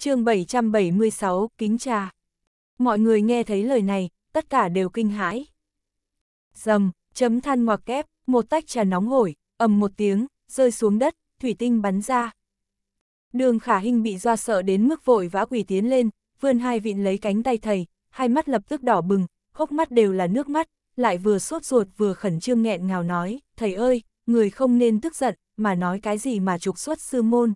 chương 776, kính trà. Mọi người nghe thấy lời này, tất cả đều kinh hãi. Dầm, chấm than ngoặc kép, một tách trà nóng hổi, ầm một tiếng, rơi xuống đất, thủy tinh bắn ra. Đường khả hình bị doa sợ đến mức vội vã quỷ tiến lên, vươn hai vịn lấy cánh tay thầy, hai mắt lập tức đỏ bừng, hốc mắt đều là nước mắt, lại vừa sốt ruột vừa khẩn trương nghẹn ngào nói, thầy ơi, người không nên tức giận, mà nói cái gì mà trục xuất sư môn.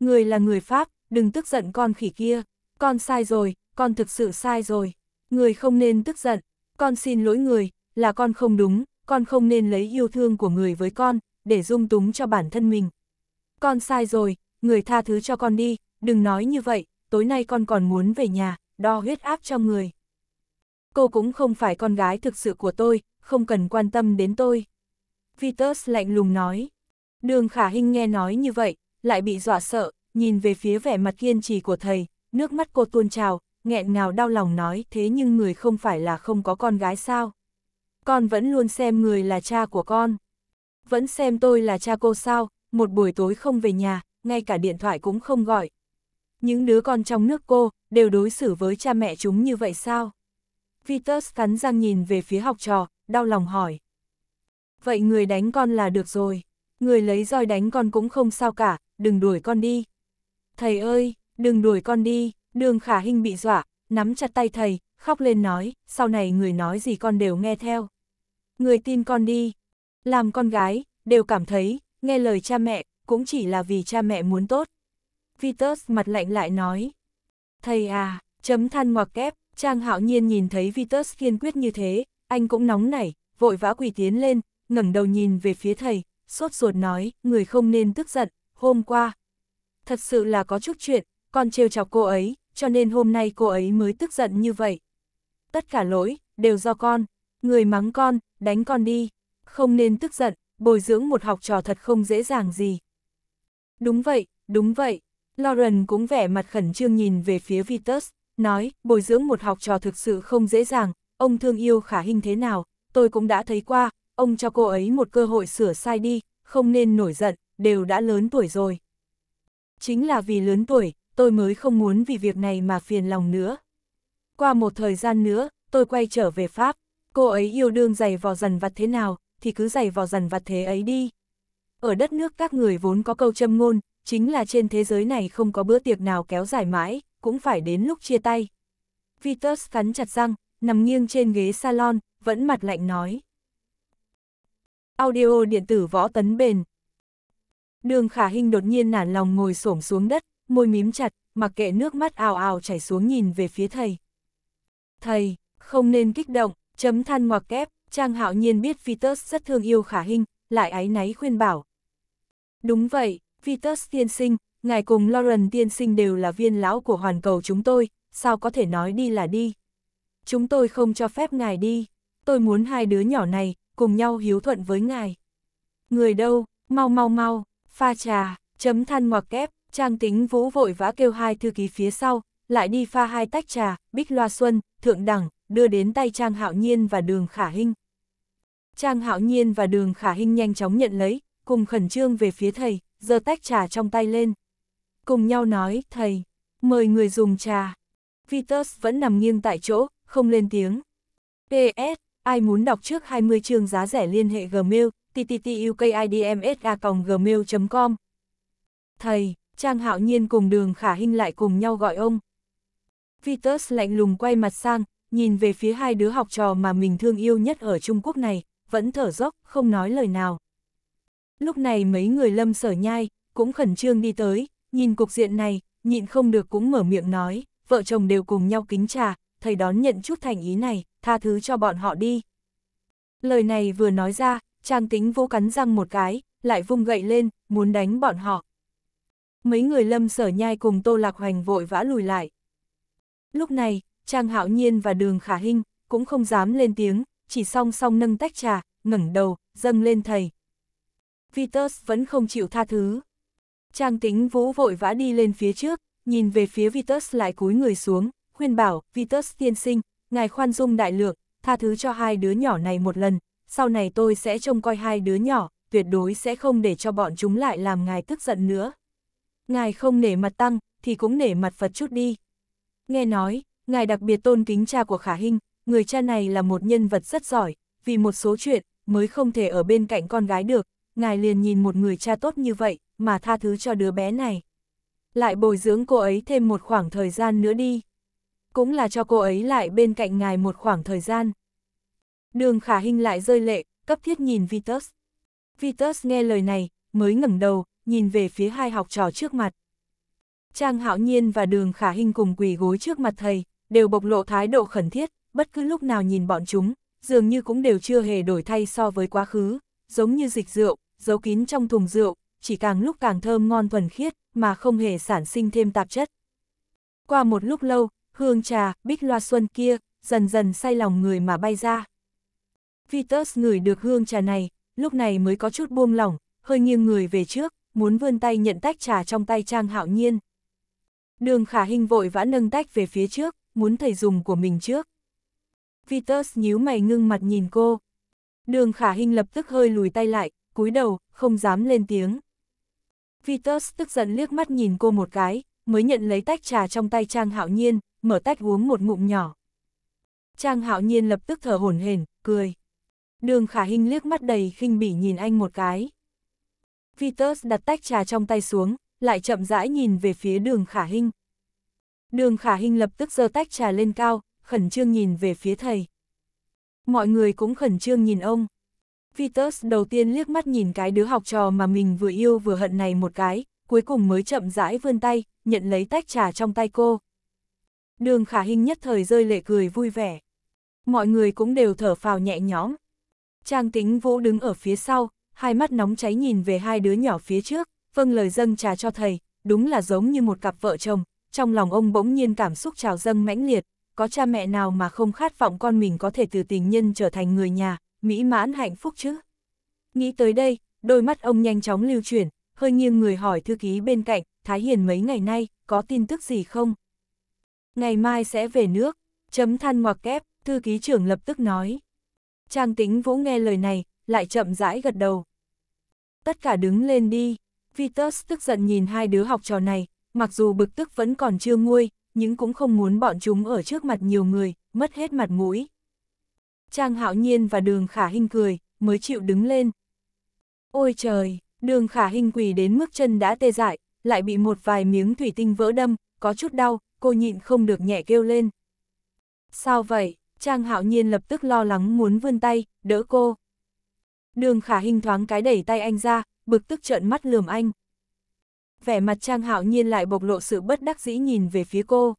Người là người Pháp, đừng tức giận con khỉ kia, con sai rồi, con thực sự sai rồi, người không nên tức giận, con xin lỗi người, là con không đúng, con không nên lấy yêu thương của người với con, để dung túng cho bản thân mình. Con sai rồi, người tha thứ cho con đi, đừng nói như vậy, tối nay con còn muốn về nhà, đo huyết áp cho người. Cô cũng không phải con gái thực sự của tôi, không cần quan tâm đến tôi. Vitus lạnh lùng nói. Đường khả Hinh nghe nói như vậy, lại bị dọa sợ, nhìn về phía vẻ mặt kiên trì của thầy, nước mắt cô tuôn trào, nghẹn ngào đau lòng nói thế nhưng người không phải là không có con gái sao. Con vẫn luôn xem người là cha của con. Vẫn xem tôi là cha cô sao, một buổi tối không về nhà, ngay cả điện thoại cũng không gọi. Những đứa con trong nước cô, đều đối xử với cha mẹ chúng như vậy sao? Vitus cắn răng nhìn về phía học trò, đau lòng hỏi. Vậy người đánh con là được rồi. Người lấy roi đánh con cũng không sao cả, đừng đuổi con đi thầy ơi, đừng đuổi con đi, đường khả hình bị dọa, nắm chặt tay thầy, khóc lên nói, sau này người nói gì con đều nghe theo. Người tin con đi, làm con gái, đều cảm thấy, nghe lời cha mẹ, cũng chỉ là vì cha mẹ muốn tốt. Vitus mặt lạnh lại nói, thầy à, chấm than ngoặc kép, Trang hạo nhiên nhìn thấy Vitus kiên quyết như thế, anh cũng nóng nảy, vội vã quỳ tiến lên, ngẩng đầu nhìn về phía thầy, sốt ruột nói, người không nên tức giận, hôm qua, thật sự là có chút chuyện, còn trêu chọc cô ấy, cho nên hôm nay cô ấy mới tức giận như vậy. Tất cả lỗi, đều do con, người mắng con, đánh con đi, không nên tức giận, bồi dưỡng một học trò thật không dễ dàng gì. Đúng vậy, đúng vậy, Lauren cũng vẻ mặt khẩn trương nhìn về phía Vitus, nói, bồi dưỡng một học trò thực sự không dễ dàng, ông thương yêu khả hình thế nào, tôi cũng đã thấy qua, ông cho cô ấy một cơ hội sửa sai đi, không nên nổi giận, đều đã lớn tuổi rồi chính là vì lớn tuổi, tôi mới không muốn vì việc này mà phiền lòng nữa. Qua một thời gian nữa, tôi quay trở về Pháp, cô ấy yêu đương giày vò dần vặt thế nào, thì cứ giày vò dần vặt thế ấy đi. Ở đất nước các người vốn có câu châm ngôn, chính là trên thế giới này không có bữa tiệc nào kéo dài mãi, cũng phải đến lúc chia tay. Vitus cắn chặt răng, nằm nghiêng trên ghế salon, vẫn mặt lạnh nói. Audio điện tử võ tấn bền, Đường khả hình đột nhiên nản lòng ngồi xổm xuống đất, môi mím chặt, mặc kệ nước mắt ào ào chảy xuống nhìn về phía thầy. Thầy, không nên kích động, chấm than ngoặc kép, Trang hạo nhiên biết Vitus rất thương yêu khả hình, lại áy náy khuyên bảo. Đúng vậy, Vitus tiên sinh, ngài cùng Lauren tiên sinh đều là viên lão của hoàn cầu chúng tôi, sao có thể nói đi là đi. Chúng tôi không cho phép ngài đi, tôi muốn hai đứa nhỏ này, cùng nhau hiếu thuận với ngài. Người đâu, mau mau mau, pha trà, chấm than ngoặc kép, Trang Tính Vũ vội vã kêu hai thư ký phía sau, lại đi pha hai tách trà, bích loa xuân, thượng đẳng, đưa đến tay Trang Hạo Nhiên và Đường Khả Hinh. Trang Hạo Nhiên và Đường Khả Hinh nhanh chóng nhận lấy, cùng khẩn trương về phía thầy, giơ tách trà trong tay lên. Cùng nhau nói, thầy, mời người dùng trà. Vitus vẫn nằm nghiêng tại chỗ, không lên tiếng. PS, ai muốn đọc trước 20 chương giá rẻ liên hệ Gmail, tttukidmsa.gmail.com. Thầy, Trang Hạo Nhiên cùng đường Khả Hinh lại cùng nhau gọi ông. Vitus lạnh lùng quay mặt sang, nhìn về phía hai đứa học trò mà mình thương yêu nhất ở Trung Quốc này, vẫn thở dốc, không nói lời nào. Lúc này mấy người lâm sở nhai, cũng khẩn trương đi tới, nhìn cục diện này, nhịn không được cũng mở miệng nói, vợ chồng đều cùng nhau kính trà, thầy đón nhận chút thành ý này, tha thứ cho bọn họ đi. Lời này vừa nói ra, Trang tính vô cắn răng một cái, lại vung gậy lên, muốn đánh bọn họ. Mấy người lâm sở nhai cùng Tô Lạc Hoành vội vã lùi lại. Lúc này, Trang Hạo Nhiên và Đường Khả Hinh cũng không dám lên tiếng, chỉ song song nâng tách trà, ngẩng đầu, dâng lên thầy. Vitus vẫn không chịu tha thứ. Trang tính vũ vội vã đi lên phía trước, nhìn về phía Vitus lại cúi người xuống, khuyên bảo, Vitus tiên sinh, ngài khoan dung đại lượng, tha thứ cho hai đứa nhỏ này một lần, sau này tôi sẽ trông coi hai đứa nhỏ, tuyệt đối sẽ không để cho bọn chúng lại làm ngài tức giận nữa. Ngài không nể mặt tăng, thì cũng nể mặt Phật chút đi. Nghe nói, ngài đặc biệt tôn kính cha của Khả Hinh, người cha này là một nhân vật rất giỏi, vì một số chuyện mới không thể ở bên cạnh con gái được, ngài liền nhìn một người cha tốt như vậy mà tha thứ cho đứa bé này. Lại bồi dưỡng cô ấy thêm một khoảng thời gian nữa đi. Cũng là cho cô ấy lại bên cạnh ngài một khoảng thời gian. Đường khả hình lại rơi lệ, cấp thiết nhìn Vitus. Vitus nghe lời này, mới ngẩng đầu, nhìn về phía hai học trò trước mặt. Trang hạo nhiên và đường khả hình cùng quỳ gối trước mặt thầy, đều bộc lộ thái độ khẩn thiết, bất cứ lúc nào nhìn bọn chúng, dường như cũng đều chưa hề đổi thay so với quá khứ, giống như dịch rượu, giấu kín trong thùng rượu, chỉ càng lúc càng thơm ngon thuần khiết, mà không hề sản sinh thêm tạp chất. Qua một lúc lâu, hương trà, bích loa xuân kia, dần dần say lòng người mà bay ra. Vitus ngửi được hương trà này, lúc này mới có chút buông lỏng, hơi nghiêng người về trước, muốn vươn tay nhận tách trà trong tay Trang Hạo Nhiên. Đường khả hình vội vã nâng tách về phía trước, muốn thầy dùng của mình trước. Vitus nhíu mày ngưng mặt nhìn cô. Đường khả hình lập tức hơi lùi tay lại, cúi đầu, không dám lên tiếng. Vitus tức giận liếc mắt nhìn cô một cái, mới nhận lấy tách trà trong tay Trang Hạo Nhiên, mở tách uống một ngụm nhỏ. Trang Hạo Nhiên lập tức thở hổn hển, cười. Đường khả hình liếc mắt đầy khinh bỉ nhìn anh một cái. Vitus đặt tách trà trong tay xuống, lại chậm rãi nhìn về phía đường khả hình. Đường khả hình lập tức giơ tách trà lên cao, khẩn trương nhìn về phía thầy. Mọi người cũng khẩn trương nhìn ông. Vitus đầu tiên liếc mắt nhìn cái đứa học trò mà mình vừa yêu vừa hận này một cái, cuối cùng mới chậm rãi vươn tay, nhận lấy tách trà trong tay cô. Đường khả hình nhất thời rơi lệ cười vui vẻ. Mọi người cũng đều thở phào nhẹ nhõm. Trang tính vũ đứng ở phía sau, hai mắt nóng cháy nhìn về hai đứa nhỏ phía trước, vâng lời dâng trà cho thầy, đúng là giống như một cặp vợ chồng, trong lòng ông bỗng nhiên cảm xúc trào dâng mãnh liệt, có cha mẹ nào mà không khát vọng con mình có thể từ tình nhân trở thành người nhà, mỹ mãn hạnh phúc chứ. Nghĩ tới đây, đôi mắt ông nhanh chóng lưu chuyển, hơi nghiêng người hỏi thư ký bên cạnh, Thái Hiền mấy ngày nay, có tin tức gì không? Ngày mai sẽ về nước, chấm than ngoặc kép, thư ký trưởng lập tức nói. Trang tính vũ nghe lời này, lại chậm rãi gật đầu. Tất cả đứng lên đi, Vitus tức giận nhìn hai đứa học trò này, mặc dù bực tức vẫn còn chưa nguôi, nhưng cũng không muốn bọn chúng ở trước mặt nhiều người, mất hết mặt mũi. Trang hạo nhiên và đường khả hình cười, mới chịu đứng lên. Ôi trời, đường khả hình quỳ đến mức chân đã tê dại, lại bị một vài miếng thủy tinh vỡ đâm, có chút đau, cô nhịn không được nhẹ kêu lên. Sao vậy? Trang hạo nhiên lập tức lo lắng muốn vươn tay, đỡ cô. Đường khả hình thoáng cái đẩy tay anh ra, bực tức trợn mắt lườm anh. Vẻ mặt Trang hạo nhiên lại bộc lộ sự bất đắc dĩ nhìn về phía cô.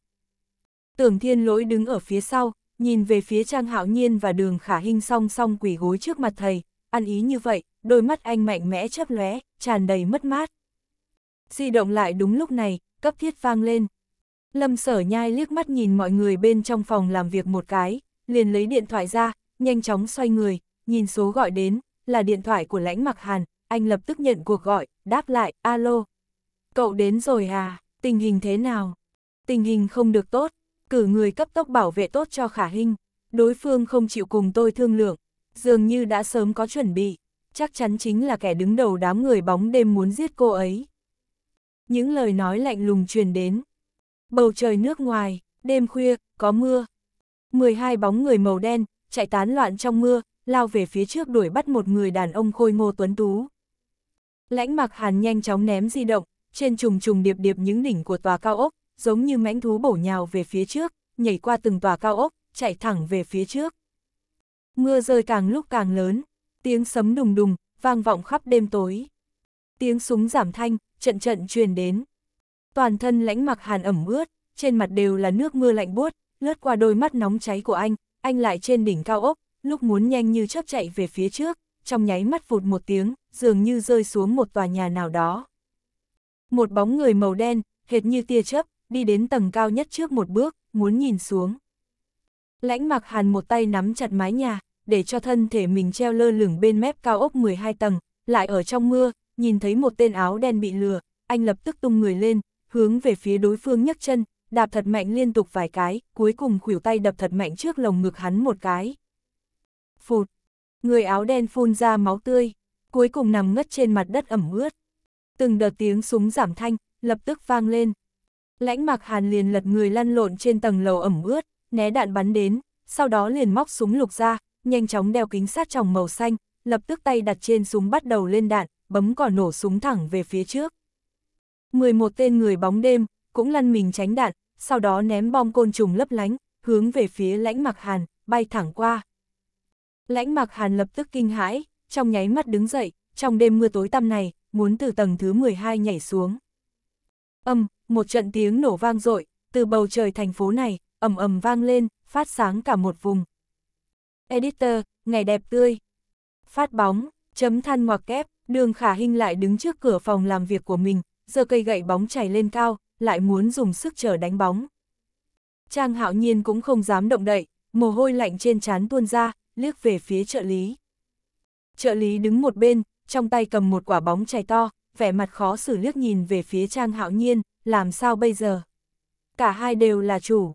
Tưởng thiên lỗi đứng ở phía sau, nhìn về phía Trang hạo nhiên và đường khả hình song song quỷ gối trước mặt thầy, ăn ý như vậy, đôi mắt anh mạnh mẽ chớp lóe, tràn đầy mất mát. Di động lại đúng lúc này, cấp thiết vang lên. Lâm sở nhai liếc mắt nhìn mọi người bên trong phòng làm việc một cái, liền lấy điện thoại ra, nhanh chóng xoay người, nhìn số gọi đến, là điện thoại của lãnh mặc hàn, anh lập tức nhận cuộc gọi, đáp lại, alo. Cậu đến rồi à, tình hình thế nào? Tình hình không được tốt, cử người cấp tốc bảo vệ tốt cho khả hình, đối phương không chịu cùng tôi thương lượng, dường như đã sớm có chuẩn bị, chắc chắn chính là kẻ đứng đầu đám người bóng đêm muốn giết cô ấy. Những lời nói lạnh lùng truyền đến. Bầu trời nước ngoài, đêm khuya, có mưa, 12 bóng người màu đen, chạy tán loạn trong mưa, lao về phía trước đuổi bắt một người đàn ông khôi ngô tuấn tú. Lãnh mặc hàn nhanh chóng ném di động, trên trùng trùng điệp điệp những đỉnh của tòa cao ốc, giống như mãnh thú bổ nhào về phía trước, nhảy qua từng tòa cao ốc, chạy thẳng về phía trước. Mưa rơi càng lúc càng lớn, tiếng sấm đùng đùng, vang vọng khắp đêm tối. Tiếng súng giảm thanh, trận trận truyền đến. Toàn thân lãnh mặc hàn ẩm ướt, trên mặt đều là nước mưa lạnh buốt, lướt qua đôi mắt nóng cháy của anh, anh lại trên đỉnh cao ốc, lúc muốn nhanh như chớp chạy về phía trước, trong nháy mắt vụt một tiếng, dường như rơi xuống một tòa nhà nào đó. Một bóng người màu đen, hệt như tia chớp, đi đến tầng cao nhất trước một bước, muốn nhìn xuống. Lãnh mặc hàn một tay nắm chặt mái nhà, để cho thân thể mình treo lơ lửng bên mép cao ốc 12 tầng, lại ở trong mưa, nhìn thấy một tên áo đen bị lừa, anh lập tức tung người lên, hướng về phía đối phương nhấc chân, đạp thật mạnh liên tục vài cái, cuối cùng khuỷu tay đập thật mạnh trước lồng ngực hắn một cái. Phụt! Người áo đen phun ra máu tươi, cuối cùng nằm ngất trên mặt đất ẩm ướt. Từng đợt tiếng súng giảm thanh, lập tức vang lên. Lãnh mặc hàn liền lật người lăn lộn trên tầng lầu ẩm ướt, né đạn bắn đến, sau đó liền móc súng lục ra, nhanh chóng đeo kính sát tròng màu xanh, lập tức tay đặt trên súng bắt đầu lên đạn, bấm cò nổ súng thẳng về phía trước. 11 tên người bóng đêm, cũng lăn mình tránh đạn, sau đó ném bom côn trùng lấp lánh, hướng về phía lãnh mặc hàn, bay thẳng qua. Lãnh mặc hàn lập tức kinh hãi, trong nháy mắt đứng dậy, trong đêm mưa tối tăm này, muốn từ tầng thứ 12 nhảy xuống. Âm, một trận tiếng nổ vang dội từ bầu trời thành phố này, ầm ầm vang lên, phát sáng cả một vùng. Editor, ngày đẹp tươi. Phát bóng, chấm than ngoặc kép, đường khả hình lại đứng trước cửa phòng làm việc của mình, giờ cây gậy bóng chảy lên cao, lại muốn dùng sức trở đánh bóng. Trang hạo nhiên cũng không dám động đậy, mồ hôi lạnh trên trán tuôn ra, liếc về phía trợ lý. Trợ lý đứng một bên, trong tay cầm một quả bóng chày to, vẻ mặt khó xử liếc nhìn về phía Trang Hạo Nhiên, làm sao bây giờ? Cả hai đều là chủ.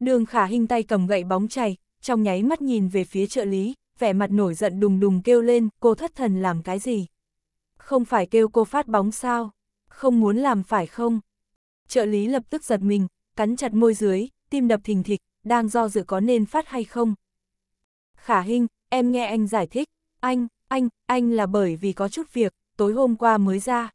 Đường khả hình tay cầm gậy bóng chày, trong nháy mắt nhìn về phía trợ lý, vẻ mặt nổi giận đùng đùng kêu lên, cô thất thần làm cái gì? Không phải kêu cô phát bóng sao? Không muốn làm phải không? trợ lý lập tức giật mình, cắn chặt môi dưới, tim đập thình thịch, đang do dự có nên phát hay không. Khả Hinh, em nghe anh giải thích, anh, anh, anh là bởi vì có chút việc, tối hôm qua mới ra.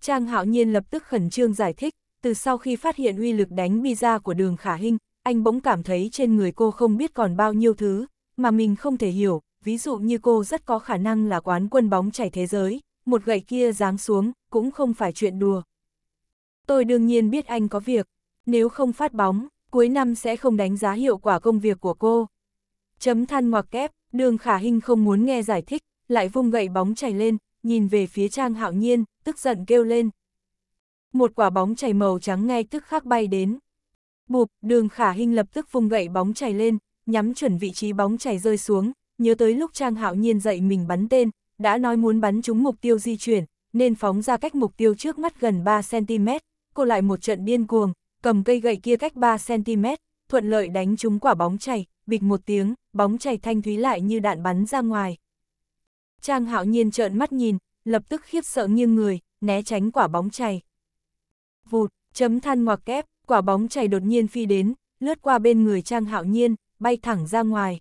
Trang Hạo Nhiên lập tức khẩn trương giải thích, từ sau khi phát hiện uy lực đánh bi ra của đường Khả Hinh, anh bỗng cảm thấy trên người cô không biết còn bao nhiêu thứ, mà mình không thể hiểu, ví dụ như cô rất có khả năng là quán quân bóng chảy thế giới, một gậy kia giáng xuống, cũng không phải chuyện đùa. Tôi đương nhiên biết anh có việc, nếu không phát bóng, cuối năm sẽ không đánh giá hiệu quả công việc của cô. Chấm than ngoặc kép, đường khả hình không muốn nghe giải thích, lại vung gậy bóng chảy lên, nhìn về phía trang hạo nhiên, tức giận kêu lên. Một quả bóng chảy màu trắng ngay tức khắc bay đến. Bụp, đường khả hình lập tức vung gậy bóng chảy lên, nhắm chuẩn vị trí bóng chảy rơi xuống, nhớ tới lúc trang hạo nhiên dạy mình bắn tên, đã nói muốn bắn trúng mục tiêu di chuyển, nên phóng ra cách mục tiêu trước mắt gần 3cm, cô lại một trận điên cuồng, cầm cây gậy kia cách 3cm, thuận lợi đánh trúng quả bóng chảy, bịch một tiếng, bóng chảy thanh thúy lại như đạn bắn ra ngoài. Trang hạo nhiên trợn mắt nhìn, lập tức khiếp sợ nghiêng người, né tránh quả bóng chảy. Vụt, chấm than ngoặc kép, quả bóng chảy đột nhiên phi đến, lướt qua bên người Trang hạo nhiên, bay thẳng ra ngoài.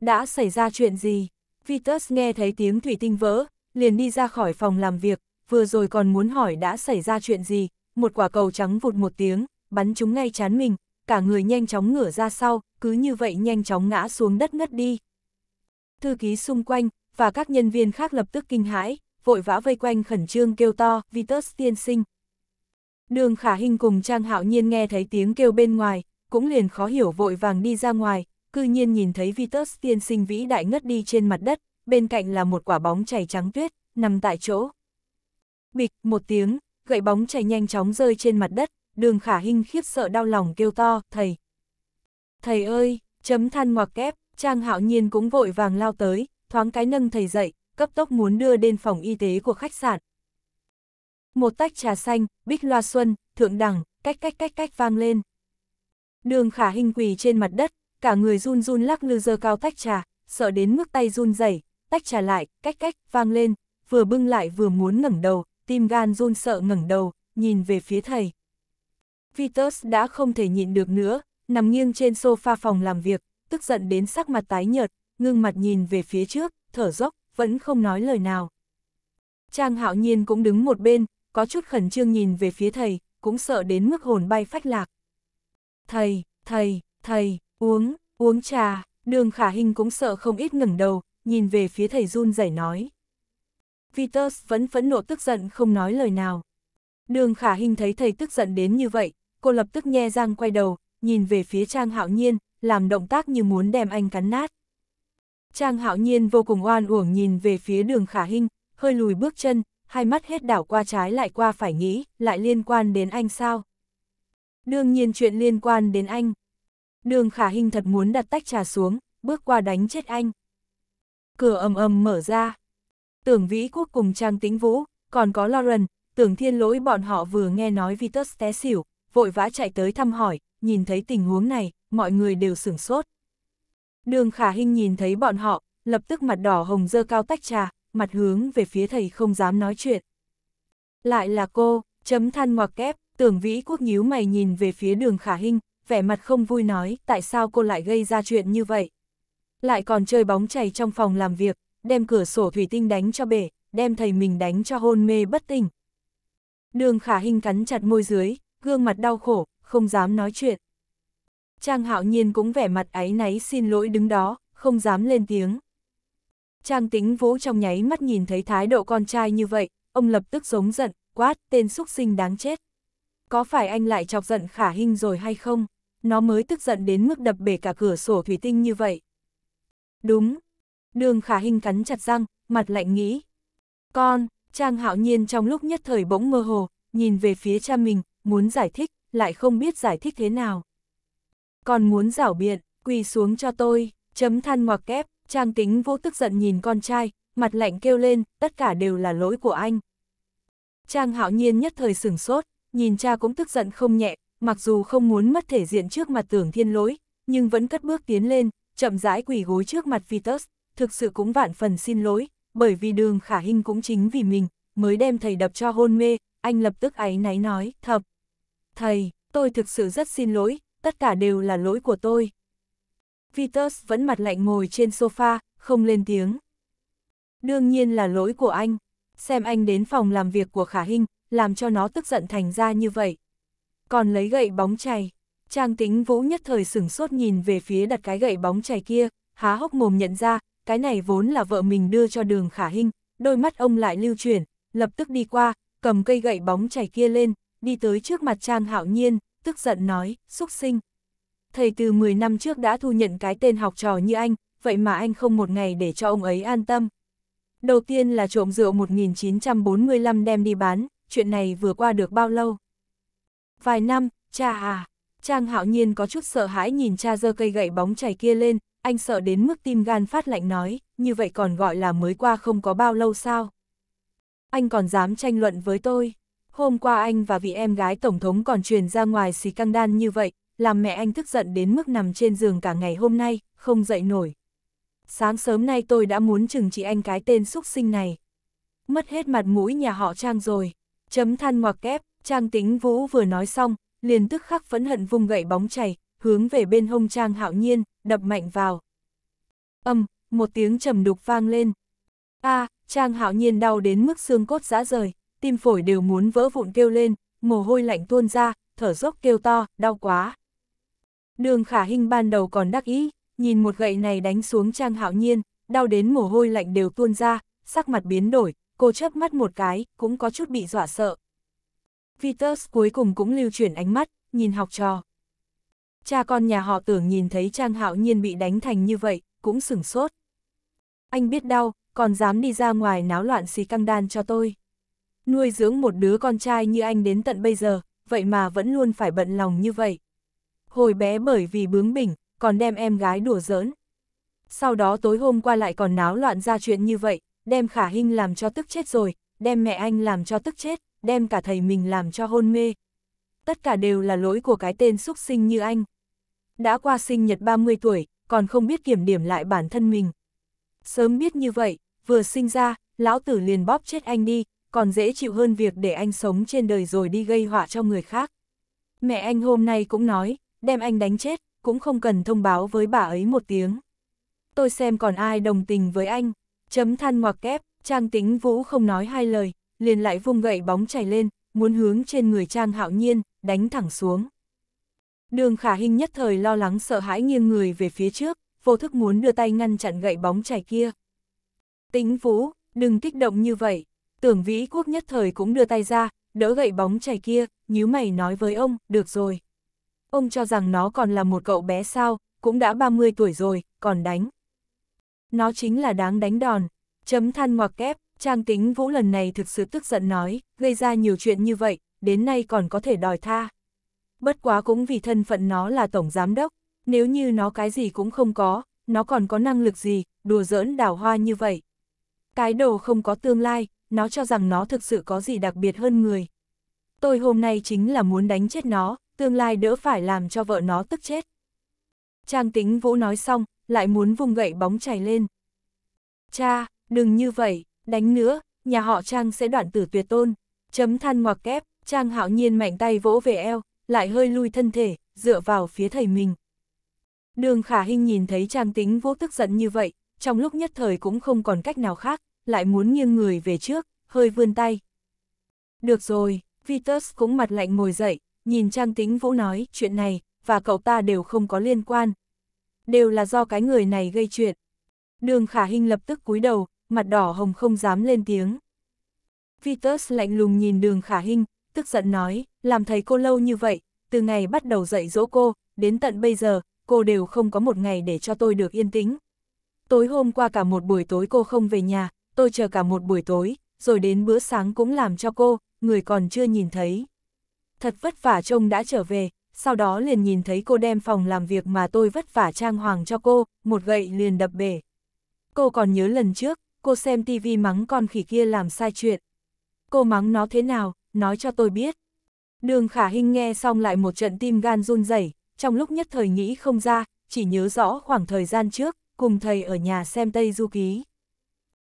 Đã xảy ra chuyện gì? Vitus nghe thấy tiếng thủy tinh vỡ, liền đi ra khỏi phòng làm việc, vừa rồi còn muốn hỏi đã xảy ra chuyện gì, một quả cầu trắng vụt một tiếng, bắn chúng ngay chán mình, cả người nhanh chóng ngửa ra sau, cứ như vậy nhanh chóng ngã xuống đất ngất đi. Thư ký xung quanh, và các nhân viên khác lập tức kinh hãi, vội vã vây quanh khẩn trương kêu to, Vitus tiên sinh. Đường khả hình cùng Trang Hạo Nhiên nghe thấy tiếng kêu bên ngoài, cũng liền khó hiểu vội vàng đi ra ngoài, cư nhiên nhìn thấy Vitus tiên sinh vĩ đại ngất đi trên mặt đất, bên cạnh là một quả bóng chảy trắng tuyết, nằm tại chỗ. Bịch, một tiếng, gậy bóng chạy nhanh chóng rơi trên mặt đất, đường khả hinh khiếp sợ đau lòng kêu to, thầy. Thầy ơi, chấm than ngoặc kép, Trang Hạo Nhiên cũng vội vàng lao tới, thoáng cái nâng thầy dậy, cấp tốc muốn đưa đến phòng y tế của khách sạn. Một tách trà xanh, bích loa xuân, thượng đẳng, cách cách cách cách vang lên. Đường khả hình quỳ trên mặt đất, cả người run run lắc lư dơ cao tách trà, sợ đến mức tay run rẩy, tách trà lại, cách cách, vang lên, vừa bưng lại vừa muốn ngẩng đầu, tim gan run sợ ngẩng đầu, nhìn về phía thầy. Vitus đã không thể nhịn được nữa, nằm nghiêng trên sofa phòng làm việc, tức giận đến sắc mặt tái nhợt, ngưng mặt nhìn về phía trước, thở dốc, vẫn không nói lời nào. Trang hạo nhiên cũng đứng một bên, có chút khẩn trương nhìn về phía thầy, cũng sợ đến mức hồn bay phách lạc. Thầy, thầy, thầy, uống, uống trà, đường khả hình cũng sợ không ít ngẩng đầu, nhìn về phía thầy run rẩy nói. Vitus vẫn phẫn nộ tức giận không nói lời nào. Đường khả hình thấy thầy tức giận đến như vậy, cô lập tức nhe răng quay đầu, nhìn về phía Trang Hạo Nhiên, làm động tác như muốn đem anh cắn nát. Trang Hạo Nhiên vô cùng oan uổng nhìn về phía đường khả hình, hơi lùi bước chân, hai mắt hết đảo qua trái lại qua phải nghĩ, lại liên quan đến anh sao? Đương nhiên chuyện liên quan đến anh. Đường khả hình thật muốn đặt tách trà xuống, bước qua đánh chết anh. Cửa ầm ầm mở ra, tưởng vĩ quốc cùng Trang Tĩnh Vũ, còn có Lauren, tưởng thiên lỗi bọn họ vừa nghe nói Vitus té xỉu, vội vã chạy tới thăm hỏi, nhìn thấy tình huống này, mọi người đều sửng sốt. Đường khả Hinh nhìn thấy bọn họ, lập tức mặt đỏ hồng dơ cao tách trà, mặt hướng về phía thầy không dám nói chuyện. Lại là cô, chấm than ngoặc kép, tưởng vĩ quốc nhíu mày nhìn về phía đường khả Hinh, vẻ mặt không vui nói tại sao cô lại gây ra chuyện như vậy. Lại còn chơi bóng chày trong phòng làm việc, đem cửa sổ thủy tinh đánh cho bể, đem thầy mình đánh cho hôn mê bất tỉnh. Đường khả hình cắn chặt môi dưới, gương mặt đau khổ, không dám nói chuyện. Trang hạo nhiên cũng vẻ mặt áy náy xin lỗi đứng đó, không dám lên tiếng. Trang tính vũ trong nháy mắt nhìn thấy thái độ con trai như vậy, ông lập tức giống giận, quát tên xúc sinh đáng chết. Có phải anh lại chọc giận khả hình rồi hay không? Nó mới tức giận đến mức đập bể cả cửa sổ thủy tinh như vậy. Đúng, Đường khả hình cắn chặt răng, mặt lạnh nghĩ. Con, Trang hạo nhiên trong lúc nhất thời bỗng mơ hồ, nhìn về phía cha mình, muốn giải thích, lại không biết giải thích thế nào. con muốn rảo biện, quỳ xuống cho tôi, chấm than ngoặc kép, Trang tính vô tức giận nhìn con trai, mặt lạnh kêu lên, tất cả đều là lỗi của anh. Trang hạo nhiên nhất thời sửng sốt, nhìn cha cũng tức giận không nhẹ, mặc dù không muốn mất thể diện trước mặt tưởng thiên lỗi, nhưng vẫn cất bước tiến lên, chậm rãi quỳ gối trước mặt Vitus, thực sự cũng vạn phần xin lỗi, bởi vì đường khả hình cũng chính vì mình, mới đem thầy đập cho hôn mê, anh lập tức áy náy nói, thập. Thầy, tôi thực sự rất xin lỗi, tất cả đều là lỗi của tôi. Vitus vẫn mặt lạnh ngồi trên sofa, không lên tiếng. Đương nhiên là lỗi của anh, xem anh đến phòng làm việc của Khả hình làm cho nó tức giận thành ra như vậy. Còn lấy gậy bóng chày, Trang Tính Vũ nhất thời sửng sốt nhìn về phía đặt cái gậy bóng chày kia, há hốc mồm nhận ra, cái này vốn là vợ mình đưa cho đường khả hinh, đôi mắt ông lại lưu chuyển, lập tức đi qua, cầm cây gậy bóng chảy kia lên, đi tới trước mặt Trang Hạo Nhiên, tức giận nói, xúc sinh. Thầy từ 10 năm trước đã thu nhận cái tên học trò như anh, vậy mà anh không một ngày để cho ông ấy an tâm. Đầu tiên là trộm rượu 1945 đem đi bán, chuyện này vừa qua được bao lâu? Vài năm, cha à, Trang Hạo Nhiên có chút sợ hãi nhìn cha giơ cây gậy bóng chảy kia lên, anh sợ đến mức tim gan phát lạnh nói, như vậy còn gọi là mới qua không có bao lâu sao. Anh còn dám tranh luận với tôi, hôm qua anh và vị em gái tổng thống còn truyền ra ngoài xì căng đan như vậy, làm mẹ anh tức giận đến mức nằm trên giường cả ngày hôm nay, không dậy nổi. Sáng sớm nay tôi đã muốn trừng trị anh cái tên xúc sinh này. Mất hết mặt mũi nhà họ Trang rồi. Chấm than ngoặc kép, Trang tính vũ vừa nói xong, liền tức khắc phẫn hận vung gậy bóng chảy hướng về bên hông Trang Hạo Nhiên, đập mạnh vào. Âm, một tiếng trầm đục vang lên. A, à, Trang Hạo Nhiên đau đến mức xương cốt rã rời, tim phổi đều muốn vỡ vụn kêu lên, mồ hôi lạnh tuôn ra, thở dốc kêu to, đau quá. Đường Khả hình ban đầu còn đắc ý, nhìn một gậy này đánh xuống Trang Hạo Nhiên, đau đến mồ hôi lạnh đều tuôn ra, sắc mặt biến đổi, cô chớp mắt một cái, cũng có chút bị dọa sợ. Vitus cuối cùng cũng lưu chuyển ánh mắt, nhìn học trò cha con nhà họ tưởng nhìn thấy Trang Hạo Nhiên bị đánh thành như vậy, cũng sửng sốt. Anh biết đau, còn dám đi ra ngoài náo loạn xì căng đan cho tôi. Nuôi dưỡng một đứa con trai như anh đến tận bây giờ, vậy mà vẫn luôn phải bận lòng như vậy. Hồi bé bởi vì bướng bỉnh, còn đem em gái đùa giỡn. Sau đó tối hôm qua lại còn náo loạn ra chuyện như vậy, đem khả hình làm cho tức chết rồi, đem mẹ anh làm cho tức chết, đem cả thầy mình làm cho hôn mê. Tất cả đều là lỗi của cái tên xúc sinh như anh đã qua sinh nhật 30 tuổi, còn không biết kiểm điểm lại bản thân mình. Sớm biết như vậy, vừa sinh ra, lão tử liền bóp chết anh đi, còn dễ chịu hơn việc để anh sống trên đời rồi đi gây họa cho người khác. Mẹ anh hôm nay cũng nói, đem anh đánh chết, cũng không cần thông báo với bà ấy một tiếng. Tôi xem còn ai đồng tình với anh, chấm than ngoặc kép, Trang tính vũ không nói hai lời, liền lại vung gậy bóng chảy lên, muốn hướng trên người Trang hạo nhiên, đánh thẳng xuống. Đường khả hình nhất thời lo lắng sợ hãi nghiêng người về phía trước, vô thức muốn đưa tay ngăn chặn gậy bóng chảy kia. tĩnh vũ, đừng kích động như vậy. Tưởng vĩ quốc nhất thời cũng đưa tay ra, đỡ gậy bóng chảy kia, nhíu mày nói với ông, được rồi. Ông cho rằng nó còn là một cậu bé sao, cũng đã 30 tuổi rồi, còn đánh. Nó chính là đáng đánh đòn. Chấm than ngoặc kép, Trang tính vũ lần này thực sự tức giận nói, gây ra nhiều chuyện như vậy, đến nay còn có thể đòi tha bất quá cũng vì thân phận nó là tổng giám đốc, nếu như nó cái gì cũng không có, nó còn có năng lực gì, đùa giỡn đào hoa như vậy. Cái đồ không có tương lai, nó cho rằng nó thực sự có gì đặc biệt hơn người. Tôi hôm nay chính là muốn đánh chết nó, tương lai đỡ phải làm cho vợ nó tức chết. Trang tính vũ nói xong, lại muốn vùng gậy bóng chảy lên. Cha, đừng như vậy, đánh nữa, nhà họ Trang sẽ đoạn tử tuyệt tôn. Chấm than ngoặc kép, Trang hạo nhiên mạnh tay vỗ về eo, lại hơi lui thân thể, dựa vào phía thầy mình. Đường khả hình nhìn thấy trang tính vô tức giận như vậy, trong lúc nhất thời cũng không còn cách nào khác, lại muốn nghiêng người về trước, hơi vươn tay. Được rồi, Vitus cũng mặt lạnh ngồi dậy, nhìn trang tính vũ nói chuyện này, và cậu ta đều không có liên quan. Đều là do cái người này gây chuyện. Đường khả hình lập tức cúi đầu, mặt đỏ hồng không dám lên tiếng. Vitus lạnh lùng nhìn đường khả hình, tức giận nói, làm thầy cô lâu như vậy, từ ngày bắt đầu dạy dỗ cô, đến tận bây giờ, cô đều không có một ngày để cho tôi được yên tĩnh. Tối hôm qua cả một buổi tối cô không về nhà, tôi chờ cả một buổi tối, rồi đến bữa sáng cũng làm cho cô, người còn chưa nhìn thấy. Thật vất vả trông đã trở về, sau đó liền nhìn thấy cô đem phòng làm việc mà tôi vất vả trang hoàng cho cô, một gậy liền đập bể. Cô còn nhớ lần trước, cô xem tivi mắng con khỉ kia làm sai chuyện. Cô mắng nó thế nào, nói cho tôi biết. Đường khả hình nghe xong lại một trận tim gan run rẩy trong lúc nhất thời nghĩ không ra, chỉ nhớ rõ khoảng thời gian trước, cùng thầy ở nhà xem Tây Du Ký.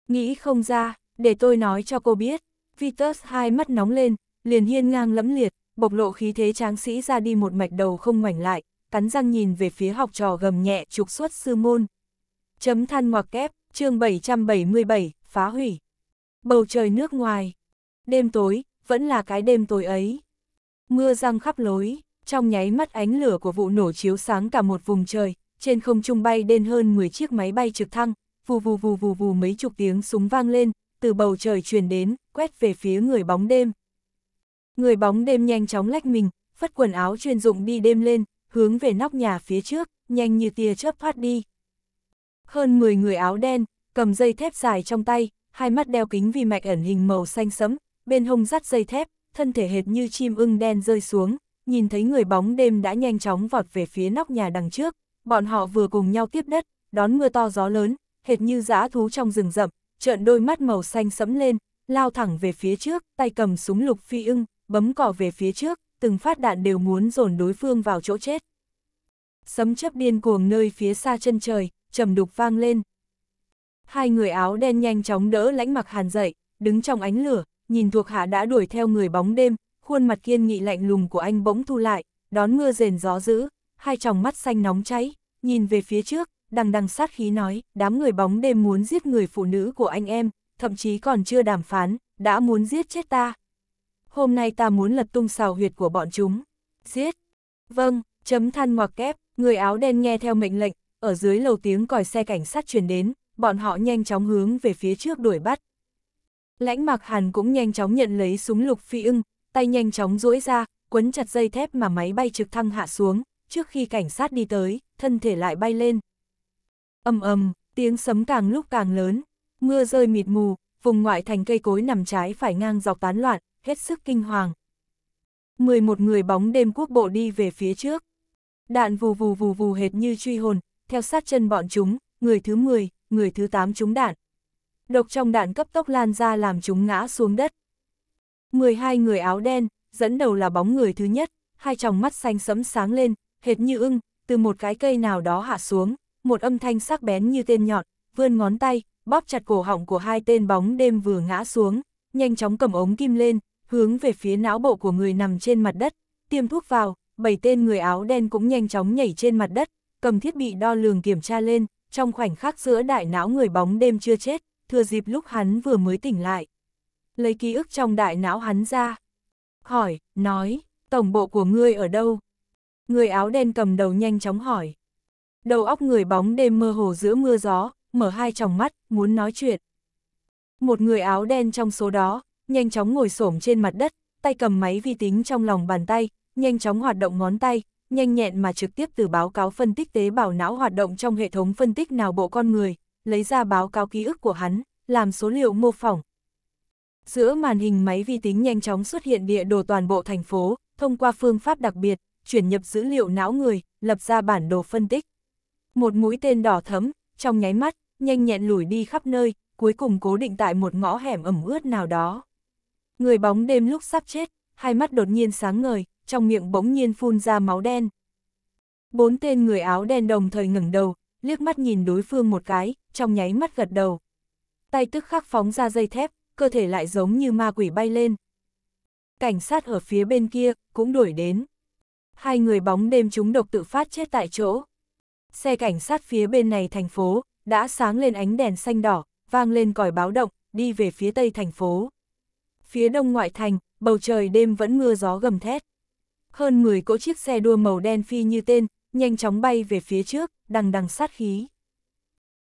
Nghĩ không ra, để tôi nói cho cô biết, Vitus hai mắt nóng lên, liền hiên ngang lẫm liệt, bộc lộ khí thế tráng sĩ ra đi một mạch đầu không ngoảnh lại, cắn răng nhìn về phía học trò gầm nhẹ trục xuất sư môn. Chấm than ngoặc kép, chương 777, phá hủy. Bầu trời nước ngoài. Đêm tối, vẫn là cái đêm tối ấy. Mưa răng khắp lối, trong nháy mắt ánh lửa của vụ nổ chiếu sáng cả một vùng trời, trên không trung bay đen hơn 10 chiếc máy bay trực thăng, vù vù vù vù vù mấy chục tiếng súng vang lên, từ bầu trời truyền đến, quét về phía người bóng đêm. Người bóng đêm nhanh chóng lách mình, phất quần áo chuyên dụng đi đêm lên, hướng về nóc nhà phía trước, nhanh như tia chớp thoát đi. Hơn 10 người áo đen, cầm dây thép dài trong tay, hai mắt đeo kính vì mạch ẩn hình màu xanh sẫm, bên hông dắt dây thép, thân thể hệt như chim ưng đen rơi xuống, nhìn thấy người bóng đêm đã nhanh chóng vọt về phía nóc nhà đằng trước, bọn họ vừa cùng nhau tiếp đất, đón mưa to gió lớn, hệt như dã thú trong rừng rậm, trợn đôi mắt màu xanh sẫm lên, lao thẳng về phía trước, tay cầm súng lục phi ưng, bấm cỏ về phía trước, từng phát đạn đều muốn dồn đối phương vào chỗ chết. Sấm chấp điên cuồng nơi phía xa chân trời, trầm đục vang lên. Hai người áo đen nhanh chóng đỡ lãnh mặc hàn dậy, đứng trong ánh lửa, nhìn thuộc hạ đã đuổi theo người bóng đêm, khuôn mặt kiên nghị lạnh lùng của anh bỗng thu lại, đón mưa rền gió dữ, hai tròng mắt xanh nóng cháy, nhìn về phía trước, đằng đằng sát khí nói, đám người bóng đêm muốn giết người phụ nữ của anh em, thậm chí còn chưa đàm phán, đã muốn giết chết ta. Hôm nay ta muốn lật tung xào huyệt của bọn chúng. Giết. Vâng, chấm than ngoặc kép, người áo đen nghe theo mệnh lệnh, ở dưới lầu tiếng còi xe cảnh sát truyền đến, bọn họ nhanh chóng hướng về phía trước đuổi bắt, Lãnh Mạc Hàn cũng nhanh chóng nhận lấy súng lục phi ưng, tay nhanh chóng duỗi ra, quấn chặt dây thép mà máy bay trực thăng hạ xuống, trước khi cảnh sát đi tới, thân thể lại bay lên. ầm ầm, tiếng sấm càng lúc càng lớn, mưa rơi mịt mù, vùng ngoại thành cây cối nằm trái phải ngang dọc tán loạn, hết sức kinh hoàng. 11 người bóng đêm quốc bộ đi về phía trước. Đạn vù vù vù vù hệt như truy hồn, theo sát chân bọn chúng, người thứ 10, người thứ 8 trúng đạn, độc trong đạn cấp tốc lan ra làm chúng ngã xuống đất. 12 người áo đen, dẫn đầu là bóng người thứ nhất, hai tròng mắt xanh sẫm sáng lên, hệt như ưng, từ một cái cây nào đó hạ xuống, một âm thanh sắc bén như tên nhọn, vươn ngón tay, bóp chặt cổ họng của hai tên bóng đêm vừa ngã xuống, nhanh chóng cầm ống kim lên, hướng về phía não bộ của người nằm trên mặt đất, tiêm thuốc vào, bảy tên người áo đen cũng nhanh chóng nhảy trên mặt đất, cầm thiết bị đo lường kiểm tra lên, trong khoảnh khắc giữa đại não người bóng đêm chưa chết thừa dịp lúc hắn vừa mới tỉnh lại. Lấy ký ức trong đại não hắn ra. Hỏi, nói, tổng bộ của ngươi ở đâu? Người áo đen cầm đầu nhanh chóng hỏi. Đầu óc người bóng đêm mơ hồ giữa mưa gió, mở hai tròng mắt, muốn nói chuyện. Một người áo đen trong số đó, nhanh chóng ngồi xổm trên mặt đất, tay cầm máy vi tính trong lòng bàn tay, nhanh chóng hoạt động ngón tay, nhanh nhẹn mà trực tiếp từ báo cáo phân tích tế bào não hoạt động trong hệ thống phân tích nào bộ con người, lấy ra báo cáo ký ức của hắn, làm số liệu mô phỏng. Giữa màn hình máy vi tính nhanh chóng xuất hiện địa đồ toàn bộ thành phố, thông qua phương pháp đặc biệt, chuyển nhập dữ liệu não người, lập ra bản đồ phân tích. Một mũi tên đỏ thấm, trong nháy mắt, nhanh nhẹn lùi đi khắp nơi, cuối cùng cố định tại một ngõ hẻm ẩm ướt nào đó. Người bóng đêm lúc sắp chết, hai mắt đột nhiên sáng ngời, trong miệng bỗng nhiên phun ra máu đen. Bốn tên người áo đen đồng thời ngẩng đầu, liếc mắt nhìn đối phương một cái, trong nháy mắt gật đầu. Tay tức khắc phóng ra dây thép, cơ thể lại giống như ma quỷ bay lên. Cảnh sát ở phía bên kia, cũng đuổi đến. Hai người bóng đêm chúng độc tự phát chết tại chỗ. Xe cảnh sát phía bên này thành phố, đã sáng lên ánh đèn xanh đỏ, vang lên còi báo động, đi về phía tây thành phố. Phía đông ngoại thành, bầu trời đêm vẫn mưa gió gầm thét. Hơn 10 cỗ chiếc xe đua màu đen phi như tên, nhanh chóng bay về phía trước, đằng đằng sát khí.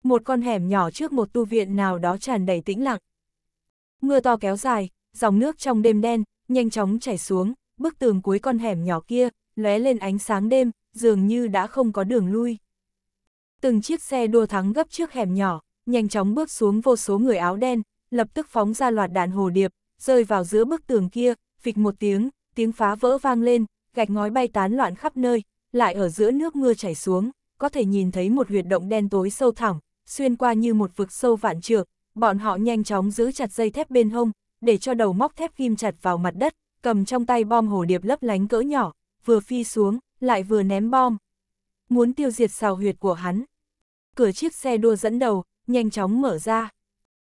Một con hẻm nhỏ trước một tu viện nào đó tràn đầy tĩnh lặng. Mưa to kéo dài, dòng nước trong đêm đen, nhanh chóng chảy xuống, bức tường cuối con hẻm nhỏ kia, lóe lên ánh sáng đêm, dường như đã không có đường lui. Từng chiếc xe đua thắng gấp trước hẻm nhỏ, nhanh chóng bước xuống vô số người áo đen, lập tức phóng ra loạt đạn hồ điệp, rơi vào giữa bức tường kia, phịch một tiếng, tiếng phá vỡ vang lên, gạch ngói bay tán loạn khắp nơi, lại ở giữa nước mưa chảy xuống, có thể nhìn thấy một huyệt động đen tối sâu thẳm, xuyên qua như một vực sâu vạn trượng, bọn họ nhanh chóng giữ chặt dây thép bên hông, để cho đầu móc thép ghim chặt vào mặt đất, cầm trong tay bom hồ điệp lấp lánh cỡ nhỏ, vừa phi xuống, lại vừa ném bom. Muốn tiêu diệt xào huyệt của hắn. Cửa chiếc xe đua dẫn đầu, nhanh chóng mở ra.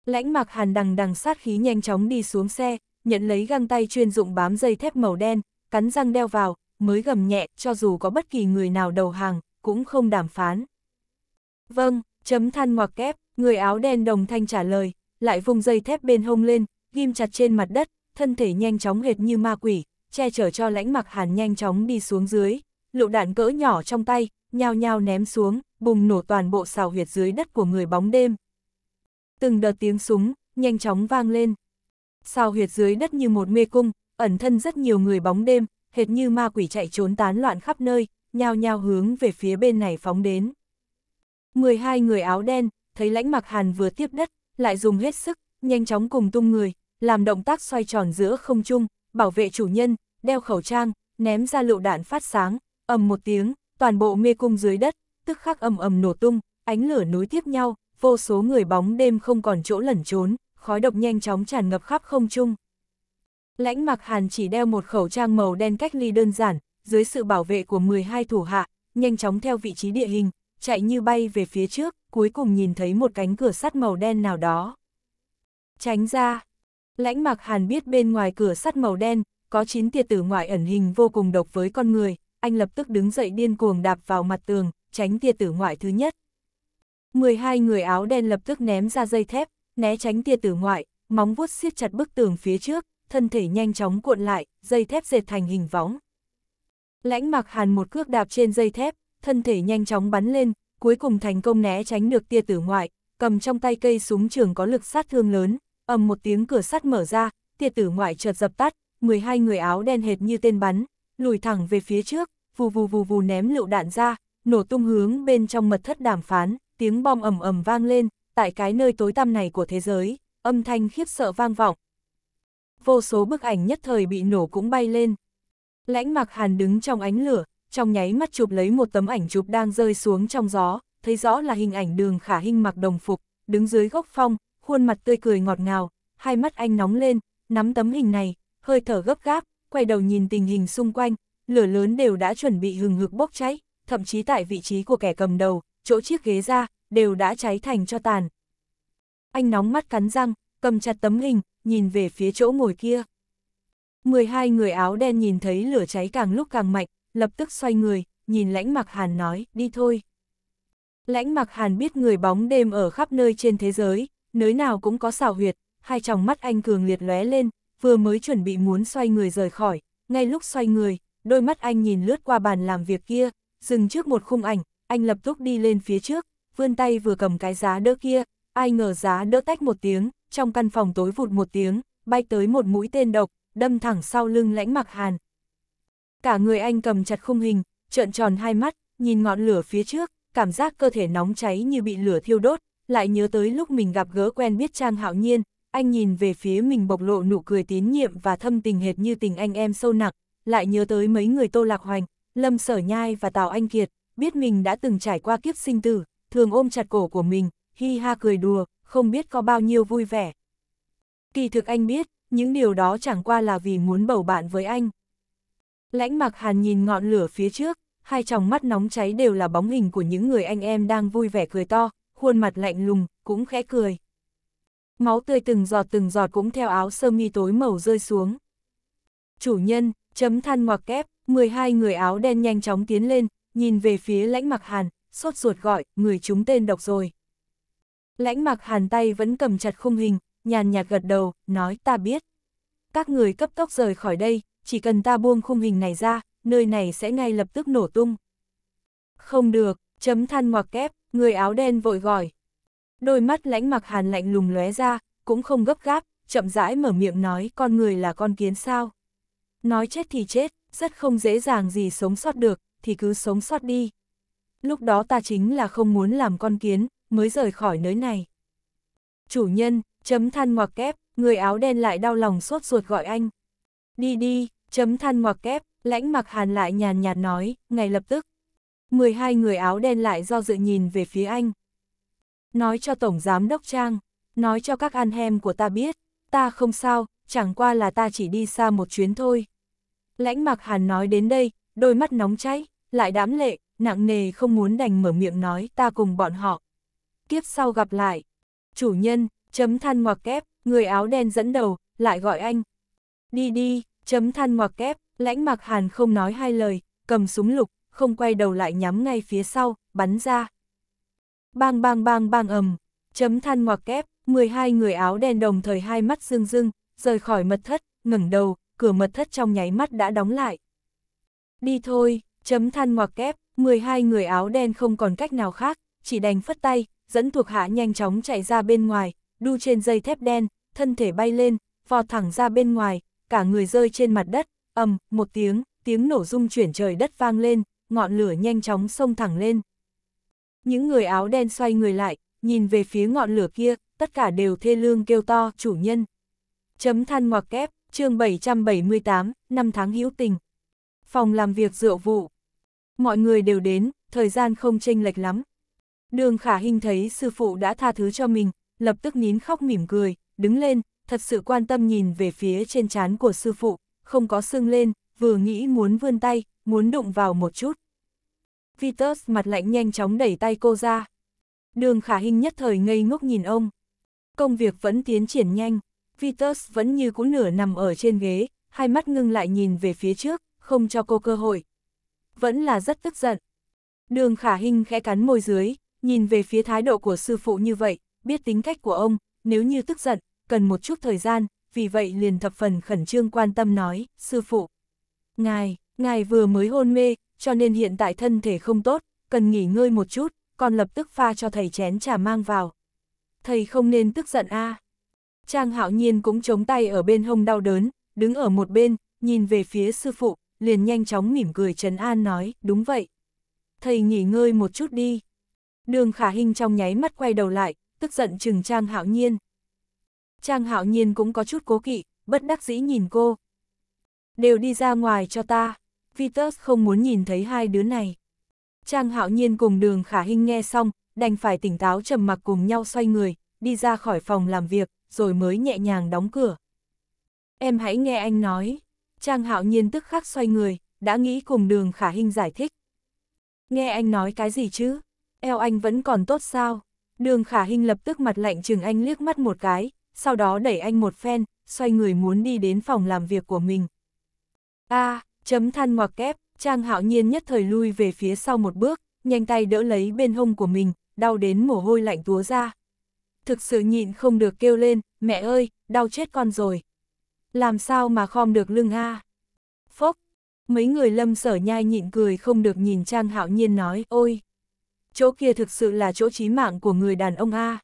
Lãnh mạc hàn đằng đằng sát khí nhanh chóng đi xuống xe, nhận lấy găng tay chuyên dụng bám dây thép màu đen, cắn răng đeo vào, mới gầm nhẹ, cho dù có bất kỳ người nào đầu hàng, cũng không đàm phán. Vâng, chấm than ngoặc kép, người áo đen đồng thanh trả lời, lại vùng dây thép bên hông lên, ghim chặt trên mặt đất, thân thể nhanh chóng hệt như ma quỷ, che chở cho lãnh mặc hàn nhanh chóng đi xuống dưới, lựu đạn cỡ nhỏ trong tay, nhao nhao ném xuống, bùng nổ toàn bộ xào huyệt dưới đất của người bóng đêm. Từng đợt tiếng súng, nhanh chóng vang lên. Xào huyệt dưới đất như một mê cung, ẩn thân rất nhiều người bóng đêm, hệt như ma quỷ chạy trốn tán loạn khắp nơi, nhao nhao hướng về phía bên này phóng đến. 12 người áo đen, thấy lãnh mặc hàn vừa tiếp đất, lại dùng hết sức, nhanh chóng cùng tung người, làm động tác xoay tròn giữa không trung, bảo vệ chủ nhân, đeo khẩu trang, ném ra lựu đạn phát sáng, ầm một tiếng, toàn bộ mê cung dưới đất, tức khắc ầm ầm nổ tung, ánh lửa nối tiếp nhau, vô số người bóng đêm không còn chỗ lẩn trốn, khói độc nhanh chóng tràn ngập khắp không trung. Lãnh mặc hàn chỉ đeo một khẩu trang màu đen cách ly đơn giản, dưới sự bảo vệ của 12 thủ hạ, nhanh chóng theo vị trí địa hình, chạy như bay về phía trước, cuối cùng nhìn thấy một cánh cửa sắt màu đen nào đó. Tránh ra! Lãnh mặc hàn biết bên ngoài cửa sắt màu đen, có 9 tia tử ngoại ẩn hình vô cùng độc với con người, anh lập tức đứng dậy điên cuồng đạp vào mặt tường, tránh tia tử ngoại thứ nhất. 12 người áo đen lập tức ném ra dây thép, né tránh tia tử ngoại, móng vuốt siết chặt bức tường phía trước, thân thể nhanh chóng cuộn lại, dây thép dệt thành hình võng. Lãnh mặc hàn một cước đạp trên dây thép, thân thể nhanh chóng bắn lên, cuối cùng thành công né tránh được tia tử ngoại, cầm trong tay cây súng trường có lực sát thương lớn, ầm một tiếng cửa sắt mở ra, tia tử ngoại chợt dập tắt, 12 người áo đen hệt như tên bắn, lùi thẳng về phía trước, vù vù vù vù ném lựu đạn ra, nổ tung hướng bên trong mật thất đàm phán, tiếng bom ầm ầm vang lên, tại cái nơi tối tăm này của thế giới, âm thanh khiếp sợ vang vọng, vô số bức ảnh nhất thời bị nổ cũng bay lên. Lãnh Mạc Hàn đứng trong ánh lửa, trong nháy mắt chụp lấy một tấm ảnh chụp đang rơi xuống trong gió, thấy rõ là hình ảnh đường khả hình mặc đồng phục, đứng dưới gốc phong, khuôn mặt tươi cười ngọt ngào, hai mắt anh nóng lên, nắm tấm hình này, hơi thở gấp gáp, quay đầu nhìn tình hình xung quanh, lửa lớn đều đã chuẩn bị hừng hực bốc cháy, thậm chí tại vị trí của kẻ cầm đầu, chỗ chiếc ghế ra, đều đã cháy thành cho tàn. Anh nóng mắt cắn răng, cầm chặt tấm hình, nhìn về phía chỗ ngồi kia. 12 người áo đen nhìn thấy lửa cháy càng lúc càng mạnh, lập tức xoay người, nhìn lãnh mặc hàn nói, đi thôi. Lãnh mặc hàn biết người bóng đêm ở khắp nơi trên thế giới, nơi nào cũng có xảo huyệt, hai tròng mắt anh cường liệt lóe lên, vừa mới chuẩn bị muốn xoay người rời khỏi, ngay lúc xoay người, đôi mắt anh nhìn lướt qua bàn làm việc kia, dừng trước một khung ảnh, anh lập tức đi lên phía trước, vươn tay vừa cầm cái giá đỡ kia, ai ngờ giá đỡ tách một tiếng, trong căn phòng tối vụt một tiếng, bay tới một mũi tên độc, đâm thẳng sau lưng lãnh mặc hàn. Cả người anh cầm chặt khung hình, trợn tròn hai mắt, nhìn ngọn lửa phía trước, cảm giác cơ thể nóng cháy như bị lửa thiêu đốt, lại nhớ tới lúc mình gặp gỡ quen biết Trang Hạo Nhiên, anh nhìn về phía mình bộc lộ nụ cười tín nhiệm và thâm tình hệt như tình anh em sâu nặng lại nhớ tới mấy người Tô Lạc Hoành, Lâm Sở Nhai và Tào Anh Kiệt, biết mình đã từng trải qua kiếp sinh tử, thường ôm chặt cổ của mình, hi ha cười đùa, không biết có bao nhiêu vui vẻ. Kỳ thực anh biết, những điều đó chẳng qua là vì muốn bầu bạn với anh. Lãnh mặc hàn nhìn ngọn lửa phía trước, hai tròng mắt nóng cháy đều là bóng hình của những người anh em đang vui vẻ cười to, khuôn mặt lạnh lùng, cũng khẽ cười. Máu tươi từng giọt từng giọt cũng theo áo sơ mi tối màu rơi xuống. Chủ nhân, chấm than ngoặc kép, 12 người áo đen nhanh chóng tiến lên, nhìn về phía lãnh mặc hàn, sốt ruột gọi, người chúng tên độc rồi. Lãnh mạc hàn tay vẫn cầm chặt khung hình, nhàn nhạt gật đầu, nói ta biết. Các người cấp tốc rời khỏi đây, chỉ cần ta buông khung hình này ra, nơi này sẽ ngay lập tức nổ tung. Không được, chấm than ngoặc kép, người áo đen vội gọi. Đôi mắt lãnh mặc hàn lạnh lùng lóe ra, cũng không gấp gáp, chậm rãi mở miệng nói con người là con kiến sao. Nói chết thì chết, rất không dễ dàng gì sống sót được, thì cứ sống sót đi. Lúc đó ta chính là không muốn làm con kiến, mới rời khỏi nơi này. Chủ nhân, chấm than ngoặc kép, người áo đen lại đau lòng sốt ruột gọi anh. Đi đi, chấm than ngoặc kép, lãnh mặc hàn lại nhàn nhạt nói, ngay lập tức. 12 người áo đen lại do dự nhìn về phía anh. Nói cho Tổng Giám Đốc Trang, nói cho các anh em của ta biết, ta không sao, chẳng qua là ta chỉ đi xa một chuyến thôi. Lãnh mặc hàn nói đến đây, đôi mắt nóng cháy, lại đám lệ, nặng nề không muốn đành mở miệng nói ta cùng bọn họ, kiếp sau gặp lại. Chủ nhân, chấm than ngoặc kép, người áo đen dẫn đầu, lại gọi anh. Đi đi, chấm than ngoặc kép, lãnh mặc hàn không nói hai lời, cầm súng lục, không quay đầu lại nhắm ngay phía sau, bắn ra. Bang bang bang bang ầm, chấm than ngoặc kép, 12 người áo đen đồng thời hai mắt rưng rưng, rời khỏi mật thất, ngẩng đầu, cửa mật thất trong nháy mắt đã đóng lại. Đi thôi, chấm than ngoặc kép, 12 người áo đen không còn cách nào khác, chỉ đành phất tay, dẫn thuộc hạ nhanh chóng chạy ra bên ngoài, đu trên dây thép đen, thân thể bay lên, vò thẳng ra bên ngoài, cả người rơi trên mặt đất, ầm, một tiếng, tiếng nổ rung chuyển trời đất vang lên, ngọn lửa nhanh chóng xông thẳng lên. Những người áo đen xoay người lại, nhìn về phía ngọn lửa kia, tất cả đều thê lương kêu to, chủ nhân. Chấm than ngoặc kép, chương 778, năm tháng hữu tình. Phòng làm việc rượu vụ. Mọi người đều đến, thời gian không chênh lệch lắm, Đường khả hình thấy sư phụ đã tha thứ cho mình, lập tức nín khóc mỉm cười, đứng lên, thật sự quan tâm nhìn về phía trên trán của sư phụ, không có sưng lên, vừa nghĩ muốn vươn tay, muốn đụng vào một chút. Vitus mặt lạnh nhanh chóng đẩy tay cô ra. Đường khả hình nhất thời ngây ngốc nhìn ông. Công việc vẫn tiến triển nhanh, Vitus vẫn như cũ nửa nằm ở trên ghế, hai mắt ngưng lại nhìn về phía trước, không cho cô cơ hội. Vẫn là rất tức giận. Đường khả hình khẽ cắn môi dưới, Nhìn về phía thái độ của sư phụ như vậy, biết tính cách của ông, nếu như tức giận, cần một chút thời gian, vì vậy liền thập phần khẩn trương quan tâm nói, sư phụ. Ngài, ngài vừa mới hôn mê, cho nên hiện tại thân thể không tốt, cần nghỉ ngơi một chút, còn lập tức pha cho thầy chén trà mang vào. Thầy không nên tức giận a. À. Trang hạo nhiên cũng chống tay ở bên hông đau đớn, đứng ở một bên, nhìn về phía sư phụ, liền nhanh chóng mỉm cười trấn an nói, đúng vậy. Thầy nghỉ ngơi một chút đi. Đường khả hình trong nháy mắt quay đầu lại, tức giận chừng Trang Hạo Nhiên. Trang Hạo Nhiên cũng có chút cố kỵ, bất đắc dĩ nhìn cô. Đều đi ra ngoài cho ta, Vitus không muốn nhìn thấy hai đứa này. Trang Hạo Nhiên cùng đường khả hình nghe xong, đành phải tỉnh táo trầm mặc cùng nhau xoay người, đi ra khỏi phòng làm việc, rồi mới nhẹ nhàng đóng cửa. Em hãy nghe anh nói. Trang Hạo Nhiên tức khắc xoay người, đã nghĩ cùng đường khả hình giải thích. Nghe anh nói cái gì chứ? eo anh vẫn còn tốt sao? Đường khả hình lập tức mặt lạnh chừng anh liếc mắt một cái, sau đó đẩy anh một phen, xoay người muốn đi đến phòng làm việc của mình. A, à, chấm than ngoặc kép, Trang hạo nhiên nhất thời lui về phía sau một bước, nhanh tay đỡ lấy bên hông của mình, đau đến mồ hôi lạnh túa ra. Thực sự nhịn không được kêu lên, mẹ ơi, đau chết con rồi. Làm sao mà khom được lưng ha? Phốc, mấy người lâm sở nhai nhịn cười không được nhìn Trang hạo nhiên nói, ôi chỗ kia thực sự là chỗ chí mạng của người đàn ông A.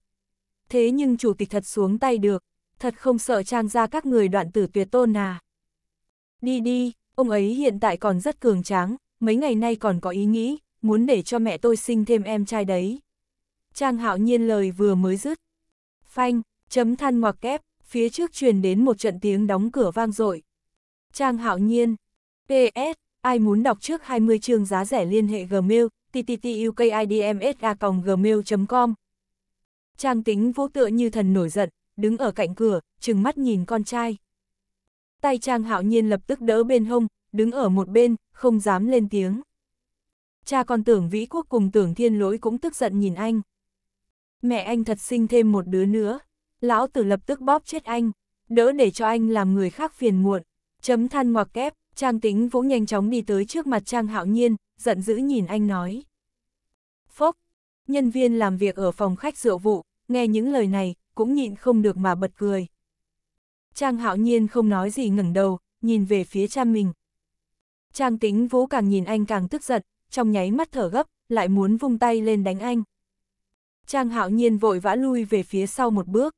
Thế nhưng chủ tịch thật xuống tay được, thật không sợ trang ra các người đoạn tử tuyệt tôn à. Đi đi, ông ấy hiện tại còn rất cường tráng, mấy ngày nay còn có ý nghĩ, muốn để cho mẹ tôi sinh thêm em trai đấy. Trang hạo nhiên lời vừa mới dứt. Phanh, chấm than ngoặc kép, phía trước truyền đến một trận tiếng đóng cửa vang dội Trang hạo nhiên. PS, ai muốn đọc trước 20 chương giá rẻ liên hệ Gmail, tttukidmsa.gmail.com. Trang tính vũ tựa như thần nổi giận, đứng ở cạnh cửa, trừng mắt nhìn con trai. Tay Trang hạo nhiên lập tức đỡ bên hông, đứng ở một bên, không dám lên tiếng. Cha con tưởng vĩ quốc cùng tưởng thiên lỗi cũng tức giận nhìn anh. Mẹ anh thật sinh thêm một đứa nữa. Lão tử lập tức bóp chết anh, đỡ để cho anh làm người khác phiền muộn. Chấm than ngoặc kép, Trang tính vũ nhanh chóng đi tới trước mặt Trang hạo nhiên, giận dữ nhìn anh nói. Phốc, nhân viên làm việc ở phòng khách rượu vụ, nghe những lời này, cũng nhịn không được mà bật cười. Trang hạo nhiên không nói gì ngẩng đầu, nhìn về phía cha mình. Trang tính vũ càng nhìn anh càng tức giận, trong nháy mắt thở gấp, lại muốn vung tay lên đánh anh. Trang hạo nhiên vội vã lui về phía sau một bước.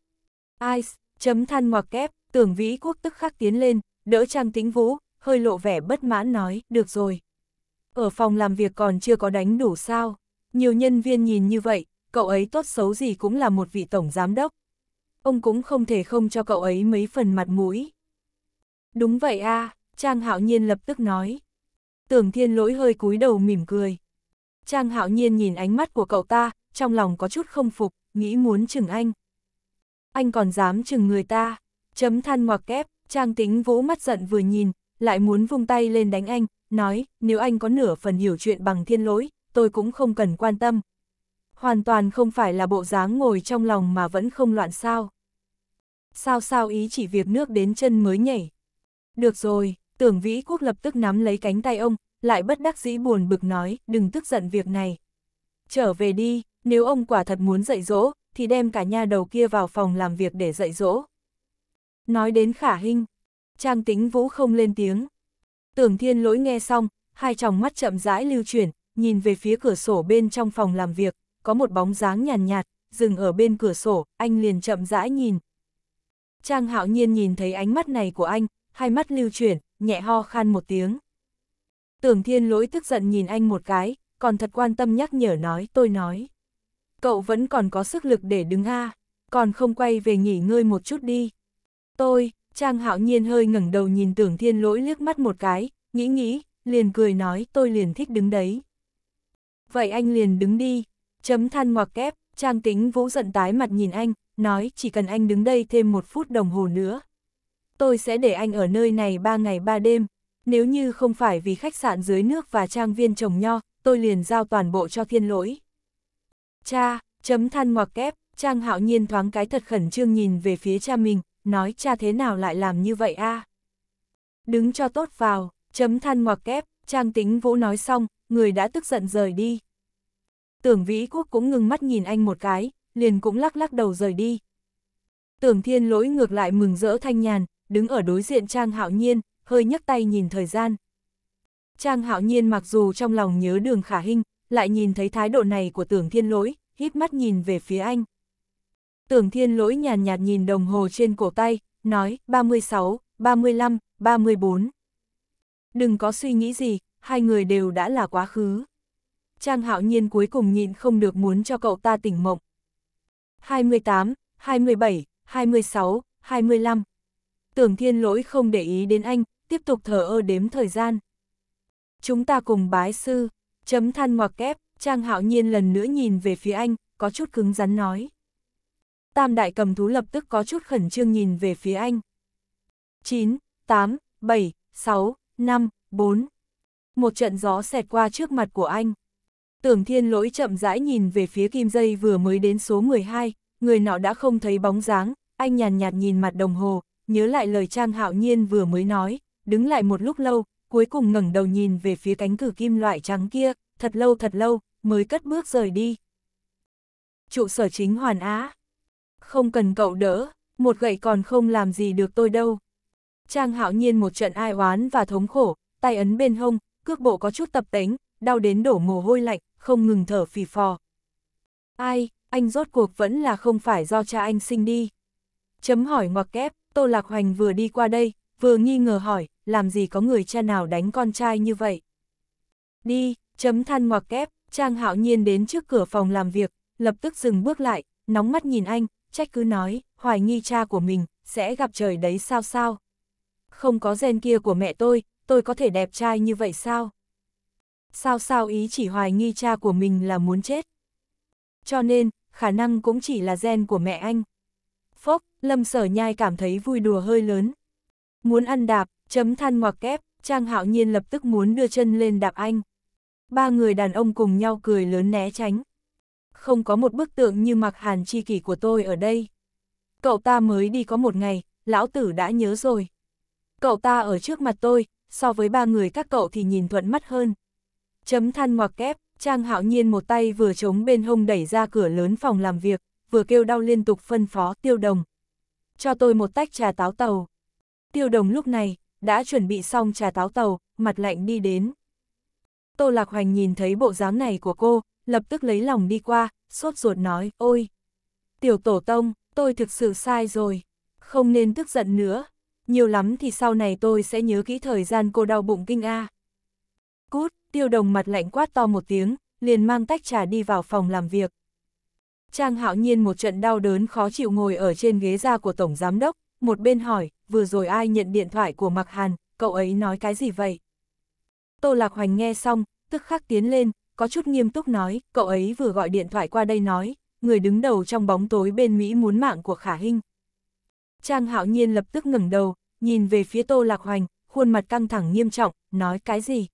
Ice, chấm than ngoặc kép, tưởng vĩ quốc tức khắc tiến lên, đỡ Trang tính vũ, hơi lộ vẻ bất mãn nói, được rồi. Ở phòng làm việc còn chưa có đánh đủ sao. Nhiều nhân viên nhìn như vậy, cậu ấy tốt xấu gì cũng là một vị tổng giám đốc. Ông cũng không thể không cho cậu ấy mấy phần mặt mũi. Đúng vậy a à, Trang Hạo Nhiên lập tức nói. Tưởng Thiên Lỗi hơi cúi đầu mỉm cười. Trang Hạo Nhiên nhìn ánh mắt của cậu ta, trong lòng có chút không phục, nghĩ muốn chừng anh. Anh còn dám chừng người ta, chấm than ngoặc kép, Trang Tính vỗ mắt giận vừa nhìn, lại muốn vung tay lên đánh anh, nói, nếu anh có nửa phần hiểu chuyện bằng thiên lỗi, tôi cũng không cần quan tâm. Hoàn toàn không phải là bộ dáng ngồi trong lòng mà vẫn không loạn sao. Sao sao ý chỉ việc nước đến chân mới nhảy. Được rồi, tưởng vĩ quốc lập tức nắm lấy cánh tay ông, lại bất đắc dĩ buồn bực nói, đừng tức giận việc này. Trở về đi, nếu ông quả thật muốn dạy dỗ, thì đem cả nhà đầu kia vào phòng làm việc để dạy dỗ. Nói đến khả hình, Trang tính vũ không lên tiếng. Tưởng thiên lỗi nghe xong, hai tròng mắt chậm rãi lưu chuyển, nhìn về phía cửa sổ bên trong phòng làm việc, có một bóng dáng nhàn nhạt, nhạt, dừng ở bên cửa sổ, anh liền chậm rãi nhìn. Trang hạo nhiên nhìn thấy ánh mắt này của anh, hai mắt lưu chuyển, nhẹ ho khan một tiếng. Tưởng thiên lỗi tức giận nhìn anh một cái, còn thật quan tâm nhắc nhở nói tôi nói. Cậu vẫn còn có sức lực để đứng a còn không quay về nghỉ ngơi một chút đi. Tôi, Trang hạo nhiên hơi ngẩng đầu nhìn tưởng thiên lỗi liếc mắt một cái, nghĩ nghĩ, liền cười nói tôi liền thích đứng đấy. Vậy anh liền đứng đi, chấm than ngoặc kép, Trang tính vũ giận tái mặt nhìn anh, nói chỉ cần anh đứng đây thêm một phút đồng hồ nữa. Tôi sẽ để anh ở nơi này ba ngày ba đêm, nếu như không phải vì khách sạn dưới nước và trang viên trồng nho, tôi liền giao toàn bộ cho thiên lỗi. Cha, chấm than ngoặc kép, Trang hạo nhiên thoáng cái thật khẩn trương nhìn về phía cha mình, nói cha thế nào lại làm như vậy a à? Đứng cho tốt vào, chấm than ngoặc kép, trang tính vũ nói xong, người đã tức giận rời đi. Tưởng vĩ quốc cũng ngừng mắt nhìn anh một cái, liền cũng lắc lắc đầu rời đi. Tưởng thiên lỗi ngược lại mừng rỡ thanh nhàn, đứng ở đối diện trang hạo nhiên, hơi nhấc tay nhìn thời gian. Trang hạo nhiên mặc dù trong lòng nhớ đường khả hình, lại nhìn thấy thái độ này của tưởng thiên lỗi, hít mắt nhìn về phía anh. Tưởng thiên lỗi nhàn nhạt, nhìn đồng hồ trên cổ tay, nói 36, 35, 34. Đừng có suy nghĩ gì, hai người đều đã là quá khứ. Trang hạo nhiên cuối cùng nhịn không được muốn cho cậu ta tỉnh mộng. 28, 27, 26, 25. Tưởng thiên lỗi không để ý đến anh, tiếp tục thở ơ đếm thời gian. Chúng ta cùng bái sư, chấm than ngoặc kép, Trang hạo nhiên lần nữa nhìn về phía anh, có chút cứng rắn nói tam đại cầm thú lập tức có chút khẩn trương nhìn về phía anh. 9, 8, 7, 6, 5, 4. Một trận gió xẹt qua trước mặt của anh. Tưởng thiên lỗi chậm rãi nhìn về phía kim dây vừa mới đến số 12, người nọ đã không thấy bóng dáng, anh nhàn nhạt nhìn mặt đồng hồ, nhớ lại lời Trang Hạo Nhiên vừa mới nói, đứng lại một lúc lâu, cuối cùng ngẩng đầu nhìn về phía cánh cửa kim loại trắng kia, thật lâu thật lâu, mới cất bước rời đi. Trụ sở chính Hoàn Á không cần cậu đỡ, một gậy còn không làm gì được tôi đâu. Trang hạo nhiên một trận ai oán và thống khổ, tay ấn bên hông, cước bộ có chút tập tính, đau đến đổ mồ hôi lạnh, không ngừng thở phì phò. Ai, anh rốt cuộc vẫn là không phải do cha anh sinh đi. Chấm hỏi ngoặc kép, Tô Lạc Hoành vừa đi qua đây, vừa nghi ngờ hỏi, làm gì có người cha nào đánh con trai như vậy. Đi, chấm than ngoặc kép, Trang hạo nhiên đến trước cửa phòng làm việc, lập tức dừng bước lại, nóng mắt nhìn anh, trách cứ nói, hoài nghi cha của mình, sẽ gặp trời đấy sao sao. Không có gen kia của mẹ tôi, tôi có thể đẹp trai như vậy sao? Sao sao ý chỉ hoài nghi cha của mình là muốn chết. Cho nên, khả năng cũng chỉ là gen của mẹ anh. Phốc, lâm sở nhai cảm thấy vui đùa hơi lớn. Muốn ăn đạp, chấm than ngoặc kép, Trang Hạo Nhiên lập tức muốn đưa chân lên đạp anh. Ba người đàn ông cùng nhau cười lớn né tránh không có một bức tượng như mặc hàn chi kỷ của tôi ở đây. Cậu ta mới đi có một ngày, lão tử đã nhớ rồi. Cậu ta ở trước mặt tôi, so với ba người các cậu thì nhìn thuận mắt hơn. Chấm than ngoặc kép, Trang hạo nhiên một tay vừa chống bên hông đẩy ra cửa lớn phòng làm việc, vừa kêu đau liên tục phân phó tiêu đồng. Cho tôi một tách trà táo tàu. Tiêu đồng lúc này, đã chuẩn bị xong trà táo tàu, mặt lạnh đi đến. Tô Lạc Hoành nhìn thấy bộ dáng này của cô, lập tức lấy lòng đi qua, sốt ruột nói, ôi! Tiểu tổ tông, tôi thực sự sai rồi, không nên tức giận nữa, nhiều lắm thì sau này tôi sẽ nhớ kỹ thời gian cô đau bụng kinh a. Cút, tiêu đồng mặt lạnh quát to một tiếng, liền mang tách trà đi vào phòng làm việc. Trang hạo nhiên một trận đau đớn khó chịu ngồi ở trên ghế da của Tổng Giám Đốc, một bên hỏi, vừa rồi ai nhận điện thoại của Mạc Hàn, cậu ấy nói cái gì vậy? Tô Lạc Hoành nghe xong, tức khắc tiến lên, có chút nghiêm túc nói, cậu ấy vừa gọi điện thoại qua đây nói, người đứng đầu trong bóng tối bên Mỹ muốn mạng của Khả Hinh. Trang hạo nhiên lập tức ngẩng đầu, nhìn về phía Tô Lạc Hoành, khuôn mặt căng thẳng nghiêm trọng, nói cái gì?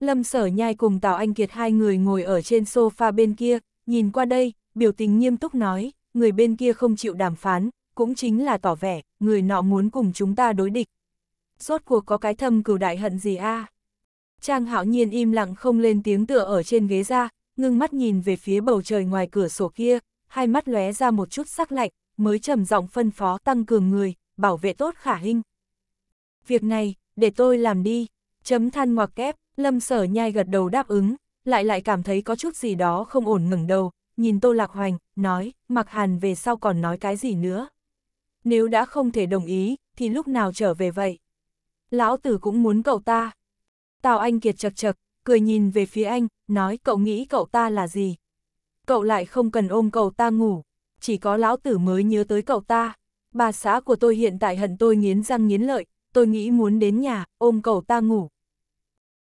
Lâm sở nhai cùng Tào Anh Kiệt hai người ngồi ở trên sofa bên kia, nhìn qua đây, biểu tình nghiêm túc nói, người bên kia không chịu đàm phán, cũng chính là tỏ vẻ, người nọ muốn cùng chúng ta đối địch. Rốt cuộc có cái thâm cửu đại hận gì a à? Trang hạo nhiên im lặng không lên tiếng tựa ở trên ghế ra, ngưng mắt nhìn về phía bầu trời ngoài cửa sổ kia, hai mắt lóe ra một chút sắc lạnh, mới trầm giọng phân phó tăng cường người, bảo vệ tốt khả hình. Việc này, để tôi làm đi, chấm than ngoặc kép, lâm sở nhai gật đầu đáp ứng, lại lại cảm thấy có chút gì đó không ổn ngừng đầu, nhìn tô lạc hoành, nói, mặc hàn về sau còn nói cái gì nữa. Nếu đã không thể đồng ý, thì lúc nào trở về vậy? Lão tử cũng muốn cậu ta, Tào Anh Kiệt chật chật, cười nhìn về phía anh, nói cậu nghĩ cậu ta là gì? Cậu lại không cần ôm cậu ta ngủ, chỉ có lão tử mới nhớ tới cậu ta. Bà xã của tôi hiện tại hận tôi nghiến răng nghiến lợi, tôi nghĩ muốn đến nhà, ôm cậu ta ngủ.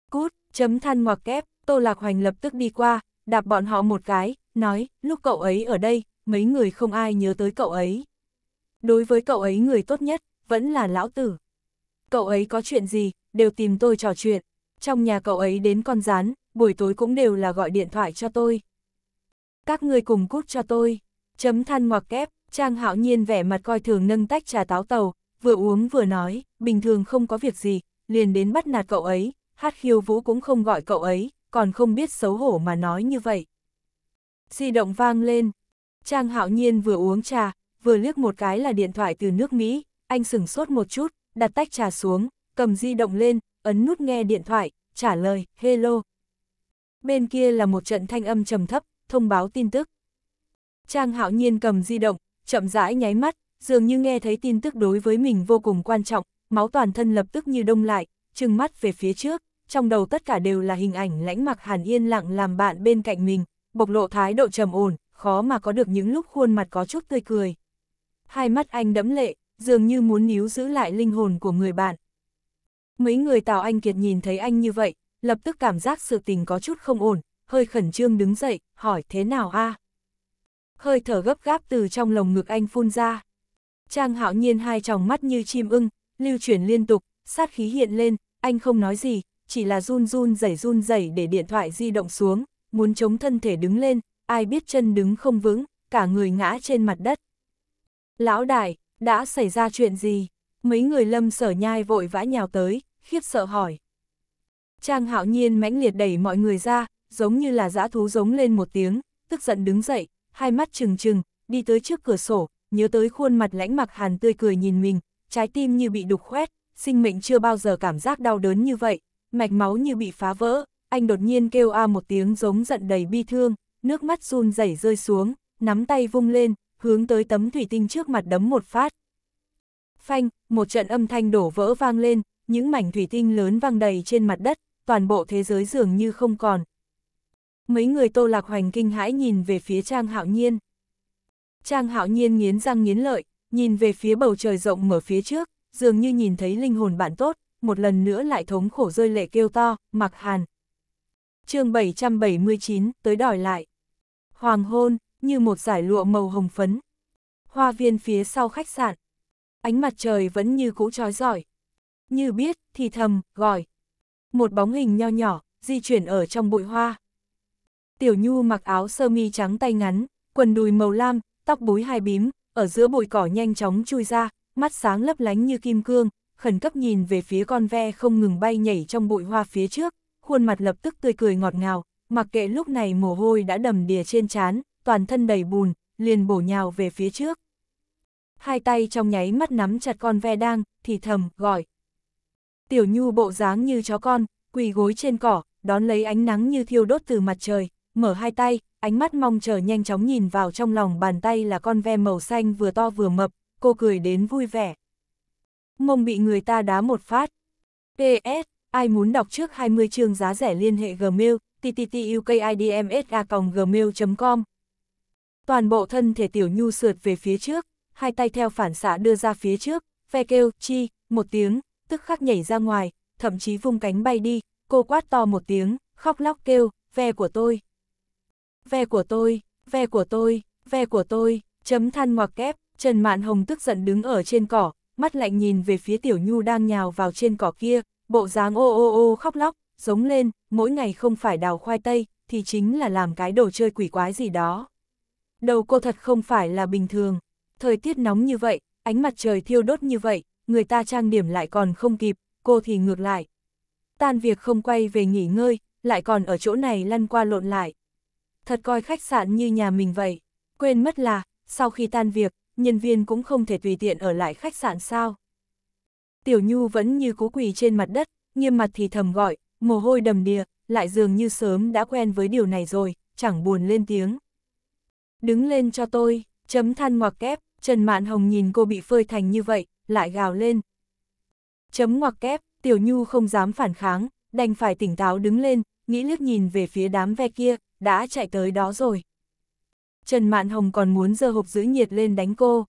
Cút, chấm than ngoặc kép, Tô Lạc Hoành lập tức đi qua, đạp bọn họ một cái, nói, lúc cậu ấy ở đây, mấy người không ai nhớ tới cậu ấy. Đối với cậu ấy người tốt nhất, vẫn là lão tử. Cậu ấy có chuyện gì, đều tìm tôi trò chuyện. Trong nhà cậu ấy đến con rán, buổi tối cũng đều là gọi điện thoại cho tôi. Các người cùng cút cho tôi. Chấm than ngoặc kép, Trang hạo nhiên vẻ mặt coi thường nâng tách trà táo tàu, vừa uống vừa nói, bình thường không có việc gì, liền đến bắt nạt cậu ấy, hát khiêu vũ cũng không gọi cậu ấy, còn không biết xấu hổ mà nói như vậy. Di động vang lên, Trang hạo nhiên vừa uống trà, vừa liếc một cái là điện thoại từ nước Mỹ, anh sửng sốt một chút, đặt tách trà xuống, cầm di động lên, ấn nút nghe điện thoại, trả lời, hello. Bên kia là một trận thanh âm trầm thấp, thông báo tin tức. Trang hạo nhiên cầm di động, chậm rãi nháy mắt, dường như nghe thấy tin tức đối với mình vô cùng quan trọng, máu toàn thân lập tức như đông lại, trừng mắt về phía trước, trong đầu tất cả đều là hình ảnh lãnh mặc hàn yên lặng làm bạn bên cạnh mình, bộc lộ thái độ trầm ổn, khó mà có được những lúc khuôn mặt có chút tươi cười. Hai mắt anh đẫm lệ, dường như muốn níu giữ lại linh hồn của người bạn. Mấy người Tào Anh Kiệt nhìn thấy anh như vậy, lập tức cảm giác sự tình có chút không ổn, hơi khẩn trương đứng dậy, hỏi thế nào a? Hơi thở gấp gáp từ trong lồng ngực anh phun ra. Trang hạo nhiên hai tròng mắt như chim ưng, lưu chuyển liên tục, sát khí hiện lên, anh không nói gì, chỉ là run run rẩy run rẩy để điện thoại di động xuống, muốn chống thân thể đứng lên, ai biết chân đứng không vững, cả người ngã trên mặt đất. Lão đại, đã xảy ra chuyện gì? mấy người lâm sở nhai vội vã nhào tới, khiếp sợ hỏi. Trang hạo nhiên mãnh liệt đẩy mọi người ra, giống như là dã thú giống lên một tiếng, tức giận đứng dậy, hai mắt trừng trừng, đi tới trước cửa sổ, nhớ tới khuôn mặt lãnh mặc hàn tươi cười nhìn mình, trái tim như bị đục khoét, sinh mệnh chưa bao giờ cảm giác đau đớn như vậy, mạch máu như bị phá vỡ, anh đột nhiên kêu a một tiếng giống giận đầy bi thương, nước mắt run rẩy rơi xuống, nắm tay vung lên, hướng tới tấm thủy tinh trước mặt đấm một phát, Phanh, một trận âm thanh đổ vỡ vang lên, những mảnh thủy tinh lớn vang đầy trên mặt đất, toàn bộ thế giới dường như không còn. Mấy người Tô Lạc Hoành kinh hãi nhìn về phía Trang Hạo Nhiên. Trang Hạo Nhiên nghiến răng nghiến lợi, nhìn về phía bầu trời rộng mở phía trước, dường như nhìn thấy linh hồn bạn tốt, một lần nữa lại thống khổ rơi lệ kêu to, mặc hàn. chương 779, tới đòi lại. Hoàng hôn, như một giải lụa màu hồng phấn. Hoa viên phía sau khách sạn ánh mặt trời vẫn như cũ trói giỏi. Như biết, thì thầm, gọi. Một bóng hình nho nhỏ, di chuyển ở trong bụi hoa. Tiểu Nhu mặc áo sơ mi trắng tay ngắn, quần đùi màu lam, tóc búi hai bím, ở giữa bụi cỏ nhanh chóng chui ra, mắt sáng lấp lánh như kim cương, khẩn cấp nhìn về phía con ve không ngừng bay nhảy trong bụi hoa phía trước, khuôn mặt lập tức tươi cười ngọt ngào, mặc kệ lúc này mồ hôi đã đầm đìa trên trán, toàn thân đầy bùn, liền bổ nhào về phía trước hai tay trong nháy mắt nắm chặt con ve đang, thì thầm, gọi. Tiểu nhu bộ dáng như chó con, quỳ gối trên cỏ, đón lấy ánh nắng như thiêu đốt từ mặt trời, mở hai tay, ánh mắt mong chờ nhanh chóng nhìn vào trong lòng bàn tay là con ve màu xanh vừa to vừa mập, cô cười đến vui vẻ. Mông bị người ta đá một phát. P.S ai muốn đọc trước 20 chương giá rẻ liên hệ Gmail, ttttukidmsa.gmail.com. Toàn bộ thân thể tiểu nhu sượt về phía trước, hai tay theo phản xạ đưa ra phía trước, ve kêu, chi, một tiếng, tức khắc nhảy ra ngoài, thậm chí vung cánh bay đi, cô quát to một tiếng, khóc lóc kêu, ve của tôi. Ve của tôi, ve của tôi, ve của tôi, chấm than ngoặc kép, Trần Mạn Hồng tức giận đứng ở trên cỏ, mắt lạnh nhìn về phía Tiểu Nhu đang nhào vào trên cỏ kia, bộ dáng ô ô ô khóc lóc, giống lên, mỗi ngày không phải đào khoai tây, thì chính là làm cái đồ chơi quỷ quái gì đó. Đầu cô thật không phải là bình thường. Thời tiết nóng như vậy, ánh mặt trời thiêu đốt như vậy, người ta trang điểm lại còn không kịp, cô thì ngược lại. Tan việc không quay về nghỉ ngơi, lại còn ở chỗ này lăn qua lộn lại. Thật coi khách sạn như nhà mình vậy. Quên mất là, sau khi tan việc, nhân viên cũng không thể tùy tiện ở lại khách sạn sao. Tiểu Nhu vẫn như cú quỳ trên mặt đất, nghiêm mặt thì thầm gọi, mồ hôi đầm đìa, lại dường như sớm đã quen với điều này rồi, chẳng buồn lên tiếng. Đứng lên cho tôi. Chấm than ngoặc kép, Trần Mạn Hồng nhìn cô bị phơi thành như vậy, lại gào lên. Chấm ngoặc kép, Tiểu Nhu không dám phản kháng, đành phải tỉnh táo đứng lên, nghĩ liếc nhìn về phía đám ve kia, đã chạy tới đó rồi. Trần Mạn Hồng còn muốn giơ hộp giữ nhiệt lên đánh cô.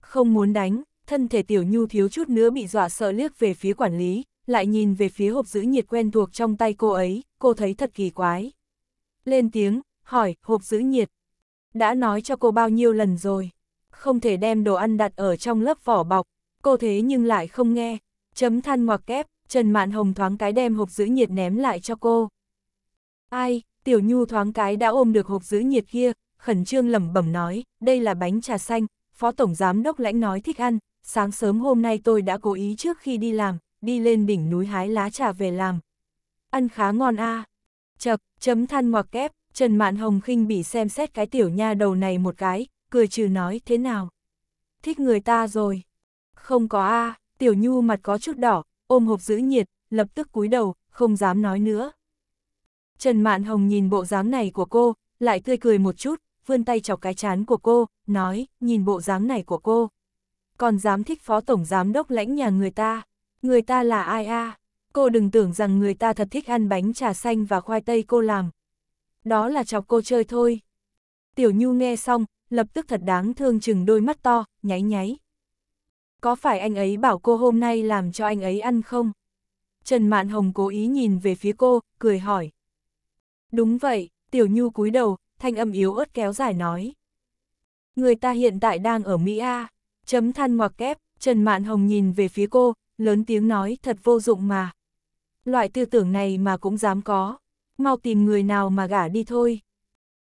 Không muốn đánh, thân thể Tiểu Nhu thiếu chút nữa bị dọa sợ liếc về phía quản lý, lại nhìn về phía hộp giữ nhiệt quen thuộc trong tay cô ấy, cô thấy thật kỳ quái. Lên tiếng, hỏi, hộp giữ nhiệt, đã nói cho cô bao nhiêu lần rồi, không thể đem đồ ăn đặt ở trong lớp vỏ bọc, cô thế nhưng lại không nghe. Chấm than ngoặc kép, Trần Mạn Hồng thoáng cái đem hộp giữ nhiệt ném lại cho cô. Ai, Tiểu Nhu thoáng cái đã ôm được hộp giữ nhiệt kia, khẩn trương lẩm bẩm nói, đây là bánh trà xanh, Phó Tổng Giám Đốc Lãnh nói thích ăn, sáng sớm hôm nay tôi đã cố ý trước khi đi làm, đi lên đỉnh núi hái lá trà về làm. Ăn khá ngon a à. Chật, chấm than ngoặc kép, Trần Mạn Hồng khinh bỉ xem xét cái tiểu nha đầu này một cái, cười trừ nói thế nào. Thích người ta rồi. Không có a tiểu nhu mặt có chút đỏ, ôm hộp giữ nhiệt, lập tức cúi đầu, không dám nói nữa. Trần Mạn Hồng nhìn bộ dáng này của cô, lại tươi cười một chút, vươn tay chọc cái chán của cô, nói, nhìn bộ dáng này của cô. Còn dám thích phó tổng giám đốc lãnh nhà người ta, người ta là ai a Cô đừng tưởng rằng người ta thật thích ăn bánh trà xanh và khoai tây cô làm, đó là chọc cô chơi thôi. Tiểu Nhu nghe xong, lập tức thật đáng thương chừng đôi mắt to, nháy nháy. Có phải anh ấy bảo cô hôm nay làm cho anh ấy ăn không? Trần Mạn Hồng cố ý nhìn về phía cô, cười hỏi. Đúng vậy, Tiểu Nhu cúi đầu, thanh âm yếu ớt kéo dài nói. Người ta hiện tại đang ở Mỹ A, chấm than ngoặc kép, Trần Mạn Hồng nhìn về phía cô, lớn tiếng nói thật vô dụng mà. Loại tư tưởng này mà cũng dám có mau tìm người nào mà gả đi thôi.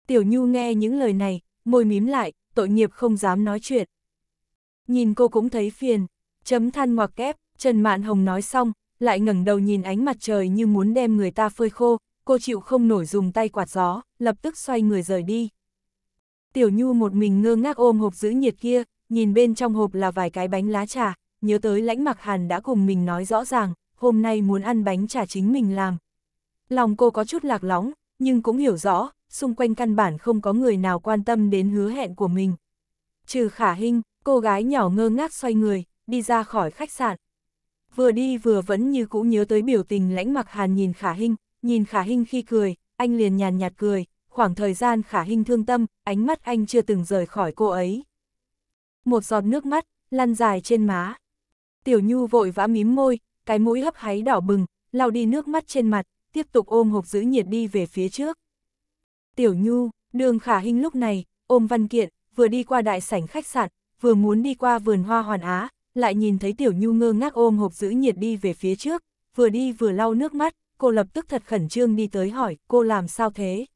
Tiểu Nhu nghe những lời này, môi mím lại, tội nghiệp không dám nói chuyện. Nhìn cô cũng thấy phiền, chấm than ngoặc kép, Trần Mạn Hồng nói xong, lại ngẩng đầu nhìn ánh mặt trời như muốn đem người ta phơi khô, cô chịu không nổi dùng tay quạt gió, lập tức xoay người rời đi. Tiểu Nhu một mình ngơ ngác ôm hộp giữ nhiệt kia, nhìn bên trong hộp là vài cái bánh lá trà, nhớ tới lãnh mặc hàn đã cùng mình nói rõ ràng, hôm nay muốn ăn bánh trà chính mình làm, Lòng cô có chút lạc lõng nhưng cũng hiểu rõ, xung quanh căn bản không có người nào quan tâm đến hứa hẹn của mình. Trừ khả hình, cô gái nhỏ ngơ ngác xoay người, đi ra khỏi khách sạn. Vừa đi vừa vẫn như cũ nhớ tới biểu tình lãnh mặc hàn nhìn khả hình, nhìn khả hình khi cười, anh liền nhàn nhạt cười, khoảng thời gian khả hình thương tâm, ánh mắt anh chưa từng rời khỏi cô ấy. Một giọt nước mắt, lăn dài trên má. Tiểu Nhu vội vã mím môi, cái mũi hấp háy đỏ bừng, lau đi nước mắt trên mặt, tiếp tục ôm hộp giữ nhiệt đi về phía trước. Tiểu Nhu, đường khả hình lúc này, ôm văn kiện, vừa đi qua đại sảnh khách sạn, vừa muốn đi qua vườn hoa hoàn á, lại nhìn thấy Tiểu Nhu ngơ ngác ôm hộp giữ nhiệt đi về phía trước, vừa đi vừa lau nước mắt, cô lập tức thật khẩn trương đi tới hỏi, cô làm sao thế?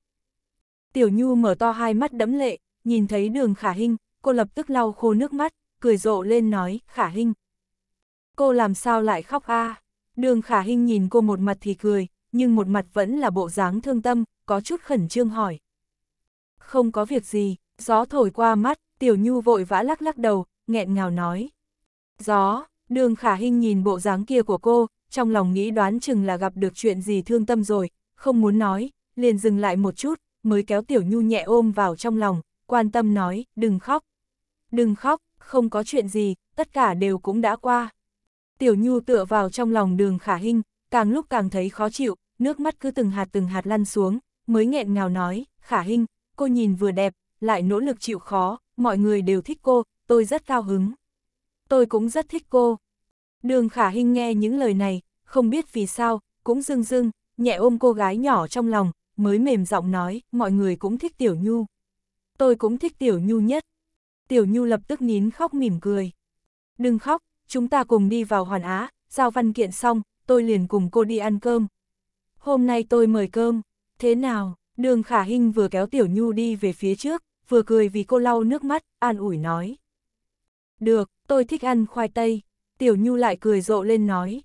Tiểu Nhu mở to hai mắt đẫm lệ, nhìn thấy đường khả hình, cô lập tức lau khô nước mắt, cười rộ lên nói, khả hình. Cô làm sao lại khóc a à? Đường khả hình nhìn cô một mặt thì cười, nhưng một mặt vẫn là bộ dáng thương tâm, có chút khẩn trương hỏi. Không có việc gì, gió thổi qua mắt, Tiểu Nhu vội vã lắc lắc đầu, nghẹn ngào nói. Gió, đường khả hình nhìn bộ dáng kia của cô, trong lòng nghĩ đoán chừng là gặp được chuyện gì thương tâm rồi, không muốn nói, liền dừng lại một chút, mới kéo Tiểu Nhu nhẹ ôm vào trong lòng, quan tâm nói, đừng khóc. Đừng khóc, không có chuyện gì, tất cả đều cũng đã qua. Tiểu Nhu tựa vào trong lòng đường khả hình, càng lúc càng thấy khó chịu, nước mắt cứ từng hạt từng hạt lăn xuống, mới nghẹn ngào nói, khả hình, cô nhìn vừa đẹp, lại nỗ lực chịu khó, mọi người đều thích cô, tôi rất cao hứng. Tôi cũng rất thích cô. Đường khả hình nghe những lời này, không biết vì sao, cũng dưng dưng, nhẹ ôm cô gái nhỏ trong lòng, mới mềm giọng nói, mọi người cũng thích Tiểu Nhu. Tôi cũng thích Tiểu Nhu nhất. Tiểu Nhu lập tức nín khóc mỉm cười. Đừng khóc, chúng ta cùng đi vào Hoàn Á, giao văn kiện xong, tôi liền cùng cô đi ăn cơm. Hôm nay tôi mời cơm, thế nào? Đường Khả Hinh vừa kéo Tiểu Nhu đi về phía trước, vừa cười vì cô lau nước mắt, an ủi nói. Được, tôi thích ăn khoai tây. Tiểu Nhu lại cười rộ lên nói.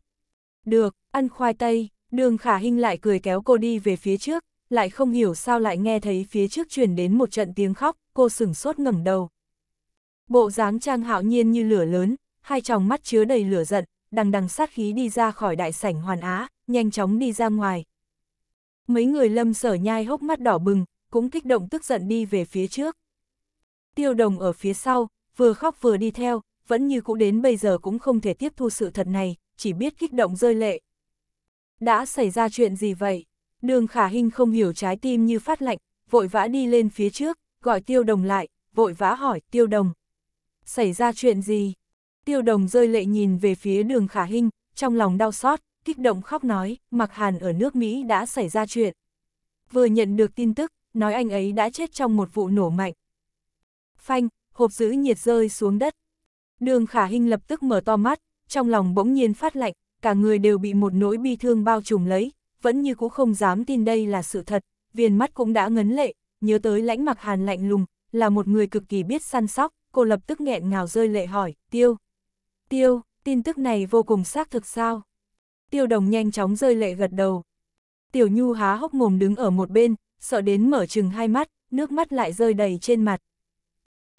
Được, ăn khoai tây, đường Khả Hinh lại cười kéo cô đi về phía trước, lại không hiểu sao lại nghe thấy phía trước truyền đến một trận tiếng khóc, cô sửng sốt ngẩng đầu. Bộ dáng trang hạo nhiên như lửa lớn, hai tròng mắt chứa đầy lửa giận, đằng đằng sát khí đi ra khỏi đại sảnh hoàn á, nhanh chóng đi ra ngoài. Mấy người lâm sở nhai hốc mắt đỏ bừng, cũng kích động tức giận đi về phía trước. Tiêu đồng ở phía sau, vừa khóc vừa đi theo, vẫn như cũ đến bây giờ cũng không thể tiếp thu sự thật này, chỉ biết kích động rơi lệ. Đã xảy ra chuyện gì vậy? Đường khả hình không hiểu trái tim như phát lạnh, vội vã đi lên phía trước, gọi tiêu đồng lại, vội vã hỏi tiêu đồng. Xảy ra chuyện gì? Tiêu đồng rơi lệ nhìn về phía đường khả hình, trong lòng đau xót, kích động khóc nói, mặc hàn ở nước Mỹ đã xảy ra chuyện. Vừa nhận được tin tức, nói anh ấy đã chết trong một vụ nổ mạnh. Phanh, hộp giữ nhiệt rơi xuống đất. Đường khả hình lập tức mở to mắt, trong lòng bỗng nhiên phát lạnh, cả người đều bị một nỗi bi thương bao trùm lấy, vẫn như cũ không dám tin đây là sự thật, viền mắt cũng đã ngấn lệ, nhớ tới lãnh mặc hàn lạnh lùng, là một người cực kỳ biết săn sóc, cô lập tức nghẹn ngào rơi lệ hỏi, tiêu. Tiêu, tin tức này vô cùng xác thực sao? Tiêu đồng nhanh chóng rơi lệ gật đầu. Tiểu Nhu há hốc mồm đứng ở một bên, sợ đến mở chừng hai mắt, nước mắt lại rơi đầy trên mặt.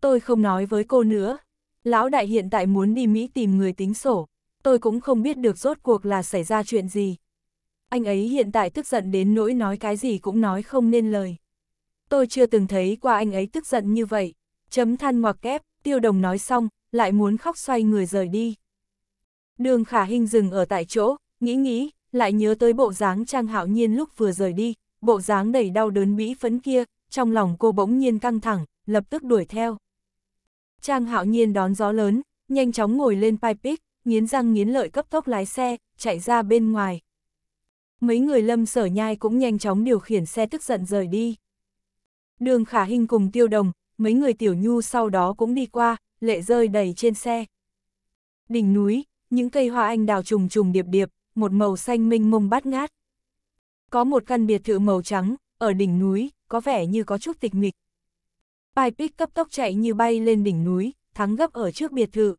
Tôi không nói với cô nữa. Lão đại hiện tại muốn đi Mỹ tìm người tính sổ. Tôi cũng không biết được rốt cuộc là xảy ra chuyện gì. Anh ấy hiện tại tức giận đến nỗi nói cái gì cũng nói không nên lời. Tôi chưa từng thấy qua anh ấy tức giận như vậy. Chấm than ngoặc kép, tiêu đồng nói xong, lại muốn khóc xoay người rời đi. Đường khả hình dừng ở tại chỗ, nghĩ nghĩ, lại nhớ tới bộ dáng Trang Hạo Nhiên lúc vừa rời đi, bộ dáng đầy đau đớn bĩ phấn kia, trong lòng cô bỗng nhiên căng thẳng, lập tức đuổi theo. Trang Hạo Nhiên đón gió lớn, nhanh chóng ngồi lên pipe nghiến răng nghiến lợi cấp tốc lái xe, chạy ra bên ngoài. Mấy người lâm sở nhai cũng nhanh chóng điều khiển xe tức giận rời đi. Đường Khả Hinh cùng Tiêu Đồng, mấy người Tiểu Nhu sau đó cũng đi qua, lệ rơi đầy trên xe. Đỉnh núi, những cây hoa anh đào trùng trùng điệp điệp, một màu xanh minh mông bát ngát. Có một căn biệt thự màu trắng, ở đỉnh núi, có vẻ như có chút tịch mịch. bài pick cấp tốc chạy như bay lên đỉnh núi, thắng gấp ở trước biệt thự.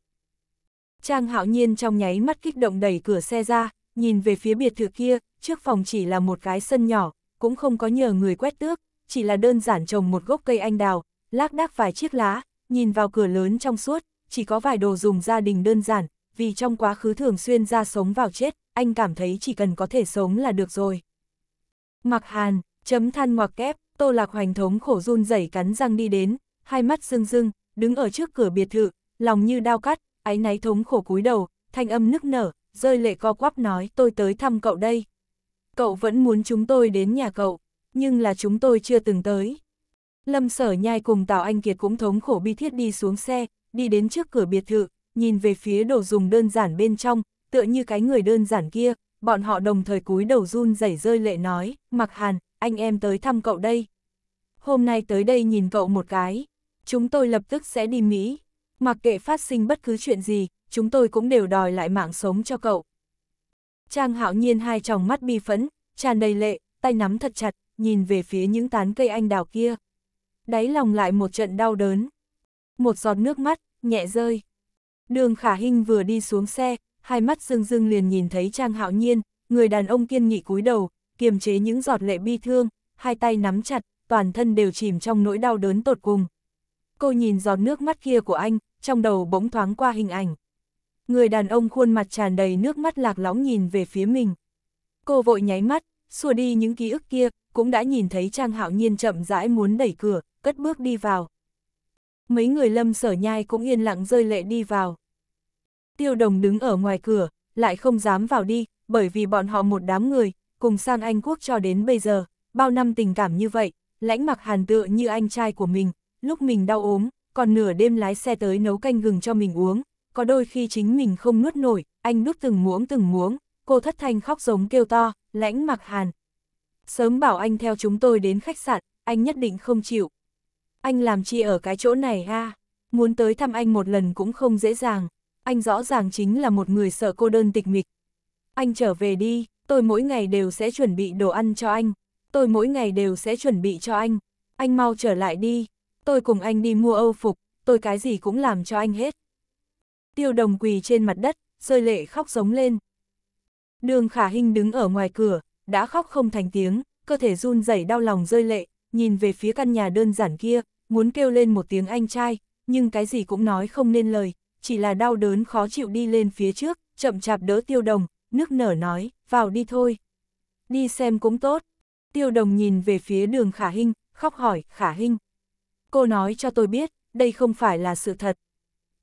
Trang hạo nhiên trong nháy mắt kích động đẩy cửa xe ra, nhìn về phía biệt thự kia, trước phòng chỉ là một cái sân nhỏ, cũng không có nhờ người quét tước, chỉ là đơn giản trồng một gốc cây anh đào, lác đác vài chiếc lá, nhìn vào cửa lớn trong suốt, chỉ có vài đồ dùng gia đình đơn giản, vì trong quá khứ thường xuyên ra sống vào chết, anh cảm thấy chỉ cần có thể sống là được rồi. Mặc hàn, chấm than ngoặc kép, tô lạc hoành thống khổ run rẩy cắn răng đi đến, hai mắt rưng rưng, đứng ở trước cửa biệt thự, lòng như đao cắt, áy náy thống khổ cúi đầu, thanh âm nức nở, rơi lệ co quắp nói tôi tới thăm cậu đây. Cậu vẫn muốn chúng tôi đến nhà cậu, nhưng là chúng tôi chưa từng tới. Lâm Sở Nhai cùng Tào Anh Kiệt cũng thống khổ bi thiết đi xuống xe, đi đến trước cửa biệt thự, nhìn về phía đồ dùng đơn giản bên trong, tựa như cái người đơn giản kia, bọn họ đồng thời cúi đầu run rẩy rơi lệ nói, Mặc Hàn, anh em tới thăm cậu đây. Hôm nay tới đây nhìn cậu một cái, chúng tôi lập tức sẽ đi Mỹ, mặc kệ phát sinh bất cứ chuyện gì, chúng tôi cũng đều đòi lại mạng sống cho cậu. Trang hạo nhiên hai tròng mắt bi phấn, tràn đầy lệ, tay nắm thật chặt, nhìn về phía những tán cây anh đào kia đáy lòng lại một trận đau đớn. Một giọt nước mắt, nhẹ rơi. Đường khả hình vừa đi xuống xe, hai mắt rưng rưng liền nhìn thấy Trang Hạo Nhiên, người đàn ông kiên nghị cúi đầu, kiềm chế những giọt lệ bi thương, hai tay nắm chặt, toàn thân đều chìm trong nỗi đau đớn tột cùng. Cô nhìn giọt nước mắt kia của anh, trong đầu bỗng thoáng qua hình ảnh. Người đàn ông khuôn mặt tràn đầy nước mắt lạc lõng nhìn về phía mình. Cô vội nháy mắt, xua đi những ký ức kia, cũng đã nhìn thấy Trang Hạo Nhiên chậm rãi muốn đẩy cửa, cất bước đi vào. Mấy người lâm sở nhai cũng yên lặng rơi lệ đi vào. Tiêu đồng đứng ở ngoài cửa, lại không dám vào đi, bởi vì bọn họ một đám người, cùng sang Anh Quốc cho đến bây giờ, bao năm tình cảm như vậy, lãnh mặc hàn tựa như anh trai của mình, lúc mình đau ốm, còn nửa đêm lái xe tới nấu canh gừng cho mình uống, có đôi khi chính mình không nuốt nổi, anh đút từng muỗng từng muỗng, cô thất thanh khóc giống kêu to, lãnh mặc hàn. Sớm bảo anh theo chúng tôi đến khách sạn, anh nhất định không chịu, anh làm chi ở cái chỗ này ha, muốn tới thăm anh một lần cũng không dễ dàng, anh rõ ràng chính là một người sợ cô đơn tịch mịch. Anh trở về đi, tôi mỗi ngày đều sẽ chuẩn bị đồ ăn cho anh, tôi mỗi ngày đều sẽ chuẩn bị cho anh, anh mau trở lại đi, tôi cùng anh đi mua âu phục, tôi cái gì cũng làm cho anh hết. Tiêu đồng quỳ trên mặt đất, rơi lệ khóc giống lên. Đường khả hình đứng ở ngoài cửa, đã khóc không thành tiếng, cơ thể run rẩy đau lòng rơi lệ, nhìn về phía căn nhà đơn giản kia, muốn kêu lên một tiếng anh trai, nhưng cái gì cũng nói không nên lời, chỉ là đau đớn khó chịu đi lên phía trước, chậm chạp đỡ tiêu đồng, nước nở nói, vào đi thôi. Đi xem cũng tốt. Tiêu đồng nhìn về phía đường khả hình khóc hỏi, khả hình Cô nói cho tôi biết, đây không phải là sự thật.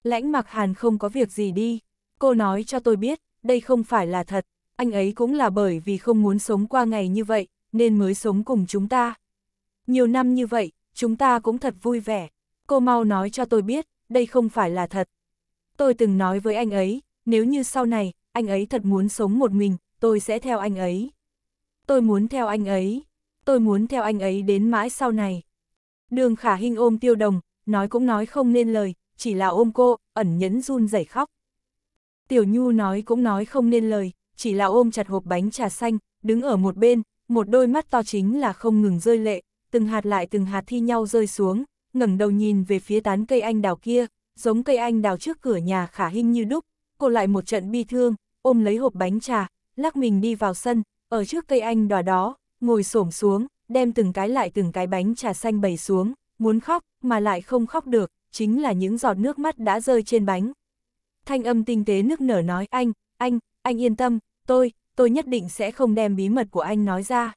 Lãnh mặc hàn không có việc gì đi. Cô nói cho tôi biết, đây không phải là thật. Anh ấy cũng là bởi vì không muốn sống qua ngày như vậy, nên mới sống cùng chúng ta. Nhiều năm như vậy, chúng ta cũng thật vui vẻ. Cô mau nói cho tôi biết, đây không phải là thật. Tôi từng nói với anh ấy, nếu như sau này, anh ấy thật muốn sống một mình, tôi sẽ theo anh ấy. Tôi muốn theo anh ấy, tôi muốn theo anh ấy đến mãi sau này. Đường khả hình ôm tiêu đồng, nói cũng nói không nên lời, chỉ là ôm cô, ẩn nhẫn run rẩy khóc. Tiểu Nhu nói cũng nói không nên lời, chỉ là ôm chặt hộp bánh trà xanh, đứng ở một bên, một đôi mắt to chính là không ngừng rơi lệ, từng hạt lại từng hạt thi nhau rơi xuống, ngẩng đầu nhìn về phía tán cây anh đào kia, giống cây anh đào trước cửa nhà khả hình như đúc, cô lại một trận bi thương, ôm lấy hộp bánh trà, lắc mình đi vào sân, ở trước cây anh đào đó, ngồi xổm xuống, đem từng cái lại từng cái bánh trà xanh bày xuống, muốn khóc mà lại không khóc được, chính là những giọt nước mắt đã rơi trên bánh. Thanh âm tinh tế nước nở nói anh, anh, anh yên tâm, tôi, tôi nhất định sẽ không đem bí mật của anh nói ra.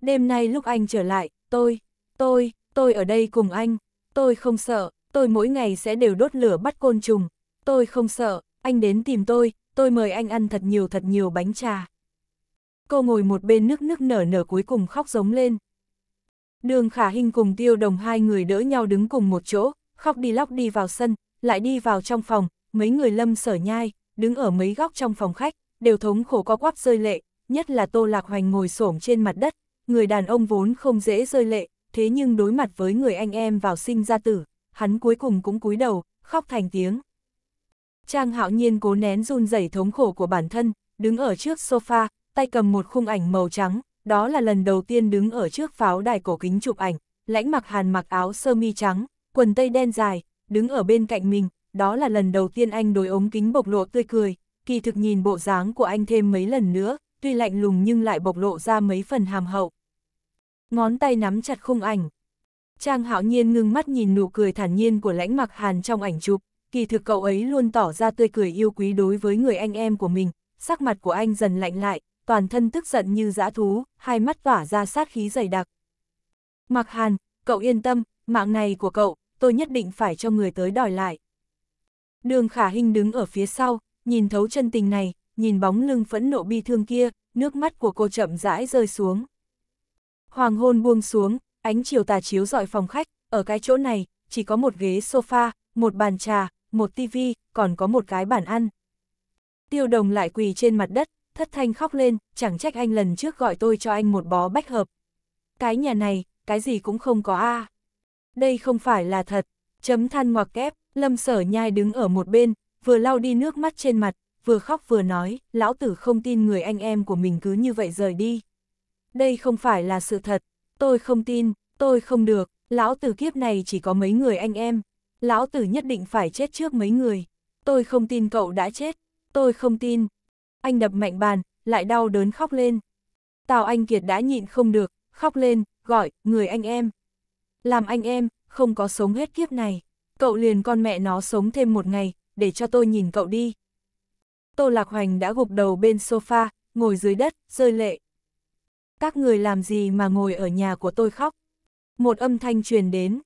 Đêm nay lúc anh trở lại, tôi, tôi, tôi ở đây cùng anh, tôi không sợ, tôi mỗi ngày sẽ đều đốt lửa bắt côn trùng, tôi không sợ, anh đến tìm tôi, tôi mời anh ăn thật nhiều thật nhiều bánh trà. Cô ngồi một bên nước nước nở nở cuối cùng khóc giống lên. Đường khả hình cùng tiêu đồng hai người đỡ nhau đứng cùng một chỗ, khóc đi lóc đi vào sân, lại đi vào trong phòng, mấy người lâm sở nhai, đứng ở mấy góc trong phòng khách, đều thống khổ co quắp rơi lệ, nhất là tô lạc hoành ngồi xổm trên mặt đất, người đàn ông vốn không dễ rơi lệ, thế nhưng đối mặt với người anh em vào sinh ra tử, hắn cuối cùng cũng cúi đầu, khóc thành tiếng. Trang hạo nhiên cố nén run rẩy thống khổ của bản thân, đứng ở trước sofa, tay cầm một khung ảnh màu trắng, đó là lần đầu tiên đứng ở trước pháo đài cổ kính chụp ảnh, lãnh mặc hàn mặc áo sơ mi trắng, quần tây đen dài, đứng ở bên cạnh mình, đó là lần đầu tiên anh đối ống kính bộc lộ tươi cười, kỳ thực nhìn bộ dáng của anh thêm mấy lần nữa, tuy lạnh lùng nhưng lại bộc lộ ra mấy phần hàm hậu ngón tay nắm chặt khung ảnh. Trang hạo nhiên ngưng mắt nhìn nụ cười thản nhiên của lãnh mặc hàn trong ảnh chụp, kỳ thực cậu ấy luôn tỏ ra tươi cười yêu quý đối với người anh em của mình, sắc mặt của anh dần lạnh lại, toàn thân tức giận như dã thú, hai mắt tỏa ra sát khí dày đặc. Mặc hàn, cậu yên tâm, mạng này của cậu, tôi nhất định phải cho người tới đòi lại. Đường khả hình đứng ở phía sau, nhìn thấu chân tình này, nhìn bóng lưng phẫn nộ bi thương kia, nước mắt của cô chậm rãi rơi xuống. Hoàng hôn buông xuống, ánh chiều tà chiếu dọi phòng khách, ở cái chỗ này, chỉ có một ghế sofa, một bàn trà, một tivi, còn có một cái bàn ăn. Tiêu đồng lại quỳ trên mặt đất, thất thanh khóc lên, chẳng trách anh lần trước gọi tôi cho anh một bó bách hợp. Cái nhà này, cái gì cũng không có a. Đây không phải là thật, chấm than ngoặc kép, lâm sở nhai đứng ở một bên, vừa lau đi nước mắt trên mặt, vừa khóc vừa nói, lão tử không tin người anh em của mình cứ như vậy rời đi đây không phải là sự thật, tôi không tin, tôi không được, lão tử kiếp này chỉ có mấy người anh em, lão tử nhất định phải chết trước mấy người, tôi không tin cậu đã chết, tôi không tin. Anh đập mạnh bàn, lại đau đớn khóc lên. Tào Anh Kiệt đã nhịn không được, khóc lên, gọi, người anh em. Làm anh em, không có sống hết kiếp này, cậu liền con mẹ nó sống thêm một ngày, để cho tôi nhìn cậu đi. Tô Lạc Hoành đã gục đầu bên sofa, ngồi dưới đất, rơi lệ các người làm gì mà ngồi ở nhà của tôi khóc? Một âm thanh truyền đến.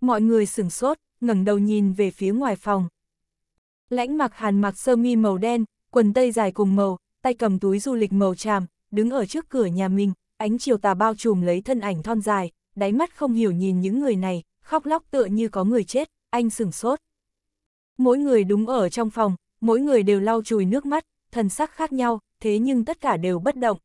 Mọi người sửng sốt, ngẩng đầu nhìn về phía ngoài phòng. Lãnh mặc hàn mặc sơ mi màu đen, quần tây dài cùng màu, tay cầm túi du lịch màu tràm, đứng ở trước cửa nhà mình, ánh chiều tà bao trùm lấy thân ảnh thon dài, đáy mắt không hiểu nhìn những người này, khóc lóc tựa như có người chết, anh sửng sốt. Mỗi người đúng ở trong phòng, mỗi người đều lau chùi nước mắt, thần sắc khác nhau, thế nhưng tất cả đều bất động,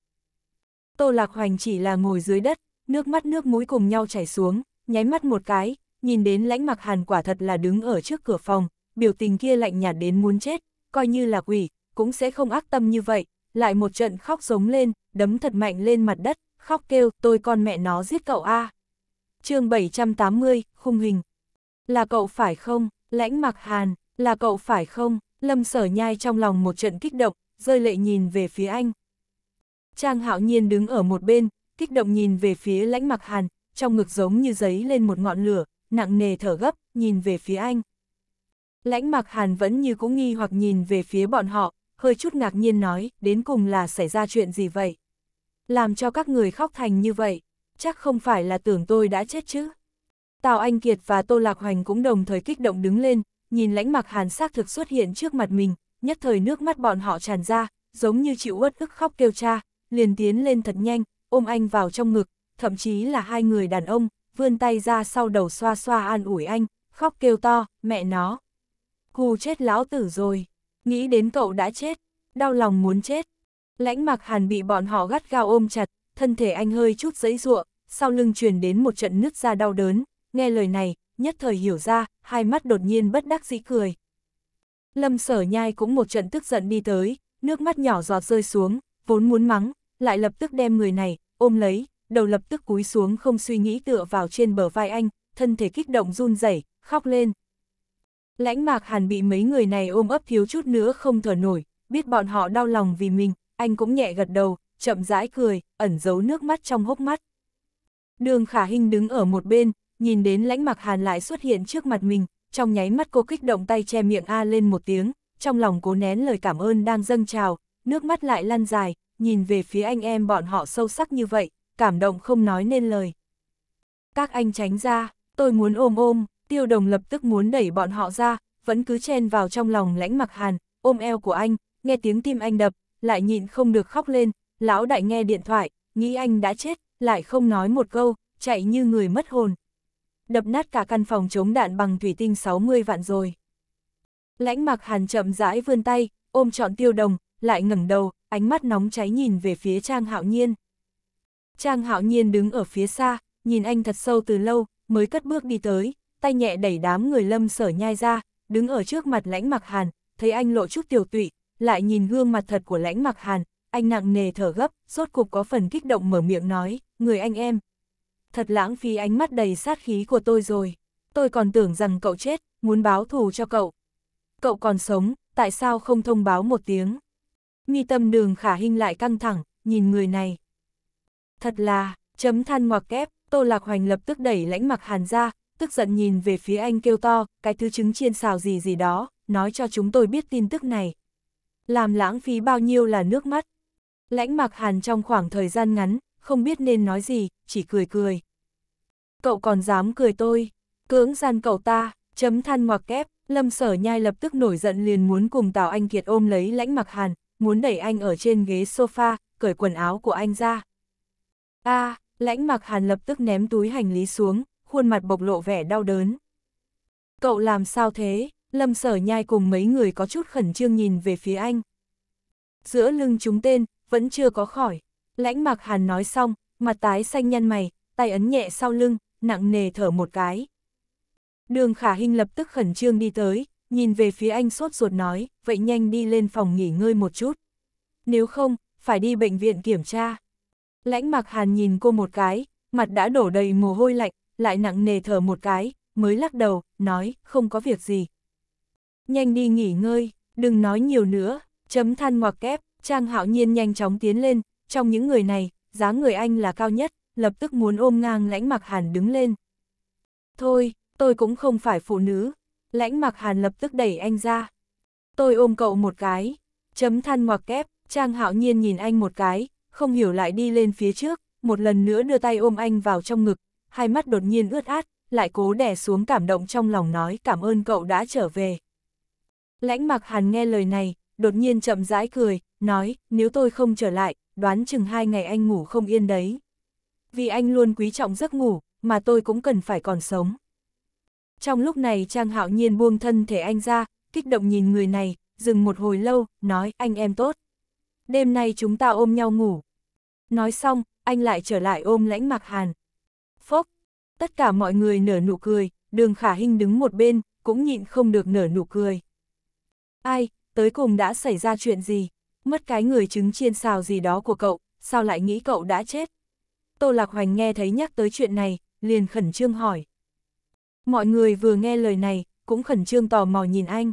Tô Lạc Hoành chỉ là ngồi dưới đất, nước mắt nước mũi cùng nhau chảy xuống, nháy mắt một cái, nhìn đến lãnh mặc hàn quả thật là đứng ở trước cửa phòng, biểu tình kia lạnh nhạt đến muốn chết, coi như là quỷ, cũng sẽ không ác tâm như vậy, lại một trận khóc giống lên, đấm thật mạnh lên mặt đất, khóc kêu tôi con mẹ nó giết cậu A. chương 780, khung hình. Là cậu phải không, lãnh mặc hàn, là cậu phải không, lâm sở nhai trong lòng một trận kích động, rơi lệ nhìn về phía anh, Trang hạo nhiên đứng ở một bên, kích động nhìn về phía lãnh mặc hàn, trong ngực giống như giấy lên một ngọn lửa, nặng nề thở gấp, nhìn về phía anh. Lãnh mặc hàn vẫn như cũng nghi hoặc nhìn về phía bọn họ, hơi chút ngạc nhiên nói, đến cùng là xảy ra chuyện gì vậy? Làm cho các người khóc thành như vậy, chắc không phải là tưởng tôi đã chết chứ? Tào Anh Kiệt và Tô Lạc Hoành cũng đồng thời kích động đứng lên, nhìn lãnh mặc hàn xác thực xuất hiện trước mặt mình, nhất thời nước mắt bọn họ tràn ra, giống như chịu uất ức khóc kêu cha, liền tiến lên thật nhanh, ôm anh vào trong ngực, thậm chí là hai người đàn ông, vươn tay ra sau đầu xoa xoa an ủi anh, khóc kêu to, mẹ nó. Hù chết lão tử rồi, nghĩ đến cậu đã chết, đau lòng muốn chết. Lãnh mặc hàn bị bọn họ gắt gao ôm chặt, thân thể anh hơi chút giấy ruộng, sau lưng truyền đến một trận nứt ra đau đớn, nghe lời này, nhất thời hiểu ra, hai mắt đột nhiên bất đắc dĩ cười. Lâm sở nhai cũng một trận tức giận đi tới, nước mắt nhỏ giọt rơi xuống, vốn muốn mắng, lại lập tức đem người này, ôm lấy, đầu lập tức cúi xuống không suy nghĩ tựa vào trên bờ vai anh, thân thể kích động run rẩy, khóc lên. Lãnh mạc hàn bị mấy người này ôm ấp thiếu chút nữa không thở nổi, biết bọn họ đau lòng vì mình, anh cũng nhẹ gật đầu, chậm rãi cười, ẩn giấu nước mắt trong hốc mắt. Đường khả hình đứng ở một bên, nhìn đến lãnh mạc hàn lại xuất hiện trước mặt mình, trong nháy mắt cô kích động tay che miệng A lên một tiếng, trong lòng cố nén lời cảm ơn đang dâng trào, nước mắt lại lăn dài, nhìn về phía anh em bọn họ sâu sắc như vậy, cảm động không nói nên lời. Các anh tránh ra, tôi muốn ôm ôm, tiêu đồng lập tức muốn đẩy bọn họ ra, vẫn cứ chen vào trong lòng lãnh mặc hàn, ôm eo của anh, nghe tiếng tim anh đập, lại nhịn không được khóc lên, lão đại nghe điện thoại, nghĩ anh đã chết, lại không nói một câu, chạy như người mất hồn. Đập nát cả căn phòng chống đạn bằng thủy tinh 60 vạn rồi. Lãnh mặc hàn chậm rãi vươn tay, ôm trọn tiêu đồng, lại ngẩng đầu, ánh mắt nóng cháy nhìn về phía Trang Hạo Nhiên. Trang Hạo Nhiên đứng ở phía xa, nhìn anh thật sâu từ lâu, mới cất bước đi tới, tay nhẹ đẩy đám người lâm sở nhai ra, đứng ở trước mặt lãnh mặc hàn, thấy anh lộ chút tiểu tụy, lại nhìn gương mặt thật của lãnh mặc hàn, anh nặng nề thở gấp, rốt cục có phần kích động mở miệng nói, người anh em. Thật lãng phí ánh mắt đầy sát khí của tôi rồi, tôi còn tưởng rằng cậu chết, muốn báo thù cho cậu. Cậu còn sống, tại sao không thông báo một tiếng? mi tâm đường khả hình lại căng thẳng, nhìn người này. Thật là, chấm than ngoặc kép, Tô Lạc Hoành lập tức đẩy lãnh mặc hàn ra, tức giận nhìn về phía anh kêu to, cái thứ trứng chiên xào gì gì đó, nói cho chúng tôi biết tin tức này. Làm lãng phí bao nhiêu là nước mắt. Lãnh mặc hàn trong khoảng thời gian ngắn, không biết nên nói gì, chỉ cười cười. Cậu còn dám cười tôi, cưỡng gian cậu ta, chấm than ngoặc kép, lâm sở nhai lập tức nổi giận liền muốn cùng Tào Anh Kiệt ôm lấy lãnh mặc hàn, muốn đẩy anh ở trên ghế sofa, cởi quần áo của anh ra. a à, lãnh mặc hàn lập tức ném túi hành lý xuống, khuôn mặt bộc lộ vẻ đau đớn. Cậu làm sao thế? Lâm sở nhai cùng mấy người có chút khẩn trương nhìn về phía anh. Giữa lưng chúng tên, vẫn chưa có khỏi. Lãnh mặc hàn nói xong, mặt tái xanh nhăn mày, tay ấn nhẹ sau lưng, nặng nề thở một cái. Đường khả hình lập tức khẩn trương đi tới, nhìn về phía anh sốt ruột nói, vậy nhanh đi lên phòng nghỉ ngơi một chút. Nếu không, phải đi bệnh viện kiểm tra. Lãnh mặc hàn nhìn cô một cái, mặt đã đổ đầy mồ hôi lạnh, lại nặng nề thở một cái, mới lắc đầu, nói, không có việc gì. Nhanh đi nghỉ ngơi, đừng nói nhiều nữa, chấm than ngoặc kép, Trang Hạo Nhiên nhanh chóng tiến lên, trong những người này, dáng người anh là cao nhất, lập tức muốn ôm ngang lãnh mặc hàn đứng lên. Thôi, tôi cũng không phải phụ nữ, lãnh mặc hàn lập tức đẩy anh ra. Tôi ôm cậu một cái, chấm than ngoặc kép, Trang hạo nhiên nhìn anh một cái, không hiểu lại đi lên phía trước, một lần nữa đưa tay ôm anh vào trong ngực, hai mắt đột nhiên ướt át, lại cố đè xuống cảm động trong lòng nói cảm ơn cậu đã trở về. Lãnh mặc hàn nghe lời này, đột nhiên chậm rãi cười, nói, nếu tôi không trở lại, đoán chừng hai ngày anh ngủ không yên đấy. Vì anh luôn quý trọng giấc ngủ, mà tôi cũng cần phải còn sống. Trong lúc này Trang Hạo Nhiên buông thân thể anh ra, kích động nhìn người này, dừng một hồi lâu, nói anh em tốt. Đêm nay chúng ta ôm nhau ngủ. Nói xong, anh lại trở lại ôm lãnh mặc hàn. Phốc, tất cả mọi người nở nụ cười, đường khả hình đứng một bên, cũng nhịn không được nở nụ cười. Ai, tới cùng đã xảy ra chuyện gì? Mất cái người trứng chiên xào gì đó của cậu, sao lại nghĩ cậu đã chết? Tô Lạc Hoành nghe thấy nhắc tới chuyện này, liền khẩn trương hỏi. Mọi người vừa nghe lời này, cũng khẩn trương tò mò nhìn anh.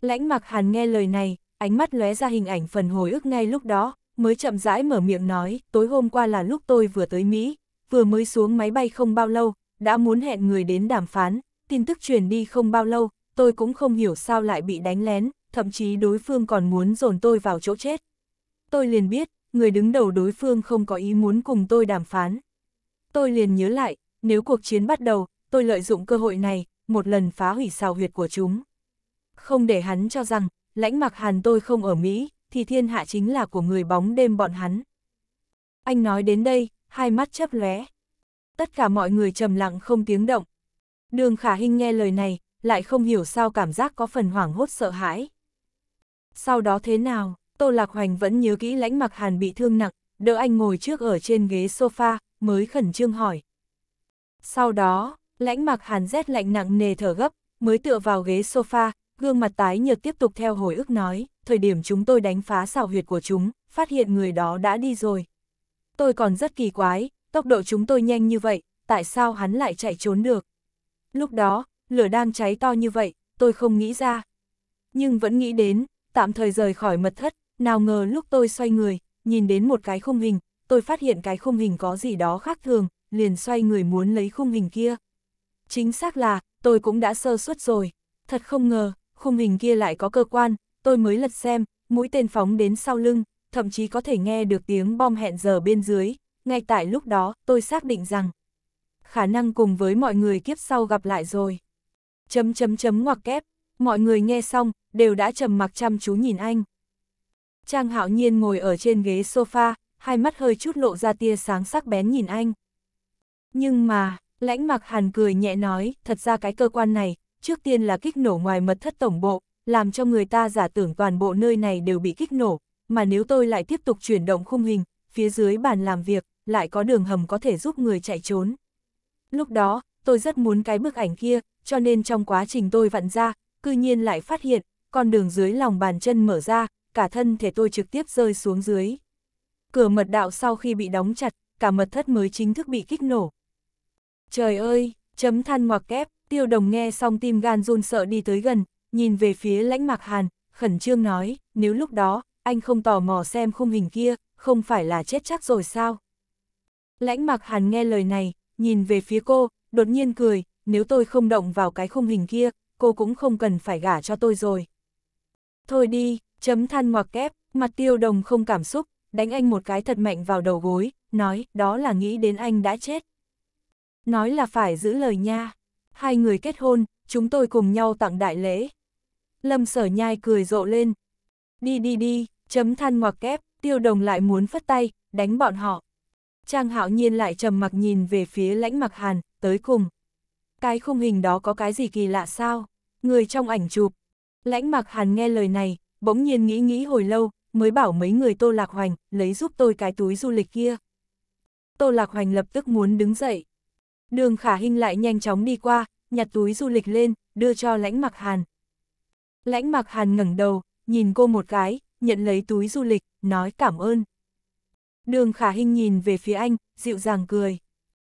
Lãnh mặc hàn nghe lời này, ánh mắt lóe ra hình ảnh phần hồi ức ngay lúc đó, mới chậm rãi mở miệng nói, tối hôm qua là lúc tôi vừa tới Mỹ, vừa mới xuống máy bay không bao lâu, đã muốn hẹn người đến đàm phán, tin tức truyền đi không bao lâu, tôi cũng không hiểu sao lại bị đánh lén, thậm chí đối phương còn muốn dồn tôi vào chỗ chết. Tôi liền biết, người đứng đầu đối phương không có ý muốn cùng tôi đàm phán. Tôi liền nhớ lại, nếu cuộc chiến bắt đầu, tôi lợi dụng cơ hội này, một lần phá hủy xào huyệt của chúng. Không để hắn cho rằng, lãnh mặc hàn tôi không ở Mỹ, thì thiên hạ chính là của người bóng đêm bọn hắn. Anh nói đến đây, hai mắt chớp lóe. Tất cả mọi người trầm lặng không tiếng động. Đường khả Hinh nghe lời này, lại không hiểu sao cảm giác có phần hoảng hốt sợ hãi. Sau đó thế nào, Tô Lạc Hoành vẫn nhớ kỹ lãnh mặc hàn bị thương nặng, đỡ anh ngồi trước ở trên ghế sofa, mới khẩn trương hỏi. Sau đó, Lãnh mặc hàn rét lạnh nặng nề thở gấp, mới tựa vào ghế sofa, gương mặt tái nhợt tiếp tục theo hồi ức nói, thời điểm chúng tôi đánh phá xào huyệt của chúng, phát hiện người đó đã đi rồi. Tôi còn rất kỳ quái, tốc độ chúng tôi nhanh như vậy, tại sao hắn lại chạy trốn được? Lúc đó, lửa đang cháy to như vậy, tôi không nghĩ ra. Nhưng vẫn nghĩ đến, tạm thời rời khỏi mật thất, nào ngờ lúc tôi xoay người, nhìn đến một cái khung hình, tôi phát hiện cái khung hình có gì đó khác thường, liền xoay người muốn lấy khung hình kia. Chính xác là, tôi cũng đã sơ suất rồi. Thật không ngờ, khung hình kia lại có cơ quan, tôi mới lật xem, mũi tên phóng đến sau lưng, thậm chí có thể nghe được tiếng bom hẹn giờ bên dưới. Ngay tại lúc đó, tôi xác định rằng, khả năng cùng với mọi người kiếp sau gặp lại rồi. Chấm chấm chấm ngoặc kép, mọi người nghe xong, đều đã trầm mặc chăm chú nhìn anh. Trang hạo nhiên ngồi ở trên ghế sofa, hai mắt hơi chút lộ ra tia sáng sắc bén nhìn anh. Nhưng mà, Lãnh mặc hàn cười nhẹ nói, thật ra cái cơ quan này, trước tiên là kích nổ ngoài mật thất tổng bộ, làm cho người ta giả tưởng toàn bộ nơi này đều bị kích nổ, mà nếu tôi lại tiếp tục chuyển động khung hình, phía dưới bàn làm việc, lại có đường hầm có thể giúp người chạy trốn. Lúc đó, tôi rất muốn cái bức ảnh kia, cho nên trong quá trình tôi vặn ra, cư nhiên lại phát hiện, con đường dưới lòng bàn chân mở ra, cả thân thể tôi trực tiếp rơi xuống dưới. Cửa mật đạo sau khi bị đóng chặt, cả mật thất mới chính thức bị kích nổ. Trời ơi, chấm than ngoặc kép, tiêu đồng nghe xong tim gan run sợ đi tới gần, nhìn về phía lãnh mạc hàn, khẩn trương nói, nếu lúc đó, anh không tò mò xem khung hình kia, không phải là chết chắc rồi sao? Lãnh mạc hàn nghe lời này, nhìn về phía cô, đột nhiên cười, nếu tôi không động vào cái khung hình kia, cô cũng không cần phải gả cho tôi rồi. Thôi đi, chấm than ngoặc kép, mặt tiêu đồng không cảm xúc, đánh anh một cái thật mạnh vào đầu gối, nói, đó là nghĩ đến anh đã chết. Nói là phải giữ lời nha. Hai người kết hôn, chúng tôi cùng nhau tặng đại lễ. Lâm sở nhai cười rộ lên. Đi đi đi, chấm than ngoặc kép, tiêu đồng lại muốn phất tay, đánh bọn họ. Trang hạo nhiên lại trầm mặc nhìn về phía lãnh mặc hàn, tới cùng. Cái khung hình đó có cái gì kỳ lạ sao? Người trong ảnh chụp. Lãnh mặc hàn nghe lời này, bỗng nhiên nghĩ nghĩ hồi lâu, mới bảo mấy người Tô Lạc Hoành, lấy giúp tôi cái túi du lịch kia. Tô Lạc Hoành lập tức muốn đứng dậy. Đường khả hình lại nhanh chóng đi qua, nhặt túi du lịch lên, đưa cho lãnh mặc hàn. Lãnh mặc hàn ngẩng đầu, nhìn cô một cái, nhận lấy túi du lịch, nói cảm ơn. Đường khả hình nhìn về phía anh, dịu dàng cười.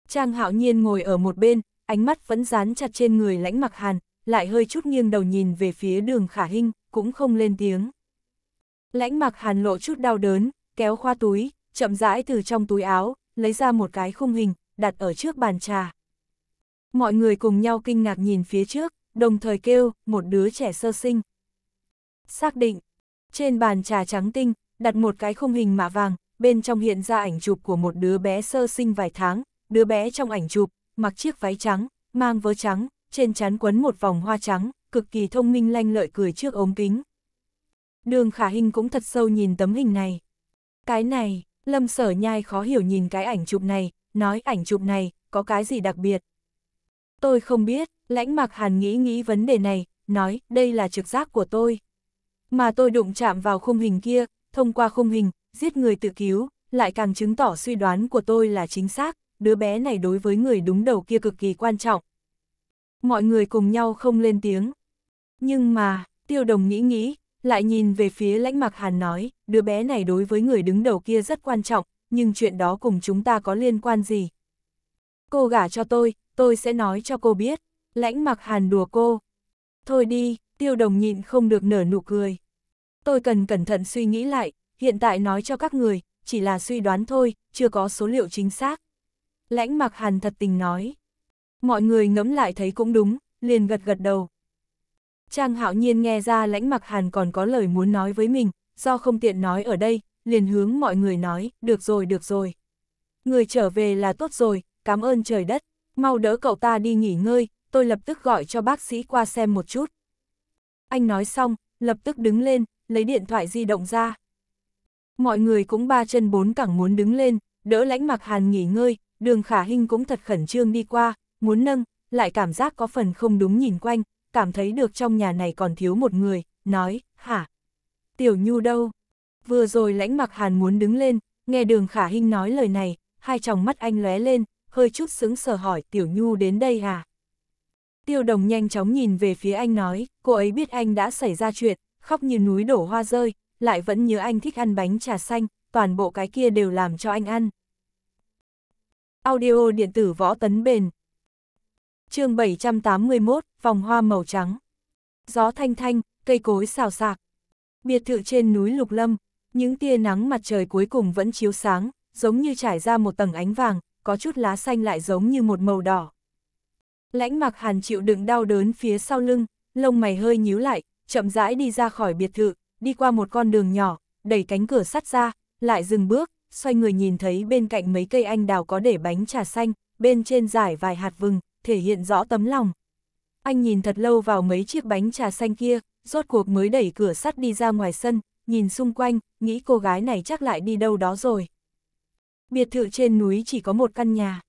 Trang hạo nhiên ngồi ở một bên, ánh mắt vẫn dán chặt trên người lãnh mặc hàn, lại hơi chút nghiêng đầu nhìn về phía đường khả hình, cũng không lên tiếng. Lãnh mặc hàn lộ chút đau đớn, kéo khoa túi, chậm rãi từ trong túi áo, lấy ra một cái khung hình, đặt ở trước bàn trà. Mọi người cùng nhau kinh ngạc nhìn phía trước, đồng thời kêu, một đứa trẻ sơ sinh. Xác định, trên bàn trà trắng tinh, đặt một cái khung hình mạ vàng, bên trong hiện ra ảnh chụp của một đứa bé sơ sinh vài tháng, đứa bé trong ảnh chụp, mặc chiếc váy trắng, mang vớ trắng, trên trán quấn một vòng hoa trắng, cực kỳ thông minh lanh lợi cười trước ống kính. Đường khả hình cũng thật sâu nhìn tấm hình này. Cái này, lâm sở nhai khó hiểu nhìn cái ảnh chụp này, nói ảnh chụp này, có cái gì đặc biệt? Tôi không biết, lãnh mặc hàn nghĩ nghĩ vấn đề này, nói, đây là trực giác của tôi. Mà tôi đụng chạm vào khung hình kia, thông qua khung hình, giết người tự cứu, lại càng chứng tỏ suy đoán của tôi là chính xác, đứa bé này đối với người đúng đầu kia cực kỳ quan trọng. Mọi người cùng nhau không lên tiếng. Nhưng mà, tiêu đồng nghĩ nghĩ, lại nhìn về phía lãnh mặc hàn nói, đứa bé này đối với người đứng đầu kia rất quan trọng, nhưng chuyện đó cùng chúng ta có liên quan gì? Cô gả cho tôi, tôi sẽ nói cho cô biết. Lãnh mặc hàn đùa cô. Thôi đi, tiêu đồng nhịn không được nở nụ cười. Tôi cần cẩn thận suy nghĩ lại, hiện tại nói cho các người, chỉ là suy đoán thôi, chưa có số liệu chính xác. Lãnh mặc hàn thật tình nói. Mọi người ngẫm lại thấy cũng đúng, liền gật gật đầu. Trang hạo nhiên nghe ra lãnh mặc hàn còn có lời muốn nói với mình, do không tiện nói ở đây, liền hướng mọi người nói, được rồi được rồi. Người trở về là tốt rồi, cảm ơn trời đất, mau đỡ cậu ta đi nghỉ ngơi, tôi lập tức gọi cho bác sĩ qua xem một chút. Anh nói xong, lập tức đứng lên, lấy điện thoại di động ra. Mọi người cũng ba chân bốn cẳng muốn đứng lên, đỡ lãnh mặc hàn nghỉ ngơi, đường khả hình cũng thật khẩn trương đi qua, muốn nâng, lại cảm giác có phần không đúng nhìn quanh, cảm thấy được trong nhà này còn thiếu một người, nói, hả? Tiểu Nhu đâu? Vừa rồi lãnh mặc hàn muốn đứng lên, nghe đường khả hinh nói lời này, hai tròng mắt anh lóe lên, hơi chút sững sờ hỏi tiểu nhu đến đây à. Tiêu đồng nhanh chóng nhìn về phía anh nói, cô ấy biết anh đã xảy ra chuyện, khóc như núi đổ hoa rơi, lại vẫn nhớ anh thích ăn bánh trà xanh, toàn bộ cái kia đều làm cho anh ăn. Audio điện tử võ tấn bền chương 781, vòng hoa màu trắng. Gió thanh thanh, cây cối xào xạc. Biệt thự trên núi Lục Lâm, những tia nắng mặt trời cuối cùng vẫn chiếu sáng, giống như trải ra một tầng ánh vàng, có chút lá xanh lại giống như một màu đỏ. Lãnh mặc hàn chịu đựng đau đớn phía sau lưng, lông mày hơi nhíu lại, chậm rãi đi ra khỏi biệt thự, đi qua một con đường nhỏ, đẩy cánh cửa sắt ra, lại dừng bước, xoay người nhìn thấy bên cạnh mấy cây anh đào có để bánh trà xanh, bên trên giải vài hạt vừng, thể hiện rõ tấm lòng. Anh nhìn thật lâu vào mấy chiếc bánh trà xanh kia, rốt cuộc mới đẩy cửa sắt đi ra ngoài sân, nhìn xung quanh, nghĩ cô gái này chắc lại đi đâu đó rồi. Biệt thự trên núi chỉ có một căn nhà.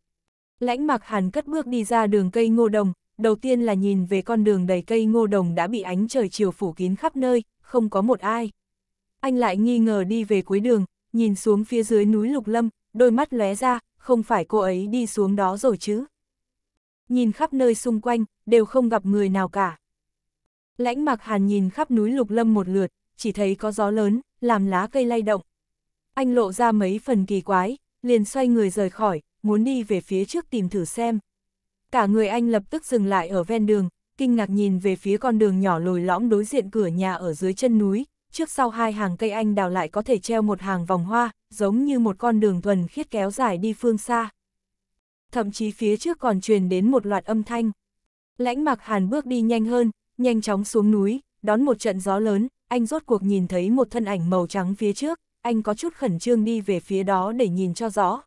Lãnh mặc hàn cất bước đi ra đường cây ngô đồng, đầu tiên là nhìn về con đường đầy cây ngô đồng đã bị ánh trời chiều phủ kín khắp nơi, không có một ai. Anh lại nghi ngờ đi về cuối đường, nhìn xuống phía dưới núi lục lâm, đôi mắt lóe ra, không phải cô ấy đi xuống đó rồi chứ. Nhìn khắp nơi xung quanh, đều không gặp người nào cả. Lãnh mặc hàn nhìn khắp núi lục lâm một lượt, chỉ thấy có gió lớn, làm lá cây lay động. Anh lộ ra mấy phần kỳ quái, liền xoay người rời khỏi, muốn đi về phía trước tìm thử xem. Cả người anh lập tức dừng lại ở ven đường, kinh ngạc nhìn về phía con đường nhỏ lồi lõm đối diện cửa nhà ở dưới chân núi, trước sau hai hàng cây anh đào lại có thể treo một hàng vòng hoa, giống như một con đường thuần khiết kéo dài đi phương xa. Thậm chí phía trước còn truyền đến một loạt âm thanh. Lãnh mặc hàn bước đi nhanh hơn, nhanh chóng xuống núi, đón một trận gió lớn, anh rốt cuộc nhìn thấy một thân ảnh màu trắng phía trước, anh có chút khẩn trương đi về phía đó để nhìn cho rõ.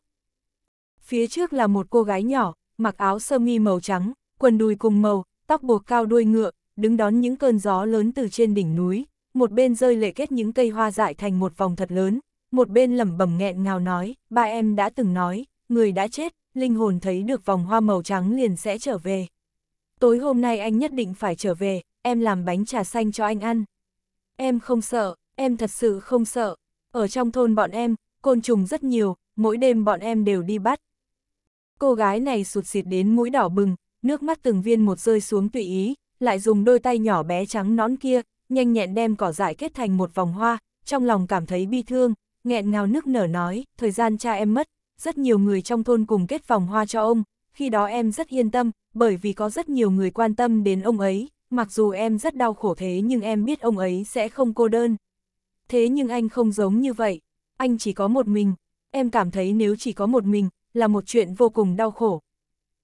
Phía trước là một cô gái nhỏ, mặc áo sơ mi màu trắng, quần đùi cùng màu, tóc buộc cao đuôi ngựa, đứng đón những cơn gió lớn từ trên đỉnh núi, một bên rơi lệ kết những cây hoa dại thành một vòng thật lớn, một bên lẩm bẩm nghẹn ngào nói, ba em đã từng nói, người đã chết, linh hồn thấy được vòng hoa màu trắng liền sẽ trở về. Tối hôm nay anh nhất định phải trở về, em làm bánh trà xanh cho anh ăn em không sợ, em thật sự không sợ. Ở trong thôn bọn em, côn trùng rất nhiều, mỗi đêm bọn em đều đi bắt. Cô gái này sụt xịt đến mũi đỏ bừng, nước mắt từng viên một rơi xuống tùy ý, lại dùng đôi tay nhỏ bé trắng nón kia, nhanh nhẹn đem cỏ dại kết thành một vòng hoa, trong lòng cảm thấy bi thương, nghẹn ngào nước nở nói, thời gian cha em mất, rất nhiều người trong thôn cùng kết vòng hoa cho ông, khi đó em rất yên tâm, bởi vì có rất nhiều người quan tâm đến ông ấy, mặc dù em rất đau khổ thế nhưng em biết ông ấy sẽ không cô đơn. Thế nhưng anh không giống như vậy, anh chỉ có một mình, em cảm thấy nếu chỉ có một mình, là một chuyện vô cùng đau khổ.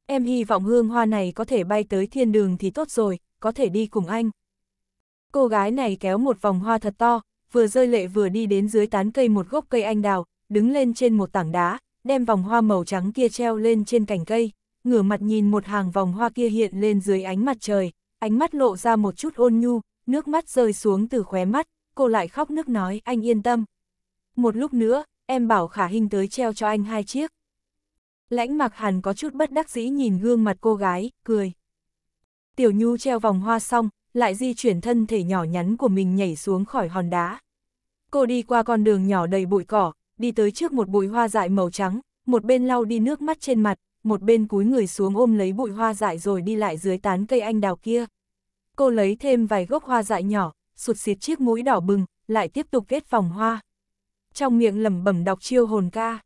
Em hy vọng hương hoa này có thể bay tới thiên đường thì tốt rồi, có thể đi cùng anh. Cô gái này kéo một vòng hoa thật to, vừa rơi lệ vừa đi đến dưới tán cây một gốc cây anh đào, đứng lên trên một tảng đá, đem vòng hoa màu trắng kia treo lên trên cành cây, ngửa mặt nhìn một hàng vòng hoa kia hiện lên dưới ánh mặt trời, ánh mắt lộ ra một chút ôn nhu, nước mắt rơi xuống từ khóe mắt, cô lại khóc nước nói anh yên tâm. Một lúc nữa, em bảo khả hình tới treo cho anh hai chiếc. Lãnh mặc hàn có chút bất đắc dĩ nhìn gương mặt cô gái, cười. Tiểu Nhu treo vòng hoa xong, lại di chuyển thân thể nhỏ nhắn của mình nhảy xuống khỏi hòn đá. Cô đi qua con đường nhỏ đầy bụi cỏ, đi tới trước một bụi hoa dại màu trắng, một bên lau đi nước mắt trên mặt, một bên cúi người xuống ôm lấy bụi hoa dại rồi đi lại dưới tán cây anh đào kia. Cô lấy thêm vài gốc hoa dại nhỏ, sụt xịt chiếc mũi đỏ bừng, lại tiếp tục kết vòng hoa. Trong miệng lẩm bẩm đọc chiêu hồn ca.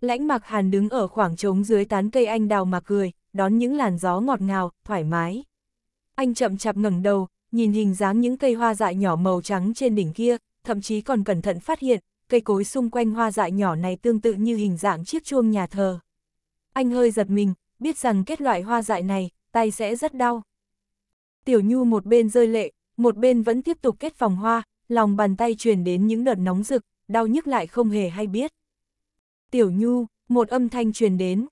Lãnh mặc hàn đứng ở khoảng trống dưới tán cây anh đào mà cười, đón những làn gió ngọt ngào, thoải mái. Anh chậm chạp ngẩng đầu, nhìn hình dáng những cây hoa dại nhỏ màu trắng trên đỉnh kia, thậm chí còn cẩn thận phát hiện, cây cối xung quanh hoa dại nhỏ này tương tự như hình dạng chiếc chuông nhà thờ anh hơi giật mình, biết rằng kết loại hoa dại này, tay sẽ rất đau. Tiểu Nhu một bên rơi lệ, một bên vẫn tiếp tục kết phòng hoa, lòng bàn tay truyền đến những đợt nóng rực, đau nhức lại không hề hay biết. Tiểu Nhu, một âm thanh truyền đến.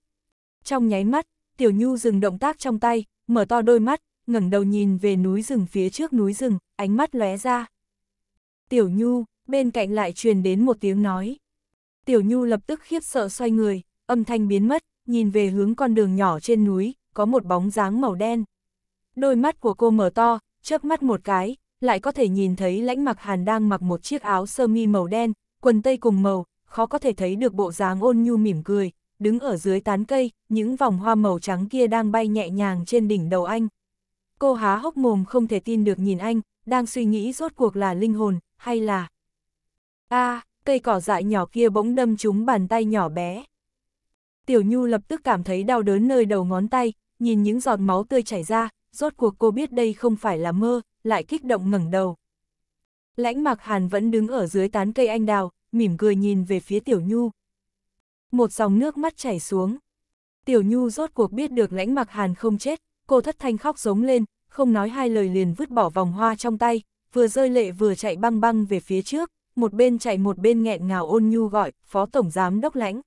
Trong nháy mắt, Tiểu Nhu dừng động tác trong tay, mở to đôi mắt, ngẩng đầu nhìn về núi rừng phía trước núi rừng, ánh mắt lóe ra. Tiểu Nhu, bên cạnh lại truyền đến một tiếng nói. Tiểu Nhu lập tức khiếp sợ xoay người, âm thanh biến mất, nhìn về hướng con đường nhỏ trên núi, có một bóng dáng màu đen. Đôi mắt của cô mở to, chớp mắt một cái, lại có thể nhìn thấy lãnh mặc hàn đang mặc một chiếc áo sơ mi màu đen, quần tây cùng màu, khó có thể thấy được bộ dáng ôn nhu mỉm cười, đứng ở dưới tán cây, những vòng hoa màu trắng kia đang bay nhẹ nhàng trên đỉnh đầu anh. Cô há hốc mồm không thể tin được nhìn anh, đang suy nghĩ rốt cuộc là linh hồn, hay là... a cây cỏ dại nhỏ kia bỗng đâm trúng bàn tay nhỏ bé. Tiểu Nhu lập tức cảm thấy đau đớn nơi đầu ngón tay, nhìn những giọt máu tươi chảy ra, rốt cuộc cô biết đây không phải là mơ, lại kích động ngẩng đầu. Lãnh Mạc Hàn vẫn đứng ở dưới tán cây anh đào, mỉm cười nhìn về phía Tiểu Nhu. Một dòng nước mắt chảy xuống. Tiểu Nhu rốt cuộc biết được Lãnh Mạc Hàn không chết, cô thất thanh khóc giống lên, không nói hai lời liền vứt bỏ vòng hoa trong tay, vừa rơi lệ vừa chạy băng băng về phía trước, một bên chạy một bên nghẹn ngào ôn nhu gọi, "Phó tổng giám đốc Lãnh."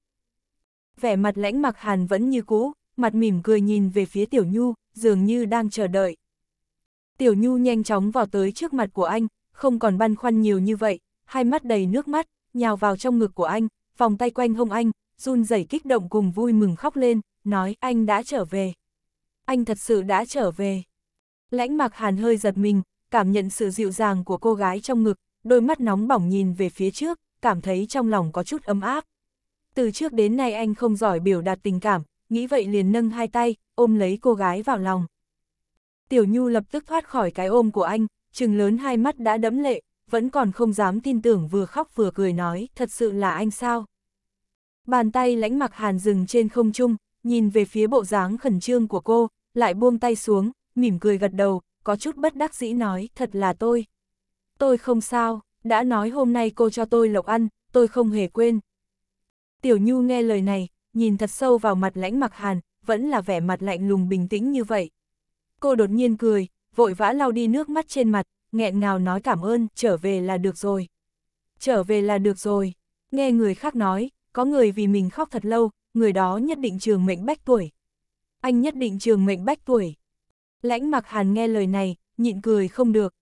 vẻ mặt lãnh mặc hàn vẫn như cũ, mặt mỉm cười nhìn về phía Tiểu Nhu, dường như đang chờ đợi. Tiểu Nhu nhanh chóng vào tới trước mặt của anh, không còn băn khoăn nhiều như vậy, hai mắt đầy nước mắt, nhào vào trong ngực của anh, vòng tay quanh hông anh, run rẩy kích động cùng vui mừng khóc lên, nói anh đã trở về. Anh thật sự đã trở về. Lãnh mặc hàn hơi giật mình, cảm nhận sự dịu dàng của cô gái trong ngực, đôi mắt nóng bỏng nhìn về phía trước, cảm thấy trong lòng có chút ấm áp từ trước đến nay anh không giỏi biểu đạt tình cảm, nghĩ vậy liền nâng hai tay, ôm lấy cô gái vào lòng. Tiểu Nhu lập tức thoát khỏi cái ôm của anh, trừng lớn hai mắt đã đẫm lệ, vẫn còn không dám tin tưởng vừa khóc vừa cười nói, thật sự là anh sao? Bàn tay lãnh mặc hàn dừng trên không trung, nhìn về phía bộ dáng khẩn trương của cô, lại buông tay xuống, mỉm cười gật đầu, có chút bất đắc dĩ nói, thật là tôi. Tôi không sao, đã nói hôm nay cô cho tôi lộc ăn, tôi không hề quên, Tiểu Nhu nghe lời này, nhìn thật sâu vào mặt lãnh mặc hàn, vẫn là vẻ mặt lạnh lùng bình tĩnh như vậy. Cô đột nhiên cười, vội vã lau đi nước mắt trên mặt, nghẹn ngào nói cảm ơn, trở về là được rồi. Trở về là được rồi. Nghe người khác nói, có người vì mình khóc thật lâu, người đó nhất định trường mệnh bách tuổi. Anh nhất định trường mệnh bách tuổi. Lãnh mặc hàn nghe lời này, nhịn cười không được.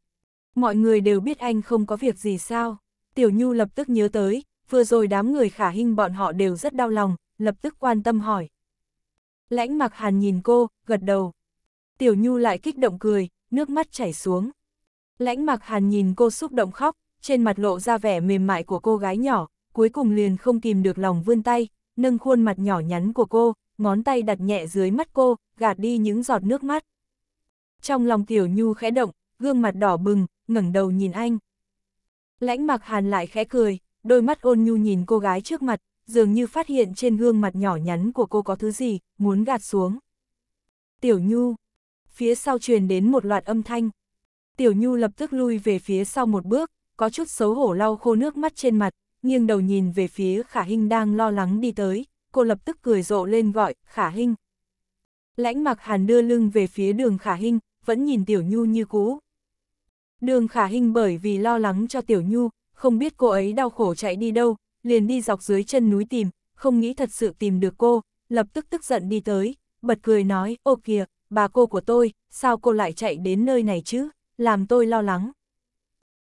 Mọi người đều biết anh không có việc gì sao. Tiểu Nhu lập tức nhớ tới, vừa rồi đám người khả hình bọn họ đều rất đau lòng, lập tức quan tâm hỏi. Lãnh mặc hàn nhìn cô, gật đầu. Tiểu Nhu lại kích động cười, nước mắt chảy xuống. Lãnh mặc hàn nhìn cô xúc động khóc, trên mặt lộ ra vẻ mềm mại của cô gái nhỏ, cuối cùng liền không kìm được lòng vươn tay, nâng khuôn mặt nhỏ nhắn của cô, ngón tay đặt nhẹ dưới mắt cô, gạt đi những giọt nước mắt. Trong lòng Tiểu Nhu khẽ động, gương mặt đỏ bừng, ngẩng đầu nhìn anh. Lãnh mặc hàn lại khẽ cười, đôi mắt ôn nhu nhìn cô gái trước mặt, dường như phát hiện trên gương mặt nhỏ nhắn của cô có thứ gì, muốn gạt xuống. Tiểu Nhu. Phía sau truyền đến một loạt âm thanh. Tiểu Nhu lập tức lui về phía sau một bước, có chút xấu hổ lau khô nước mắt trên mặt, nghiêng đầu nhìn về phía Khả Hinh đang lo lắng đi tới, cô lập tức cười rộ lên gọi, Khả Hinh. Lãnh mặc hàn đưa lưng về phía đường Khả Hinh, vẫn nhìn Tiểu Nhu như cũ. Đường Khả Hinh bởi vì lo lắng cho Tiểu Nhu, không biết cô ấy đau khổ chạy đi đâu, liền đi dọc dưới chân núi tìm, không nghĩ thật sự tìm được cô, lập tức tức giận đi tới, bật cười nói, ô kìa, bà cô của tôi, sao cô lại chạy đến nơi này chứ, làm tôi lo lắng.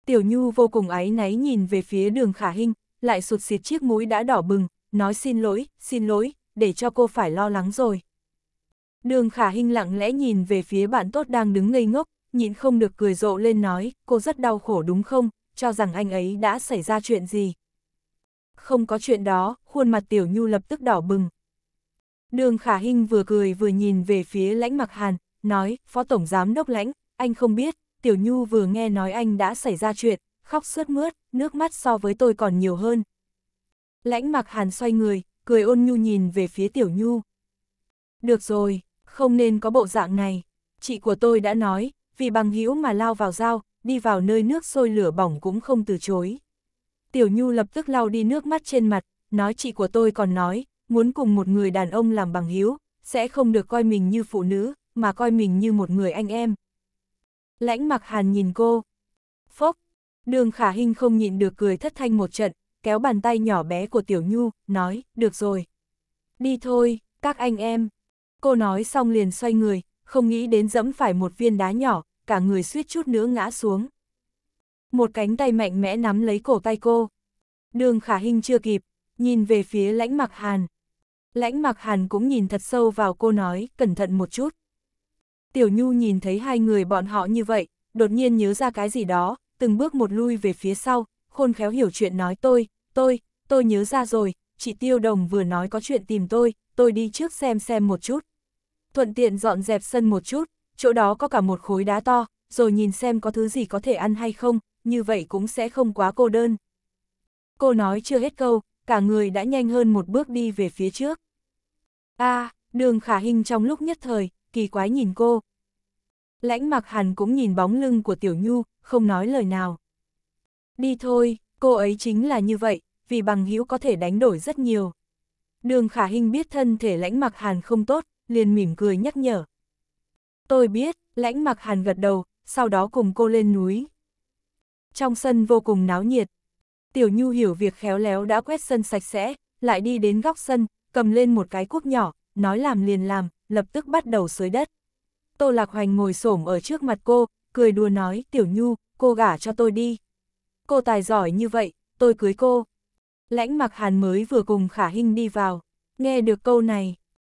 Tiểu Nhu vô cùng áy náy nhìn về phía đường khả hình, lại sụt xịt chiếc mũi đã đỏ bừng, nói xin lỗi, xin lỗi, để cho cô phải lo lắng rồi. Đường khả hình lặng lẽ nhìn về phía bạn tốt đang đứng ngây ngốc, nhịn không được cười rộ lên nói, cô rất đau khổ đúng không, cho rằng anh ấy đã xảy ra chuyện gì. Không có chuyện đó, khuôn mặt Tiểu Nhu lập tức đỏ bừng. Đường Khả Hinh vừa cười vừa nhìn về phía lãnh mặc hàn, nói, Phó Tổng Giám Đốc Lãnh, anh không biết, Tiểu Nhu vừa nghe nói anh đã xảy ra chuyện, khóc sướt mướt, nước mắt so với tôi còn nhiều hơn. Lãnh mặc hàn xoay người, cười ôn nhu nhìn về phía Tiểu Nhu. Được rồi, không nên có bộ dạng này. Chị của tôi đã nói, vì bằng hữu mà lao vào dao, đi vào nơi nước sôi lửa bỏng cũng không từ chối. Tiểu Nhu lập tức lau đi nước mắt trên mặt, nói chị của tôi còn nói, muốn cùng một người đàn ông làm bằng hiếu, sẽ không được coi mình như phụ nữ, mà coi mình như một người anh em. Lãnh mặc hàn nhìn cô. Phốc, đường khả hình không nhịn được cười thất thanh một trận, kéo bàn tay nhỏ bé của Tiểu Nhu, nói, được rồi. Đi thôi, các anh em. Cô nói xong liền xoay người, không nghĩ đến dẫm phải một viên đá nhỏ, cả người suýt chút nữa ngã xuống. Một cánh tay mạnh mẽ nắm lấy cổ tay cô. Đường khả hình chưa kịp, nhìn về phía lãnh mặc hàn. Lãnh mặc hàn cũng nhìn thật sâu vào cô nói, cẩn thận một chút. Tiểu Nhu nhìn thấy hai người bọn họ như vậy, đột nhiên nhớ ra cái gì đó, từng bước một lui về phía sau, khôn khéo hiểu chuyện nói tôi, tôi, tôi nhớ ra rồi, chị Tiêu Đồng vừa nói có chuyện tìm tôi, tôi đi trước xem xem một chút. Thuận tiện dọn dẹp sân một chút chỗ đó có cả một khối đá to, rồi nhìn xem có thứ gì có thể ăn hay không, như vậy cũng sẽ không quá cô đơn. Cô nói chưa hết câu, cả người đã nhanh hơn một bước đi về phía trước. a à, đường khả hình trong lúc nhất thời, kỳ quái nhìn cô. Lãnh mặc hẳn cũng nhìn bóng lưng của Tiểu Nhu, không nói lời nào. Đi thôi, cô ấy chính là như vậy, vì bằng hữu có thể đánh đổi rất nhiều. Đường khả hình biết thân thể lãnh mặc hàn không tốt, liền mỉm cười nhắc nhở. Tôi biết, lãnh mặc hàn gật đầu, sau đó cùng cô lên núi. Trong sân vô cùng náo nhiệt, Tiểu Nhu hiểu việc khéo léo đã quét sân sạch sẽ, lại đi đến góc sân, cầm lên một cái cuốc nhỏ, nói làm liền làm, lập tức bắt đầu xới đất. Tô Lạc Hoành ngồi xổm ở trước mặt cô, cười đùa nói, Tiểu Nhu, cô gả cho tôi đi. Cô tài giỏi như vậy, tôi cưới cô. Lãnh mặc hàn mới vừa cùng khả hình đi vào, nghe được câu này.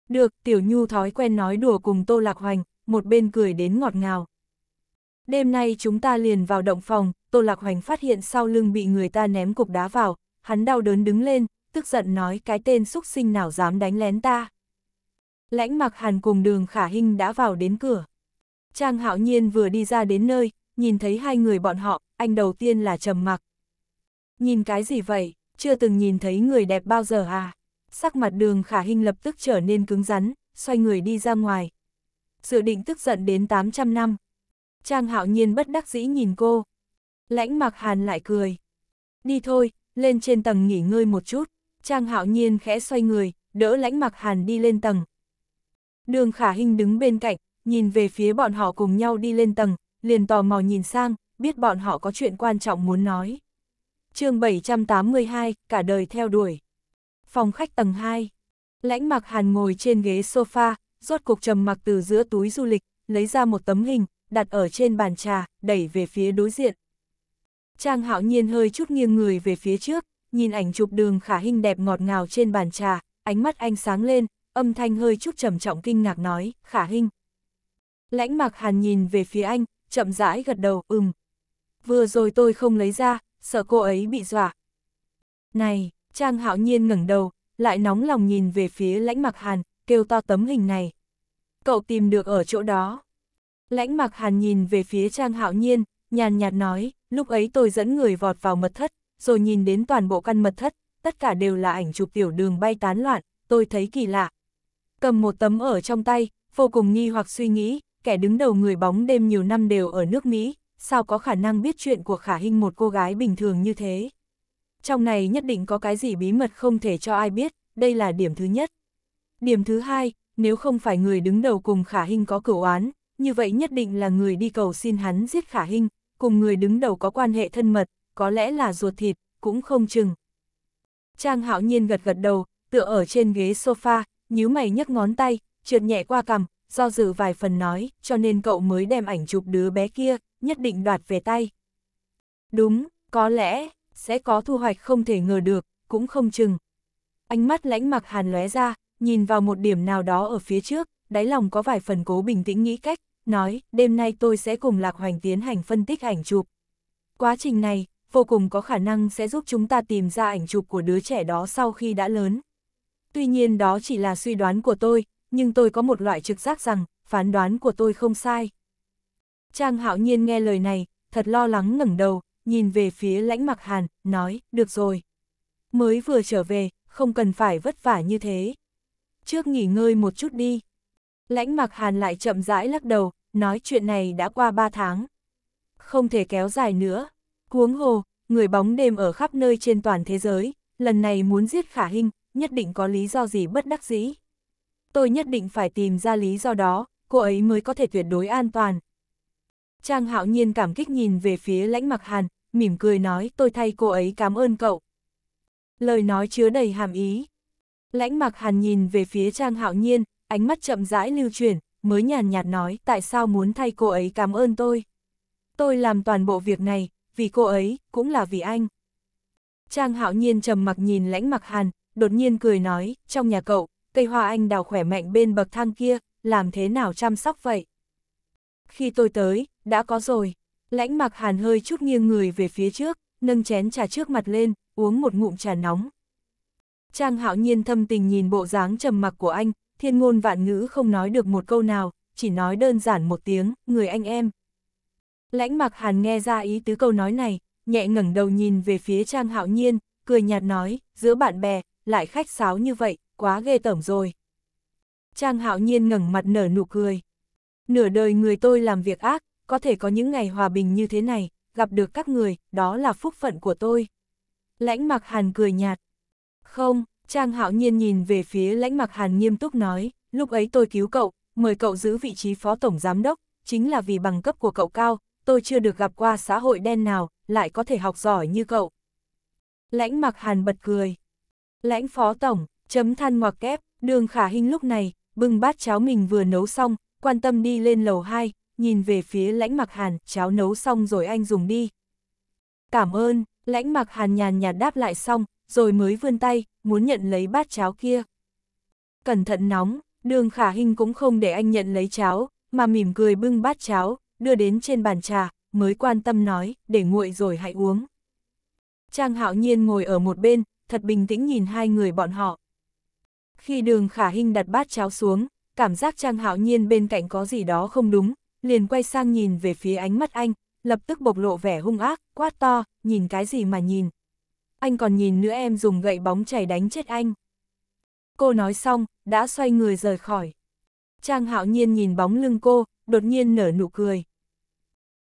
Được, Tiểu Nhu thói quen nói đùa cùng Tô Lạc Hoành, một bên cười đến ngọt ngào. Đêm nay chúng ta liền vào động phòng, Tô Lạc Hoành phát hiện sau lưng bị người ta ném cục đá vào, hắn đau đớn đứng lên, tức giận nói cái tên xúc sinh nào dám đánh lén ta. Lãnh mặc hàn cùng đường khả hinh đã vào đến cửa. Trang hạo nhiên vừa đi ra đến nơi, nhìn thấy hai người bọn họ, anh đầu tiên là trầm mặc. Nhìn cái gì vậy, chưa từng nhìn thấy người đẹp bao giờ à? Sắc mặt đường khả hinh lập tức trở nên cứng rắn, xoay người đi ra ngoài, dự định tức giận đến 800 năm. Trang hạo nhiên bất đắc dĩ nhìn cô. Lãnh mặc hàn lại cười. Đi thôi, lên trên tầng nghỉ ngơi một chút. Trang hạo nhiên khẽ xoay người, đỡ lãnh mặc hàn đi lên tầng. Đường khả hình đứng bên cạnh, nhìn về phía bọn họ cùng nhau đi lên tầng, liền tò mò nhìn sang, biết bọn họ có chuyện quan trọng muốn nói. chương 782, cả đời theo đuổi. Phòng khách tầng 2. Lãnh mặc hàn ngồi trên ghế sofa, rốt cục trầm mặc từ giữa túi du lịch, lấy ra một tấm hình, đặt ở trên bàn trà, đẩy về phía đối diện. Trang hạo nhiên hơi chút nghiêng người về phía trước, nhìn ảnh chụp đường khả hình đẹp ngọt ngào trên bàn trà, ánh mắt anh sáng lên, âm thanh hơi chút trầm trọng kinh ngạc nói, khả hình. Lãnh mạc hàn nhìn về phía anh, chậm rãi gật đầu, ừm. Vừa rồi tôi không lấy ra, sợ cô ấy bị dọa. Này, Trang hạo nhiên ngẩng đầu, lại nóng lòng nhìn về phía lãnh mạc hàn, kêu to tấm hình này. Cậu tìm được ở chỗ đó. Lãnh mặc hàn nhìn về phía Trang Hạo Nhiên, nhàn nhạt nói, lúc ấy tôi dẫn người vọt vào mật thất, rồi nhìn đến toàn bộ căn mật thất, tất cả đều là ảnh chụp tiểu đường bay tán loạn, tôi thấy kỳ lạ. Cầm một tấm ở trong tay, vô cùng nghi hoặc suy nghĩ, kẻ đứng đầu người bóng đêm nhiều năm đều ở nước Mỹ, sao có khả năng biết chuyện của khả hình một cô gái bình thường như thế. Trong này nhất định có cái gì bí mật không thể cho ai biết, đây là điểm thứ nhất. Điểm thứ hai, nếu không phải người đứng đầu cùng khả hinh có cửu oán, như vậy nhất định là người đi cầu xin hắn giết khả hinh cùng người đứng đầu có quan hệ thân mật, có lẽ là ruột thịt, cũng không chừng. Trang hạo nhiên gật gật đầu, tựa ở trên ghế sofa, nhíu mày nhấc ngón tay, trượt nhẹ qua cằm, do dự vài phần nói, cho nên cậu mới đem ảnh chụp đứa bé kia, nhất định đoạt về tay. Đúng, có lẽ, sẽ có thu hoạch không thể ngờ được, cũng không chừng. Ánh mắt lãnh mặc hàn lóe ra, nhìn vào một điểm nào đó ở phía trước, đáy lòng có vài phần cố bình tĩnh nghĩ cách, nói, đêm nay tôi sẽ cùng Lạc Hoành tiến hành phân tích ảnh chụp. Quá trình này, vô cùng có khả năng sẽ giúp chúng ta tìm ra ảnh chụp của đứa trẻ đó sau khi đã lớn. Tuy nhiên đó chỉ là suy đoán của tôi, nhưng tôi có một loại trực giác rằng, phán đoán của tôi không sai. Trang hạo nhiên nghe lời này, thật lo lắng ngẩng đầu, nhìn về phía lãnh mặc hàn, nói, được rồi. Mới vừa trở về, không cần phải vất vả như thế trước nghỉ ngơi một chút đi. Lãnh mặc hàn lại chậm rãi lắc đầu, nói chuyện này đã qua ba tháng. Không thể kéo dài nữa. Cuống hồ, người bóng đêm ở khắp nơi trên toàn thế giới, lần này muốn giết khả hình, nhất định có lý do gì bất đắc dĩ. Tôi nhất định phải tìm ra lý do đó, cô ấy mới có thể tuyệt đối an toàn. Trang hạo nhiên cảm kích nhìn về phía lãnh mặc hàn, mỉm cười nói tôi thay cô ấy cảm ơn cậu. Lời nói chứa đầy hàm ý, Lãnh mặc hàn nhìn về phía Trang Hạo Nhiên, ánh mắt chậm rãi lưu chuyển, mới nhàn nhạt nói tại sao muốn thay cô ấy cảm ơn tôi. Tôi làm toàn bộ việc này, vì cô ấy, cũng là vì anh. Trang Hạo Nhiên trầm mặc nhìn lãnh mặc hàn, đột nhiên cười nói, trong nhà cậu, cây hoa anh đào khỏe mạnh bên bậc thang kia, làm thế nào chăm sóc vậy? Khi tôi tới, đã có rồi. Lãnh mặc hàn hơi chút nghiêng người về phía trước, nâng chén trà trước mặt lên, uống một ngụm trà nóng. Trang hạo nhiên thâm tình nhìn bộ dáng trầm mặc của anh, thiên ngôn vạn ngữ không nói được một câu nào, chỉ nói đơn giản một tiếng, người anh em. Lãnh mặc hàn nghe ra ý tứ câu nói này, nhẹ ngẩng đầu nhìn về phía Trang hạo nhiên, cười nhạt nói, giữa bạn bè, lại khách sáo như vậy, quá ghê tởm rồi. Trang hạo nhiên ngẩng mặt nở nụ cười. Nửa đời người tôi làm việc ác, có thể có những ngày hòa bình như thế này, gặp được các người, đó là phúc phận của tôi. Lãnh mặc hàn cười nhạt, không, Trang Hạo Nhiên nhìn về phía lãnh mặc hàn nghiêm túc nói, lúc ấy tôi cứu cậu, mời cậu giữ vị trí phó tổng giám đốc, chính là vì bằng cấp của cậu cao, tôi chưa được gặp qua xã hội đen nào, lại có thể học giỏi như cậu. Lãnh mặc hàn bật cười. Lãnh phó tổng, chấm than ngoặc kép, đường khả hình lúc này, bưng bát cháo mình vừa nấu xong, quan tâm đi lên lầu 2, nhìn về phía lãnh mặc hàn, cháo nấu xong rồi anh dùng đi. Cảm ơn, lãnh mặc hàn nhàn nhạt đáp lại xong, rồi mới vươn tay, muốn nhận lấy bát cháo kia. Cẩn thận nóng, đường khả hình cũng không để anh nhận lấy cháo, mà mỉm cười bưng bát cháo, đưa đến trên bàn trà, mới quan tâm nói, để nguội rồi hãy uống. Trang hạo nhiên ngồi ở một bên, thật bình tĩnh nhìn hai người bọn họ. Khi đường khả hình đặt bát cháo xuống, cảm giác Trang hạo nhiên bên cạnh có gì đó không đúng, liền quay sang nhìn về phía ánh mắt anh, lập tức bộc lộ vẻ hung ác, quát to, nhìn cái gì mà nhìn, anh còn nhìn nữa em dùng gậy bóng chảy đánh chết anh. Cô nói xong, đã xoay người rời khỏi. Trang hạo nhiên nhìn bóng lưng cô, đột nhiên nở nụ cười.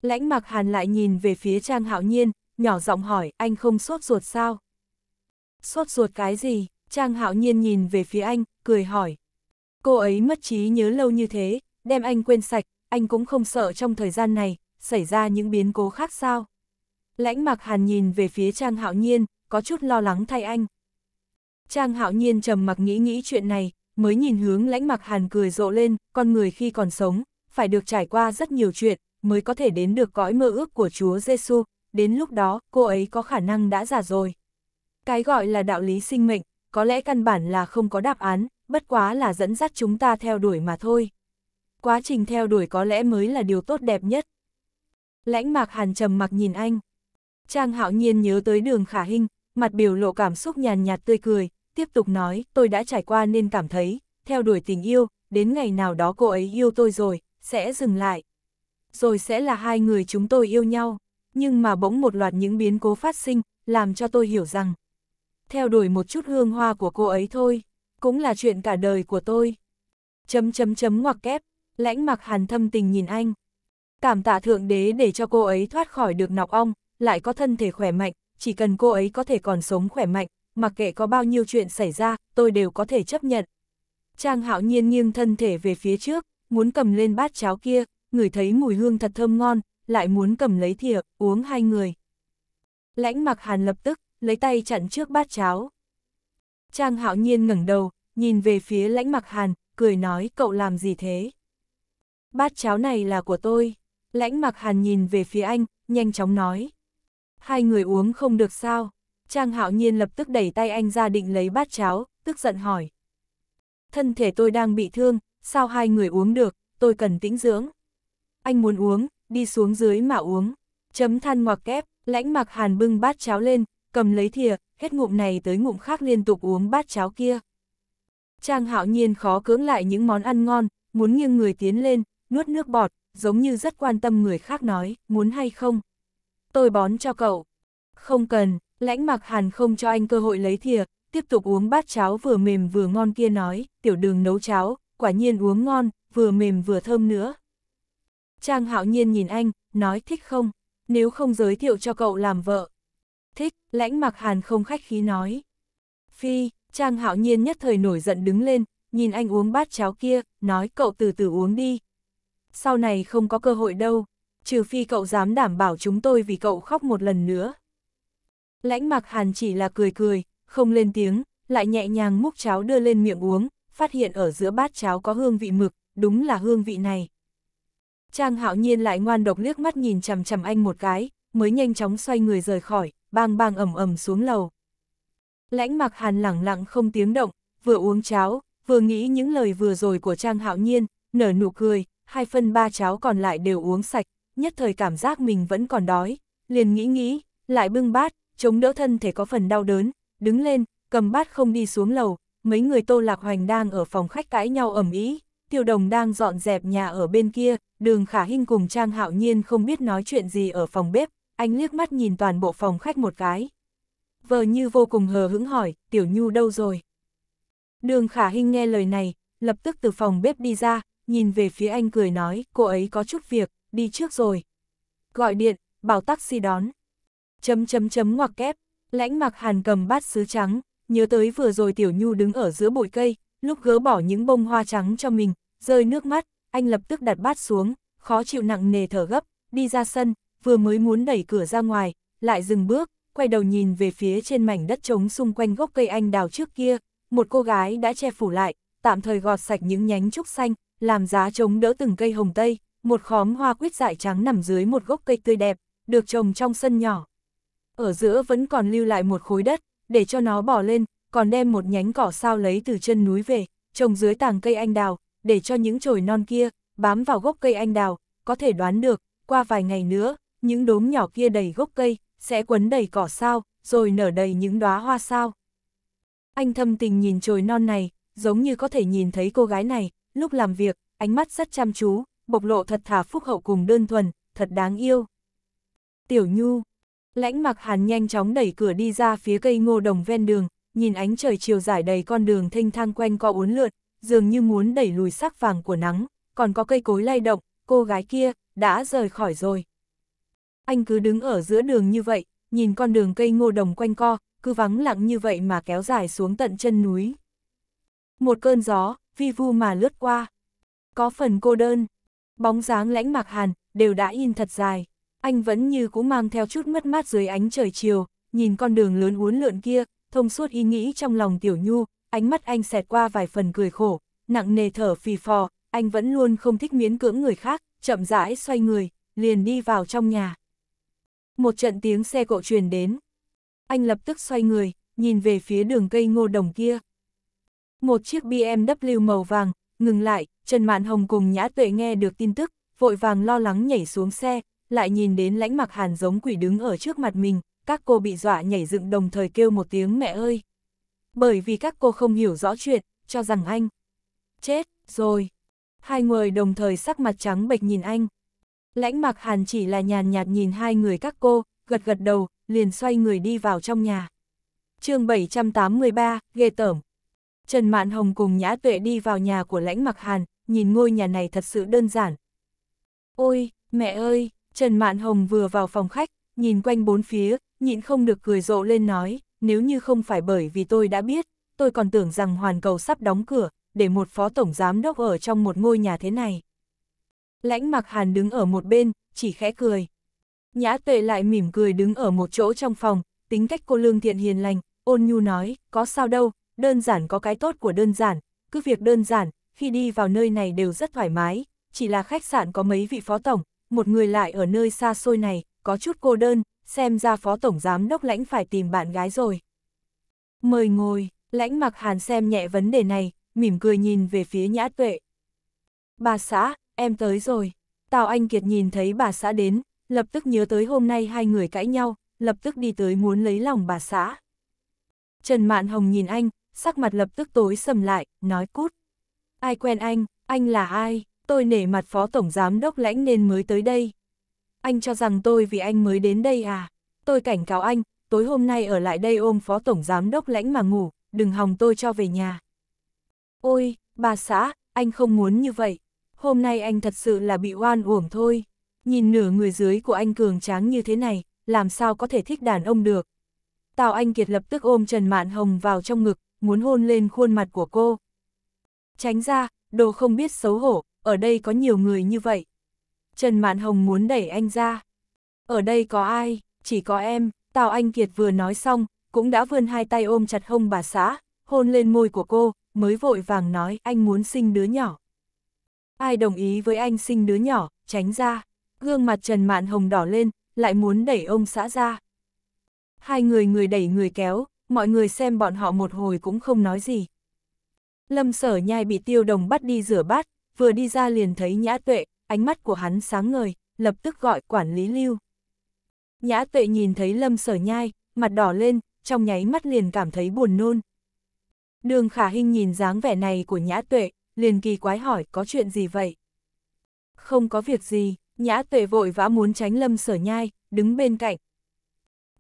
Lãnh mặc hàn lại nhìn về phía Trang hạo nhiên, nhỏ giọng hỏi anh không sốt ruột sao? Sốt ruột cái gì? Trang hạo nhiên nhìn về phía anh, cười hỏi. Cô ấy mất trí nhớ lâu như thế, đem anh quên sạch, anh cũng không sợ trong thời gian này, xảy ra những biến cố khác sao? Lãnh mặc hàn nhìn về phía Trang hạo nhiên, có chút lo lắng thay anh. Trang hạo nhiên trầm mặc nghĩ nghĩ chuyện này, mới nhìn hướng lãnh mặc hàn cười rộ lên, con người khi còn sống, phải được trải qua rất nhiều chuyện, mới có thể đến được cõi mơ ước của Chúa Giêsu. đến lúc đó cô ấy có khả năng đã già rồi. Cái gọi là đạo lý sinh mệnh, có lẽ căn bản là không có đáp án, bất quá là dẫn dắt chúng ta theo đuổi mà thôi. Quá trình theo đuổi có lẽ mới là điều tốt đẹp nhất. Lãnh mạc hàn trầm mặc nhìn anh. Trang hạo nhiên nhớ tới đường khả hình, mặt biểu lộ cảm xúc nhàn nhạt tươi cười, tiếp tục nói, tôi đã trải qua nên cảm thấy, theo đuổi tình yêu, đến ngày nào đó cô ấy yêu tôi rồi, sẽ dừng lại. Rồi sẽ là hai người chúng tôi yêu nhau, nhưng mà bỗng một loạt những biến cố phát sinh, làm cho tôi hiểu rằng, theo đuổi một chút hương hoa của cô ấy thôi, cũng là chuyện cả đời của tôi. Chấm chấm chấm ngoặc kép, lãnh mặc hàn thâm tình nhìn anh. Cảm tạ thượng đế để cho cô ấy thoát khỏi được nọc ong, lại có thân thể khỏe mạnh, chỉ cần cô ấy có thể còn sống khỏe mạnh, mặc kệ có bao nhiêu chuyện xảy ra, tôi đều có thể chấp nhận. Trang hạo nhiên nghiêng thân thể về phía trước, muốn cầm lên bát cháo kia, người thấy mùi hương thật thơm ngon, lại muốn cầm lấy thìa, uống hai người. Lãnh mặc hàn lập tức, lấy tay chặn trước bát cháo. Trang hạo nhiên ngẩng đầu, nhìn về phía lãnh mặc hàn, cười nói cậu làm gì thế? Bát cháo này là của tôi. Lãnh mặc hàn nhìn về phía anh, nhanh chóng nói. Hai người uống không được sao? Trang hạo nhiên lập tức đẩy tay anh ra định lấy bát cháo, tức giận hỏi. Thân thể tôi đang bị thương, sao hai người uống được, tôi cần tĩnh dưỡng. Anh muốn uống, đi xuống dưới mà uống. Chấm than ngoặc kép, lãnh mặc hàn bưng bát cháo lên, cầm lấy thìa, hết ngụm này tới ngụm khác liên tục uống bát cháo kia. Trang hạo nhiên khó cưỡng lại những món ăn ngon, muốn nghiêng người tiến lên, nuốt nước bọt, giống như rất quan tâm người khác nói, muốn hay không tôi bón cho cậu. Không cần, lãnh mặc hàn không cho anh cơ hội lấy thìa, tiếp tục uống bát cháo vừa mềm vừa ngon kia nói, tiểu đường nấu cháo, quả nhiên uống ngon, vừa mềm vừa thơm nữa. Trang hạo nhiên nhìn anh, nói thích không, nếu không giới thiệu cho cậu làm vợ. Thích, lãnh mặc hàn không khách khí nói. Phi, Trang hạo nhiên nhất thời nổi giận đứng lên, nhìn anh uống bát cháo kia, nói cậu từ từ uống đi. Sau này không có cơ hội đâu trừ phi cậu dám đảm bảo chúng tôi vì cậu khóc một lần nữa. Lãnh mặc hàn chỉ là cười cười, không lên tiếng, lại nhẹ nhàng múc cháo đưa lên miệng uống, phát hiện ở giữa bát cháo có hương vị mực, đúng là hương vị này. Trang hạo nhiên lại ngoan độc liếc mắt nhìn chằm chằm anh một cái, mới nhanh chóng xoay người rời khỏi, bang bang ầm ầm xuống lầu. Lãnh mặc hàn lẳng lặng không tiếng động, vừa uống cháo, vừa nghĩ những lời vừa rồi của Trang hạo nhiên, nở nụ cười, hai phân ba cháo còn lại đều uống sạch, nhất thời cảm giác mình vẫn còn đói, liền nghĩ nghĩ, lại bưng bát, chống đỡ thân thể có phần đau đớn, đứng lên, cầm bát không đi xuống lầu, mấy người Tô Lạc Hoành đang ở phòng khách cãi nhau ẩm ý, Tiêu Đồng đang dọn dẹp nhà ở bên kia, Đường Khả Hinh cùng Trang Hạo Nhiên không biết nói chuyện gì ở phòng bếp, anh liếc mắt nhìn toàn bộ phòng khách một cái. Vờ như vô cùng hờ hững hỏi, Tiểu Nhu đâu rồi? Đường Khả Hinh nghe lời này, lập tức từ phòng bếp đi ra, nhìn về phía anh cười nói, cô ấy có chút việc, đi trước rồi. Gọi điện, bảo taxi đón. Chấm chấm chấm ngoặc kép, lãnh mặc hàn cầm bát sứ trắng, nhớ tới vừa rồi tiểu nhu đứng ở giữa bụi cây, lúc gỡ bỏ những bông hoa trắng cho mình, rơi nước mắt, anh lập tức đặt bát xuống, khó chịu nặng nề thở gấp, đi ra sân, vừa mới muốn đẩy cửa ra ngoài, lại dừng bước, quay đầu nhìn về phía trên mảnh đất trống xung quanh gốc cây anh đào trước kia, một cô gái đã che phủ lại, tạm thời gọt sạch những nhánh trúc xanh, làm giá chống đỡ từng cây hồng tây, một khóm hoa quýt dại trắng nằm dưới một gốc cây tươi đẹp, được trồng trong sân nhỏ. Ở giữa vẫn còn lưu lại một khối đất, để cho nó bỏ lên, còn đem một nhánh cỏ sao lấy từ chân núi về, trồng dưới tàng cây anh đào, để cho những chồi non kia bám vào gốc cây anh đào, có thể đoán được, qua vài ngày nữa, những đốm nhỏ kia đầy gốc cây, sẽ quấn đầy cỏ sao, rồi nở đầy những đóa hoa sao. Anh thâm tình nhìn chồi non này, giống như có thể nhìn thấy cô gái này, lúc làm việc, ánh mắt rất chăm chú, bộc lộ thật thà phúc hậu cùng đơn thuần, thật đáng yêu. Tiểu Nhu, lãnh mặc hàn nhanh chóng đẩy cửa đi ra phía cây ngô đồng ven đường, nhìn ánh trời chiều dài đầy con đường thênh thang quanh co uốn lượn, dường như muốn đẩy lùi sắc vàng của nắng, còn có cây cối lay động, cô gái kia, đã rời khỏi rồi. Anh cứ đứng ở giữa đường như vậy, nhìn con đường cây ngô đồng quanh co, cứ vắng lặng như vậy mà kéo dài xuống tận chân núi. Một cơn gió, vi vu mà lướt qua. Có phần cô đơn, Bóng dáng lãnh mạc hàn, đều đã in thật dài. Anh vẫn như cũ mang theo chút mất mát dưới ánh trời chiều, nhìn con đường lớn uốn lượn kia, thông suốt ý nghĩ trong lòng tiểu nhu, ánh mắt anh xẹt qua vài phần cười khổ, nặng nề thở phì phò, anh vẫn luôn không thích miến cưỡng người khác, chậm rãi xoay người, liền đi vào trong nhà. Một trận tiếng xe cộ truyền đến. Anh lập tức xoay người, nhìn về phía đường cây ngô đồng kia. Một chiếc BMW màu vàng, Ngừng lại, Trần Mạn Hồng cùng Nhã Tuệ nghe được tin tức, vội vàng lo lắng nhảy xuống xe, lại nhìn đến lãnh mặc hàn giống quỷ đứng ở trước mặt mình, các cô bị dọa nhảy dựng đồng thời kêu một tiếng mẹ ơi. Bởi vì các cô không hiểu rõ chuyện, cho rằng anh chết rồi. Hai người đồng thời sắc mặt trắng bệch nhìn anh. Lãnh mặc hàn chỉ là nhàn nhạt nhìn hai người các cô, gật gật đầu, liền xoay người đi vào trong nhà. chương 783, ghê tởm, Trần Mạn Hồng cùng Nhã Tuệ đi vào nhà của lãnh mặc hàn, nhìn ngôi nhà này thật sự đơn giản. Ôi, mẹ ơi, Trần Mạn Hồng vừa vào phòng khách, nhìn quanh bốn phía, nhịn không được cười rộ lên nói, nếu như không phải bởi vì tôi đã biết, tôi còn tưởng rằng hoàn cầu sắp đóng cửa, để một phó tổng giám đốc ở trong một ngôi nhà thế này. Lãnh mặc hàn đứng ở một bên, chỉ khẽ cười. Nhã tuệ lại mỉm cười đứng ở một chỗ trong phòng, tính cách cô lương thiện hiền lành, ôn nhu nói, có sao đâu, đơn giản có cái tốt của đơn giản, cứ việc đơn giản, khi đi vào nơi này đều rất thoải mái, chỉ là khách sạn có mấy vị phó tổng, một người lại ở nơi xa xôi này, có chút cô đơn, xem ra phó tổng giám đốc lãnh phải tìm bạn gái rồi. Mời ngồi, lãnh mặc hàn xem nhẹ vấn đề này, mỉm cười nhìn về phía nhã tuệ. Bà xã, em tới rồi. Tào Anh Kiệt nhìn thấy bà xã đến, lập tức nhớ tới hôm nay hai người cãi nhau, lập tức đi tới muốn lấy lòng bà xã. Trần Mạn Hồng nhìn anh, sắc mặt lập tức tối sầm lại, nói cút. Ai quen anh, anh là ai, tôi nể mặt phó tổng giám đốc lãnh nên mới tới đây. Anh cho rằng tôi vì anh mới đến đây à? Tôi cảnh cáo anh, tối hôm nay ở lại đây ôm phó tổng giám đốc lãnh mà ngủ, đừng hòng tôi cho về nhà. Ôi, bà xã, anh không muốn như vậy. Hôm nay anh thật sự là bị oan uổng thôi. Nhìn nửa người dưới của anh cường tráng như thế này, làm sao có thể thích đàn ông được. Tào Anh Kiệt lập tức ôm Trần Mạn Hồng vào trong ngực, muốn hôn lên khuôn mặt của cô. Tránh ra, đồ không biết xấu hổ, ở đây có nhiều người như vậy. Trần Mạn Hồng muốn đẩy anh ra. Ở đây có ai, chỉ có em, Tào Anh Kiệt vừa nói xong, cũng đã vươn hai tay ôm chặt hông bà xã, hôn lên môi của cô, mới vội vàng nói anh muốn sinh đứa nhỏ. Ai đồng ý với anh sinh đứa nhỏ, tránh ra. Gương mặt Trần Mạn Hồng đỏ lên, lại muốn đẩy ông xã ra. Hai người người đẩy người kéo, mọi người xem bọn họ một hồi cũng không nói gì. Lâm sở nhai bị tiêu đồng bắt đi rửa bát, vừa đi ra liền thấy nhã tuệ, ánh mắt của hắn sáng ngời, lập tức gọi quản lý lưu. Nhã tuệ nhìn thấy lâm sở nhai, mặt đỏ lên, trong nháy mắt liền cảm thấy buồn nôn. Đường khả hình nhìn dáng vẻ này của nhã tuệ, liền kỳ quái hỏi có chuyện gì vậy? Không có việc gì, nhã tuệ vội vã muốn tránh lâm sở nhai, đứng bên cạnh.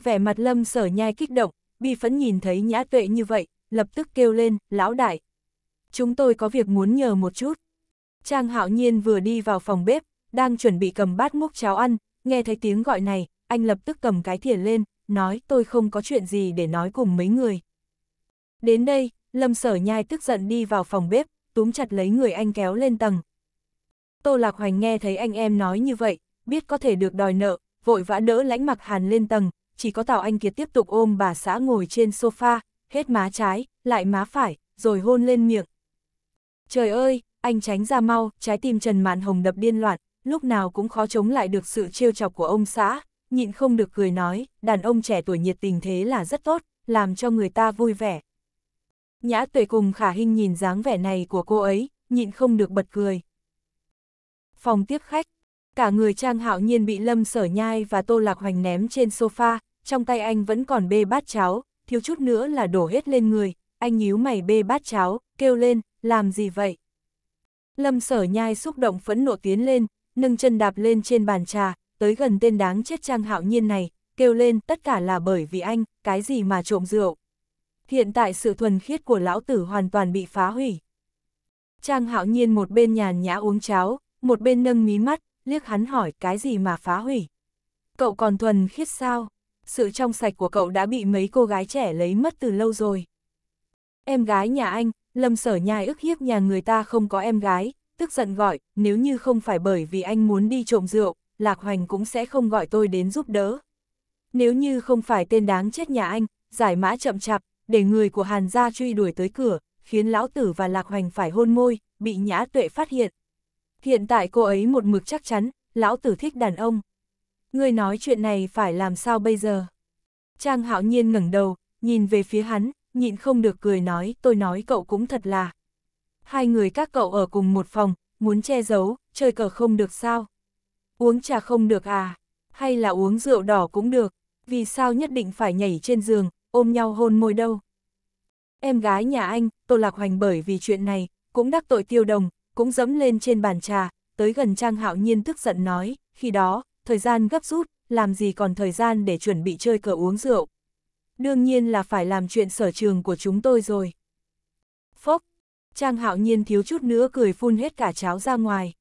Vẻ mặt lâm sở nhai kích động, bi phấn nhìn thấy nhã tuệ như vậy, lập tức kêu lên, lão đại. Chúng tôi có việc muốn nhờ một chút. Trang hạo nhiên vừa đi vào phòng bếp, đang chuẩn bị cầm bát múc cháo ăn, nghe thấy tiếng gọi này, anh lập tức cầm cái thìa lên, nói tôi không có chuyện gì để nói cùng mấy người. Đến đây, Lâm Sở Nhai tức giận đi vào phòng bếp, túm chặt lấy người anh kéo lên tầng. Tô Lạc Hoành nghe thấy anh em nói như vậy, biết có thể được đòi nợ, vội vã đỡ lãnh mặc hàn lên tầng, chỉ có Tào Anh Kiệt tiếp tục ôm bà xã ngồi trên sofa, hết má trái, lại má phải, rồi hôn lên miệng. Trời ơi, anh tránh ra mau, trái tim Trần Mạn Hồng đập điên loạn, lúc nào cũng khó chống lại được sự trêu chọc của ông xã, nhịn không được cười nói, đàn ông trẻ tuổi nhiệt tình thế là rất tốt, làm cho người ta vui vẻ. Nhã tuệ cùng khả hình nhìn dáng vẻ này của cô ấy, nhịn không được bật cười. Phòng tiếp khách cả người Trang Hạo Nhiên bị Lâm Sở Nhai và Tô Lạc Hoành ném trên sofa, trong tay anh vẫn còn bê bát cháo, thiếu chút nữa là đổ hết lên người, anh nhíu mày bê bát cháo, kêu lên, làm gì vậy? Lâm Sở Nhai xúc động phẫn nộ tiến lên, nâng chân đạp lên trên bàn trà, tới gần tên đáng chết Trang Hạo Nhiên này, kêu lên tất cả là bởi vì anh, cái gì mà trộm rượu. Hiện tại sự thuần khiết của lão tử hoàn toàn bị phá hủy. Trang Hạo Nhiên một bên nhàn nhã uống cháo, một bên nâng mí mắt, liếc hắn hỏi cái gì mà phá hủy. Cậu còn thuần khiết sao? Sự trong sạch của cậu đã bị mấy cô gái trẻ lấy mất từ lâu rồi. Em gái nhà anh, lâm sở nhai ức hiếp nhà người ta không có em gái, tức giận gọi, nếu như không phải bởi vì anh muốn đi trộm rượu, Lạc Hoành cũng sẽ không gọi tôi đến giúp đỡ. Nếu như không phải tên đáng chết nhà anh, giải mã chậm chạp, để người của Hàn gia truy đuổi tới cửa, khiến lão tử và Lạc Hoành phải hôn môi, bị nhã tuệ phát hiện, Hiện tại cô ấy một mực chắc chắn, lão tử thích đàn ông. Người nói chuyện này phải làm sao bây giờ? Trang hạo nhiên ngẩng đầu, nhìn về phía hắn, nhịn không được cười nói, tôi nói cậu cũng thật là. Hai người các cậu ở cùng một phòng, muốn che giấu, chơi cờ không được sao? Uống trà không được à? Hay là uống rượu đỏ cũng được? Vì sao nhất định phải nhảy trên giường, ôm nhau hôn môi đâu? Em gái nhà anh, Tô Lạc Hoành bởi vì chuyện này, cũng đắc tội tiêu đồng, cũng dẫm lên trên bàn trà, tới gần Trang Hạo Nhiên tức giận nói, khi đó, thời gian gấp rút, làm gì còn thời gian để chuẩn bị chơi cờ uống rượu. Đương nhiên là phải làm chuyện sở trường của chúng tôi rồi. Phốc, Trang Hạo Nhiên thiếu chút nữa cười phun hết cả cháo ra ngoài.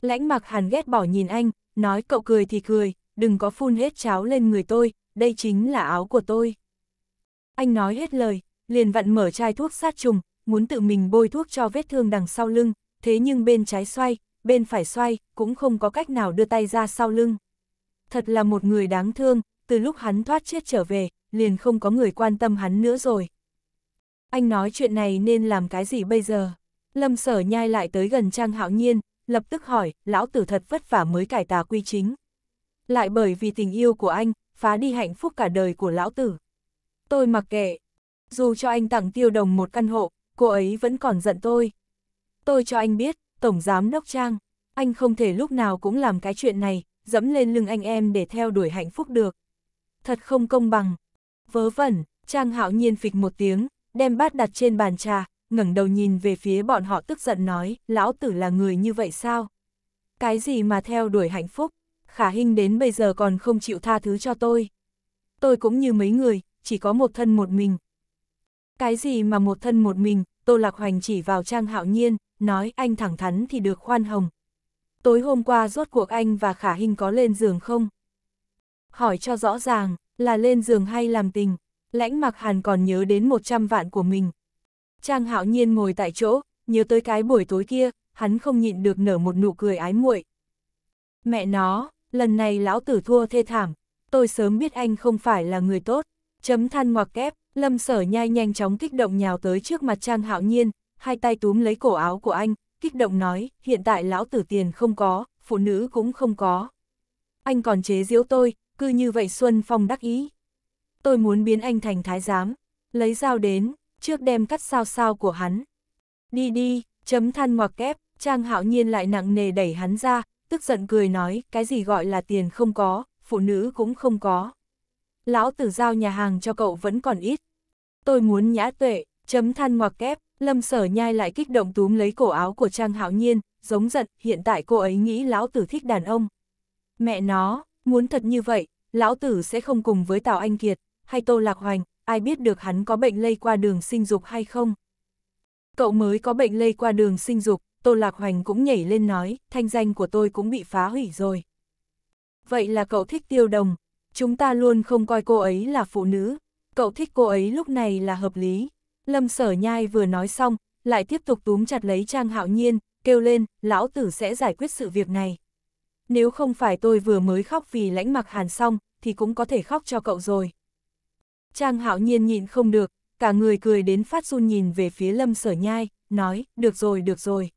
Lãnh mặc hàn ghét bỏ nhìn anh, nói cậu cười thì cười, đừng có phun hết cháo lên người tôi, đây chính là áo của tôi. Anh nói hết lời, liền vặn mở chai thuốc sát trùng, muốn tự mình bôi thuốc cho vết thương đằng sau lưng, thế nhưng bên trái xoay, bên phải xoay, cũng không có cách nào đưa tay ra sau lưng. Thật là một người đáng thương, từ lúc hắn thoát chết trở về, liền không có người quan tâm hắn nữa rồi. Anh nói chuyện này nên làm cái gì bây giờ? Lâm sở nhai lại tới gần Trang Hạo Nhiên, lập tức hỏi, lão tử thật vất vả mới cải tà quy chính. Lại bởi vì tình yêu của anh, phá đi hạnh phúc cả đời của lão tử. Tôi mặc kệ, dù cho anh tặng tiêu đồng một căn hộ, cô ấy vẫn còn giận tôi. Tôi cho anh biết, Tổng Giám Đốc Trang, anh không thể lúc nào cũng làm cái chuyện này, dẫm lên lưng anh em để theo đuổi hạnh phúc được. Thật không công bằng. Vớ vẩn, Trang hạo nhiên phịch một tiếng, đem bát đặt trên bàn trà, ngẩng đầu nhìn về phía bọn họ tức giận nói, lão tử là người như vậy sao? Cái gì mà theo đuổi hạnh phúc? Khả hình đến bây giờ còn không chịu tha thứ cho tôi. Tôi cũng như mấy người, chỉ có một thân một mình. Cái gì mà một thân một mình, Tô Lạc Hoành chỉ vào Trang Hạo Nhiên, nói anh thẳng thắn thì được khoan hồng. Tối hôm qua rốt cuộc anh và Khả Hinh có lên giường không? Hỏi cho rõ ràng, là lên giường hay làm tình? Lãnh Mặc Hàn còn nhớ đến 100 vạn của mình. Trang Hạo Nhiên ngồi tại chỗ, nhớ tới cái buổi tối kia, hắn không nhịn được nở một nụ cười ái muội. Mẹ nó, lần này lão tử thua thê thảm, tôi sớm biết anh không phải là người tốt. Chấm than ngoặc kép, Lâm sở nhai nhanh chóng kích động nhào tới trước mặt Trang Hạo Nhiên, hai tay túm lấy cổ áo của anh, kích động nói, hiện tại lão tử tiền không có, phụ nữ cũng không có. Anh còn chế diễu tôi, cứ như vậy Xuân Phong đắc ý. Tôi muốn biến anh thành thái giám, lấy dao đến, trước đem cắt sao sao của hắn. Đi đi, chấm than ngoặc kép, Trang Hạo Nhiên lại nặng nề đẩy hắn ra, tức giận cười nói, cái gì gọi là tiền không có, phụ nữ cũng không có lão tử giao nhà hàng cho cậu vẫn còn ít. Tôi muốn nhã tuệ, chấm than ngoặc kép, lâm sở nhai lại kích động túm lấy cổ áo của Trang Hạo Nhiên, giống giận, hiện tại cô ấy nghĩ lão tử thích đàn ông. Mẹ nó, muốn thật như vậy, lão tử sẽ không cùng với Tào Anh Kiệt, hay Tô Lạc Hoành, ai biết được hắn có bệnh lây qua đường sinh dục hay không. Cậu mới có bệnh lây qua đường sinh dục, Tô Lạc Hoành cũng nhảy lên nói, thanh danh của tôi cũng bị phá hủy rồi. Vậy là cậu thích tiêu đồng, Chúng ta luôn không coi cô ấy là phụ nữ, cậu thích cô ấy lúc này là hợp lý. Lâm sở nhai vừa nói xong, lại tiếp tục túm chặt lấy Trang Hạo Nhiên, kêu lên, lão tử sẽ giải quyết sự việc này. Nếu không phải tôi vừa mới khóc vì lãnh mặc hàn xong, thì cũng có thể khóc cho cậu rồi. Trang Hạo Nhiên nhịn không được, cả người cười đến phát run nhìn về phía Lâm Sở Nhai, nói, được rồi, được rồi.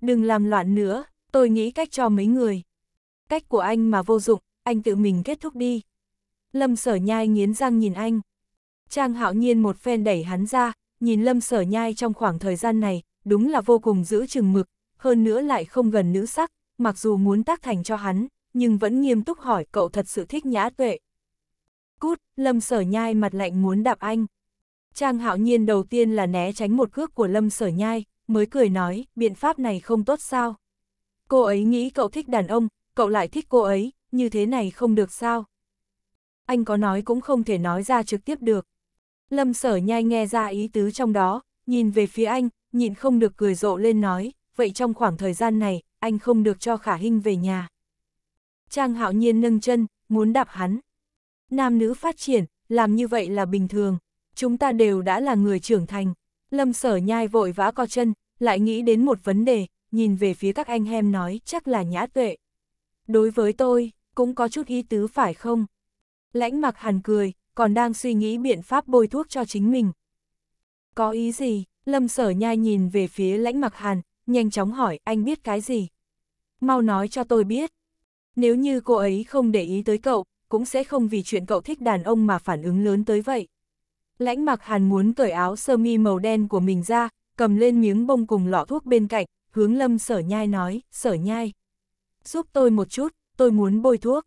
Đừng làm loạn nữa, tôi nghĩ cách cho mấy người. Cách của anh mà vô dụng, anh tự mình kết thúc đi. Lâm sở nhai nghiến răng nhìn anh. Trang hạo nhiên một phen đẩy hắn ra, nhìn lâm sở nhai trong khoảng thời gian này, đúng là vô cùng giữ chừng mực, hơn nữa lại không gần nữ sắc, mặc dù muốn tác thành cho hắn, nhưng vẫn nghiêm túc hỏi cậu thật sự thích nhã tuệ. Cút, lâm sở nhai mặt lạnh muốn đạp anh. Trang hạo nhiên đầu tiên là né tránh một cước của lâm sở nhai, mới cười nói, biện pháp này không tốt sao. Cô ấy nghĩ cậu thích đàn ông, cậu lại thích cô ấy, như thế này không được sao? Anh có nói cũng không thể nói ra trực tiếp được. Lâm sở nhai nghe ra ý tứ trong đó, nhìn về phía anh, nhịn không được cười rộ lên nói, vậy trong khoảng thời gian này, anh không được cho khả hình về nhà. Trang hạo nhiên nâng chân, muốn đạp hắn. Nam nữ phát triển, làm như vậy là bình thường, chúng ta đều đã là người trưởng thành. Lâm sở nhai vội vã co chân, lại nghĩ đến một vấn đề, nhìn về phía các anh em nói chắc là nhã tuệ. Đối với tôi, cũng có chút ý tứ phải không? Lãnh mặc hàn cười, còn đang suy nghĩ biện pháp bôi thuốc cho chính mình. Có ý gì? Lâm sở nhai nhìn về phía lãnh mặc hàn, nhanh chóng hỏi anh biết cái gì? Mau nói cho tôi biết. Nếu như cô ấy không để ý tới cậu, cũng sẽ không vì chuyện cậu thích đàn ông mà phản ứng lớn tới vậy. Lãnh mặc hàn muốn cởi áo sơ mi màu đen của mình ra, cầm lên miếng bông cùng lọ thuốc bên cạnh, hướng lâm sở nhai nói, sở nhai. Giúp tôi một chút, tôi muốn bôi thuốc.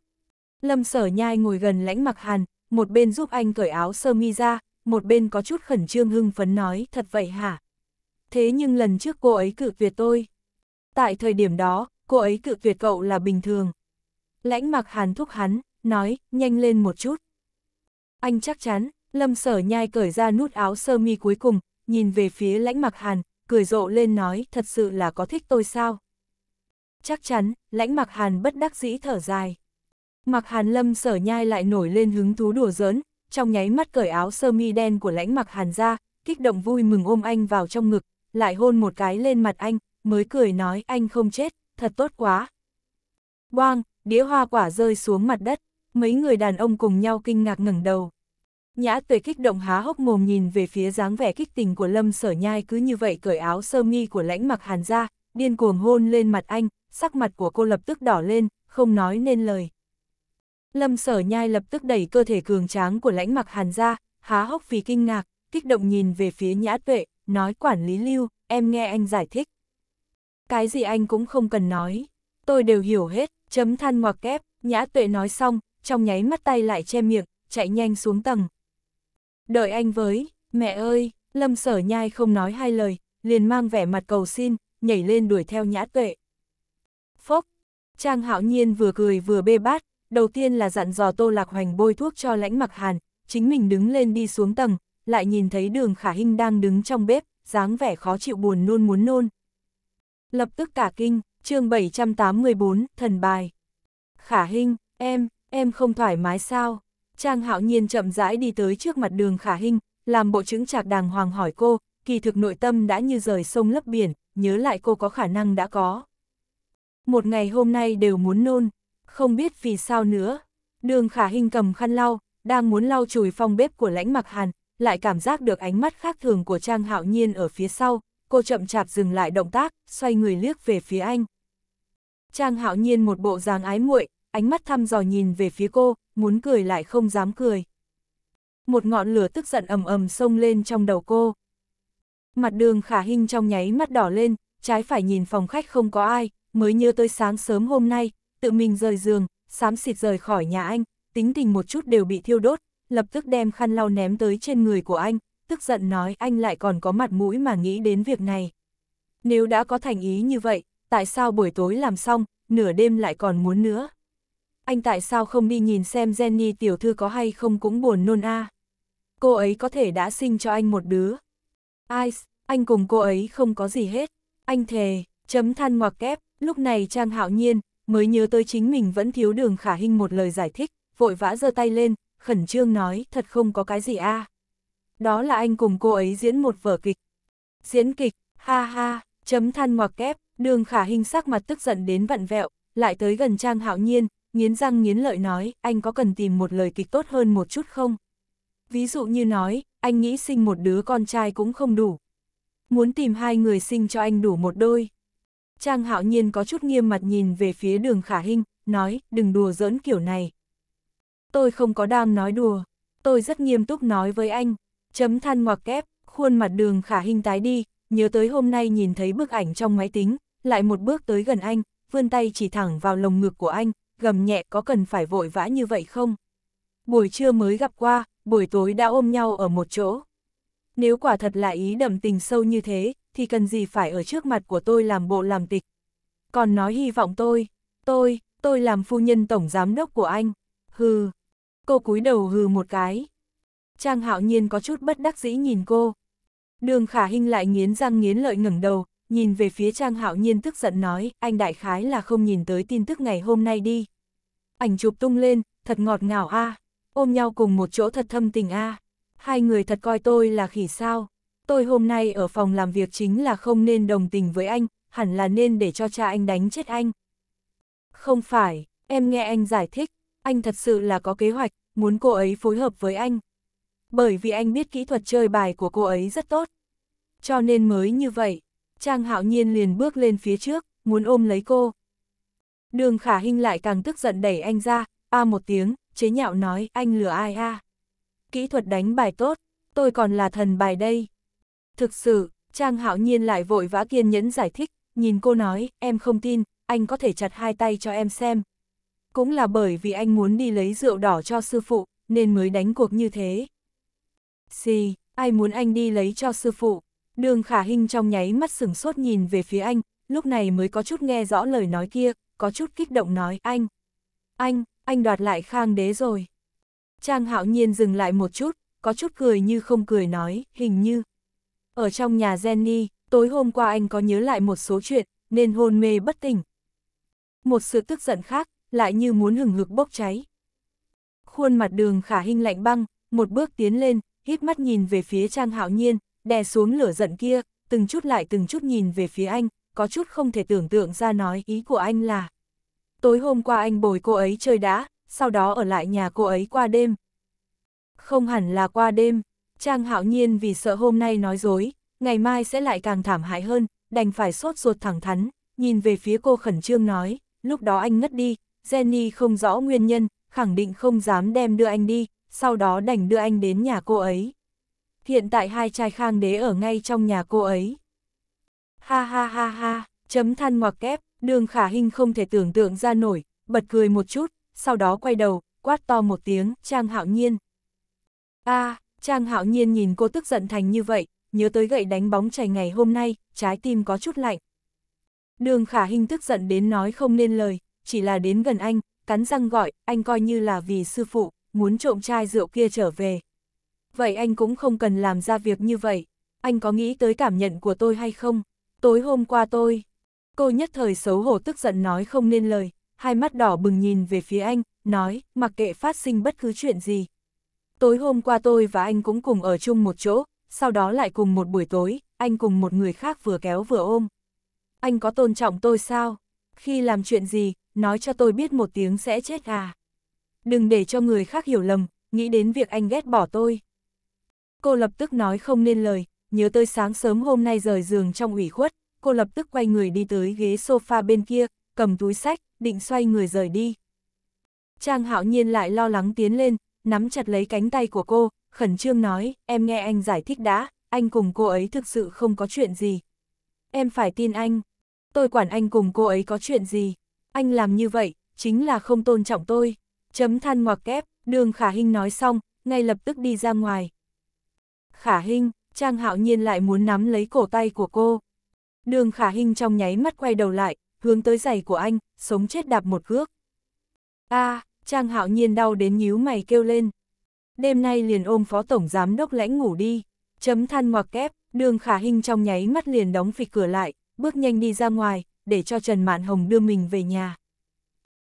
Lâm sở nhai ngồi gần lãnh mặc hàn, một bên giúp anh cởi áo sơ mi ra, một bên có chút khẩn trương hưng phấn nói thật vậy hả? Thế nhưng lần trước cô ấy cự tuyệt tôi. Tại thời điểm đó, cô ấy cự tuyệt cậu là bình thường. Lãnh mặc hàn thúc hắn, nói, nhanh lên một chút. Anh chắc chắn, lâm sở nhai cởi ra nút áo sơ mi cuối cùng, nhìn về phía lãnh mặc hàn, cười rộ lên nói thật sự là có thích tôi sao? chắc chắn, lãnh mặc Hàn bất đắc dĩ thở dài. mặc Hàn Lâm sở nhai lại nổi lên hứng thú đùa giỡn, trong nháy mắt cởi áo sơ mi đen của lãnh mặc Hàn ra, kích động vui mừng ôm anh vào trong ngực, lại hôn một cái lên mặt anh, mới cười nói anh không chết, thật tốt quá. quang đĩa hoa quả rơi xuống mặt đất, mấy người đàn ông cùng nhau kinh ngạc ngẩng đầu. Nhã tuệ kích động há hốc mồm nhìn về phía dáng vẻ kích tình của Lâm sở nhai cứ như vậy cởi áo sơ mi của lãnh mặc hàn ra, điên cuồng hôn lên mặt anh, sắc mặt của cô lập tức đỏ lên, không nói nên lời. Lâm sở nhai lập tức đẩy cơ thể cường tráng của lãnh mặc hàn ra, há hốc vì kinh ngạc, kích động nhìn về phía nhã tuệ, nói quản lý lưu, em nghe anh giải thích. Cái gì anh cũng không cần nói, tôi đều hiểu hết, chấm than ngoặc kép, nhã tuệ nói xong, trong nháy mắt tay lại che miệng, chạy nhanh xuống tầng. Đợi anh với, mẹ ơi, lâm sở nhai không nói hai lời, liền mang vẻ mặt cầu xin, nhảy lên đuổi theo nhã tuệ. Phốc, Trang hạo nhiên vừa cười vừa bê bát, đầu tiên là dặn dò Tô Lạc Hoành bôi thuốc cho lãnh mặc hàn, chính mình đứng lên đi xuống tầng, lại nhìn thấy đường khả hinh đang đứng trong bếp, dáng vẻ khó chịu buồn nôn muốn nôn. Lập tức cả kinh, chương 784, thần bài. Khả hinh, em, em không thoải mái sao? Trang hạo nhiên chậm rãi đi tới trước mặt đường khả hinh, làm bộ chứng chạc đàng hoàng hỏi cô, kỳ thực nội tâm đã như rời sông lấp biển, nhớ lại cô có khả năng đã có. Một ngày hôm nay đều muốn nôn, không biết vì sao nữa. Đường khả hình cầm khăn lau, đang muốn lau chùi phong bếp của lãnh mặc hàn, lại cảm giác được ánh mắt khác thường của Trang Hạo Nhiên ở phía sau, cô chậm chạp dừng lại động tác, xoay người liếc về phía anh. Trang Hạo Nhiên một bộ dáng ái muội, ánh mắt thăm dò nhìn về phía cô, muốn cười lại không dám cười. Một ngọn lửa tức giận ầm ầm xông lên trong đầu cô. Mặt đường khả hình trong nháy mắt đỏ lên, trái phải nhìn phòng khách không có ai, mới nhớ tới sáng sớm hôm nay, tự mình rời giường, xám xịt rời khỏi nhà anh, tính tình một chút đều bị thiêu đốt, lập tức đem khăn lau ném tới trên người của anh, tức giận nói anh lại còn có mặt mũi mà nghĩ đến việc này. Nếu đã có thành ý như vậy, tại sao buổi tối làm xong, nửa đêm lại còn muốn nữa? Anh tại sao không đi nhìn xem Jenny tiểu thư có hay không cũng buồn nôn a Cô ấy có thể đã sinh cho anh một đứa. Ice, anh cùng cô ấy không có gì hết. Anh thề, chấm than ngoặc kép, Lúc này Trang Hạo Nhiên mới nhớ tới chính mình vẫn thiếu đường khả hình một lời giải thích, vội vã giơ tay lên, khẩn trương nói thật không có cái gì a à. Đó là anh cùng cô ấy diễn một vở kịch. Diễn kịch, ha ha, chấm than ngoặc kép, đường khả hình sắc mặt tức giận đến vặn vẹo, lại tới gần Trang Hạo Nhiên, nghiến răng nghiến lợi nói, anh có cần tìm một lời kịch tốt hơn một chút không? Ví dụ như nói, anh nghĩ sinh một đứa con trai cũng không đủ. Muốn tìm hai người sinh cho anh đủ một đôi. Trang hạo nhiên có chút nghiêm mặt nhìn về phía đường khả hình, nói, đừng đùa giỡn kiểu này. Tôi không có đang nói đùa, tôi rất nghiêm túc nói với anh, chấm than ngoặc kép, khuôn mặt đường khả hình tái đi, nhớ tới hôm nay nhìn thấy bức ảnh trong máy tính, lại một bước tới gần anh, vươn tay chỉ thẳng vào lồng ngực của anh, gầm nhẹ có cần phải vội vã như vậy không? Buổi trưa mới gặp qua, buổi tối đã ôm nhau ở một chỗ. Nếu quả thật là ý đậm tình sâu như thế, thì cần gì phải ở trước mặt của tôi làm bộ làm tịch. Còn nói hy vọng tôi, tôi, tôi làm phu nhân tổng giám đốc của anh. Hừ. Cô cúi đầu hừ một cái. Trang hạo nhiên có chút bất đắc dĩ nhìn cô. Đường khả hình lại nghiến răng nghiến lợi ngẩng đầu, nhìn về phía Trang Hạo Nhiên tức giận nói, anh đại khái là không nhìn tới tin tức ngày hôm nay đi. Ảnh chụp tung lên, thật ngọt ngào a, à. ôm nhau cùng một chỗ thật thâm tình a. À. Hai người thật coi tôi là khỉ sao? Tôi hôm nay ở phòng làm việc chính là không nên đồng tình với anh, hẳn là nên để cho cha anh đánh chết anh. Không phải, em nghe anh giải thích, anh thật sự là có kế hoạch, muốn cô ấy phối hợp với anh. Bởi vì anh biết kỹ thuật chơi bài của cô ấy rất tốt. Cho nên mới như vậy, Trang Hạo Nhiên liền bước lên phía trước, muốn ôm lấy cô. Đường Khả Hinh lại càng tức giận đẩy anh ra, a một tiếng, chế nhạo nói, anh lừa ai a? Kỹ thuật đánh bài tốt, tôi còn là thần bài đây. Thực sự, Trang Hạo Nhiên lại vội vã kiên nhẫn giải thích, nhìn cô nói, em không tin, anh có thể chặt hai tay cho em xem. Cũng là bởi vì anh muốn đi lấy rượu đỏ cho sư phụ, nên mới đánh cuộc như thế. Xì, ai muốn anh đi lấy cho sư phụ? Đường khả hinh trong nháy mắt sửng sốt nhìn về phía anh, lúc này mới có chút nghe rõ lời nói kia, có chút kích động nói, anh, anh, anh đoạt lại khang đế rồi. Trang hạo nhiên dừng lại một chút, có chút cười như không cười nói, hình như, ở trong nhà Jenny, tối hôm qua anh có nhớ lại một số chuyện, nên hôn mê bất tỉnh. Một sự tức giận khác, lại như muốn hừng hực bốc cháy. Khuôn mặt đường khả hình lạnh băng, một bước tiến lên, hít mắt nhìn về phía Trang Hạo Nhiên, đè xuống lửa giận kia, từng chút lại từng chút nhìn về phía anh, có chút không thể tưởng tượng ra nói ý của anh là. Tối hôm qua anh bồi cô ấy chơi đá, sau đó ở lại nhà cô ấy qua đêm. Không hẳn là qua đêm, Trang hạo nhiên vì sợ hôm nay nói dối, ngày mai sẽ lại càng thảm hại hơn, đành phải sốt ruột thẳng thắn, nhìn về phía cô khẩn trương nói, lúc đó anh ngất đi, Jenny không rõ nguyên nhân, khẳng định không dám đem đưa anh đi, sau đó đành đưa anh đến nhà cô ấy. Hiện tại hai trai khang đế ở ngay trong nhà cô ấy. Ha ha ha ha, chấm than ngoặc kép, đường khả hình không thể tưởng tượng ra nổi, bật cười một chút, sau đó quay đầu, quát to một tiếng, trang hạo nhiên. a à, Trang hạo nhiên nhìn cô tức giận thành như vậy, nhớ tới gậy đánh bóng chày ngày hôm nay, trái tim có chút lạnh. Đường khả hình tức giận đến nói không nên lời, chỉ là đến gần anh, cắn răng gọi, anh coi như là vì sư phụ, muốn trộm chai rượu kia trở về. Vậy anh cũng không cần làm ra việc như vậy, anh có nghĩ tới cảm nhận của tôi hay không? Tối hôm qua tôi, cô nhất thời xấu hổ tức giận nói không nên lời, hai mắt đỏ bừng nhìn về phía anh, nói, mặc kệ phát sinh bất cứ chuyện gì, Tối hôm qua tôi và anh cũng cùng ở chung một chỗ, sau đó lại cùng một buổi tối, anh cùng một người khác vừa kéo vừa ôm. Anh có tôn trọng tôi sao? Khi làm chuyện gì, nói cho tôi biết một tiếng sẽ chết à? Đừng để cho người khác hiểu lầm, nghĩ đến việc anh ghét bỏ tôi. Cô lập tức nói không nên lời, nhớ tới sáng sớm hôm nay rời giường trong ủy khuất, cô lập tức quay người đi tới ghế sofa bên kia, cầm túi sách, định xoay người rời đi. Trang hạo nhiên lại lo lắng tiến lên, nắm chặt lấy cánh tay của cô, khẩn trương nói, em nghe anh giải thích đã, anh cùng cô ấy thực sự không có chuyện gì. Em phải tin anh, tôi quản anh cùng cô ấy có chuyện gì, anh làm như vậy, chính là không tôn trọng tôi. Chấm than ngoặc kép, đường Khả Hinh nói xong, ngay lập tức đi ra ngoài. Khả Hinh, Trang Hạo Nhiên lại muốn nắm lấy cổ tay của cô. Đường Khả Hinh trong nháy mắt quay đầu lại, hướng tới giày của anh, sống chết đạp một cước. A, à, Trang hạo nhiên đau đến nhíu mày kêu lên. Đêm nay liền ôm phó tổng giám đốc lãnh ngủ đi, chấm than ngoặc kép, đường khả hình trong nháy mắt liền đóng phịch cửa lại, bước nhanh đi ra ngoài, để cho Trần Mạn Hồng đưa mình về nhà.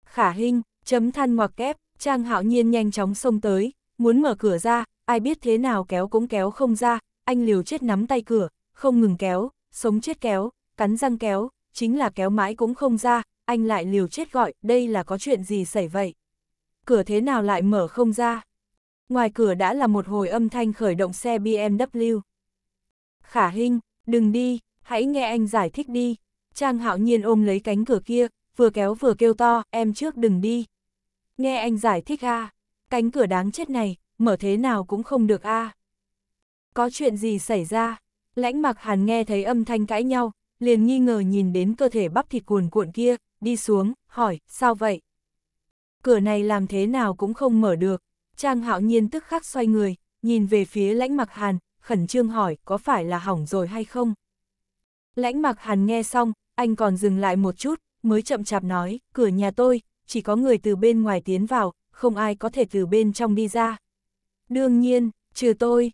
Khả hình, chấm than ngoặc kép, Trang hạo nhiên nhanh chóng xông tới, muốn mở cửa ra, ai biết thế nào kéo cũng kéo không ra, anh liều chết nắm tay cửa, không ngừng kéo, sống chết kéo, cắn răng kéo, chính là kéo mãi cũng không ra, anh lại liều chết gọi, đây là có chuyện gì xảy vậy cửa thế nào lại mở không ra. Ngoài cửa đã là một hồi âm thanh khởi động xe BMW. Khả Hinh, đừng đi, hãy nghe anh giải thích đi. Trang hạo nhiên ôm lấy cánh cửa kia, vừa kéo vừa kêu to, em trước đừng đi. Nghe anh giải thích a à? cánh cửa đáng chết này, mở thế nào cũng không được a Có chuyện gì xảy ra? Lãnh mặc hàn nghe thấy âm thanh cãi nhau, liền nghi ngờ nhìn đến cơ thể bắp thịt cuồn cuộn kia, đi xuống, hỏi, sao vậy? Cửa này làm thế nào cũng không mở được. Trang hạo nhiên tức khắc xoay người, nhìn về phía lãnh mặc hàn, khẩn trương hỏi có phải là hỏng rồi hay không. Lãnh mặc hàn nghe xong, anh còn dừng lại một chút, mới chậm chạp nói, cửa nhà tôi, chỉ có người từ bên ngoài tiến vào, không ai có thể từ bên trong đi ra. Đương nhiên, trừ tôi.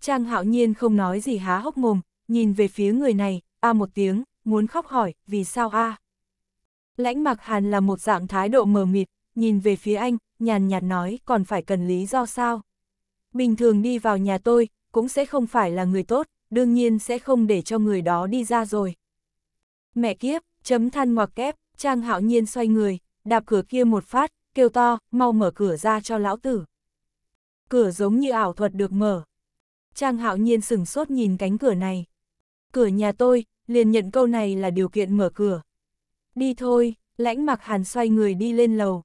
Trang hạo nhiên không nói gì há hốc mồm, nhìn về phía người này, a một tiếng, muốn khóc hỏi, vì sao a Lãnh mặc hàn là một dạng thái độ mờ mịt, nhìn về phía anh, nhàn nhạt nói còn phải cần lý do sao. Bình thường đi vào nhà tôi, cũng sẽ không phải là người tốt, đương nhiên sẽ không để cho người đó đi ra rồi. Mẹ kiếp, chấm than ngoặc kép, Trang hạo nhiên xoay người, đạp cửa kia một phát, kêu to, mau mở cửa ra cho lão tử. Cửa giống như ảo thuật được mở. Trang hạo nhiên sừng sốt nhìn cánh cửa này. Cửa nhà tôi, liền nhận câu này là điều kiện mở cửa. Đi thôi, lãnh mặc hàn xoay người đi lên lầu,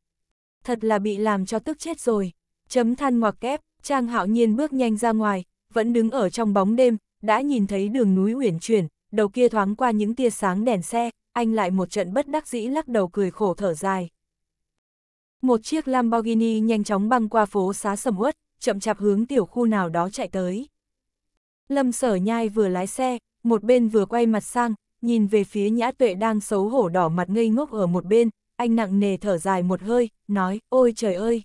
thật là bị làm cho tức chết rồi. Chấm than ngoặc kép, Trang Hạo Nhiên bước nhanh ra ngoài, vẫn đứng ở trong bóng đêm, đã nhìn thấy đường núi uyển chuyển, đầu kia thoáng qua những tia sáng đèn xe, anh lại một trận bất đắc dĩ lắc đầu cười khổ thở dài. Một chiếc Lamborghini nhanh chóng băng qua phố xá sầm uất, chậm chạp hướng tiểu khu nào đó chạy tới. Lâm sở nhai vừa lái xe, một bên vừa quay mặt sang, nhìn về phía nhã tuệ đang xấu hổ đỏ mặt ngây ngốc ở một bên, anh nặng nề thở dài một hơi, nói, ôi trời ơi!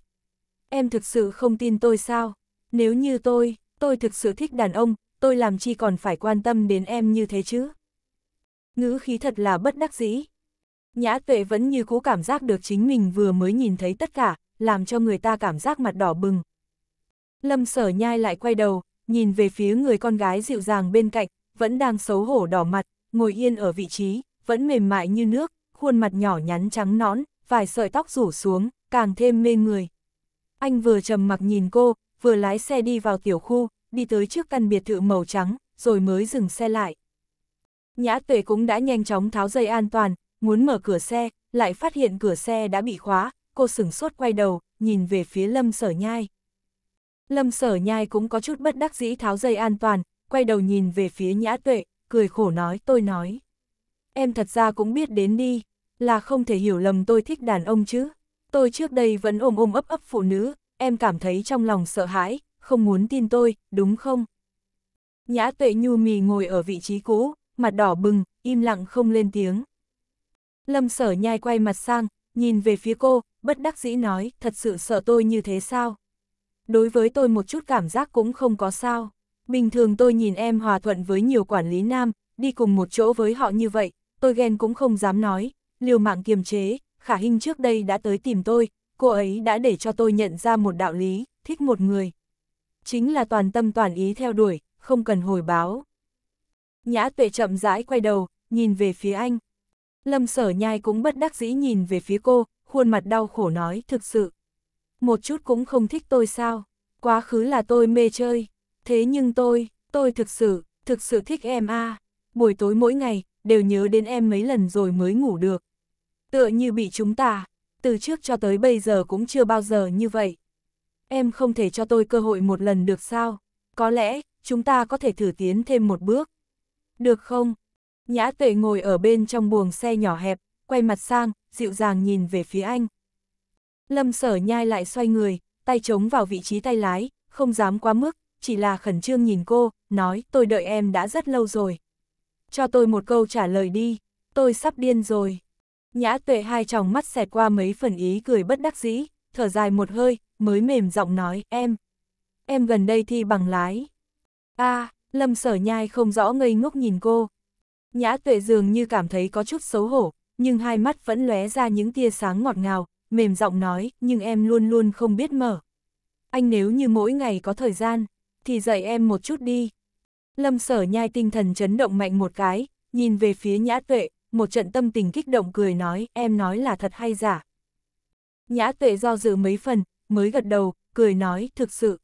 Em thực sự không tin tôi sao? Nếu như tôi, tôi thực sự thích đàn ông, tôi làm chi còn phải quan tâm đến em như thế chứ? Ngữ khí thật là bất đắc dĩ. Nhã tuệ vẫn như cố cảm giác được chính mình vừa mới nhìn thấy tất cả, làm cho người ta cảm giác mặt đỏ bừng. Lâm sở nhai lại quay đầu, nhìn về phía người con gái dịu dàng bên cạnh, vẫn đang xấu hổ đỏ mặt, ngồi yên ở vị trí, vẫn mềm mại như nước, khuôn mặt nhỏ nhắn trắng nõn, vài sợi tóc rủ xuống, càng thêm mê người. Anh vừa trầm mặc nhìn cô, vừa lái xe đi vào tiểu khu, đi tới trước căn biệt thự màu trắng, rồi mới dừng xe lại. Nhã tuệ cũng đã nhanh chóng tháo dây an toàn, muốn mở cửa xe, lại phát hiện cửa xe đã bị khóa, cô sửng sốt quay đầu, nhìn về phía lâm sở nhai. Lâm sở nhai cũng có chút bất đắc dĩ tháo dây an toàn, quay đầu nhìn về phía nhã tuệ, cười khổ nói tôi nói em thật ra cũng biết đến đi, là không thể hiểu lầm tôi thích đàn ông chứ. Tôi trước đây vẫn ôm ôm ấp ấp phụ nữ, em cảm thấy trong lòng sợ hãi, không muốn tin tôi, đúng không? Nhã tuệ nhu mì ngồi ở vị trí cũ, mặt đỏ bừng, im lặng không lên tiếng. Lâm sở nhai quay mặt sang, nhìn về phía cô, bất đắc dĩ nói, thật sự sợ tôi như thế sao? Đối với tôi một chút cảm giác cũng không có sao. Bình thường tôi nhìn em hòa thuận với nhiều quản lý nam, đi cùng một chỗ với họ như vậy, tôi ghen cũng không dám nói, liều mạng kiềm chế, khả hình trước đây đã tới tìm tôi, cô ấy đã để cho tôi nhận ra một đạo lý, thích một người. Chính là toàn tâm toàn ý theo đuổi, không cần hồi báo. Nhã tuệ chậm rãi quay đầu, nhìn về phía anh. Lâm sở nhai cũng bất đắc dĩ nhìn về phía cô, khuôn mặt đau khổ nói thực sự. Một chút cũng không thích tôi sao, quá khứ là tôi mê chơi, thế nhưng tôi, tôi thực sự, thực sự thích em a Buổi tối mỗi ngày, đều nhớ đến em mấy lần rồi mới ngủ được. Tựa như bị chúng ta, từ trước cho tới bây giờ cũng chưa bao giờ như vậy. Em không thể cho tôi cơ hội một lần được sao? Có lẽ, chúng ta có thể thử tiến thêm một bước. Được không? Nhã tuệ ngồi ở bên trong buồng xe nhỏ hẹp, quay mặt sang, dịu dàng nhìn về phía anh. Lâm sở nhai lại xoay người, tay chống vào vị trí tay lái, không dám quá mức, chỉ là khẩn trương nhìn cô, nói tôi đợi em đã rất lâu rồi cho tôi một câu trả lời đi, tôi sắp điên rồi. Nhã tuệ hai tròng mắt xẹt qua mấy phần ý cười bất đắc dĩ, thở dài một hơi, mới mềm giọng nói, em. Em gần đây thi bằng lái. a à, lâm sở nhai không rõ ngây ngốc nhìn cô. Nhã tuệ dường như cảm thấy có chút xấu hổ, nhưng hai mắt vẫn lóe ra những tia sáng ngọt ngào, mềm giọng nói, nhưng em luôn luôn không biết mở. Anh nếu như mỗi ngày có thời gian, thì dạy em một chút đi, Lâm sở nhai tinh thần chấn động mạnh một cái, nhìn về phía nhã tuệ, một trận tâm tình kích động cười nói, em nói là thật hay giả. Nhã tuệ do dự mấy phần, mới gật đầu, cười nói, thực sự.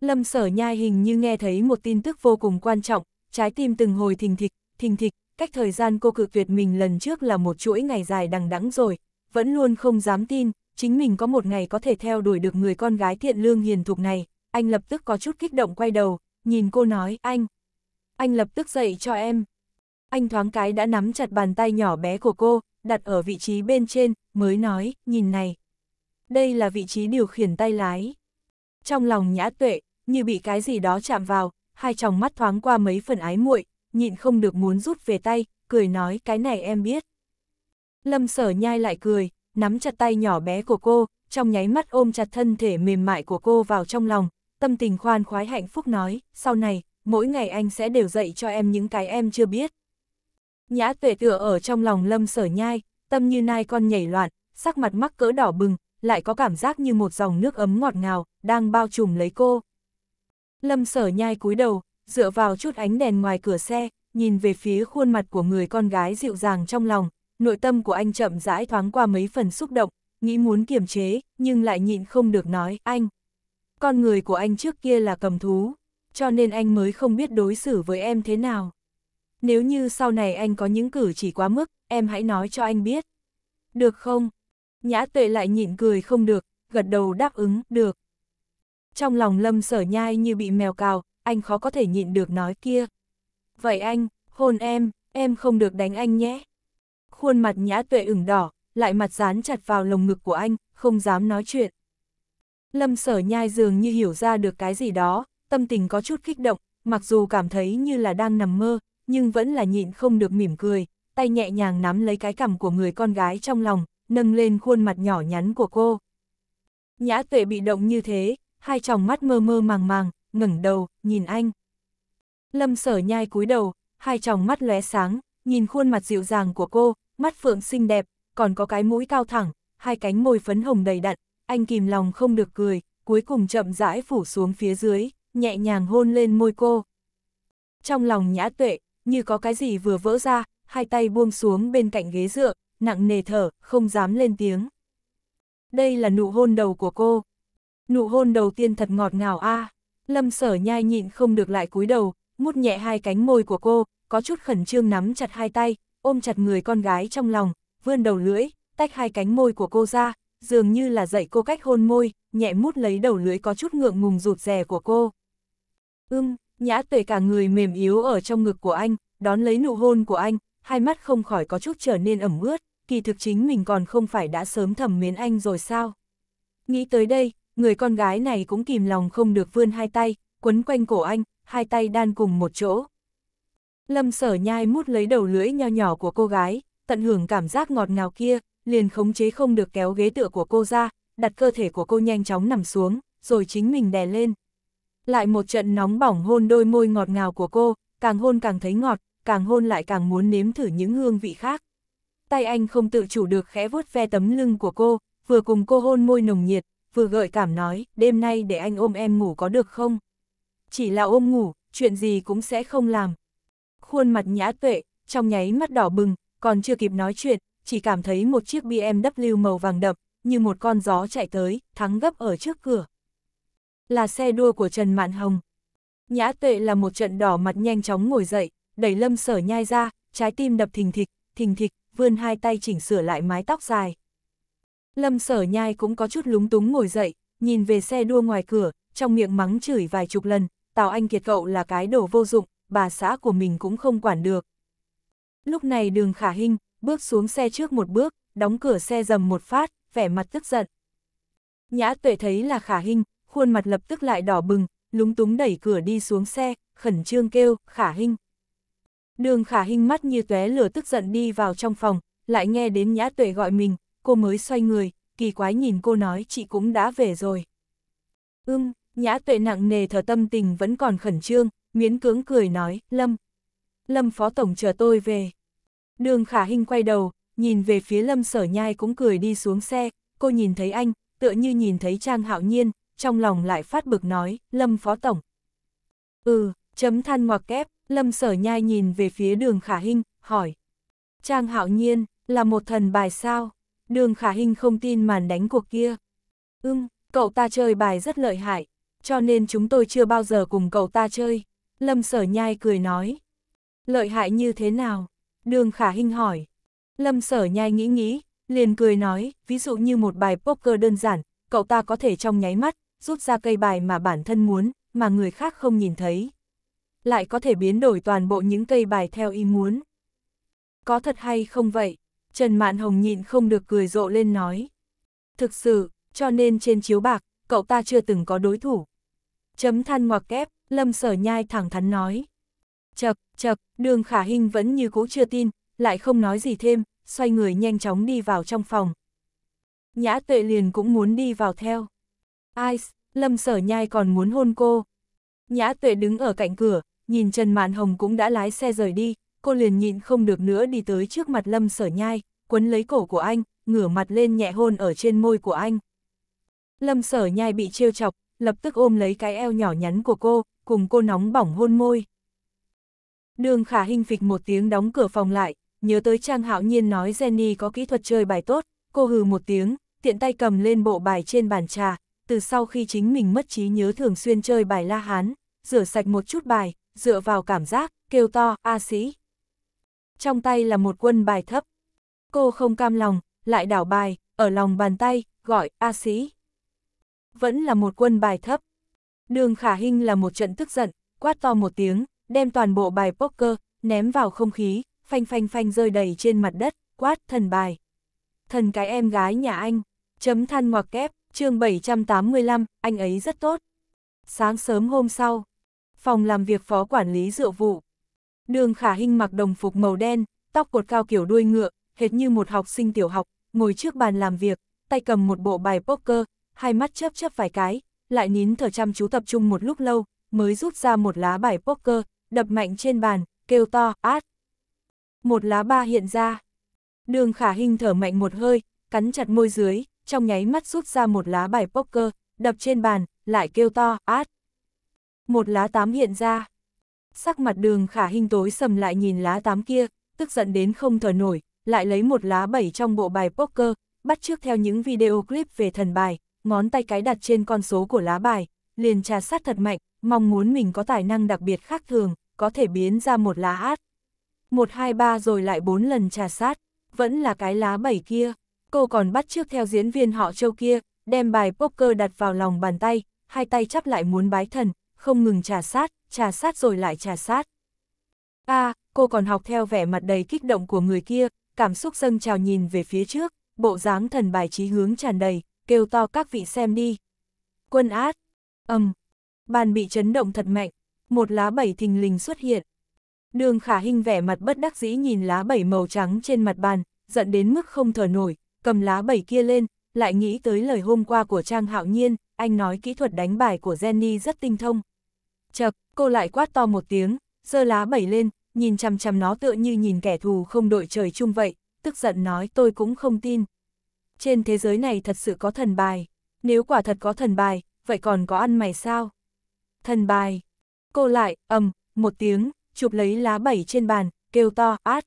Lâm sở nhai hình như nghe thấy một tin tức vô cùng quan trọng, trái tim từng hồi thình thịch, thình thịch, cách thời gian cô cự tuyệt mình lần trước là một chuỗi ngày dài đằng đẵng rồi, vẫn luôn không dám tin, chính mình có một ngày có thể theo đuổi được người con gái thiện lương hiền thục này, anh lập tức có chút kích động quay đầu, nhìn cô nói, anh, anh lập tức dậy cho em. Anh thoáng cái đã nắm chặt bàn tay nhỏ bé của cô, đặt ở vị trí bên trên, mới nói, nhìn này. Đây là vị trí điều khiển tay lái. Trong lòng nhã tuệ, như bị cái gì đó chạm vào, hai tròng mắt thoáng qua mấy phần ái muội, nhịn không được muốn rút về tay, cười nói cái này em biết. Lâm sở nhai lại cười, nắm chặt tay nhỏ bé của cô, trong nháy mắt ôm chặt thân thể mềm mại của cô vào trong lòng, tâm tình khoan khoái hạnh phúc nói, sau này, mỗi ngày anh sẽ đều dạy cho em những cái em chưa biết. Nhã tuệ tựa ở trong lòng lâm sở nhai, tâm như nai con nhảy loạn, sắc mặt mắc cỡ đỏ bừng, lại có cảm giác như một dòng nước ấm ngọt ngào, đang bao trùm lấy cô. Lâm sở nhai cúi đầu, dựa vào chút ánh đèn ngoài cửa xe, nhìn về phía khuôn mặt của người con gái dịu dàng trong lòng, nội tâm của anh chậm rãi thoáng qua mấy phần xúc động, nghĩ muốn kiềm chế, nhưng lại nhịn không được nói, anh. Con người của anh trước kia là cầm thú, cho nên anh mới không biết đối xử với em thế nào. Nếu như sau này anh có những cử chỉ quá mức, em hãy nói cho anh biết. Được không? Nhã tuệ lại nhịn cười không được, gật đầu đáp ứng, được. Trong lòng lâm sở nhai như bị mèo cào, anh khó có thể nhịn được nói kia. Vậy anh, hôn em, em không được đánh anh nhé. Khuôn mặt nhã tuệ ửng đỏ, lại mặt dán chặt vào lồng ngực của anh, không dám nói chuyện. Lâm sở nhai dường như hiểu ra được cái gì đó, tâm tình có chút kích động, mặc dù cảm thấy như là đang nằm mơ, nhưng vẫn là nhịn không được mỉm cười, tay nhẹ nhàng nắm lấy cái cằm của người con gái trong lòng, nâng lên khuôn mặt nhỏ nhắn của cô. Nhã tuệ bị động như thế, hai tròng mắt mơ mơ màng màng, ngẩng đầu, nhìn anh. Lâm sở nhai cúi đầu, hai tròng mắt lóe sáng, nhìn khuôn mặt dịu dàng của cô, mắt phượng xinh đẹp, còn có cái mũi cao thẳng, hai cánh môi phấn hồng đầy đặn, anh kìm lòng không được cười, cuối cùng chậm rãi phủ xuống phía dưới, nhẹ nhàng hôn lên môi cô. Trong lòng nhã tuệ, như có cái gì vừa vỡ ra, hai tay buông xuống bên cạnh ghế dựa, nặng nề thở, không dám lên tiếng. Đây là nụ hôn đầu của cô. Nụ hôn đầu tiên thật ngọt ngào a. À. Lâm sở nhai nhịn không được lại cúi đầu, mút nhẹ hai cánh môi của cô, có chút khẩn trương nắm chặt hai tay, ôm chặt người con gái trong lòng, vươn đầu lưỡi, tách hai cánh môi của cô ra, dường như là dạy cô cách hôn môi, nhẹ mút lấy đầu lưỡi có chút ngượng ngùng rụt rè của cô. Ưm, nhã tuệ cả người mềm yếu ở trong ngực của anh, đón lấy nụ hôn của anh, hai mắt không khỏi có chút trở nên ẩm ướt, kỳ thực chính mình còn không phải đã sớm thầm mến anh rồi sao. Nghĩ tới đây, người con gái này cũng kìm lòng không được vươn hai tay, quấn quanh cổ anh, hai tay đan cùng một chỗ. Lâm sở nhai mút lấy đầu lưỡi nho nhỏ của cô gái, tận hưởng cảm giác ngọt ngào kia, liền khống chế không được kéo ghế tựa của cô ra, đặt cơ thể của cô nhanh chóng nằm xuống, rồi chính mình đè lên. Lại một trận nóng bỏng hôn đôi môi ngọt ngào của cô, càng hôn càng thấy ngọt, càng hôn lại càng muốn nếm thử những hương vị khác. Tay anh không tự chủ được khẽ vuốt ve tấm lưng của cô, vừa cùng cô hôn môi nồng nhiệt, vừa gợi cảm nói, đêm nay để anh ôm em ngủ có được không? Chỉ là ôm ngủ, chuyện gì cũng sẽ không làm. Khuôn mặt nhã tuệ, trong nháy mắt đỏ bừng, còn chưa kịp nói chuyện, chỉ cảm thấy một chiếc BMW màu vàng đậm, như một con gió chạy tới, thắng gấp ở trước cửa. Là xe đua của Trần Mạn Hồng. Nhã tệ là một trận đỏ mặt nhanh chóng ngồi dậy, đẩy lâm sở nhai ra, trái tim đập thình thịch, thình thịch, vươn hai tay chỉnh sửa lại mái tóc dài. Lâm sở nhai cũng có chút lúng túng ngồi dậy, nhìn về xe đua ngoài cửa, trong miệng mắng chửi vài chục lần, Tào Anh Kiệt cậu là cái đồ vô dụng, bà xã của mình cũng không quản được. Lúc này đường khả hình, bước xuống xe trước một bước, đóng cửa xe dầm một phát, vẻ mặt tức giận. Nhã tuệ thấy là khả hình, khuôn mặt lập tức lại đỏ bừng, lúng túng đẩy cửa đi xuống xe, khẩn trương kêu, khả hình. Đường khả hình mắt như tóe lửa tức giận đi vào trong phòng, lại nghe đến nhã tuệ gọi mình, cô mới xoay người, kỳ quái nhìn cô nói chị cũng đã về rồi. Ưm, nhã tuệ nặng nề thở tâm tình vẫn còn khẩn trương, miễn cưỡng cười nói, Lâm. Lâm phó tổng chờ tôi về. Đường khả hình quay đầu, nhìn về phía lâm sở nhai cũng cười đi xuống xe, cô nhìn thấy anh, tựa như nhìn thấy Trang Hạo Nhiên, trong lòng lại phát bực nói, Lâm Phó Tổng. Ừ, chấm than ngoặc kép, Lâm Sở Nhai nhìn về phía đường Khả hình hỏi. Trang Hạo Nhiên, là một thần bài sao? Đường Khả hình không tin màn đánh cuộc kia. Ừm, cậu ta chơi bài rất lợi hại, cho nên chúng tôi chưa bao giờ cùng cậu ta chơi. Lâm Sở Nhai cười nói. Lợi hại như thế nào? Đường khả hình hỏi. Lâm sở nhai nghĩ nghĩ, liền cười nói, ví dụ như một bài poker đơn giản, cậu ta có thể trong nháy mắt, rút ra cây bài mà bản thân muốn, mà người khác không nhìn thấy. Lại có thể biến đổi toàn bộ những cây bài theo ý muốn. Có thật hay không vậy? Trần Mạn Hồng nhịn không được cười rộ lên nói. Thực sự, cho nên trên chiếu bạc, cậu ta chưa từng có đối thủ. Chấm than ngoặc kép, Lâm Sở Nhai thẳng thắn nói chậc, chậc, đường khả hình vẫn như cũ chưa tin, lại không nói gì thêm, xoay người nhanh chóng đi vào trong phòng. Nhã tuệ liền cũng muốn đi vào theo. Ice, lâm sở nhai còn muốn hôn cô. Nhã tuệ đứng ở cạnh cửa, nhìn Trần Mạn Hồng cũng đã lái xe rời đi, cô liền nhịn không được nữa đi tới trước mặt lâm sở nhai, quấn lấy cổ của anh, ngửa mặt lên nhẹ hôn ở trên môi của anh. Lâm sở nhai bị trêu chọc, lập tức ôm lấy cái eo nhỏ nhắn của cô, cùng cô nóng bỏng hôn môi. Đường khả hình phịch một tiếng đóng cửa phòng lại, nhớ tới Trang Hạo Nhiên nói Jenny có kỹ thuật chơi bài tốt, cô hừ một tiếng, tiện tay cầm lên bộ bài trên bàn trà, từ sau khi chính mình mất trí nhớ thường xuyên chơi bài la hán, rửa sạch một chút bài, dựa vào cảm giác, kêu to, a sĩ. Trong tay là một quân bài thấp. Cô không cam lòng, lại đảo bài, ở lòng bàn tay, gọi, a sĩ. Vẫn là một quân bài thấp. Đường khả hình là một trận tức giận, quát to một tiếng, đem toàn bộ bài poker, ném vào không khí, phanh phanh phanh rơi đầy trên mặt đất, quát thần bài. Thần cái em gái nhà anh, chấm than ngoặc kép, chương 785, anh ấy rất tốt. Sáng sớm hôm sau, phòng làm việc phó quản lý rượu vụ. Đường khả hình mặc đồng phục màu đen, tóc cột cao kiểu đuôi ngựa, hệt như một học sinh tiểu học, ngồi trước bàn làm việc, tay cầm một bộ bài poker, hai mắt chớp chớp vài cái, lại nín thở chăm chú tập trung một lúc lâu, mới rút ra một lá bài poker, đập mạnh trên bàn, kêu to, át. Một lá ba hiện ra. Đường khả hình thở mạnh một hơi, cắn chặt môi dưới, trong nháy mắt rút ra một lá bài poker, đập trên bàn, lại kêu to, át. Một lá tám hiện ra. Sắc mặt đường khả hình tối sầm lại nhìn lá tám kia, tức giận đến không thở nổi, lại lấy một lá bảy trong bộ bài poker, bắt trước theo những video clip về thần bài, ngón tay cái đặt trên con số của lá bài, liền trà sát thật mạnh, mong muốn mình có tài năng đặc biệt khác thường, có thể biến ra một lá át. Một hai ba rồi lại bốn lần trà sát, vẫn là cái lá bảy kia. Cô còn bắt trước theo diễn viên họ châu kia, đem bài poker đặt vào lòng bàn tay, hai tay chắp lại muốn bái thần, không ngừng trà sát, trà sát rồi lại trà sát. a à, cô còn học theo vẻ mặt đầy kích động của người kia, cảm xúc dâng trào nhìn về phía trước, bộ dáng thần bài trí hướng tràn đầy, kêu to các vị xem đi. Quân át, Âm, um, bàn bị chấn động thật mạnh, một lá bảy thình lình xuất hiện. Đường khả hình vẻ mặt bất đắc dĩ nhìn lá bảy màu trắng trên mặt bàn, giận đến mức không thở nổi, cầm lá bảy kia lên, lại nghĩ tới lời hôm qua của Trang Hạo Nhiên, anh nói kỹ thuật đánh bài của Jenny rất tinh thông. Chật, cô lại quát to một tiếng, giơ lá bảy lên, nhìn chằm chằm nó tựa như nhìn kẻ thù không đội trời chung vậy, tức giận nói tôi cũng không tin. Trên thế giới này thật sự có thần bài, nếu quả thật có thần bài, vậy còn có ăn mày sao? Thần bài. Cô lại, ầm, một tiếng, chụp lấy lá bảy trên bàn, kêu to, át.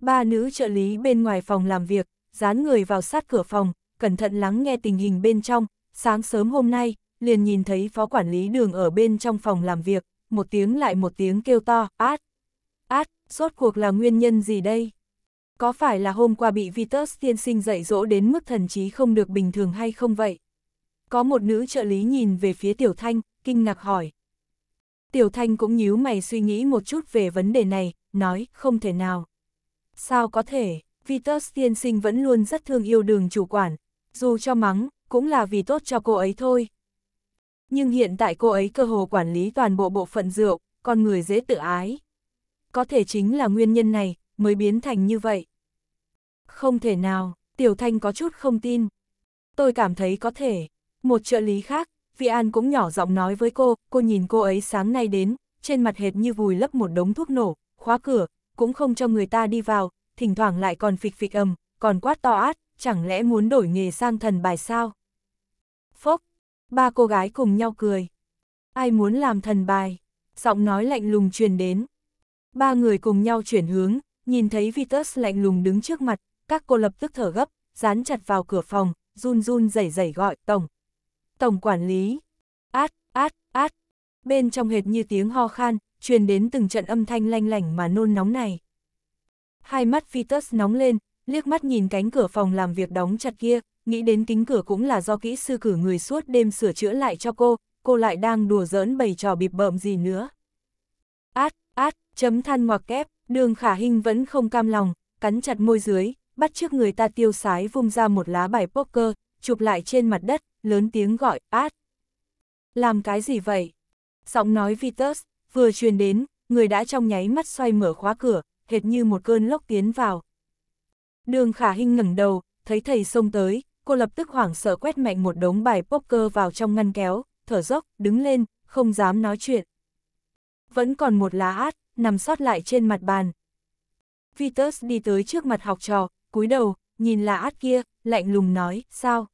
Ba nữ trợ lý bên ngoài phòng làm việc, dán người vào sát cửa phòng, cẩn thận lắng nghe tình hình bên trong, sáng sớm hôm nay, liền nhìn thấy phó quản lý đường ở bên trong phòng làm việc, một tiếng lại một tiếng kêu to, át. Át, rốt cuộc là nguyên nhân gì đây? Có phải là hôm qua bị Vitus tiên sinh dạy dỗ đến mức thần trí không được bình thường hay không vậy? Có một nữ trợ lý nhìn về phía Tiểu Thanh, kinh ngạc hỏi. Tiểu Thanh cũng nhíu mày suy nghĩ một chút về vấn đề này, nói, không thể nào. Sao có thể, Vitus tiên sinh vẫn luôn rất thương yêu đường chủ quản, dù cho mắng, cũng là vì tốt cho cô ấy thôi. Nhưng hiện tại cô ấy cơ hồ quản lý toàn bộ bộ phận rượu, con người dễ tự ái. Có thể chính là nguyên nhân này, mới biến thành như vậy. Không thể nào, Tiểu Thanh có chút không tin. Tôi cảm thấy có thể, một trợ lý khác, Vi An cũng nhỏ giọng nói với cô, cô nhìn cô ấy sáng nay đến, trên mặt hệt như vùi lấp một đống thuốc nổ, khóa cửa, cũng không cho người ta đi vào, thỉnh thoảng lại còn phịch phịch ầm, còn quát to át, chẳng lẽ muốn đổi nghề sang thần bài sao? Phốc, ba cô gái cùng nhau cười. Ai muốn làm thần bài? Giọng nói lạnh lùng truyền đến. Ba người cùng nhau chuyển hướng, nhìn thấy Vitus lạnh lùng đứng trước mặt, các cô lập tức thở gấp, dán chặt vào cửa phòng, run run rẩy rẩy gọi, "Tổng, Tổng quản lý. Át, át, át. Bên trong hệt như tiếng ho khan, truyền đến từng trận âm thanh lanh lảnh mà nôn nóng này. Hai mắt Vitus nóng lên, liếc mắt nhìn cánh cửa phòng làm việc đóng chặt kia, nghĩ đến kính cửa cũng là do kỹ sư cử người suốt đêm sửa chữa lại cho cô, cô lại đang đùa giỡn bày trò bịp bợm gì nữa. Át, át, chấm than ngoặc kép, đường khả hình vẫn không cam lòng, cắn chặt môi dưới, bắt trước người ta tiêu sái vung ra một lá bài poker, chụp lại trên mặt đất, lớn tiếng gọi, át. Làm cái gì vậy? Giọng nói Vitus, vừa truyền đến, người đã trong nháy mắt xoay mở khóa cửa, hệt như một cơn lốc tiến vào. Đường khả hình ngẩng đầu, thấy thầy xông tới, cô lập tức hoảng sợ quét mạnh một đống bài poker vào trong ngăn kéo, thở dốc, đứng lên, không dám nói chuyện. Vẫn còn một lá át, nằm sót lại trên mặt bàn. Vitus đi tới trước mặt học trò, cúi đầu, nhìn lá át kia, lạnh lùng nói, sao?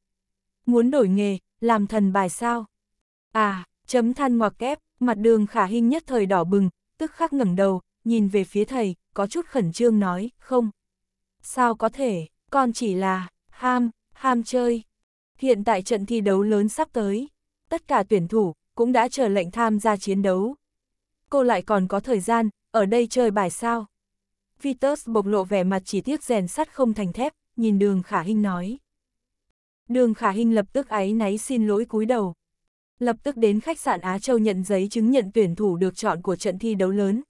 Muốn đổi nghề, làm thần bài sao? À, chấm than ngoặc kép, mặt đường khả hình nhất thời đỏ bừng, tức khắc ngẩng đầu, nhìn về phía thầy, có chút khẩn trương nói, không. Sao có thể, con chỉ là, ham, ham chơi. Hiện tại trận thi đấu lớn sắp tới, tất cả tuyển thủ cũng đã chờ lệnh tham gia chiến đấu. Cô lại còn có thời gian, ở đây chơi bài sao? Vitus bộc lộ vẻ mặt chỉ tiếc rèn sắt không thành thép, nhìn đường khả hình nói. Đường Khả Hinh lập tức áy náy xin lỗi cúi đầu. Lập tức đến khách sạn Á Châu nhận giấy chứng nhận tuyển thủ được chọn của trận thi đấu lớn.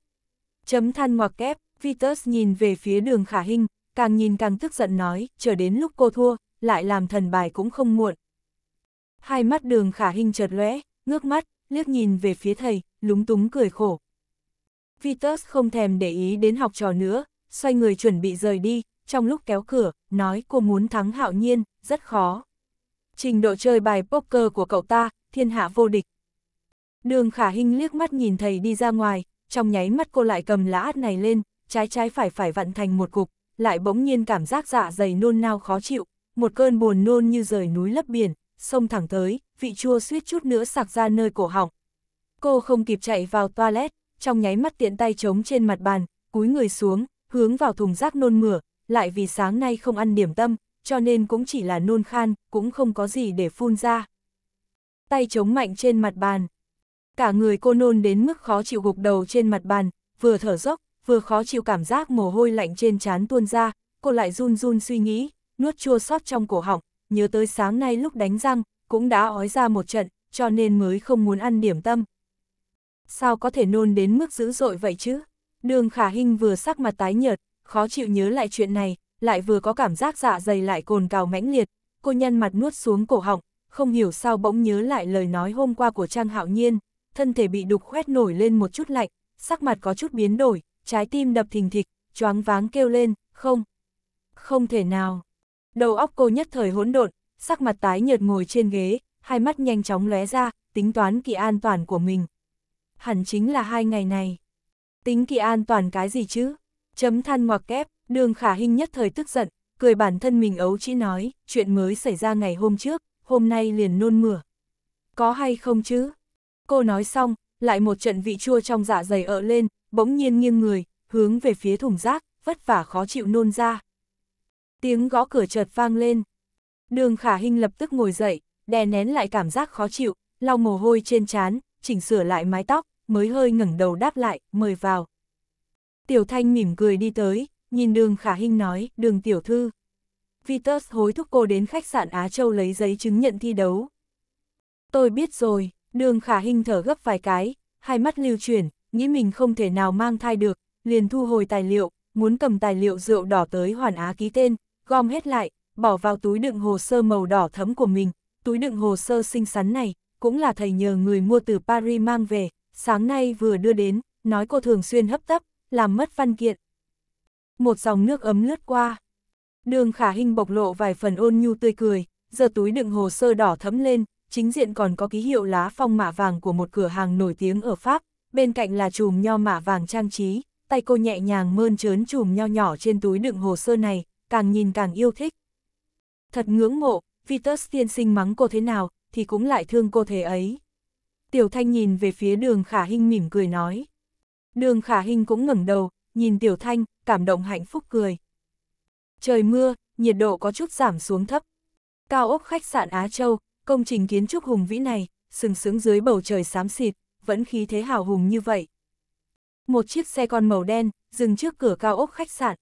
Chấm than ngoặc kép, Vitus nhìn về phía đường Khả Hinh, càng nhìn càng tức giận nói, chờ đến lúc cô thua, lại làm thần bài cũng không muộn. Hai mắt đường Khả Hinh chợt lóe, ngước mắt, liếc nhìn về phía thầy, lúng túng cười khổ. Vitus không thèm để ý đến học trò nữa, xoay người chuẩn bị rời đi, trong lúc kéo cửa, nói cô muốn thắng hạo nhiên, rất khó. Trình độ chơi bài poker của cậu ta, thiên hạ vô địch. Đường khả hình liếc mắt nhìn thầy đi ra ngoài, trong nháy mắt cô lại cầm lá át này lên, trái trái phải phải vặn thành một cục, lại bỗng nhiên cảm giác dạ dày nôn nao khó chịu, một cơn buồn nôn như rời núi lấp biển, sông thẳng tới, vị chua suýt chút nữa sạc ra nơi cổ họng. Cô không kịp chạy vào toilet, trong nháy mắt tiện tay trống trên mặt bàn, cúi người xuống, hướng vào thùng rác nôn mửa, lại vì sáng nay không ăn điểm tâm, cho nên cũng chỉ là nôn khan, cũng không có gì để phun ra. Tay chống mạnh trên mặt bàn. Cả người cô nôn đến mức khó chịu gục đầu trên mặt bàn, vừa thở dốc, vừa khó chịu cảm giác mồ hôi lạnh trên trán tuôn ra, cô lại run run suy nghĩ, nuốt chua xót trong cổ họng, nhớ tới sáng nay lúc đánh răng, cũng đã ói ra một trận, cho nên mới không muốn ăn điểm tâm. Sao có thể nôn đến mức dữ dội vậy chứ? Đường Khả Hinh vừa sắc mặt tái nhợt, khó chịu nhớ lại chuyện này, lại vừa có cảm giác dạ dày lại cồn cào mãnh liệt, cô nhân mặt nuốt xuống cổ họng, không hiểu sao bỗng nhớ lại lời nói hôm qua của Trang Hạo Nhiên, thân thể bị đục khoét nổi lên một chút lạnh, sắc mặt có chút biến đổi, trái tim đập thình thịch, choáng váng kêu lên, không, không thể nào. Đầu óc cô nhất thời hỗn độn, sắc mặt tái nhợt ngồi trên ghế, hai mắt nhanh chóng lóe ra, tính toán kỳ an toàn của mình. Hẳn chính là hai ngày này. Tính kỳ an toàn cái gì chứ? Chấm than ngoặc kép, đường khả hình nhất thời tức giận, cười bản thân mình ấu chỉ nói, chuyện mới xảy ra ngày hôm trước, hôm nay liền nôn mửa. Có hay không chứ? Cô nói xong, lại một trận vị chua trong dạ dày ợ lên, bỗng nhiên nghiêng người, hướng về phía thùng rác, vất vả khó chịu nôn ra. Tiếng gõ cửa chợt vang lên. Đường khả hình lập tức ngồi dậy, đè nén lại cảm giác khó chịu, lau mồ hôi trên trán, chỉnh sửa lại mái tóc, mới hơi ngẩng đầu đáp lại, mời vào. Tiểu Thanh mỉm cười đi tới, nhìn đường khả hinh nói, đường tiểu thư. Vitus hối thúc cô đến khách sạn Á Châu lấy giấy chứng nhận thi đấu. Tôi biết rồi, đường khả hinh thở gấp vài cái, hai mắt lưu chuyển, nghĩ mình không thể nào mang thai được, liền thu hồi tài liệu, muốn cầm tài liệu rượu đỏ tới hoàn á ký tên, gom hết lại, bỏ vào túi đựng hồ sơ màu đỏ thấm của mình. Túi đựng hồ sơ xinh xắn này, cũng là thầy nhờ người mua từ Paris mang về, sáng nay vừa đưa đến, nói cô thường xuyên hấp tấp, làm mất văn kiện. Một dòng nước ấm lướt qua. Đường khả hình bộc lộ vài phần ôn nhu tươi cười, giờ túi đựng hồ sơ đỏ thấm lên, chính diện còn có ký hiệu lá phong mạ vàng của một cửa hàng nổi tiếng ở Pháp, bên cạnh là chùm nho mạ vàng trang trí, tay cô nhẹ nhàng mơn trớn chùm nho nhỏ trên túi đựng hồ sơ này, càng nhìn càng yêu thích. Thật ngưỡng mộ, Vitus tiên sinh mắng cô thế nào, thì cũng lại thương cô thế ấy. Tiểu Thanh nhìn về phía đường khả hình mỉm cười nói. Đường khả hình cũng ngẩng đầu, nhìn Tiểu Thanh, cảm động hạnh phúc cười. Trời mưa, nhiệt độ có chút giảm xuống thấp. Cao ốc khách sạn Á Châu, công trình kiến trúc hùng vĩ này, sừng sững dưới bầu trời xám xịt, vẫn khí thế hào hùng như vậy. Một chiếc xe con màu đen, dừng trước cửa cao ốc khách sạn.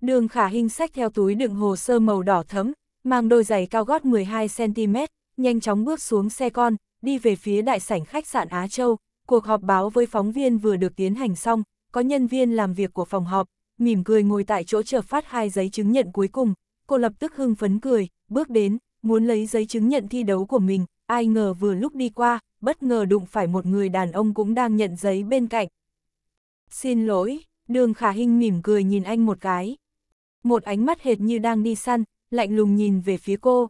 Đường khả hình xách theo túi đựng hồ sơ màu đỏ thấm, mang đôi giày cao gót 12cm, nhanh chóng bước xuống xe con, đi về phía đại sảnh khách sạn Á Châu, Cuộc họp báo với phóng viên vừa được tiến hành xong, có nhân viên làm việc của phòng họp, mỉm cười ngồi tại chỗ chờ phát hai giấy chứng nhận cuối cùng. Cô lập tức hưng phấn cười, bước đến, muốn lấy giấy chứng nhận thi đấu của mình, ai ngờ vừa lúc đi qua, bất ngờ đụng phải một người đàn ông cũng đang nhận giấy bên cạnh. Xin lỗi, đường khả hình mỉm cười nhìn anh một cái. Một ánh mắt hệt như đang đi săn, lạnh lùng nhìn về phía cô.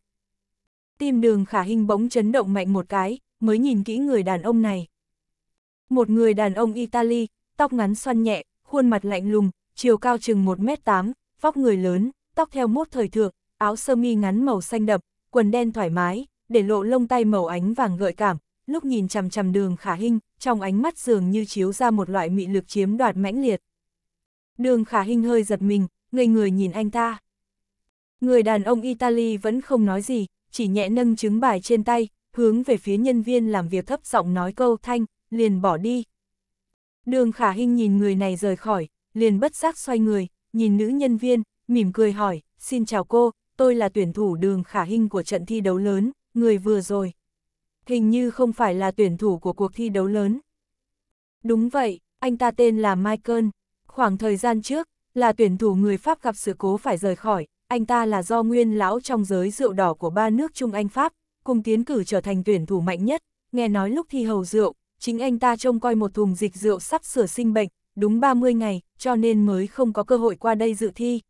Tim đường khả hình bỗng chấn động mạnh một cái, mới nhìn kỹ người đàn ông này. Một người đàn ông Italy, tóc ngắn xoăn nhẹ, khuôn mặt lạnh lùng, chiều cao chừng 1m8, vóc người lớn, tóc theo mốt thời thượng, áo sơ mi ngắn màu xanh đậm, quần đen thoải mái, để lộ lông tay màu ánh vàng gợi cảm, lúc nhìn chằm chằm đường khả hinh, trong ánh mắt dường như chiếu ra một loại mị lực chiếm đoạt mãnh liệt. Đường khả hinh hơi giật mình, ngây người nhìn anh ta. Người đàn ông Italy vẫn không nói gì, chỉ nhẹ nâng chứng bài trên tay, hướng về phía nhân viên làm việc thấp giọng nói câu thanh, liền bỏ đi. Đường khả hình nhìn người này rời khỏi, liền bất giác xoay người, nhìn nữ nhân viên, mỉm cười hỏi, xin chào cô, tôi là tuyển thủ đường khả hình của trận thi đấu lớn, người vừa rồi. Hình như không phải là tuyển thủ của cuộc thi đấu lớn. Đúng vậy, anh ta tên là Michael. Khoảng thời gian trước, là tuyển thủ người Pháp gặp sự cố phải rời khỏi, anh ta là do nguyên lão trong giới rượu đỏ của ba nước Trung Anh Pháp, cùng tiến cử trở thành tuyển thủ mạnh nhất, nghe nói lúc thi hầu rượu, chính anh ta trông coi một thùng dịch rượu sắp sửa sinh bệnh, đúng 30 ngày, cho nên mới không có cơ hội qua đây dự thi.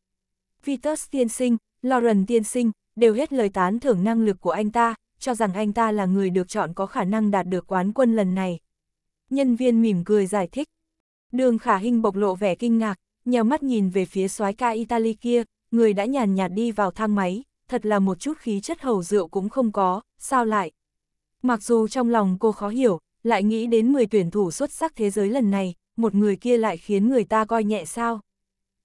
Vitus tiên sinh, Lauren tiên sinh, đều hết lời tán thưởng năng lực của anh ta, cho rằng anh ta là người được chọn có khả năng đạt được quán quân lần này. Nhân viên mỉm cười giải thích. Đường khả hình bộc lộ vẻ kinh ngạc, nhèo mắt nhìn về phía soái ca Italy kia, người đã nhàn nhạt đi vào thang máy, thật là một chút khí chất hầu rượu cũng không có, sao lại? Mặc dù trong lòng cô khó hiểu, lại nghĩ đến 10 tuyển thủ xuất sắc thế giới lần này, một người kia lại khiến người ta coi nhẹ sao.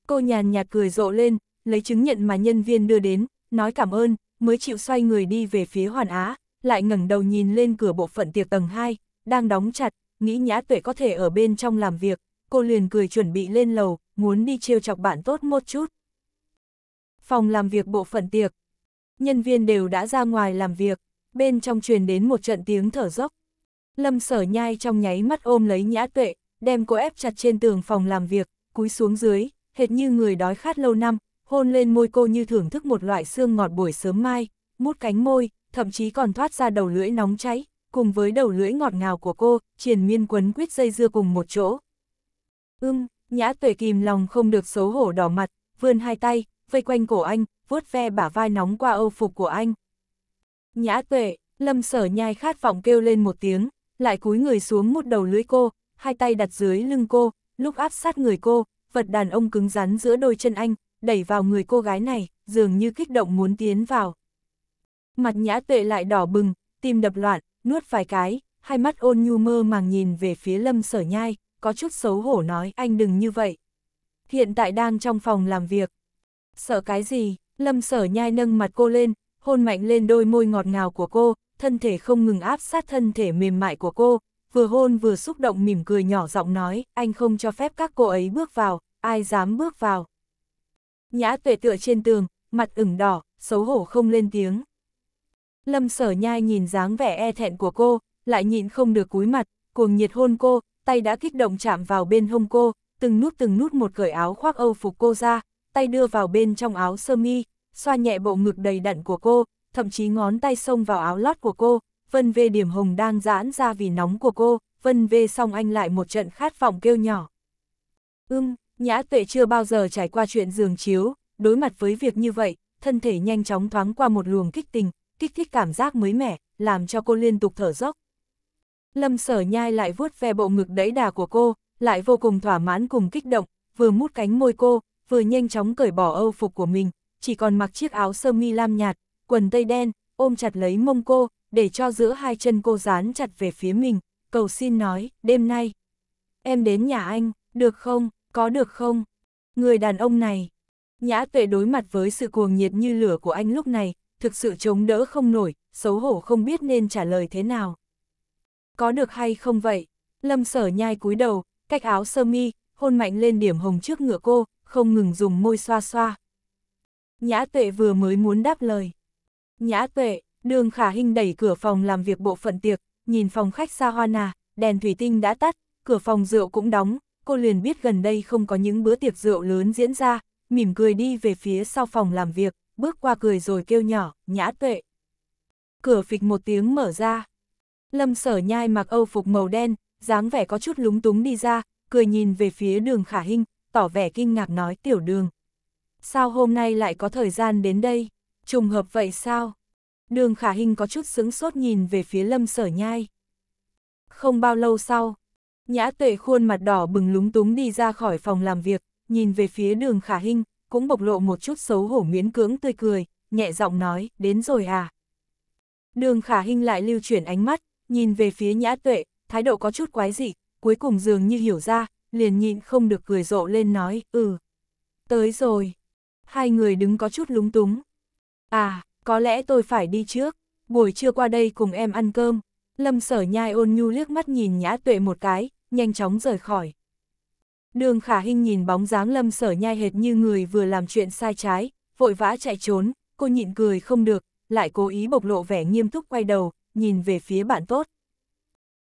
Cô nhàn nhạt cười rộ lên, lấy chứng nhận mà nhân viên đưa đến, nói cảm ơn, mới chịu xoay người đi về phía Hoàn Á, lại ngẩng đầu nhìn lên cửa bộ phận tiệc tầng 2, đang đóng chặt, nghĩ nhã tuệ có thể ở bên trong làm việc, cô liền cười chuẩn bị lên lầu, muốn đi trêu chọc bạn tốt một chút. Phòng làm việc bộ phận tiệc, nhân viên đều đã ra ngoài làm việc, bên trong truyền đến một trận tiếng thở dốc, Lâm sở nhai trong nháy mắt ôm lấy nhã tuệ, đem cô ép chặt trên tường phòng làm việc, cúi xuống dưới, hệt như người đói khát lâu năm, hôn lên môi cô như thưởng thức một loại xương ngọt buổi sớm mai, mút cánh môi, thậm chí còn thoát ra đầu lưỡi nóng cháy, cùng với đầu lưỡi ngọt ngào của cô, triền miên quấn quýt dây dưa cùng một chỗ. Ưm, nhã tuệ kìm lòng không được xấu hổ đỏ mặt, vươn hai tay, vây quanh cổ anh, vuốt ve bả vai nóng qua âu phục của anh. Nhã tuệ, lâm sở nhai khát vọng kêu lên một tiếng, lại cúi người xuống một đầu lưỡi cô, hai tay đặt dưới lưng cô, lúc áp sát người cô, vật đàn ông cứng rắn giữa đôi chân anh, đẩy vào người cô gái này, dường như kích động muốn tiến vào. Mặt nhã tuệ lại đỏ bừng, tim đập loạn, nuốt vài cái, hai mắt ôn nhu mơ màng nhìn về phía lâm sở nhai, có chút xấu hổ nói anh đừng như vậy. Hiện tại đang trong phòng làm việc. Sợ cái gì, lâm sở nhai nâng mặt cô lên, hôn mạnh lên đôi môi ngọt ngào của cô, thân thể không ngừng áp sát thân thể mềm mại của cô, vừa hôn vừa xúc động mỉm cười nhỏ giọng nói, anh không cho phép các cô ấy bước vào, ai dám bước vào. Nhã tuệ tựa trên tường, mặt ửng đỏ, xấu hổ không lên tiếng. Lâm sở nhai nhìn dáng vẻ e thẹn của cô, lại nhịn không được cúi mặt, cuồng nhiệt hôn cô, tay đã kích động chạm vào bên hông cô, từng nút từng nút một cởi áo khoác âu phục cô ra, tay đưa vào bên trong áo sơ mi, xoa nhẹ bộ ngực đầy đặn của cô, thậm chí ngón tay xông vào áo lót của cô, vân vê điểm hồng đang giãn ra vì nóng của cô, vân vê xong anh lại một trận khát vọng kêu nhỏ. Ưm, nhã tuệ chưa bao giờ trải qua chuyện giường chiếu, đối mặt với việc như vậy, thân thể nhanh chóng thoáng qua một luồng kích tình, kích thích cảm giác mới mẻ, làm cho cô liên tục thở dốc. Lâm sở nhai lại vuốt ve bộ ngực đẫy đà của cô, lại vô cùng thỏa mãn cùng kích động, vừa mút cánh môi cô, vừa nhanh chóng cởi bỏ âu phục của mình, chỉ còn mặc chiếc áo sơ mi lam nhạt, quần tây đen, ôm chặt lấy mông cô, để cho giữa hai chân cô dán chặt về phía mình, cầu xin nói, đêm nay, em đến nhà anh, được không, có được không? Người đàn ông này, nhã tuệ đối mặt với sự cuồng nhiệt như lửa của anh lúc này, thực sự chống đỡ không nổi, xấu hổ không biết nên trả lời thế nào. Có được hay không vậy? Lâm sở nhai cúi đầu, cách áo sơ mi, hôn mạnh lên điểm hồng trước ngựa cô, không ngừng dùng môi xoa xoa. Nhã tuệ vừa mới muốn đáp lời, Nhã tuệ, đường khả hình đẩy cửa phòng làm việc bộ phận tiệc, nhìn phòng khách xa hoa nà, đèn thủy tinh đã tắt, cửa phòng rượu cũng đóng, cô liền biết gần đây không có những bữa tiệc rượu lớn diễn ra, mỉm cười đi về phía sau phòng làm việc, bước qua cười rồi kêu nhỏ, nhã tuệ. Cửa phịch một tiếng mở ra. Lâm sở nhai mặc âu phục màu đen, dáng vẻ có chút lúng túng đi ra, cười nhìn về phía đường khả hình, tỏ vẻ kinh ngạc nói tiểu đường. Sao hôm nay lại có thời gian đến đây? Trùng hợp vậy sao? Đường khả hình có chút sướng sốt nhìn về phía lâm sở nhai. Không bao lâu sau, nhã tuệ khuôn mặt đỏ bừng lúng túng đi ra khỏi phòng làm việc, nhìn về phía đường khả hình, cũng bộc lộ một chút xấu hổ miễn cưỡng tươi cười, nhẹ giọng nói, đến rồi à. Đường khả hình lại lưu chuyển ánh mắt, nhìn về phía nhã tuệ, thái độ có chút quái dị, cuối cùng dường như hiểu ra, liền nhịn không được cười rộ lên nói, ừ. Tới rồi. Hai người đứng có chút lúng túng, À, có lẽ tôi phải đi trước, buổi trưa qua đây cùng em ăn cơm. Lâm sở nhai ôn nhu liếc mắt nhìn nhã tuệ một cái, nhanh chóng rời khỏi. Đường khả hình nhìn bóng dáng lâm sở nhai hệt như người vừa làm chuyện sai trái, vội vã chạy trốn, cô nhịn cười không được, lại cố ý bộc lộ vẻ nghiêm túc quay đầu, nhìn về phía bạn tốt.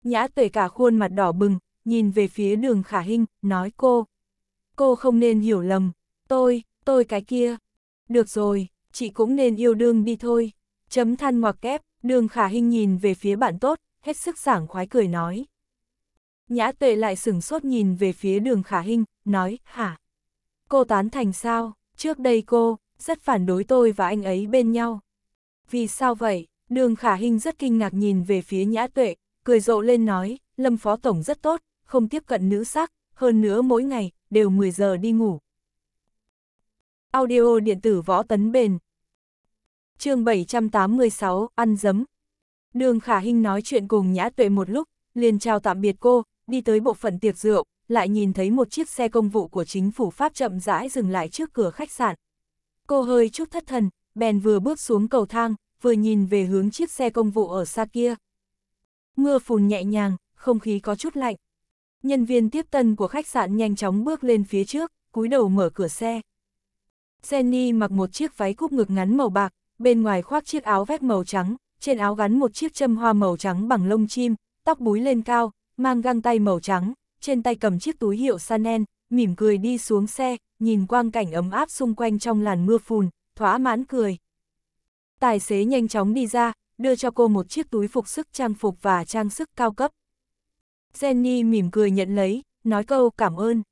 Nhã tuệ cả khuôn mặt đỏ bừng, nhìn về phía đường khả hình, nói cô. Cô không nên hiểu lầm, tôi, tôi cái kia. Được rồi, chị cũng nên yêu đương đi thôi. Chấm than ngoặc kép, đường khả hình nhìn về phía bạn tốt, hết sức sảng khoái cười nói. Nhã tệ lại sửng sốt nhìn về phía đường khả hình, nói, hả? Cô tán thành sao? Trước đây cô, rất phản đối tôi và anh ấy bên nhau. Vì sao vậy? Đường khả hình rất kinh ngạc nhìn về phía nhã tuệ, cười rộ lên nói, Lâm Phó Tổng rất tốt, không tiếp cận nữ sắc, hơn nữa mỗi ngày, đều 10 giờ đi ngủ, Audio điện tử võ tấn bền. chương 786, ăn dấm. Đường Khả Hinh nói chuyện cùng Nhã Tuệ một lúc, liền chào tạm biệt cô, đi tới bộ phận tiệc rượu, lại nhìn thấy một chiếc xe công vụ của chính phủ Pháp chậm rãi dừng lại trước cửa khách sạn. Cô hơi chút thất thần, bèn vừa bước xuống cầu thang, vừa nhìn về hướng chiếc xe công vụ ở xa kia. Mưa phùn nhẹ nhàng, không khí có chút lạnh. Nhân viên tiếp tân của khách sạn nhanh chóng bước lên phía trước, cúi đầu mở cửa xe. Jenny mặc một chiếc váy cúp ngực ngắn màu bạc, bên ngoài khoác chiếc áo vét màu trắng, trên áo gắn một chiếc châm hoa màu trắng bằng lông chim, tóc búi lên cao, mang găng tay màu trắng, trên tay cầm chiếc túi hiệu Chanel mỉm cười đi xuống xe, nhìn quang cảnh ấm áp xung quanh trong làn mưa phùn, thỏa mãn cười. Tài xế nhanh chóng đi ra, đưa cho cô một chiếc túi phục sức trang phục và trang sức cao cấp. Jenny mỉm cười nhận lấy, nói câu cảm ơn.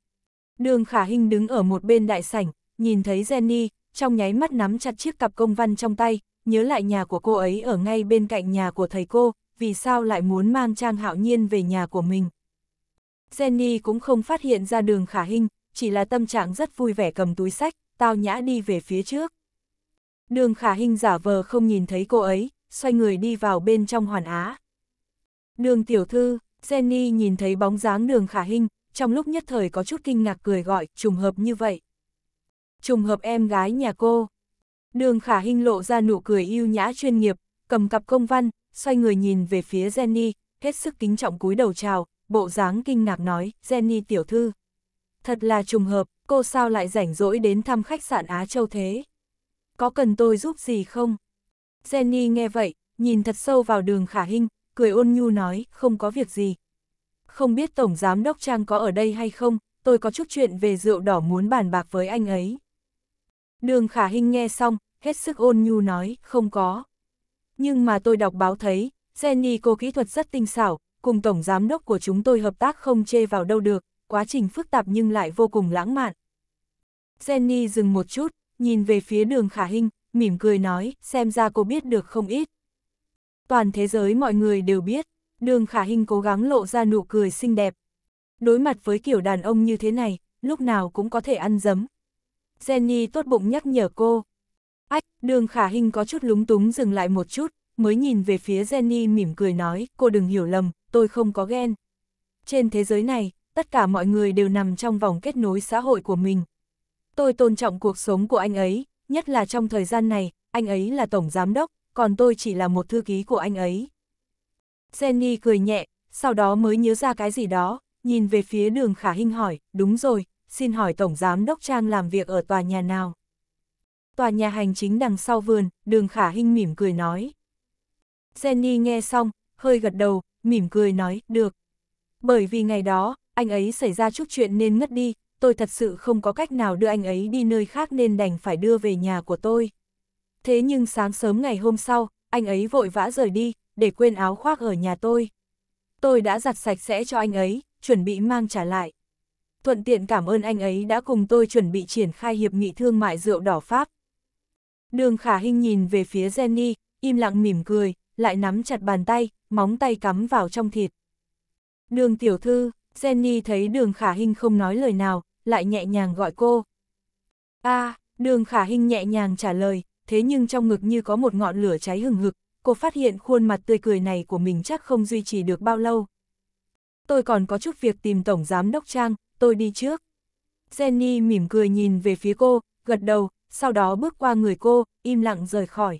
Đường Khả Hinh đứng ở một bên đại sảnh, nhìn thấy Jenny, trong nháy mắt nắm chặt chiếc cặp công văn trong tay, nhớ lại nhà của cô ấy ở ngay bên cạnh nhà của thầy cô, vì sao lại muốn mang Trang Hạo Nhiên về nhà của mình. Jenny cũng không phát hiện ra đường khả hình, chỉ là tâm trạng rất vui vẻ cầm túi sách, tao nhã đi về phía trước. Đường khả hình giả vờ không nhìn thấy cô ấy, xoay người đi vào bên trong hoàn á. Đường tiểu thư, Jenny nhìn thấy bóng dáng đường khả hình, trong lúc nhất thời có chút kinh ngạc cười gọi, trùng hợp như vậy trùng hợp em gái nhà cô. Đường khả hình lộ ra nụ cười yêu nhã chuyên nghiệp, cầm cặp công văn, xoay người nhìn về phía Jenny, hết sức kính trọng cúi đầu chào, bộ dáng kinh ngạc nói, Jenny tiểu thư. Thật là trùng hợp, cô sao lại rảnh rỗi đến thăm khách sạn Á Châu thế? Có cần tôi giúp gì không? Jenny nghe vậy, nhìn thật sâu vào đường khả hình cười ôn nhu nói, không có việc gì. Không biết Tổng Giám Đốc Trang có ở đây hay không, tôi có chút chuyện về rượu đỏ muốn bàn bạc với anh ấy. Đường khả hình nghe xong, hết sức ôn nhu nói, không có. Nhưng mà tôi đọc báo thấy, Jenny cô kỹ thuật rất tinh xảo, cùng tổng giám đốc của chúng tôi hợp tác không chê vào đâu được, quá trình phức tạp nhưng lại vô cùng lãng mạn. Jenny dừng một chút, nhìn về phía đường khả hình, mỉm cười nói, xem ra cô biết được không ít. Toàn thế giới mọi người đều biết, đường khả hình cố gắng lộ ra nụ cười xinh đẹp. Đối mặt với kiểu đàn ông như thế này, lúc nào cũng có thể ăn dấm, Jenny tốt bụng nhắc nhở cô. Ách, đường khả hình có chút lúng túng dừng lại một chút, mới nhìn về phía Jenny mỉm cười nói, cô đừng hiểu lầm, tôi không có ghen. Trên thế giới này, tất cả mọi người đều nằm trong vòng kết nối xã hội của mình. Tôi tôn trọng cuộc sống của anh ấy, nhất là trong thời gian này, anh ấy là tổng giám đốc, còn tôi chỉ là một thư ký của anh ấy. Jenny cười nhẹ, sau đó mới nhớ ra cái gì đó, nhìn về phía đường khả hình hỏi, đúng rồi, xin hỏi Tổng Giám Đốc Trang làm việc ở tòa nhà nào? Tòa nhà hành chính đằng sau vườn, đường khả hinh mỉm cười nói. Jenny nghe xong, hơi gật đầu, mỉm cười nói, được. Bởi vì ngày đó, anh ấy xảy ra chút chuyện nên ngất đi, tôi thật sự không có cách nào đưa anh ấy đi nơi khác nên đành phải đưa về nhà của tôi. Thế nhưng sáng sớm ngày hôm sau, anh ấy vội vã rời đi, để quên áo khoác ở nhà tôi. Tôi đã giặt sạch sẽ cho anh ấy, chuẩn bị mang trả lại thuận tiện cảm ơn anh ấy đã cùng tôi chuẩn bị triển khai hiệp nghị thương mại rượu đỏ Pháp. Đường Khả hình nhìn về phía Jenny, im lặng mỉm cười, lại nắm chặt bàn tay, móng tay cắm vào trong thịt. Đường tiểu thư, Jenny thấy đường Khả hình không nói lời nào, lại nhẹ nhàng gọi cô. a à, đường Khả hình nhẹ nhàng trả lời, thế nhưng trong ngực như có một ngọn lửa cháy hừng hực, cô phát hiện khuôn mặt tươi cười này của mình chắc không duy trì được bao lâu. Tôi còn có chút việc tìm Tổng Giám Đốc Trang, tôi đi trước. Jenny mỉm cười nhìn về phía cô, gật đầu, sau đó bước qua người cô, im lặng rời khỏi.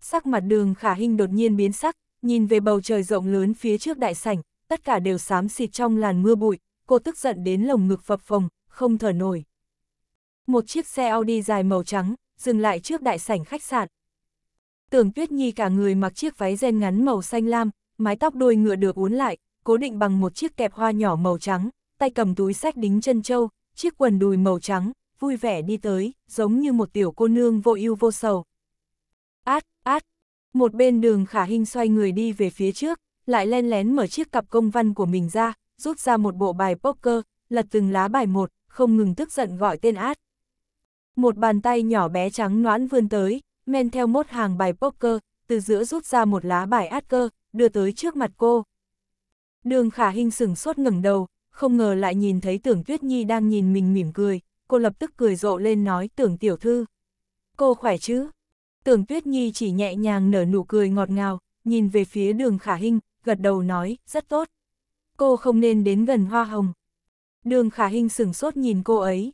Sắc mặt đường khả hình đột nhiên biến sắc, nhìn về bầu trời rộng lớn phía trước đại sảnh, tất cả đều xám xịt trong làn mưa bụi, cô tức giận đến lồng ngực phập phồng, không thở nổi. Một chiếc xe Audi dài màu trắng, dừng lại trước đại sảnh khách sạn. Tưởng Tuyết Nhi cả người mặc chiếc váy ren ngắn màu xanh lam, mái tóc đuôi ngựa được uốn lại, cố định bằng một chiếc kẹp hoa nhỏ màu trắng, tay cầm túi sách đính chân châu, chiếc quần đùi màu trắng, vui vẻ đi tới, giống như một tiểu cô nương vô ưu vô sầu. Át, át, một bên đường khả hình xoay người đi về phía trước, lại len lén mở chiếc cặp công văn của mình ra, rút ra một bộ bài poker, lật từng lá bài một, không ngừng tức giận gọi tên át. Một bàn tay nhỏ bé trắng noãn vươn tới, men theo mốt hàng bài poker, từ giữa rút ra một lá bài át cơ, đưa tới trước mặt cô. Đường khả hình sửng sốt ngẩng đầu, không ngờ lại nhìn thấy tưởng Tuyết Nhi đang nhìn mình mỉm cười, cô lập tức cười rộ lên nói tưởng tiểu thư. Cô khỏe chứ? Tưởng Tuyết Nhi chỉ nhẹ nhàng nở nụ cười ngọt ngào, nhìn về phía đường khả hinh, gật đầu nói, rất tốt. Cô không nên đến gần hoa hồng. Đường khả hinh sửng sốt nhìn cô ấy.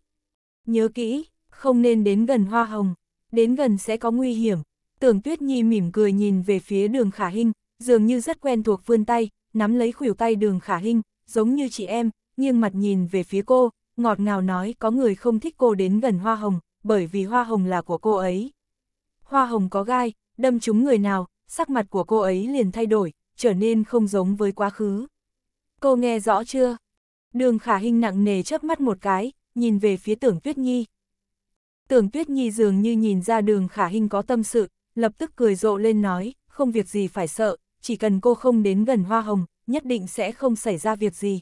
Nhớ kỹ, không nên đến gần hoa hồng, đến gần sẽ có nguy hiểm. Tưởng Tuyết Nhi mỉm cười nhìn về phía đường khả hinh, dường như rất quen thuộc vươn tay, nắm lấy khuỷu tay đường khả hinh, giống như chị em, nghiêng mặt nhìn về phía cô, ngọt ngào nói có người không thích cô đến gần hoa hồng, bởi vì hoa hồng là của cô ấy. Hoa hồng có gai, đâm trúng người nào, sắc mặt của cô ấy liền thay đổi, trở nên không giống với quá khứ. Cô nghe rõ chưa? Đường khả hình nặng nề chớp mắt một cái, nhìn về phía tưởng tuyết nhi. Tưởng tuyết nhi dường như nhìn ra đường khả hình có tâm sự, lập tức cười rộ lên nói, không việc gì phải sợ, chỉ cần cô không đến gần hoa hồng, nhất định sẽ không xảy ra việc gì.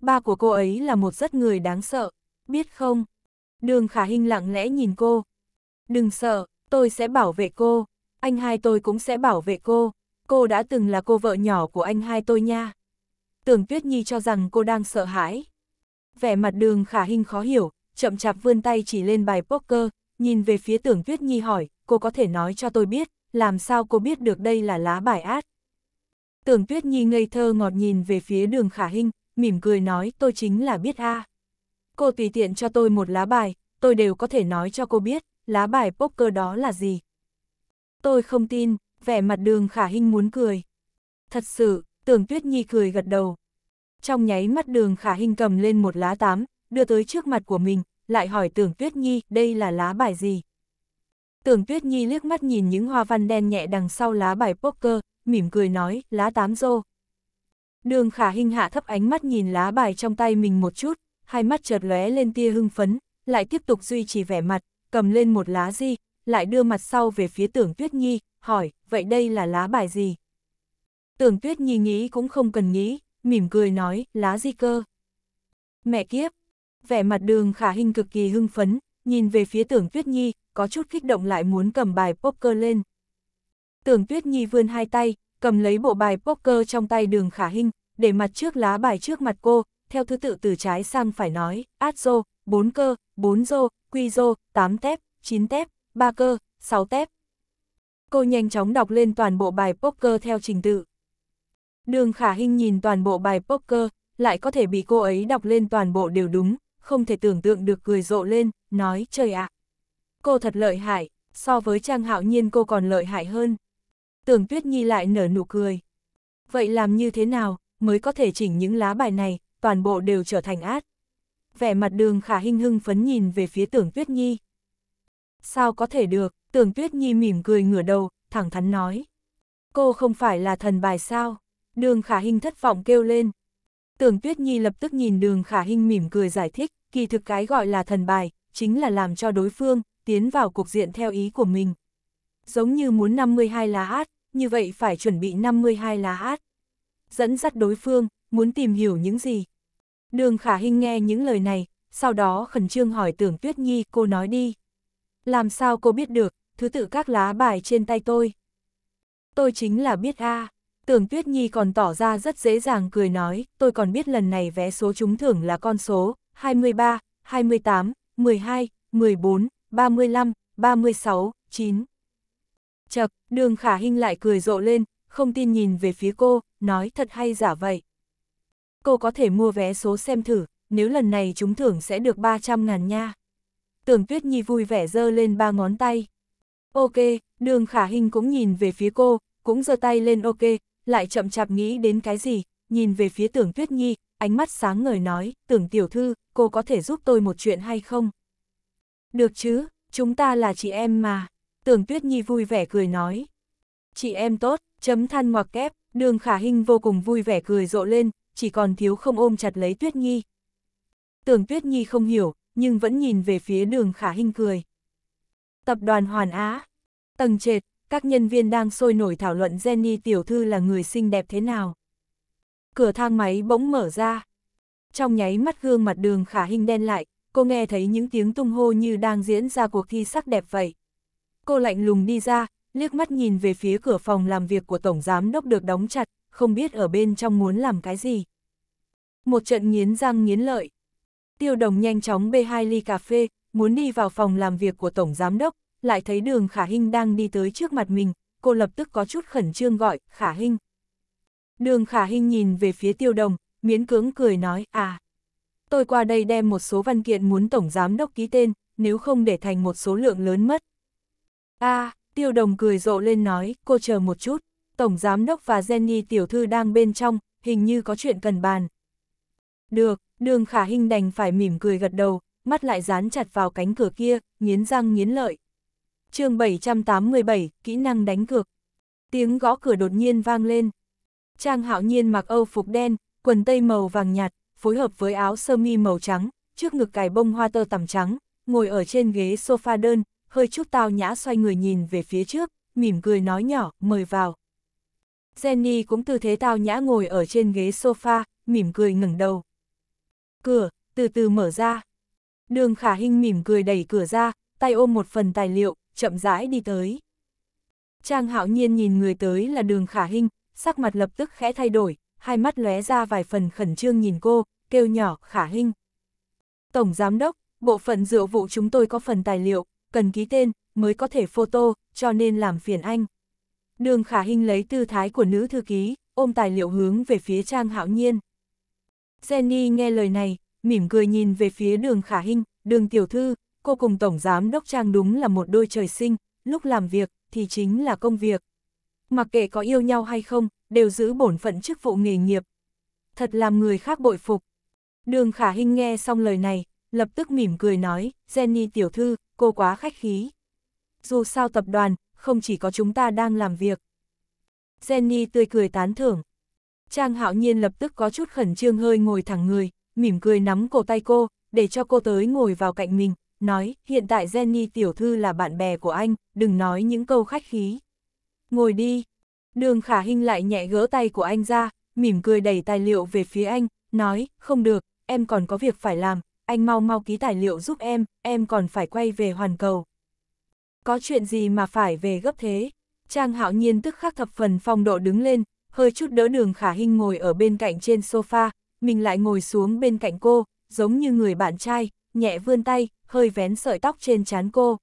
Ba của cô ấy là một rất người đáng sợ, biết không? Đường khả Hinh lặng lẽ nhìn cô. Đừng sợ, tôi sẽ bảo vệ cô, anh hai tôi cũng sẽ bảo vệ cô, cô đã từng là cô vợ nhỏ của anh hai tôi nha. Tưởng Tuyết Nhi cho rằng cô đang sợ hãi. Vẻ mặt đường khả Hinh khó hiểu, chậm chạp vươn tay chỉ lên bài poker, nhìn về phía tưởng Tuyết Nhi hỏi, cô có thể nói cho tôi biết, làm sao cô biết được đây là lá bài át. Tưởng Tuyết Nhi ngây thơ ngọt nhìn về phía đường khả hinh, mỉm cười nói tôi chính là biết a. Cô tùy tiện cho tôi một lá bài, tôi đều có thể nói cho cô biết, lá bài poker đó là gì. Tôi không tin, vẻ mặt đường khả hinh muốn cười. Thật sự, tưởng Tuyết Nhi cười gật đầu. Trong nháy mắt đường khả hinh cầm lên một lá tám, đưa tới trước mặt của mình, lại hỏi tưởng Tuyết Nhi đây là lá bài gì. Tưởng Tuyết Nhi liếc mắt nhìn những hoa văn đen nhẹ đằng sau lá bài poker, mỉm cười nói, lá tám rô. Đường khả hình hạ thấp ánh mắt nhìn lá bài trong tay mình một chút, hai mắt chợt lóe lên tia hưng phấn, lại tiếp tục duy trì vẻ mặt, cầm lên một lá gì lại đưa mặt sau về phía tưởng tuyết nhi, hỏi, vậy đây là lá bài gì? Tưởng tuyết nhi nghĩ cũng không cần nghĩ, mỉm cười nói, lá di cơ. Mẹ kiếp, vẻ mặt đường khả hình cực kỳ hưng phấn, nhìn về phía tưởng tuyết nhi, có chút kích động lại muốn cầm bài poker lên. Tưởng Tuyết Nhi vươn hai tay, cầm lấy bộ bài poker trong tay đường khả hình, để mặt trước lá bài trước mặt cô, theo thứ tự từ trái sang phải nói, át dô, 4 cơ, bốn dô, quy dô, tám tép, chín tép, ba cơ, sáu tép. Cô nhanh chóng đọc lên toàn bộ bài poker theo trình tự. Đường khả hình nhìn toàn bộ bài poker, lại có thể bị cô ấy đọc lên toàn bộ đều đúng, không thể tưởng tượng được cười rộ lên, nói trời ạ. cô thật lợi hại, so với Trang Hạo Nhiên cô còn lợi hại hơn. Tưởng Tuyết Nhi lại nở nụ cười. Vậy làm như thế nào, mới có thể chỉnh những lá bài này, toàn bộ đều trở thành át. Vẻ mặt đường khả hinh hưng phấn nhìn về phía tưởng Tuyết Nhi. Sao có thể được, tưởng Tuyết Nhi mỉm cười ngửa đầu, thẳng thắn nói. Cô không phải là thần bài sao? Đường khả hinh thất vọng kêu lên. Tưởng Tuyết Nhi lập tức nhìn đường khả hinh mỉm cười giải thích, kỳ thực cái gọi là thần bài, chính là làm cho đối phương, tiến vào cuộc diện theo ý của mình. Giống như muốn 52 lá át, như vậy phải chuẩn bị 52 lá hát. Dẫn dắt đối phương, muốn tìm hiểu những gì. Đường khả hình nghe những lời này, sau đó khẩn trương hỏi tưởng Tuyết Nhi cô nói đi. Làm sao cô biết được, thứ tự các lá bài trên tay tôi. Tôi chính là biết a Tưởng Tuyết Nhi còn tỏ ra rất dễ dàng cười nói, tôi còn biết lần này vé số trúng thưởng là con số 23, 28, 12, 14, 35, 36, 9. Chật, đường khả hình lại cười rộ lên, không tin nhìn về phía cô, nói thật hay giả vậy. Cô có thể mua vé số xem thử, nếu lần này chúng thưởng sẽ được 300 ngàn nha. Tưởng Tuyết Nhi vui vẻ giơ lên ba ngón tay. Ok, đường khả hình cũng nhìn về phía cô, cũng giơ tay lên ok, lại chậm chạp nghĩ đến cái gì, nhìn về phía tưởng Tuyết Nhi, ánh mắt sáng ngời nói, tưởng tiểu thư, cô có thể giúp tôi một chuyện hay không? Được chứ, chúng ta là chị em mà. Tưởng Tuyết Nhi vui vẻ cười nói. Chị em tốt, chấm than ngoặc kép, đường khả hình vô cùng vui vẻ cười rộ lên, chỉ còn thiếu không ôm chặt lấy Tuyết Nhi. Tưởng Tuyết Nhi không hiểu, nhưng vẫn nhìn về phía đường khả hình cười. Tập đoàn Hoàn Á, tầng trệt, các nhân viên đang sôi nổi thảo luận Jenny tiểu thư là người xinh đẹp thế nào. Cửa thang máy bỗng mở ra. Trong nháy mắt gương mặt đường khả hình đen lại, cô nghe thấy những tiếng tung hô như đang diễn ra cuộc thi sắc đẹp vậy. Cô lạnh lùng đi ra, liếc mắt nhìn về phía cửa phòng làm việc của Tổng Giám Đốc được đóng chặt, không biết ở bên trong muốn làm cái gì. Một trận nghiến răng nghiến lợi. Tiêu đồng nhanh chóng bê hai ly cà phê, muốn đi vào phòng làm việc của Tổng Giám Đốc, lại thấy đường Khả Hinh đang đi tới trước mặt mình, cô lập tức có chút khẩn trương gọi, Khả Hinh. Đường Khả Hinh nhìn về phía tiêu đồng, miễn cưỡng cười nói, à, tôi qua đây đem một số văn kiện muốn Tổng Giám Đốc ký tên, nếu không để thành một số lượng lớn mất, a à, tiêu đồng cười rộ lên nói, cô chờ một chút, Tổng Giám Đốc và Jenny Tiểu Thư đang bên trong, hình như có chuyện cần bàn. Được, đường khả hình đành phải mỉm cười gật đầu, mắt lại dán chặt vào cánh cửa kia, nghiến răng nghiến lợi. chương 787, kỹ năng đánh cược. Tiếng gõ cửa đột nhiên vang lên. Trang hạo nhiên mặc âu phục đen, quần tây màu vàng nhạt, phối hợp với áo sơ mi màu trắng, trước ngực cài bông hoa tơ tằm trắng, ngồi ở trên ghế sofa đơn, hơi chút tao nhã xoay người nhìn về phía trước, mỉm cười nói nhỏ, mời vào. Jenny cũng tư thế tao nhã ngồi ở trên ghế sofa, mỉm cười ngẩng đầu. Cửa, từ từ mở ra. Đường khả hình mỉm cười đẩy cửa ra, tay ôm một phần tài liệu, chậm rãi đi tới. Trang hạo nhiên nhìn người tới là đường khả hình, sắc mặt lập tức khẽ thay đổi, hai mắt lóe ra vài phần khẩn trương nhìn cô, kêu nhỏ, khả hình. Tổng giám đốc, bộ phận dựa vụ chúng tôi có phần tài liệu, cần ký tên, mới có thể photo, cho nên làm phiền anh. Đường Khả Hinh lấy tư thái của nữ thư ký, ôm tài liệu hướng về phía Trang Hạo Nhiên. Jenny nghe lời này, mỉm cười nhìn về phía đường Khả Hinh, đường tiểu thư, cô cùng Tổng Giám Đốc Trang đúng là một đôi trời sinh, lúc làm việc thì chính là công việc. Mặc kệ có yêu nhau hay không, đều giữ bổn phận chức vụ nghề nghiệp. Thật làm người khác bội phục. Đường Khả Hinh nghe xong lời này, lập tức mỉm cười nói, Jenny tiểu thư, cô quá khách khí. Dù sao tập đoàn, không chỉ có chúng ta đang làm việc. Jenny tươi cười tán thưởng. Trang hạo nhiên lập tức có chút khẩn trương hơi ngồi thẳng người, mỉm cười nắm cổ tay cô, để cho cô tới ngồi vào cạnh mình, nói, hiện tại Jenny tiểu thư là bạn bè của anh, đừng nói những câu khách khí. Ngồi đi. Đường khả hình lại nhẹ gỡ tay của anh ra, mỉm cười đẩy tài liệu về phía anh, nói, không được, em còn có việc phải làm, anh mau mau ký tài liệu giúp em, em còn phải quay về hoàn cầu. Có chuyện gì mà phải về gấp thế? Trang hạo nhiên tức khắc thập phần phong độ đứng lên, hơi chút đỡ đường khả hình ngồi ở bên cạnh trên sofa, mình lại ngồi xuống bên cạnh cô, giống như người bạn trai, nhẹ vươn tay, hơi vén sợi tóc trên trán cô.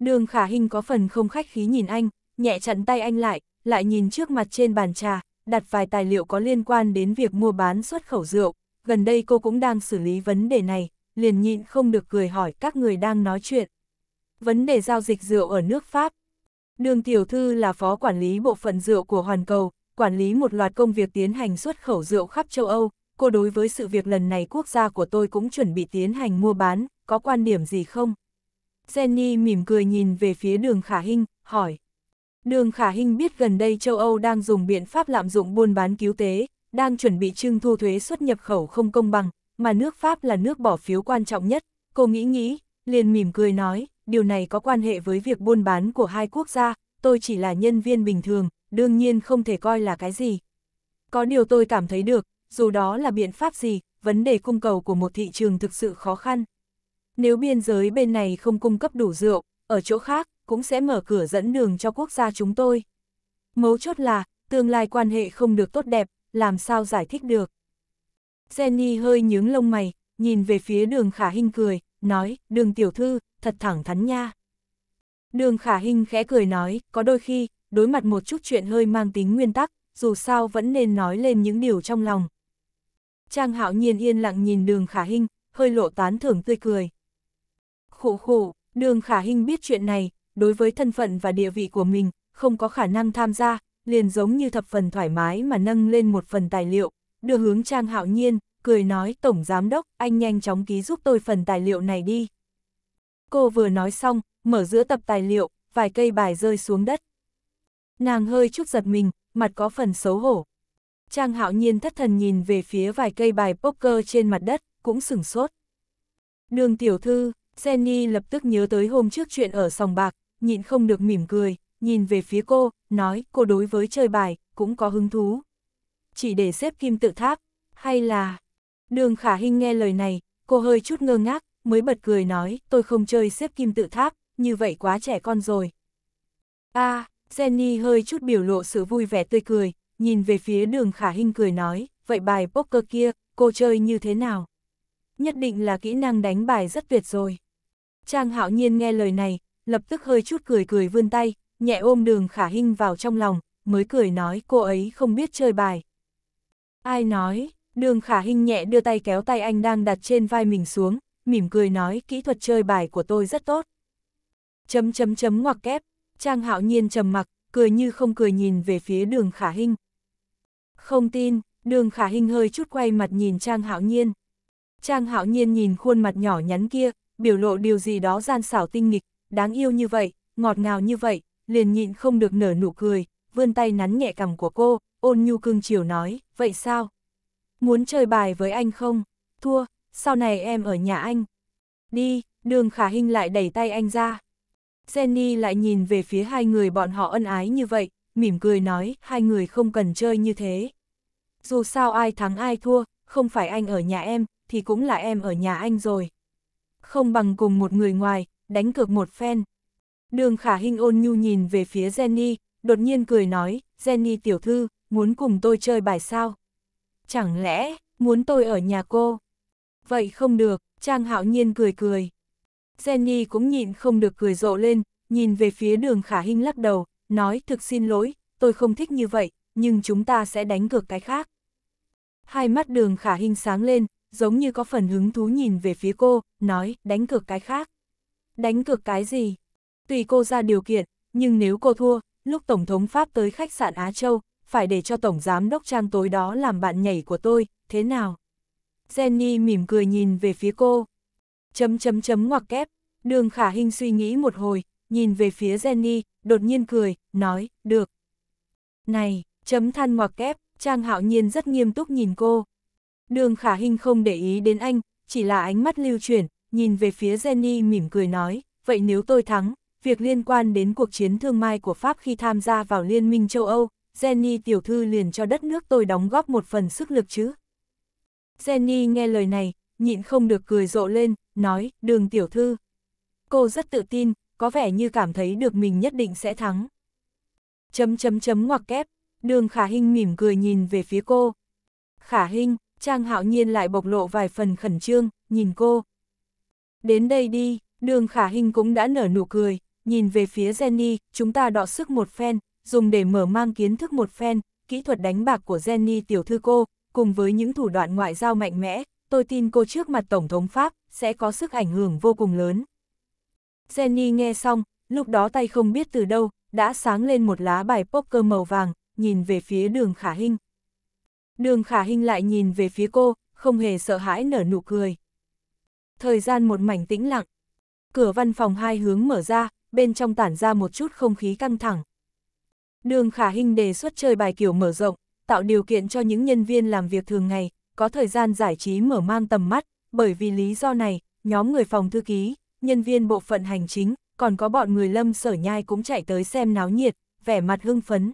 Đường khả hình có phần không khách khí nhìn anh, nhẹ chặn tay anh lại, lại nhìn trước mặt trên bàn trà, đặt vài tài liệu có liên quan đến việc mua bán xuất khẩu rượu, gần đây cô cũng đang xử lý vấn đề này, liền nhịn không được cười hỏi các người đang nói chuyện. Vấn đề giao dịch rượu ở nước Pháp. Đường Tiểu Thư là phó quản lý bộ phận rượu của Hoàn Cầu, quản lý một loạt công việc tiến hành xuất khẩu rượu khắp châu Âu. Cô đối với sự việc lần này quốc gia của tôi cũng chuẩn bị tiến hành mua bán, có quan điểm gì không? Jenny mỉm cười nhìn về phía đường Khả Hinh, hỏi. Đường Khả Hinh biết gần đây châu Âu đang dùng biện pháp lạm dụng buôn bán cứu tế, đang chuẩn bị trưng thu thuế xuất nhập khẩu không công bằng, mà nước Pháp là nước bỏ phiếu quan trọng nhất, cô nghĩ nghĩ, liền mỉm cười nói, điều này có quan hệ với việc buôn bán của hai quốc gia, tôi chỉ là nhân viên bình thường, đương nhiên không thể coi là cái gì. Có điều tôi cảm thấy được, dù đó là biện pháp gì, vấn đề cung cầu của một thị trường thực sự khó khăn. Nếu biên giới bên này không cung cấp đủ rượu, ở chỗ khác cũng sẽ mở cửa dẫn đường cho quốc gia chúng tôi. Mấu chốt là, tương lai quan hệ không được tốt đẹp, làm sao giải thích được. Jenny hơi nhướng lông mày, nhìn về phía đường khả hình cười, nói, đường tiểu thư, thật thẳng thắn nha. Đường khả hình khẽ cười nói, có đôi khi, đối mặt một chút chuyện hơi mang tính nguyên tắc, dù sao vẫn nên nói lên những điều trong lòng. Trang hạo nhiên yên lặng nhìn đường khả hình, hơi lộ tán thưởng tươi cười. Khổ khổ, đường khả hình biết chuyện này, đối với thân phận và địa vị của mình, không có khả năng tham gia, liền giống như thập phần thoải mái mà nâng lên một phần tài liệu, đưa hướng Trang Hạo Nhiên, cười nói Tổng Giám Đốc, anh nhanh chóng ký giúp tôi phần tài liệu này đi. Cô vừa nói xong, mở giữa tập tài liệu, vài cây bài rơi xuống đất. Nàng hơi chút giật mình, mặt có phần xấu hổ. Trang Hạo Nhiên thất thần nhìn về phía vài cây bài poker trên mặt đất, cũng sửng sốt. Đường tiểu thư, Jenny lập tức nhớ tới hôm trước chuyện ở sòng bạc, nhịn không được mỉm cười, nhìn về phía cô, nói cô đối với chơi bài cũng có hứng thú. Chỉ để xếp kim tự tháp, hay là... Đường khả hình nghe lời này, cô hơi chút ngơ ngác, mới bật cười nói tôi không chơi xếp kim tự tháp, như vậy quá trẻ con rồi. a Jenny hơi chút biểu lộ sự vui vẻ tươi cười, nhìn về phía đường khả hình cười nói, vậy bài poker kia, cô chơi như thế nào? Nhất định là kỹ năng đánh bài rất tuyệt rồi. Trang hạo nhiên nghe lời này, lập tức hơi chút cười cười vươn tay, nhẹ ôm đường khả hinh vào trong lòng, mới cười nói cô ấy không biết chơi bài. Ai nói, đường khả hinh nhẹ đưa tay kéo tay anh đang đặt trên vai mình xuống, mỉm cười nói kỹ thuật chơi bài của tôi rất tốt. Chấm chấm chấm ngoặc kép, Trang hạo nhiên trầm mặc, cười như không cười nhìn về phía đường khả hinh. Không tin, đường khả hinh hơi chút quay mặt nhìn Trang hạo nhiên. Trang hạo nhiên nhìn khuôn mặt nhỏ nhắn kia, biểu lộ điều gì đó gian xảo tinh nghịch, đáng yêu như vậy, ngọt ngào như vậy, liền nhịn không được nở nụ cười, vươn tay nắn nhẹ cằm của cô, ôn nhu cưng chiều nói, vậy sao? Muốn chơi bài với anh không? Thua, sau này em ở nhà anh. Đi, đường khả hình lại đẩy tay anh ra. Jenny lại nhìn về phía hai người bọn họ ân ái như vậy, mỉm cười nói, hai người không cần chơi như thế. Dù sao ai thắng ai thua, không phải anh ở nhà em, thì cũng là em ở nhà anh rồi. Không bằng cùng một người ngoài, đánh cược một phen. Đường khả hình ôn nhu nhìn về phía Jenny, đột nhiên cười nói, Jenny tiểu thư, muốn cùng tôi chơi bài sao? Chẳng lẽ, muốn tôi ở nhà cô? Vậy không được, Trang hạo nhiên cười cười. Jenny cũng nhịn không được cười rộ lên, nhìn về phía đường khả hình lắc đầu, nói thực xin lỗi, tôi không thích như vậy, nhưng chúng ta sẽ đánh cược cái khác. Hai mắt đường khả hình sáng lên, giống như có phần hứng thú nhìn về phía cô, nói đánh cược cái khác. Đánh cược cái gì? Tùy cô ra điều kiện, nhưng nếu cô thua, lúc Tổng thống Pháp tới khách sạn Á Châu, phải để cho Tổng Giám Đốc Trang tối đó làm bạn nhảy của tôi, thế nào? Jenny mỉm cười nhìn về phía cô. Chấm chấm chấm ngoặc kép, đường khả hình suy nghĩ một hồi, nhìn về phía Jenny, đột nhiên cười, nói, được. Này, chấm than ngoặc kép, Trang hạo nhiên rất nghiêm túc nhìn cô. Đường khả hình không để ý đến anh, chỉ là ánh mắt lưu chuyển, nhìn về phía Jenny mỉm cười nói, vậy nếu tôi thắng, việc liên quan đến cuộc chiến thương mại của Pháp khi tham gia vào Liên minh châu Âu, Jenny tiểu thư liền cho đất nước tôi đóng góp một phần sức lực chứ. Jenny nghe lời này, nhịn không được cười rộ lên, nói, đường tiểu thư. Cô rất tự tin, có vẻ như cảm thấy được mình nhất định sẽ thắng. Chấm chấm chấm ngoặc kép, đường khả hình mỉm cười nhìn về phía cô. Khả hình, Trang hạo nhiên lại bộc lộ vài phần khẩn trương, nhìn cô. Đến đây đi, đường khả hình cũng đã nở nụ cười, nhìn về phía Jenny, chúng ta đọ sức một phen, dùng để mở mang kiến thức một phen, kỹ thuật đánh bạc của Jenny tiểu thư cô, cùng với những thủ đoạn ngoại giao mạnh mẽ, tôi tin cô trước mặt Tổng thống Pháp, sẽ có sức ảnh hưởng vô cùng lớn. Jenny nghe xong, lúc đó tay không biết từ đâu, đã sáng lên một lá bài poker màu vàng, nhìn về phía đường khả hình. Đường khả hình lại nhìn về phía cô, không hề sợ hãi nở nụ cười. Thời gian một mảnh tĩnh lặng. Cửa văn phòng hai hướng mở ra, bên trong tản ra một chút không khí căng thẳng. Đường Khả Hinh đề xuất chơi bài kiểu mở rộng, tạo điều kiện cho những nhân viên làm việc thường ngày, có thời gian giải trí mở mang tầm mắt, bởi vì lý do này, nhóm người phòng thư ký, nhân viên bộ phận hành chính, còn có bọn người lâm sở nhai cũng chạy tới xem náo nhiệt, vẻ mặt hưng phấn.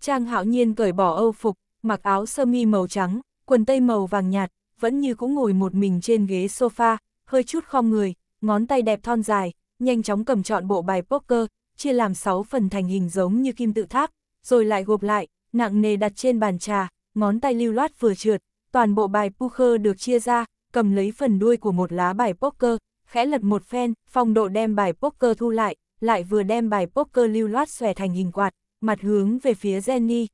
Trang hạo nhiên cởi bỏ âu phục, mặc áo sơ mi màu trắng, quần tây màu vàng nhạt, vẫn như cũng ngồi một mình trên ghế sofa, hơi chút khom người, ngón tay đẹp thon dài, nhanh chóng cầm chọn bộ bài poker, chia làm 6 phần thành hình giống như kim tự tháp, rồi lại gộp lại, nặng nề đặt trên bàn trà, ngón tay lưu loát vừa trượt, toàn bộ bài poker được chia ra, cầm lấy phần đuôi của một lá bài poker, khẽ lật một phen, phong độ đem bài poker thu lại, lại vừa đem bài poker lưu loát xòe thành hình quạt, mặt hướng về phía Jenny.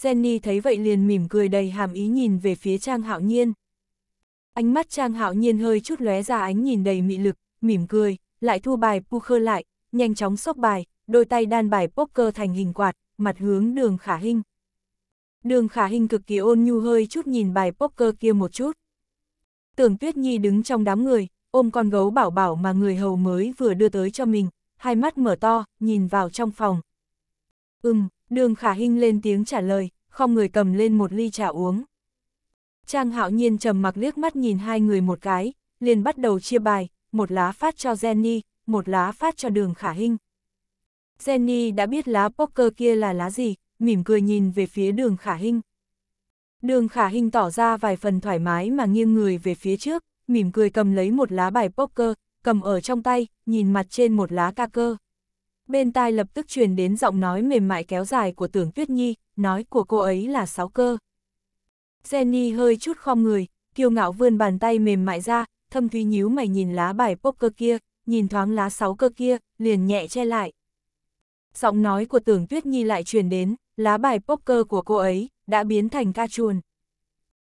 Jenny thấy vậy liền mỉm cười đầy hàm ý nhìn về phía Trang Hạo Nhiên. Ánh mắt Trang Hạo Nhiên hơi chút lóe ra ánh nhìn đầy mị lực, mỉm cười lại thu bài poker lại, nhanh chóng sốc bài, đôi tay đan bài poker thành hình quạt, mặt hướng đường khả hình. Đường khả hình cực kỳ ôn nhu hơi chút nhìn bài poker kia một chút. Tưởng Tuyết Nhi đứng trong đám người, ôm con gấu bảo bảo mà người hầu mới vừa đưa tới cho mình, hai mắt mở to, nhìn vào trong phòng. Ừm, đường khả hình lên tiếng trả lời, không người cầm lên một ly trà uống. Trang hạo nhiên trầm mặc liếc mắt nhìn hai người một cái, liền bắt đầu chia bài, một lá phát cho Jenny, một lá phát cho đường khả hinh. Jenny đã biết lá poker kia là lá gì, mỉm cười nhìn về phía đường khả hinh. Đường khả hinh tỏ ra vài phần thoải mái mà nghiêng người về phía trước, mỉm cười cầm lấy một lá bài poker, cầm ở trong tay, nhìn mặt trên một lá ca cơ. Bên tai lập tức truyền đến giọng nói mềm mại kéo dài của tưởng Tuyết Nhi, nói của cô ấy là sáu cơ. Jenny hơi chút khom người, kiêu ngạo vươn bàn tay mềm mại ra, thâm thúy nhíu mày nhìn lá bài poker kia, nhìn thoáng lá sáu cơ kia, liền nhẹ che lại. Giọng nói của tưởng tuyết nhi lại truyền đến, lá bài poker của cô ấy, đã biến thành ca chuồn.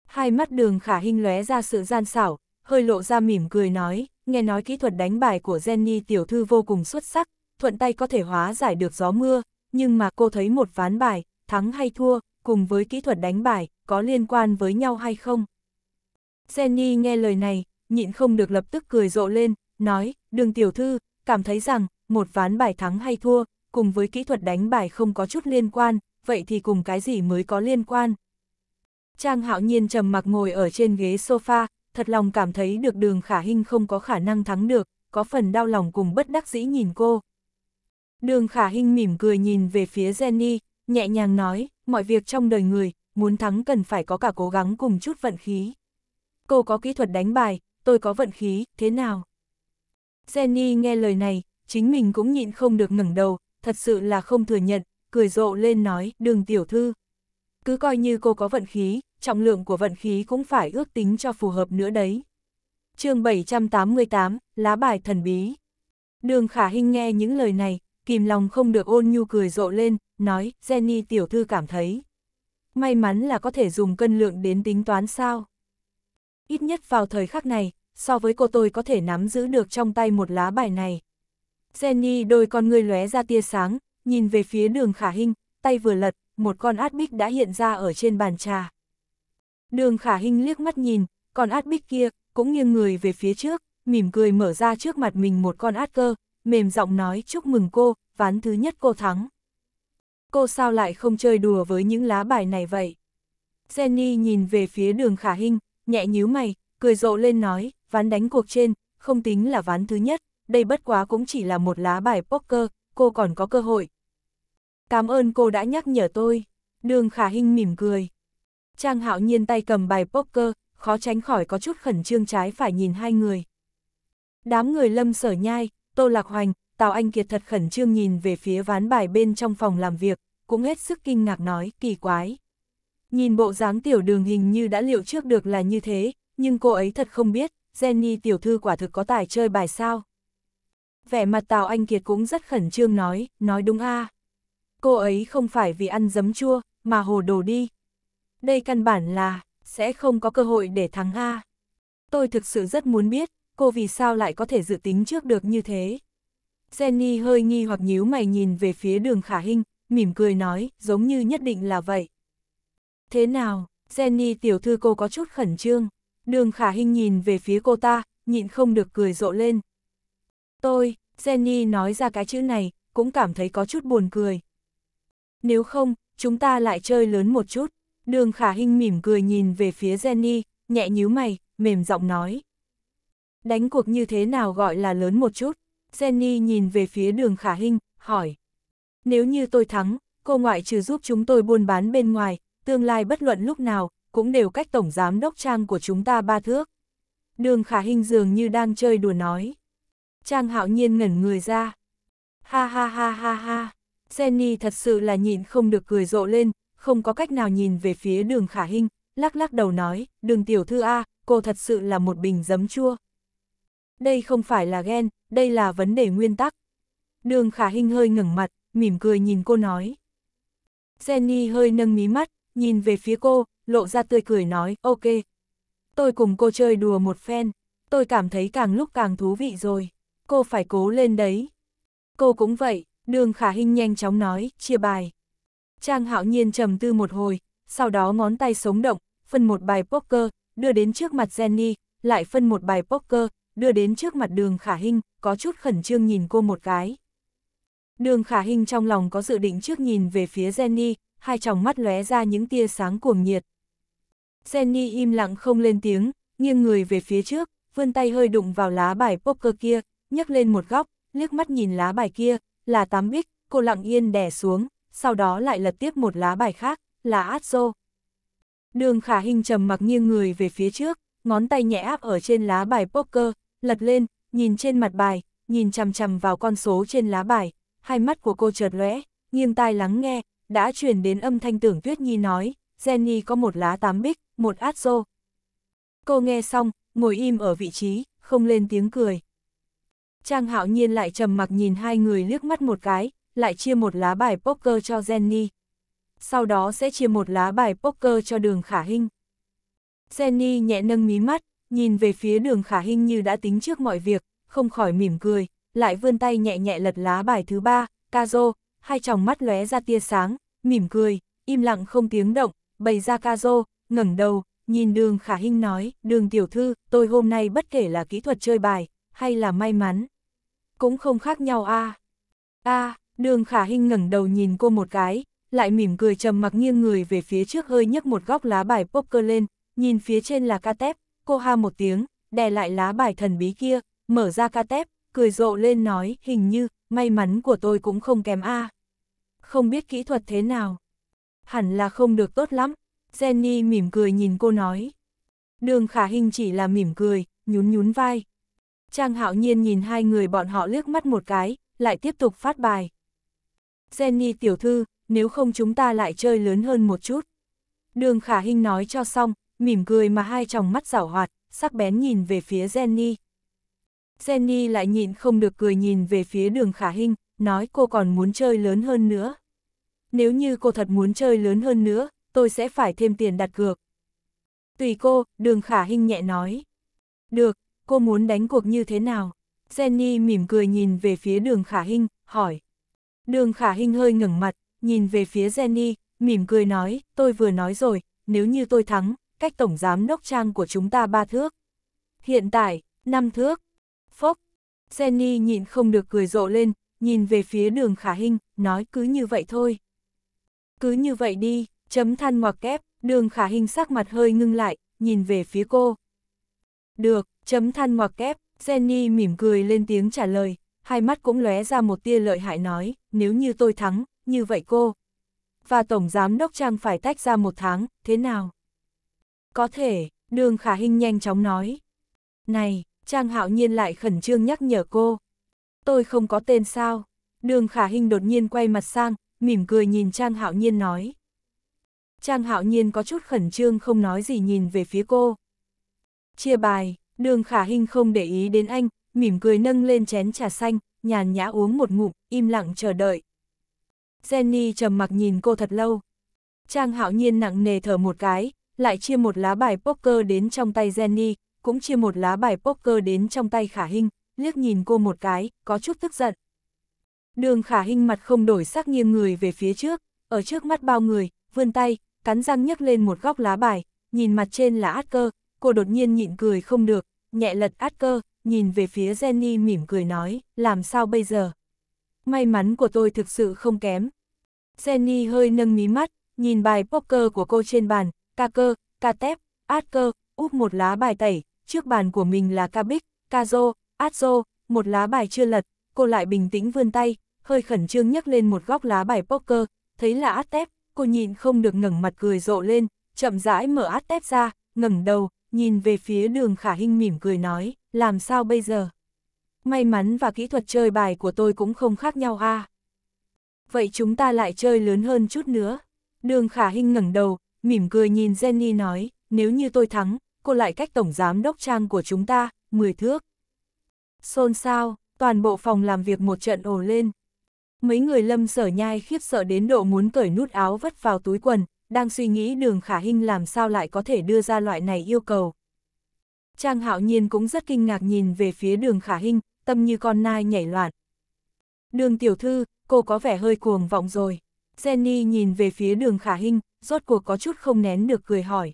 Hai mắt đường khả hình lóe ra sự gian xảo, hơi lộ ra mỉm cười nói, nghe nói kỹ thuật đánh bài của Jenny tiểu thư vô cùng xuất sắc, thuận tay có thể hóa giải được gió mưa, nhưng mà cô thấy một ván bài, thắng hay thua, cùng với kỹ thuật đánh bài, có liên quan với nhau hay không? Jenny nghe lời này, nhịn không được lập tức cười rộ lên, nói, đường tiểu thư, cảm thấy rằng, một ván bài thắng hay thua, cùng với kỹ thuật đánh bài không có chút liên quan, vậy thì cùng cái gì mới có liên quan? Trang hạo nhiên trầm mặc ngồi ở trên ghế sofa, thật lòng cảm thấy được đường khả hình không có khả năng thắng được, có phần đau lòng cùng bất đắc dĩ nhìn cô. Đường khả hình mỉm cười nhìn về phía Jenny, nhẹ nhàng nói, mọi việc trong đời người, muốn thắng cần phải có cả cố gắng cùng chút vận khí. Cô có kỹ thuật đánh bài, tôi có vận khí, thế nào? Jenny nghe lời này, chính mình cũng nhịn không được ngẩng đầu, thật sự là không thừa nhận, cười rộ lên nói, đường tiểu thư. Cứ coi như cô có vận khí, trọng lượng của vận khí cũng phải ước tính cho phù hợp nữa đấy. chương 788, lá bài thần bí. Đường khả hình nghe những lời này, kìm lòng không được ôn nhu cười rộ lên, nói, Jenny tiểu thư cảm thấy. May mắn là có thể dùng cân lượng đến tính toán sao. Ít nhất vào thời khắc này, so với cô tôi có thể nắm giữ được trong tay một lá bài này. Jenny đôi con ngươi lóe ra tia sáng, nhìn về phía đường khả hinh, tay vừa lật, một con át bích đã hiện ra ở trên bàn trà. Đường khả hinh liếc mắt nhìn, con át bích kia, cũng nghiêng người về phía trước, mỉm cười mở ra trước mặt mình một con át cơ, mềm giọng nói chúc mừng cô, ván thứ nhất cô thắng. Cô sao lại không chơi đùa với những lá bài này vậy? Jenny nhìn về phía đường khả hinh, nhẹ nhíu mày, cười rộ lên nói, ván đánh cuộc trên, không tính là ván thứ nhất, đây bất quá cũng chỉ là một lá bài poker, cô còn có cơ hội. Cảm ơn cô đã nhắc nhở tôi. Đường Khả hình mỉm cười. Trang Hạo Nhiên tay cầm bài poker, khó tránh khỏi có chút khẩn trương trái phải nhìn hai người. Đám người Lâm Sở Nhai, Tô Lạc Hoành, Tào Anh Kiệt thật khẩn trương nhìn về phía ván bài bên trong phòng làm việc, cũng hết sức kinh ngạc nói, kỳ quái. Nhìn bộ dáng tiểu đường hình như đã liệu trước được là như thế, nhưng cô ấy thật không biết, Jenny tiểu thư quả thực có tài chơi bài sao. Vẻ mặt Tào Anh Kiệt cũng rất khẩn trương nói, nói đúng a Cô ấy không phải vì ăn dấm chua, mà hồ đồ đi. Đây căn bản là, sẽ không có cơ hội để thắng a Tôi thực sự rất muốn biết, cô vì sao lại có thể dự tính trước được như thế. Jenny hơi nghi hoặc nhíu mày nhìn về phía đường khả hình, mỉm cười nói, giống như nhất định là vậy. Thế nào, Jenny tiểu thư cô có chút khẩn trương. Đường khả hình nhìn về phía cô ta, nhịn không được cười rộ lên. Tôi, Jenny nói ra cái chữ này, cũng cảm thấy có chút buồn cười. Nếu không, chúng ta lại chơi lớn một chút. Đường khả hình mỉm cười nhìn về phía Jenny, nhẹ nhíu mày, mềm giọng nói. Đánh cuộc như thế nào gọi là lớn một chút? Jenny nhìn về phía đường khả hình, hỏi. Nếu như tôi thắng, cô ngoại trừ giúp chúng tôi buôn bán bên ngoài, tương lai bất luận lúc nào, cũng đều cách tổng giám đốc trang của chúng ta ba thước. Đường khả hình dường như đang chơi đùa nói. Trang hạo nhiên ngẩn người ra. Ha ha ha ha ha. Jenny thật sự là nhịn không được cười rộ lên, không có cách nào nhìn về phía đường khả hình, lắc lắc đầu nói, đường tiểu thư A, cô thật sự là một bình giấm chua. Đây không phải là ghen, đây là vấn đề nguyên tắc. Đường khả hình hơi ngẩng mặt, mỉm cười nhìn cô nói. Jenny hơi nâng mí mắt, nhìn về phía cô, lộ ra tươi cười nói, ok. Tôi cùng cô chơi đùa một phen, tôi cảm thấy càng lúc càng thú vị rồi, cô phải cố lên đấy. Cô cũng vậy, đường khả hình nhanh chóng nói, chia bài. Trang hạo nhiên trầm tư một hồi, sau đó ngón tay sống động, phân một bài poker, đưa đến trước mặt Jenny, lại phân một bài poker, đưa đến trước mặt đường khả hình, có chút khẩn trương nhìn cô một cái. Đường khả hình trong lòng có dự định trước nhìn về phía Jenny, hai tròng mắt lóe ra những tia sáng cuồng nhiệt. Jenny im lặng không lên tiếng, nghiêng người về phía trước, vươn tay hơi đụng vào lá bài poker kia, nhấc lên một góc, liếc mắt nhìn lá bài kia, là tám bích, cô lặng yên đè xuống, sau đó lại lật tiếp một lá bài khác, là át dô. Đường khả hình trầm mặc nghiêng người về phía trước, ngón tay nhẹ áp ở trên lá bài poker, lật lên, nhìn trên mặt bài, nhìn chằm chằm vào con số trên lá bài, hai mắt của cô chợt lóe, nghiêng tai lắng nghe, đã truyền đến âm thanh tưởng Tuyết Nhi nói, Jenny có một lá tám bích, một át dô. Cô nghe xong, ngồi im ở vị trí, không lên tiếng cười. Trang hạo nhiên lại trầm mặc nhìn hai người liếc mắt một cái, lại chia một lá bài poker cho Jenny. Sau đó sẽ chia một lá bài poker cho đường khả hinh. Jenny nhẹ nâng mí mắt, nhìn về phía đường khả hinh như đã tính trước mọi việc, không khỏi mỉm cười, lại vươn tay nhẹ nhẹ lật lá bài thứ ba, Kazo, hai tròng mắt lóe ra tia sáng, mỉm cười, im lặng không tiếng động, bày ra Kazo, ngẩng đầu, nhìn đường khả hinh nói, đường tiểu thư, tôi hôm nay bất kể là kỹ thuật chơi bài, hay là may mắn. Cũng không khác nhau a a đường khả hinh ngẩng đầu nhìn cô một cái, lại mỉm cười trầm mặc nghiêng người về phía trước hơi nhấc một góc lá bài poker lên, nhìn phía trên là ca tép, cô ha một tiếng, đè lại lá bài thần bí kia, mở ra ca tép, cười rộ lên nói, hình như, may mắn của tôi cũng không kém a Không biết kỹ thuật thế nào. Hẳn là không được tốt lắm, Jenny mỉm cười nhìn cô nói. Đường khả hình chỉ là mỉm cười, nhún nhún vai. Trang hạo nhiên nhìn hai người bọn họ liếc mắt một cái, lại tiếp tục phát bài. Jenny tiểu thư, nếu không chúng ta lại chơi lớn hơn một chút. Đường khả hình nói cho xong, mỉm cười mà hai tròng mắt rảo hoạt, sắc bén nhìn về phía Jenny. Jenny lại nhịn không được cười nhìn về phía đường khả hình, nói cô còn muốn chơi lớn hơn nữa. Nếu như cô thật muốn chơi lớn hơn nữa, tôi sẽ phải thêm tiền đặt cược. Tùy cô, đường khả hình nhẹ nói. Được, cô muốn đánh cuộc như thế nào? Jenny mỉm cười nhìn về phía đường khả hình, hỏi. Đường khả hình hơi ngẩng mặt, nhìn về phía Jenny, mỉm cười nói, tôi vừa nói rồi, nếu như tôi thắng, cách tổng giám đốc trang của chúng ta ba thước. Hiện tại, năm thước. Phốc. Jenny nhịn không được cười rộ lên, nhìn về phía đường khả hình, nói cứ như vậy thôi. Cứ như vậy đi. Chấm than ngoặc kép, đường khả hình sắc mặt hơi ngưng lại, nhìn về phía cô. Được, chấm than ngoặc kép, Jenny mỉm cười lên tiếng trả lời, hai mắt cũng lóe ra một tia lợi hại nói, nếu như tôi thắng, như vậy cô. Và Tổng Giám Đốc Trang phải tách ra một tháng, thế nào? Có thể, đường khả hình nhanh chóng nói. Này, Trang Hạo Nhiên lại khẩn trương nhắc nhở cô. Tôi không có tên sao? Đường khả hình đột nhiên quay mặt sang, mỉm cười nhìn Trang Hạo Nhiên nói. Trang hạo nhiên có chút khẩn trương không nói gì nhìn về phía cô. Chia bài, đường khả Hinh không để ý đến anh, mỉm cười nâng lên chén trà xanh, nhàn nhã uống một ngụm, im lặng chờ đợi. Jenny trầm mặc nhìn cô thật lâu. Trang hạo nhiên nặng nề thở một cái, lại chia một lá bài poker đến trong tay Jenny, cũng chia một lá bài poker đến trong tay khả Hinh, liếc nhìn cô một cái, có chút tức giận. Đường khả Hinh mặt không đổi sắc nghiêng người về phía trước, ở trước mắt bao người, vươn tay, cắn răng nhấc lên một góc lá bài, nhìn mặt trên là át cơ, cô đột nhiên nhịn cười không được, nhẹ lật át cơ, nhìn về phía Jenny mỉm cười nói, làm sao bây giờ? May mắn của tôi thực sự không kém. Jenny hơi nâng mí mắt, nhìn bài poker của cô trên bàn, ca cơ, ca tép, át cơ, úp một lá bài tẩy, trước bàn của mình là ca bích, ca rô, át rô, một lá bài chưa lật, cô lại bình tĩnh vươn tay, hơi khẩn trương nhấc lên một góc lá bài poker, thấy là át tép, cô nhìn không được ngẩng mặt cười rộ lên, chậm rãi mở át tép ra, ngẩng đầu, nhìn về phía đường khả hinh mỉm cười nói, làm sao bây giờ? May mắn và kỹ thuật chơi bài của tôi cũng không khác nhau ha Vậy chúng ta lại chơi lớn hơn chút nữa. Đường khả hinh ngẩng đầu, mỉm cười nhìn Jenny nói, nếu như tôi thắng, cô lại cách tổng giám đốc trang của chúng ta, 10 thước. Xôn xao, toàn bộ phòng làm việc một trận ồ lên, mấy người lâm sở nhai khiếp sợ đến độ muốn cởi nút áo vắt vào túi quần, đang suy nghĩ đường khả hình làm sao lại có thể đưa ra loại này yêu cầu. Trang hạo nhiên cũng rất kinh ngạc nhìn về phía đường khả hình, tâm như con nai nhảy loạn. Đường tiểu thư, cô có vẻ hơi cuồng vọng rồi. Jenny nhìn về phía đường khả hình, rốt cuộc có chút không nén được cười hỏi.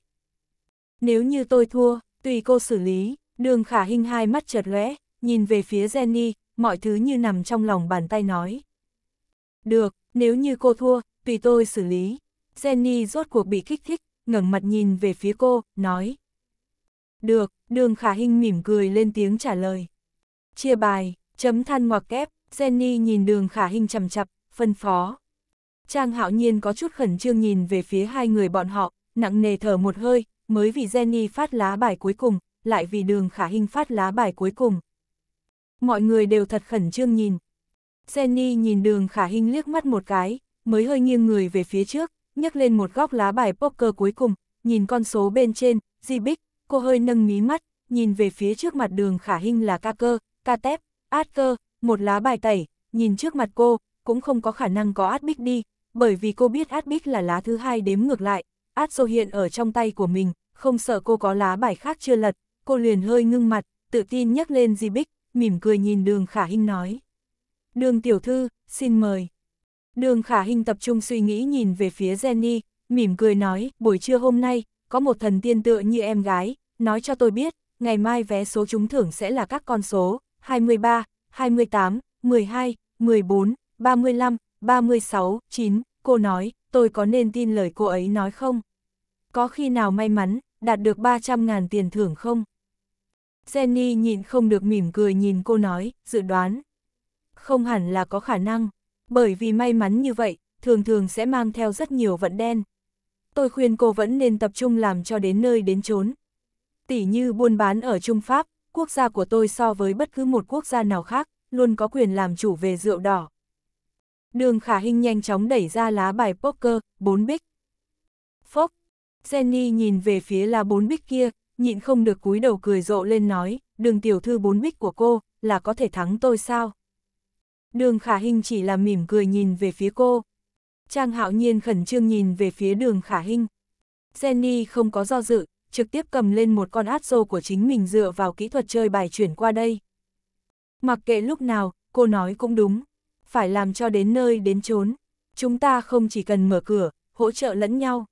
Nếu như tôi thua, tùy cô xử lý, đường khả hình hai mắt chợt lóe nhìn về phía Jenny, mọi thứ như nằm trong lòng bàn tay nói. Được, nếu như cô thua, tùy tôi xử lý. Jenny rốt cuộc bị kích thích, ngẩng mặt nhìn về phía cô, nói. Được, đường khả hình mỉm cười lên tiếng trả lời. Chia bài, chấm than ngoặc kép, Jenny nhìn đường khả hình chầm chập, phân phó. Trang hạo nhiên có chút khẩn trương nhìn về phía hai người bọn họ, nặng nề thở một hơi, mới vì Jenny phát lá bài cuối cùng, lại vì đường khả hình phát lá bài cuối cùng. Mọi người đều thật khẩn trương nhìn, Jenny nhìn đường khả hình liếc mắt một cái, mới hơi nghiêng người về phía trước, nhấc lên một góc lá bài poker cuối cùng, nhìn con số bên trên, di bích, cô hơi nâng mí mắt, nhìn về phía trước mặt đường khả hình là ca cơ, ca tép, át cơ, một lá bài tẩy, nhìn trước mặt cô, cũng không có khả năng có át bích đi, bởi vì cô biết át bích là lá thứ hai đếm ngược lại, át xô hiện ở trong tay của mình, không sợ cô có lá bài khác chưa lật, cô liền hơi ngưng mặt, tự tin nhấc lên di bích, mỉm cười nhìn đường khả hình nói. Đường tiểu thư, xin mời. Đường khả hình tập trung suy nghĩ nhìn về phía Jenny, mỉm cười nói, buổi trưa hôm nay, có một thần tiên tựa như em gái, nói cho tôi biết, ngày mai vé số trúng thưởng sẽ là các con số 23, 28, 12, 14, 35, 36, 9, cô nói, tôi có nên tin lời cô ấy nói không? Có khi nào may mắn, đạt được 300.000 tiền thưởng không? Jenny nhìn không được mỉm cười nhìn cô nói, dự đoán không hẳn là có khả năng, bởi vì may mắn như vậy, thường thường sẽ mang theo rất nhiều vận đen. Tôi khuyên cô vẫn nên tập trung làm cho đến nơi đến chốn. tỷ như buôn bán ở Trung Pháp, quốc gia của tôi so với bất cứ một quốc gia nào khác, luôn có quyền làm chủ về rượu đỏ. Đường khả hình nhanh chóng đẩy ra lá bài poker, bốn bích. Phốc, Jenny nhìn về phía lá bốn bích kia, nhịn không được cúi đầu cười rộ lên nói, đường tiểu thư bốn bích của cô, là có thể thắng tôi sao? Đường khả hình chỉ là mỉm cười nhìn về phía cô. Trang hạo nhiên khẩn trương nhìn về phía đường khả hình. Jenny không có do dự, trực tiếp cầm lên một con át của chính mình dựa vào kỹ thuật chơi bài chuyển qua đây. Mặc kệ lúc nào, cô nói cũng đúng. Phải làm cho đến nơi đến chốn. Chúng ta không chỉ cần mở cửa, hỗ trợ lẫn nhau.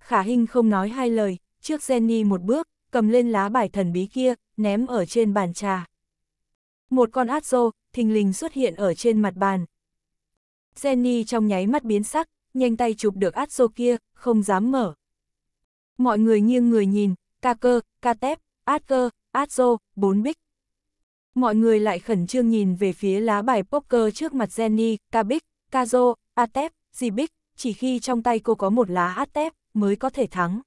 Khả Hinh không nói hai lời, trước Jenny một bước, cầm lên lá bài thần bí kia, ném ở trên bàn trà. Một con át rô, thình lình xuất hiện ở trên mặt bàn. Jenny trong nháy mắt biến sắc, nhanh tay chụp được át kia, không dám mở. Mọi người nghiêng người nhìn, ca cơ, ca tép, át cơ, át xô, bốn bích. Mọi người lại khẩn trương nhìn về phía lá bài poker trước mặt Jenny, ca bích, ca rô, át tép, gì bích, chỉ khi trong tay cô có một lá át tép mới có thể thắng.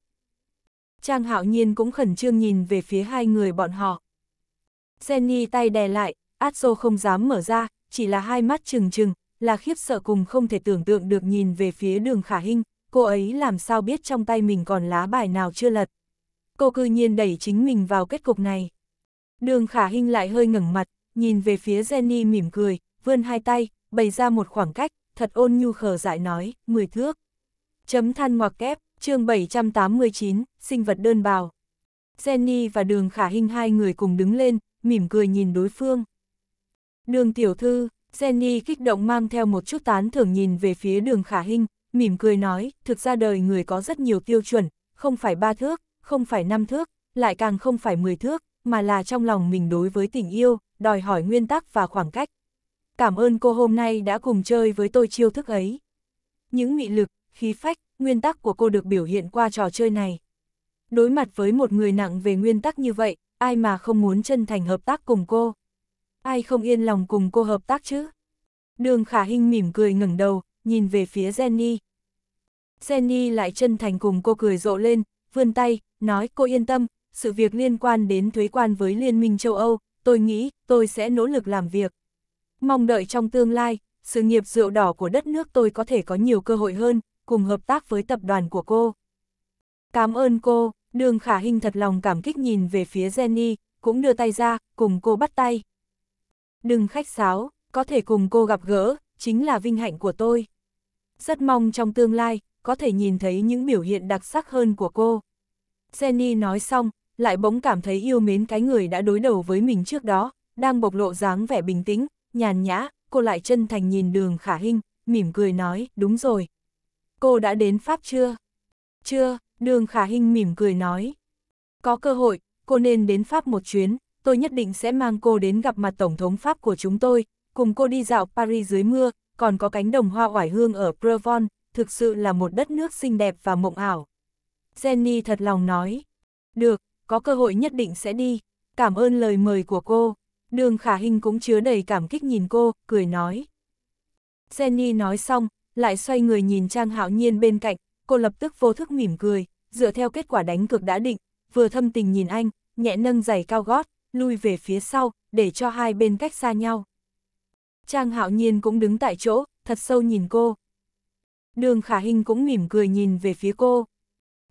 Trang hạo nhiên cũng khẩn trương nhìn về phía hai người bọn họ. Jenny tay đè lại, Adso không dám mở ra, chỉ là hai mắt trừng trừng, là khiếp sợ cùng không thể tưởng tượng được nhìn về phía đường khả hình, cô ấy làm sao biết trong tay mình còn lá bài nào chưa lật. Cô cư nhiên đẩy chính mình vào kết cục này. Đường khả hình lại hơi ngẩng mặt, nhìn về phía Jenny mỉm cười, vươn hai tay, bày ra một khoảng cách, thật ôn nhu khờ dại nói, mười thước. Chấm than ngoặc kép, chương 789, sinh vật đơn bào. Jenny và đường khả hình hai người cùng đứng lên, mỉm cười nhìn đối phương. Đường tiểu thư, Jenny kích động mang theo một chút tán thưởng nhìn về phía đường khả hình, mỉm cười nói, thực ra đời người có rất nhiều tiêu chuẩn, không phải ba thước, không phải năm thước, lại càng không phải mười thước, mà là trong lòng mình đối với tình yêu, đòi hỏi nguyên tắc và khoảng cách. Cảm ơn cô hôm nay đã cùng chơi với tôi chiêu thức ấy. Những nghị lực, khí phách, nguyên tắc của cô được biểu hiện qua trò chơi này. Đối mặt với một người nặng về nguyên tắc như vậy, ai mà không muốn chân thành hợp tác cùng cô ai không yên lòng cùng cô hợp tác chứ? Đường khả hình mỉm cười ngẩng đầu, nhìn về phía Jenny. Jenny lại chân thành cùng cô cười rộ lên, vươn tay, nói cô yên tâm, sự việc liên quan đến thuế quan với Liên minh châu Âu, tôi nghĩ tôi sẽ nỗ lực làm việc. Mong đợi trong tương lai, sự nghiệp rượu đỏ của đất nước tôi có thể có nhiều cơ hội hơn, cùng hợp tác với tập đoàn của cô. Cảm ơn cô, đường khả hình thật lòng cảm kích nhìn về phía Jenny, cũng đưa tay ra, cùng cô bắt tay. Đừng khách sáo, có thể cùng cô gặp gỡ, chính là vinh hạnh của tôi. Rất mong trong tương lai, có thể nhìn thấy những biểu hiện đặc sắc hơn của cô. Jenny nói xong, lại bỗng cảm thấy yêu mến cái người đã đối đầu với mình trước đó, đang bộc lộ dáng vẻ bình tĩnh, nhàn nhã, cô lại chân thành nhìn đường khả hình, mỉm cười nói, đúng rồi. Cô đã đến Pháp chưa? Chưa, đường khả hình mỉm cười nói. Có cơ hội, cô nên đến Pháp một chuyến, tôi nhất định sẽ mang cô đến gặp mặt Tổng thống Pháp của chúng tôi, cùng cô đi dạo Paris dưới mưa, còn có cánh đồng hoa oải hương ở Provence, thực sự là một đất nước xinh đẹp và mộng ảo. Jenny thật lòng nói, được, có cơ hội nhất định sẽ đi, cảm ơn lời mời của cô. Đường khả hình cũng chứa đầy cảm kích nhìn cô, cười nói. Jenny nói xong, lại xoay người nhìn Trang Hạo Nhiên bên cạnh, cô lập tức vô thức mỉm cười, dựa theo kết quả đánh cược đã định, vừa thâm tình nhìn anh, nhẹ nâng giày cao gót, lui về phía sau, để cho hai bên cách xa nhau. Trang hạo nhiên cũng đứng tại chỗ, thật sâu nhìn cô. Đường khả Hinh cũng mỉm cười nhìn về phía cô.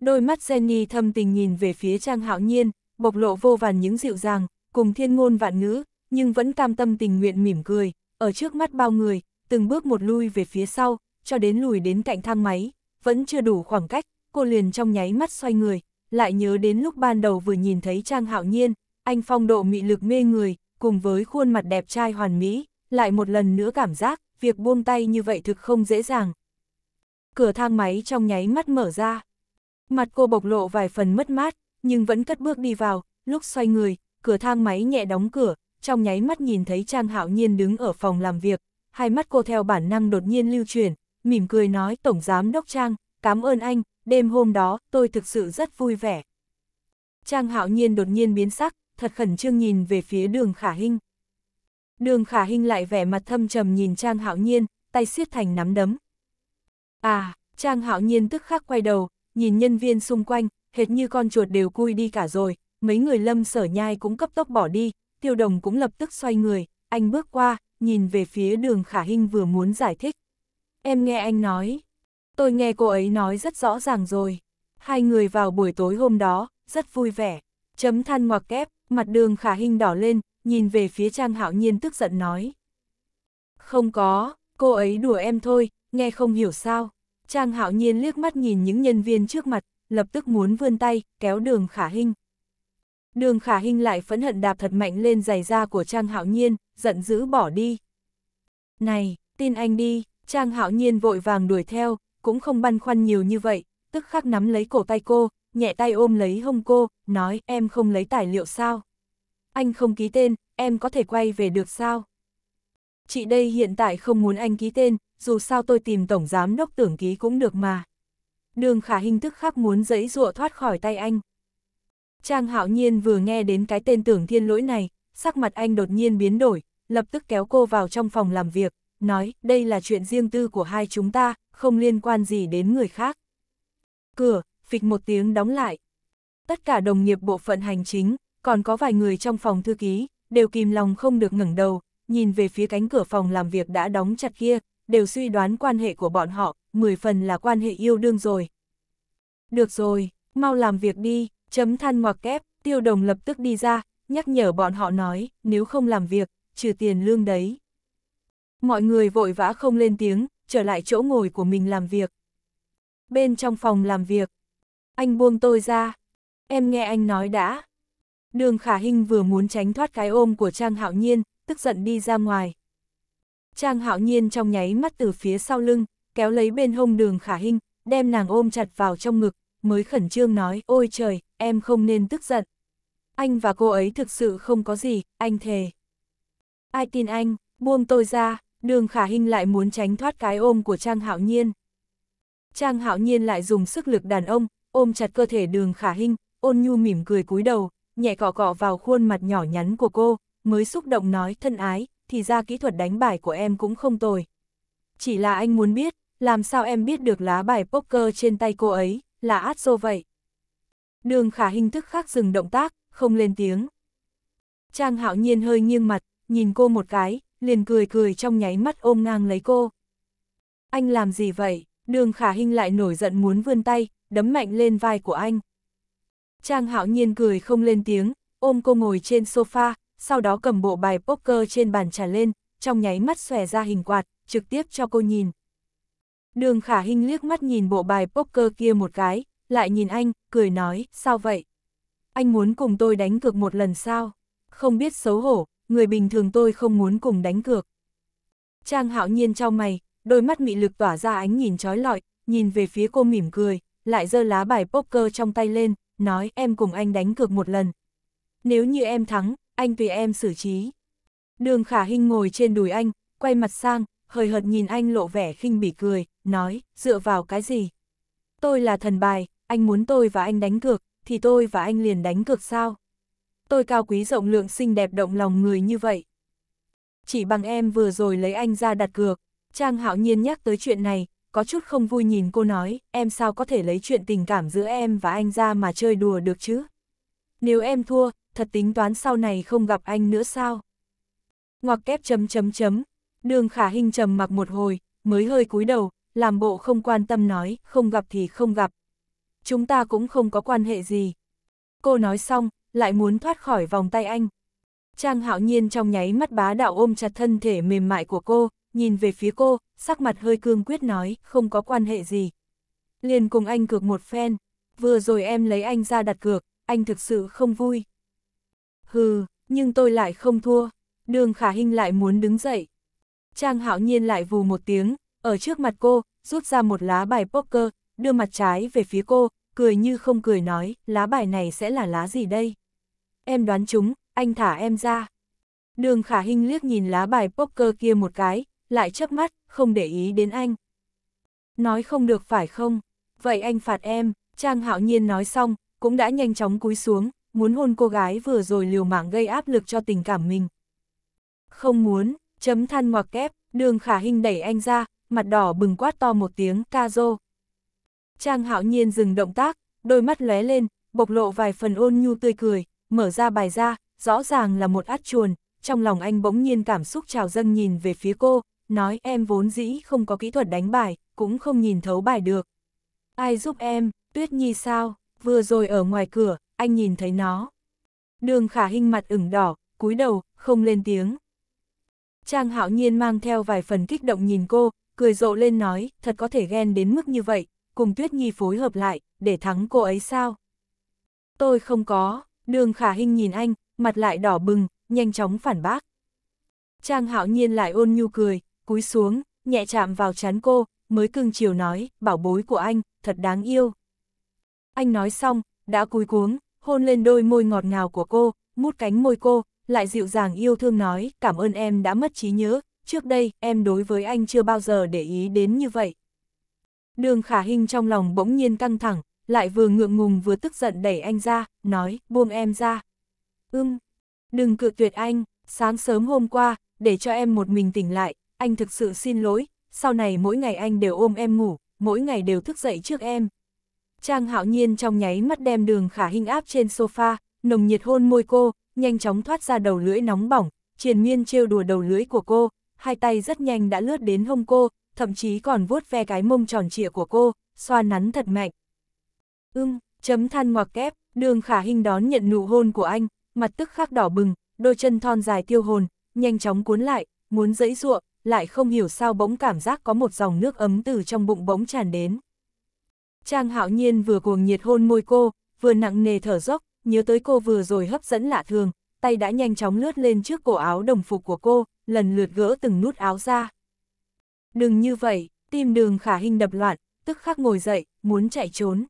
Đôi mắt Jenny thâm tình nhìn về phía Trang hạo nhiên, bộc lộ vô vàn những dịu dàng, cùng thiên ngôn vạn ngữ, nhưng vẫn cam tâm tình nguyện mỉm cười, ở trước mắt bao người, từng bước một lui về phía sau, cho đến lùi đến cạnh thang máy, vẫn chưa đủ khoảng cách, cô liền trong nháy mắt xoay người, lại nhớ đến lúc ban đầu vừa nhìn thấy Trang Hạo Nhiên, anh phong độ mị lực mê người, cùng với khuôn mặt đẹp trai hoàn mỹ, lại một lần nữa cảm giác, việc buông tay như vậy thực không dễ dàng. Cửa thang máy trong nháy mắt mở ra. Mặt cô bộc lộ vài phần mất mát, nhưng vẫn cất bước đi vào, lúc xoay người, cửa thang máy nhẹ đóng cửa, trong nháy mắt nhìn thấy Trang Hạo Nhiên đứng ở phòng làm việc, hai mắt cô theo bản năng đột nhiên lưu chuyển, mỉm cười nói Tổng Giám Đốc Trang, cảm ơn anh, đêm hôm đó tôi thực sự rất vui vẻ. Trang Hạo Nhiên đột nhiên biến sắc, thật khẩn trương nhìn về phía đường khả hinh. Đường khả hinh lại vẻ mặt thâm trầm nhìn Trang Hạo Nhiên, tay siết thành nắm đấm. À, Trang Hạo Nhiên tức khắc quay đầu, nhìn nhân viên xung quanh, hệt như con chuột đều cui đi cả rồi, mấy người lâm sở nhai cũng cấp tốc bỏ đi, tiêu đồng cũng lập tức xoay người, anh bước qua, nhìn về phía đường khả hinh vừa muốn giải thích. Em nghe anh nói. Tôi nghe cô ấy nói rất rõ ràng rồi. Hai người vào buổi tối hôm đó, rất vui vẻ. Chấm than ngoặc kép, Mặt đường khả hình đỏ lên, nhìn về phía Trang Hạo Nhiên tức giận nói. Không có, cô ấy đùa em thôi, nghe không hiểu sao. Trang Hạo Nhiên liếc mắt nhìn những nhân viên trước mặt, lập tức muốn vươn tay, kéo đường khả hình. Đường khả hình lại phẫn hận đạp thật mạnh lên giày da của Trang Hạo Nhiên, giận dữ bỏ đi. Này, tin anh đi, Trang Hạo Nhiên vội vàng đuổi theo, cũng không băn khoăn nhiều như vậy, tức khắc nắm lấy cổ tay cô, nhẹ tay ôm lấy hông cô, nói em không lấy tài liệu sao? Anh không ký tên, em có thể quay về được sao? Chị đây hiện tại không muốn anh ký tên, dù sao tôi tìm tổng giám đốc tưởng ký cũng được mà. Đường khả hình thức khác muốn dẫy dụa thoát khỏi tay anh. Trang hạo nhiên vừa nghe đến cái tên tưởng thiên lỗi này, sắc mặt anh đột nhiên biến đổi, lập tức kéo cô vào trong phòng làm việc, nói đây là chuyện riêng tư của hai chúng ta, không liên quan gì đến người khác. Cửa, phịch một tiếng đóng lại. Tất cả đồng nghiệp bộ phận hành chính, còn có vài người trong phòng thư ký, đều kìm lòng không được ngẩng đầu, nhìn về phía cánh cửa phòng làm việc đã đóng chặt kia, đều suy đoán quan hệ của bọn họ, 10 phần là quan hệ yêu đương rồi. Được rồi, mau làm việc đi, chấm than ngoặc kép, tiêu đồng lập tức đi ra, nhắc nhở bọn họ nói, nếu không làm việc, trừ tiền lương đấy. Mọi người vội vã không lên tiếng, trở lại chỗ ngồi của mình làm việc. Bên trong phòng làm việc, anh buông tôi ra. Em nghe anh nói đã. Đường khả hình vừa muốn tránh thoát cái ôm của Trang Hạo Nhiên, tức giận đi ra ngoài. Trang Hạo Nhiên trong nháy mắt từ phía sau lưng, kéo lấy bên hông đường khả hình, đem nàng ôm chặt vào trong ngực, mới khẩn trương nói, ôi trời, em không nên tức giận. Anh và cô ấy thực sự không có gì, anh thề. Ai tin anh, buông tôi ra, đường khả hình lại muốn tránh thoát cái ôm của Trang Hạo Nhiên. Trang Hạo Nhiên lại dùng sức lực đàn ông, ôm chặt cơ thể đường khả hinh, ôn nhu mỉm cười cúi đầu, nhẹ cọ cọ vào khuôn mặt nhỏ nhắn của cô, mới xúc động nói thân ái, thì ra kỹ thuật đánh bài của em cũng không tồi. Chỉ là anh muốn biết, làm sao em biết được lá bài poker trên tay cô ấy, là át xô vậy. Đường khả hình thức khác dừng động tác, không lên tiếng. Trang hạo nhiên hơi nghiêng mặt, nhìn cô một cái, liền cười cười trong nháy mắt ôm ngang lấy cô. Anh làm gì vậy? Đường khả hình lại nổi giận muốn vươn tay, đấm mạnh lên vai của anh. Trang hạo nhiên cười không lên tiếng, ôm cô ngồi trên sofa, sau đó cầm bộ bài poker trên bàn trà lên, trong nháy mắt xòe ra hình quạt, trực tiếp cho cô nhìn. Đường khả Hinh liếc mắt nhìn bộ bài poker kia một cái, lại nhìn anh, cười nói, sao vậy? Anh muốn cùng tôi đánh cược một lần sao? Không biết xấu hổ, người bình thường tôi không muốn cùng đánh cược. Trang hạo nhiên trao mày, đôi mắt mị lực tỏa ra ánh nhìn trói lọi, nhìn về phía cô mỉm cười, lại giơ lá bài poker trong tay lên, nói em cùng anh đánh cược một lần. Nếu như em thắng, anh tùy em xử trí. Đường khả Hinh ngồi trên đùi anh, quay mặt sang, hời hợt nhìn anh lộ vẻ khinh bỉ cười, nói, dựa vào cái gì? Tôi là thần bài, anh muốn tôi và anh đánh cược, thì tôi và anh liền đánh cược sao? Tôi cao quý rộng lượng xinh đẹp động lòng người như vậy. Chỉ bằng em vừa rồi lấy anh ra đặt cược, Trang hạo nhiên nhắc tới chuyện này, có chút không vui nhìn cô nói, em sao có thể lấy chuyện tình cảm giữa em và anh ra mà chơi đùa được chứ? Nếu em thua, thật tính toán sau này không gặp anh nữa sao? Ngoặc kép chấm chấm chấm, đường khả hình trầm mặc một hồi, mới hơi cúi đầu, làm bộ không quan tâm nói, không gặp thì không gặp. Chúng ta cũng không có quan hệ gì. Cô nói xong, lại muốn thoát khỏi vòng tay anh. Trang hạo nhiên trong nháy mắt bá đạo ôm chặt thân thể mềm mại của cô, nhìn về phía cô, sắc mặt hơi cương quyết nói, không có quan hệ gì. Liền cùng anh cược một phen, vừa rồi em lấy anh ra đặt cược, anh thực sự không vui. Hừ, nhưng tôi lại không thua, đường khả hình lại muốn đứng dậy. Trang hạo nhiên lại vù một tiếng, ở trước mặt cô, rút ra một lá bài poker, đưa mặt trái về phía cô, cười như không cười nói, lá bài này sẽ là lá gì đây? Em đoán chúng, anh thả em ra. Đường khả hình liếc nhìn lá bài poker kia một cái, lại chớp mắt, không để ý đến anh. Nói không được phải không? Vậy anh phạt em, Trang Hạo Nhiên nói xong, cũng đã nhanh chóng cúi xuống, muốn hôn cô gái vừa rồi liều mạng gây áp lực cho tình cảm mình. Không muốn, chấm than ngoặc kép, đường khả hình đẩy anh ra, mặt đỏ bừng quát to một tiếng ca rô. Trang hạo nhiên dừng động tác, đôi mắt lóe lên, bộc lộ vài phần ôn nhu tươi cười, mở ra bài ra, rõ ràng là một át chuồn, trong lòng anh bỗng nhiên cảm xúc trào dâng nhìn về phía cô, nói em vốn dĩ không có kỹ thuật đánh bài, cũng không nhìn thấu bài được. Ai giúp em, Tuyết Nhi sao, vừa rồi ở ngoài cửa, anh nhìn thấy nó. Đường khả hình mặt ửng đỏ, cúi đầu, không lên tiếng. Trang hạo nhiên mang theo vài phần kích động nhìn cô, cười rộ lên nói, thật có thể ghen đến mức như vậy, cùng Tuyết Nhi phối hợp lại, để thắng cô ấy sao? Tôi không có, đường khả hình nhìn anh, mặt lại đỏ bừng, nhanh chóng phản bác. Trang hạo nhiên lại ôn nhu cười, cúi xuống, nhẹ chạm vào chán cô, mới cưng chiều nói, bảo bối của anh, thật đáng yêu. Anh nói xong, đã cúi cuống, hôn lên đôi môi ngọt ngào của cô, mút cánh môi cô, lại dịu dàng yêu thương nói, cảm ơn em đã mất trí nhớ, trước đây em đối với anh chưa bao giờ để ý đến như vậy. Đường khả hình trong lòng bỗng nhiên căng thẳng, lại vừa ngượng ngùng vừa tức giận đẩy anh ra, nói, buông em ra. Ưm, đừng cự tuyệt anh, sáng sớm hôm qua, để cho em một mình tỉnh lại, anh thực sự xin lỗi, sau này mỗi ngày anh đều ôm em ngủ, mỗi ngày đều thức dậy trước em. Trang hạo nhiên trong nháy mắt đem đường khả hình áp trên sofa, nồng nhiệt hôn môi cô, nhanh chóng thoát ra đầu lưỡi nóng bỏng, triền miên trêu đùa đầu lưỡi của cô, hai tay rất nhanh đã lướt đến hông cô, thậm chí còn vuốt ve cái mông tròn trịa của cô, xoa nắn thật mạnh. Ưm, chấm than ngoặc kép, đường khả hình đón nhận nụ hôn của anh, mặt tức khắc đỏ bừng, đôi chân thon dài tiêu hồn, nhanh chóng cuốn lại, muốn dẫy ruộng, lại không hiểu sao bỗng cảm giác có một dòng nước ấm từ trong bụng bỗng tràn đến. Trang hạo nhiên vừa cuồng nhiệt hôn môi cô, vừa nặng nề thở dốc, nhớ tới cô vừa rồi hấp dẫn lạ thường, tay đã nhanh chóng lướt lên trước cổ áo đồng phục của cô, lần lượt gỡ từng nút áo ra. Đừng như vậy, tim đường khả hình đập loạn, tức khắc ngồi dậy, muốn chạy trốn.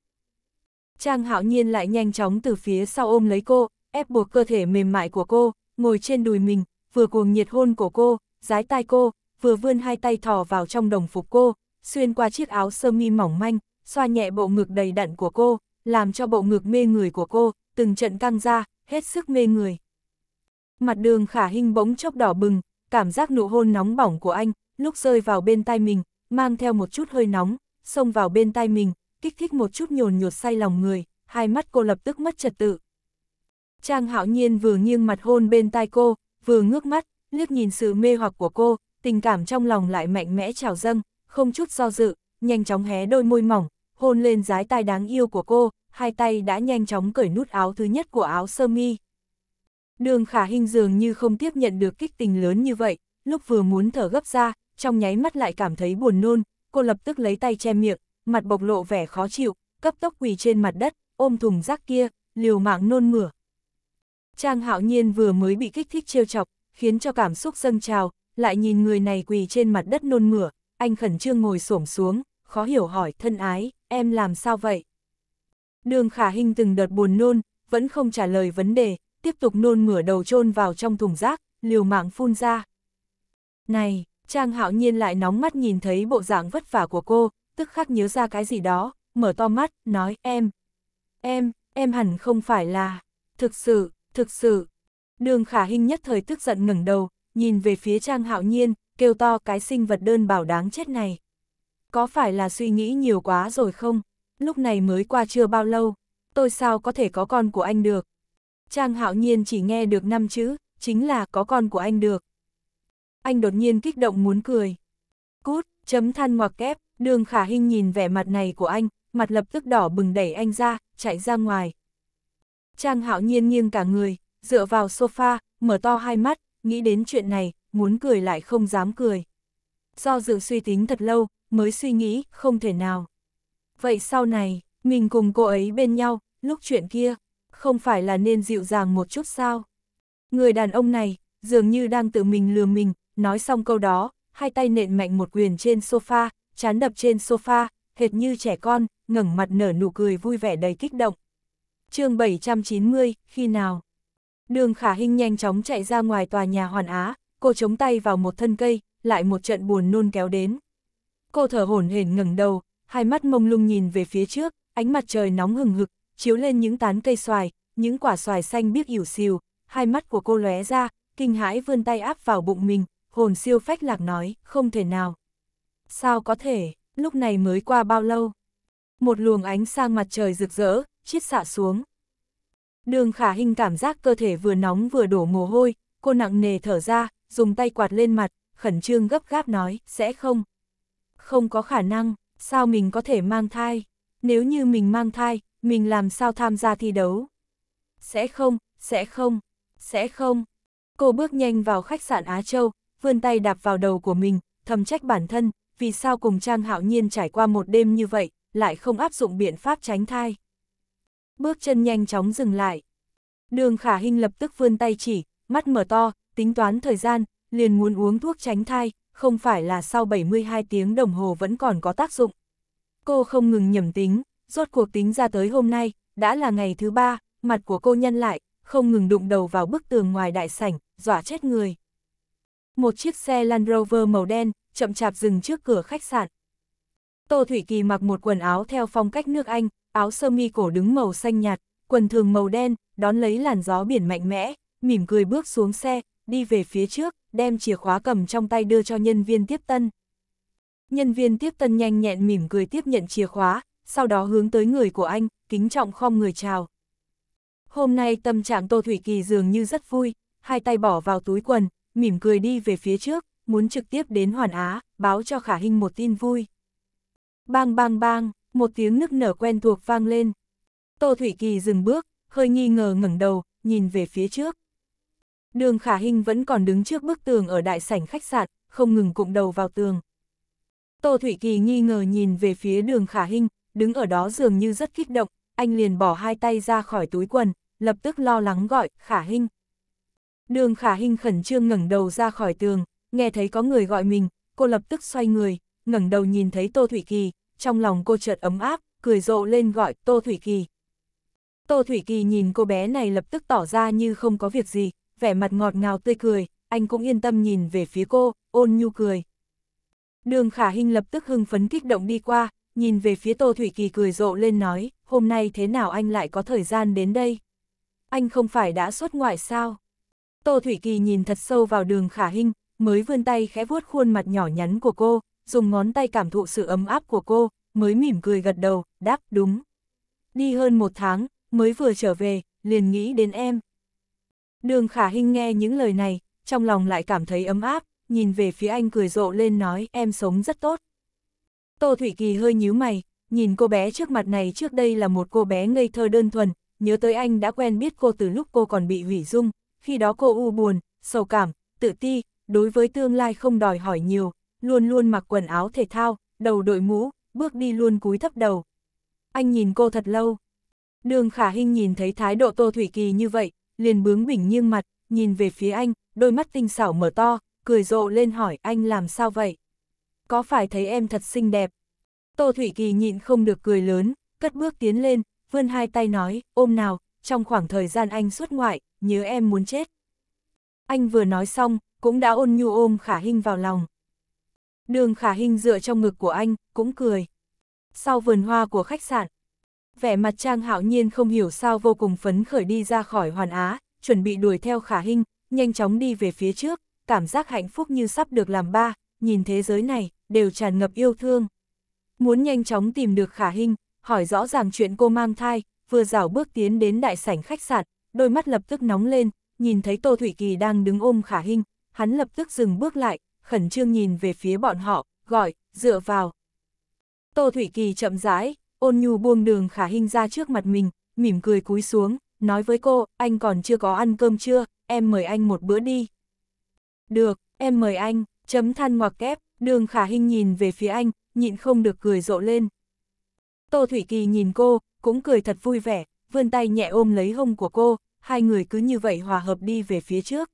Trang hạo nhiên lại nhanh chóng từ phía sau ôm lấy cô, ép buộc cơ thể mềm mại của cô, ngồi trên đùi mình, vừa cuồng nhiệt hôn của cô, giái tai cô, vừa vươn hai tay thò vào trong đồng phục cô, xuyên qua chiếc áo sơ mi mỏng manh, xoa nhẹ bộ ngực đầy đặn của cô, làm cho bộ ngực mê người của cô, từng trận căng ra, hết sức mê người. Mặt đường khả hình bỗng chốc đỏ bừng, cảm giác nụ hôn nóng bỏng của anh, lúc rơi vào bên tai mình, mang theo một chút hơi nóng, xông vào bên tai mình, kích thích một chút nhồn nhột say lòng người, hai mắt cô lập tức mất trật tự. Trang hạo nhiên vừa nghiêng mặt hôn bên tai cô, vừa ngước mắt, liếc nhìn sự mê hoặc của cô, tình cảm trong lòng lại mạnh mẽ trào dâng, không chút do dự, nhanh chóng hé đôi môi mỏng, hôn lên dái tai đáng yêu của cô, hai tay đã nhanh chóng cởi nút áo thứ nhất của áo sơ mi. Đường khả hình dường như không tiếp nhận được kích tình lớn như vậy, lúc vừa muốn thở gấp ra, trong nháy mắt lại cảm thấy buồn nôn, cô lập tức lấy tay che miệng, mặt bộc lộ vẻ khó chịu, cấp tốc quỳ trên mặt đất, ôm thùng rác kia, liều mạng nôn mửa. Trang hạo nhiên vừa mới bị kích thích trêu chọc, khiến cho cảm xúc dâng trào, lại nhìn người này quỳ trên mặt đất nôn mửa, anh khẩn trương ngồi xổm xuống, khó hiểu hỏi thân ái, em làm sao vậy? Đường khả hình từng đợt buồn nôn, vẫn không trả lời vấn đề, tiếp tục nôn mửa đầu chôn vào trong thùng rác, liều mạng phun ra. Này, Trang hạo nhiên lại nóng mắt nhìn thấy bộ dạng vất vả của cô, tức khắc nhớ ra cái gì đó, mở to mắt, nói em. Em, em hẳn không phải là, thực sự, thực sự. Đường khả hình nhất thời tức giận ngẩng đầu, nhìn về phía Trang Hạo Nhiên, kêu to cái sinh vật đơn bảo đáng chết này. Có phải là suy nghĩ nhiều quá rồi không? Lúc này mới qua chưa bao lâu, tôi sao có thể có con của anh được? Trang Hạo Nhiên chỉ nghe được năm chữ, chính là có con của anh được. Anh đột nhiên kích động muốn cười. Cút, chấm than ngoặc kép, đường khả hình nhìn vẻ mặt này của anh, mặt lập tức đỏ bừng đẩy anh ra, chạy ra ngoài. Trang hạo nhiên nghiêng cả người, dựa vào sofa, mở to hai mắt, nghĩ đến chuyện này, muốn cười lại không dám cười. Do dự suy tính thật lâu, mới suy nghĩ, không thể nào. Vậy sau này, mình cùng cô ấy bên nhau, lúc chuyện kia, không phải là nên dịu dàng một chút sao? Người đàn ông này, dường như đang tự mình lừa mình, nói xong câu đó, hai tay nện mạnh một quyền trên sofa, chán đập trên sofa, hệt như trẻ con, ngẩng mặt nở nụ cười vui vẻ đầy kích động. chương 790, khi nào? Đường khả hình nhanh chóng chạy ra ngoài tòa nhà hoàn á, cô chống tay vào một thân cây, lại một trận buồn nôn kéo đến. Cô thở hổn hển ngẩng đầu, hai mắt mông lung nhìn về phía trước, ánh mặt trời nóng hừng hực, chiếu lên những tán cây xoài, những quả xoài xanh biếc ỉu xìu, hai mắt của cô lóe ra, kinh hãi vươn tay áp vào bụng mình, hồn siêu phách lạc nói, không thể nào. Sao có thể, lúc này mới qua bao lâu? Một luồng ánh sang mặt trời rực rỡ, chiết xạ xuống. Đường khả hình cảm giác cơ thể vừa nóng vừa đổ mồ hôi, cô nặng nề thở ra, dùng tay quạt lên mặt, khẩn trương gấp gáp nói, sẽ không. Không có khả năng, sao mình có thể mang thai? Nếu như mình mang thai, mình làm sao tham gia thi đấu? Sẽ không, sẽ không, sẽ không. Cô bước nhanh vào khách sạn Á Châu, vươn tay đạp vào đầu của mình, thầm trách bản thân, vì sao cùng Trang Hạo Nhiên trải qua một đêm như vậy, lại không áp dụng biện pháp tránh thai bước chân nhanh chóng dừng lại. Đường khả hình lập tức vươn tay chỉ, mắt mở to, tính toán thời gian, liền muốn uống thuốc tránh thai, không phải là sau 72 tiếng đồng hồ vẫn còn có tác dụng. Cô không ngừng nhầm tính, rốt cuộc tính ra tới hôm nay, đã là ngày thứ ba, mặt của cô nhân lại, không ngừng đụng đầu vào bức tường ngoài đại sảnh, dọa chết người. Một chiếc xe Land Rover màu đen, chậm chạp dừng trước cửa khách sạn. Tô Thủy Kỳ mặc một quần áo theo phong cách nước Anh, áo sơ mi cổ đứng màu xanh nhạt, quần thường màu đen, đón lấy làn gió biển mạnh mẽ, mỉm cười bước xuống xe, đi về phía trước, đem chìa khóa cầm trong tay đưa cho nhân viên tiếp tân. Nhân viên tiếp tân nhanh nhẹn mỉm cười tiếp nhận chìa khóa, sau đó hướng tới người của anh, kính trọng khom người chào. Hôm nay tâm trạng Tô Thủy Kỳ dường như rất vui, hai tay bỏ vào túi quần, mỉm cười đi về phía trước, muốn trực tiếp đến Hoàn Á, báo cho Khả Hinh một tin vui. Bang bang bang, một tiếng nức nở quen thuộc vang lên. Tô Thủy Kỳ dừng bước, hơi nghi ngờ ngẩng đầu, nhìn về phía trước. Đường Khả Hinh vẫn còn đứng trước bức tường ở đại sảnh khách sạn, không ngừng cụm đầu vào tường. Tô Thủy Kỳ nghi ngờ nhìn về phía đường Khả Hinh, đứng ở đó dường như rất kích động, anh liền bỏ hai tay ra khỏi túi quần, lập tức lo lắng gọi, Khả Hinh. Đường Khả Hinh khẩn trương ngẩng đầu ra khỏi tường, nghe thấy có người gọi mình, cô lập tức xoay người, ngẩng đầu nhìn thấy Tô Thủy Kỳ, trong lòng cô chợt ấm áp, cười rộ lên gọi Tô Thủy Kỳ. Tô Thủy Kỳ nhìn cô bé này lập tức tỏ ra như không có việc gì, vẻ mặt ngọt ngào tươi cười, anh cũng yên tâm nhìn về phía cô, ôn nhu cười. Đường Khả Hinh lập tức hưng phấn kích động đi qua, nhìn về phía Tô Thủy Kỳ cười rộ lên nói, hôm nay thế nào anh lại có thời gian đến đây? Anh không phải đã xuất ngoại sao? Tô Thủy Kỳ nhìn thật sâu vào đường Khả Hinh, mới vươn tay khẽ vuốt khuôn mặt nhỏ nhắn của cô, dùng ngón tay cảm thụ sự ấm áp của cô, mới mỉm cười gật đầu, đáp đúng. Đi hơn một tháng, mới vừa trở về, liền nghĩ đến em. Đường khả hình nghe những lời này, trong lòng lại cảm thấy ấm áp, nhìn về phía anh cười rộ lên nói em sống rất tốt. Tô Thủy Kỳ hơi nhíu mày, nhìn cô bé trước mặt này trước đây là một cô bé ngây thơ đơn thuần, nhớ tới anh đã quen biết cô từ lúc cô còn bị hủy dung, khi đó cô u buồn, sầu cảm, tự ti, đối với tương lai không đòi hỏi nhiều, luôn luôn mặc quần áo thể thao, đầu đội mũ, bước đi luôn cúi thấp đầu. Anh nhìn cô thật lâu. Đường khả hình nhìn thấy thái độ Tô Thủy Kỳ như vậy, liền bướng bỉnh nghiêng mặt, nhìn về phía anh, đôi mắt tinh xảo mở to, cười rộ lên hỏi anh làm sao vậy? Có phải thấy em thật xinh đẹp? Tô Thủy Kỳ nhịn không được cười lớn, cất bước tiến lên, vươn hai tay nói, ôm nào, trong khoảng thời gian anh xuất ngoại, nhớ em muốn chết. Anh vừa nói xong, cũng đã ôn nhu ôm khả hình vào lòng. Đường khả hình dựa trong ngực của anh, cũng cười. Sau vườn hoa của khách sạn, vẻ mặt Trang Hạo Nhiên không hiểu sao vô cùng phấn khởi đi ra khỏi Hoàn Á, chuẩn bị đuổi theo khả hình, nhanh chóng đi về phía trước, cảm giác hạnh phúc như sắp được làm ba, nhìn thế giới này, đều tràn ngập yêu thương. Muốn nhanh chóng tìm được khả hình, hỏi rõ ràng chuyện cô mang thai, vừa rảo bước tiến đến đại sảnh khách sạn, đôi mắt lập tức nóng lên, nhìn thấy Tô Thủy Kỳ đang đứng ôm khả hình, hắn lập tức dừng bước lại, khẩn trương nhìn về phía bọn họ, gọi, dựa vào. Tô Thủy Kỳ chậm rãi, ôn nhu buông đường khả hình ra trước mặt mình, mỉm cười cúi xuống, nói với cô, anh còn chưa có ăn cơm chưa, em mời anh một bữa đi. Được, em mời anh, chấm than ngoặc kép, đường khả hình nhìn về phía anh, nhịn không được cười rộ lên. Tô Thủy Kỳ nhìn cô, cũng cười thật vui vẻ, vươn tay nhẹ ôm lấy hông của cô, hai người cứ như vậy hòa hợp đi về phía trước.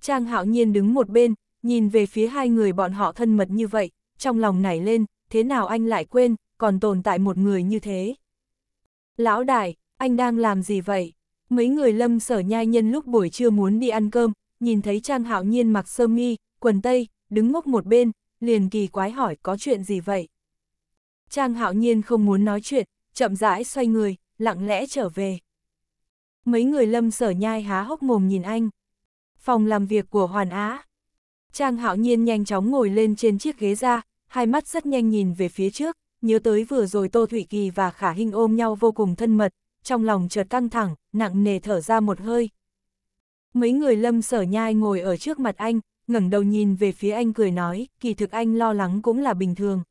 Trang Hạo Nhiên đứng một bên, Nhìn về phía hai người bọn họ thân mật như vậy, trong lòng nảy lên, thế nào anh lại quên, còn tồn tại một người như thế. Lão đại, anh đang làm gì vậy? Mấy người lâm sở nhai nhân lúc buổi trưa muốn đi ăn cơm, nhìn thấy Trang Hạo Nhiên mặc sơ mi, quần tây, đứng ngốc một bên, liền kỳ quái hỏi có chuyện gì vậy? Trang Hạo Nhiên không muốn nói chuyện, chậm rãi xoay người, lặng lẽ trở về. Mấy người lâm sở nhai há hốc mồm nhìn anh. Phòng làm việc của Hoàn Á, Trang hạo nhiên nhanh chóng ngồi lên trên chiếc ghế ra, hai mắt rất nhanh nhìn về phía trước, nhớ tới vừa rồi Tô Thủy Kỳ và Khả Hinh ôm nhau vô cùng thân mật, trong lòng chợt căng thẳng, nặng nề thở ra một hơi. Mấy người lâm sở nhai ngồi ở trước mặt anh, ngẩng đầu nhìn về phía anh cười nói, kỳ thực anh lo lắng cũng là bình thường.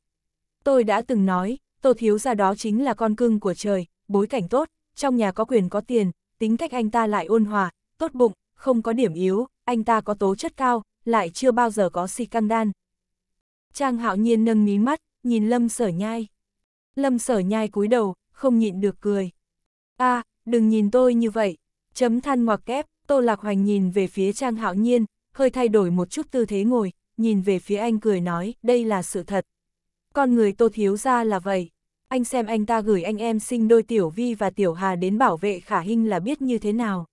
Tôi đã từng nói, Tô Thiếu gia đó chính là con cưng của trời, bối cảnh tốt, trong nhà có quyền có tiền, tính cách anh ta lại ôn hòa, tốt bụng, không có điểm yếu, anh ta có tố chất cao, lại chưa bao giờ có xì căng đan. Trang hạo nhiên nâng mí mắt, nhìn lâm sở nhai. Lâm sở nhai cúi đầu, không nhịn được cười. a à, đừng nhìn tôi như vậy. Chấm than ngoặc kép, tô lạc hoành nhìn về phía trang hạo nhiên, hơi thay đổi một chút tư thế ngồi, nhìn về phía anh cười nói, đây là sự thật. Con người tô thiếu ra là vậy. Anh xem anh ta gửi anh em sinh đôi Tiểu Vi và Tiểu Hà đến bảo vệ khả hình là biết như thế nào.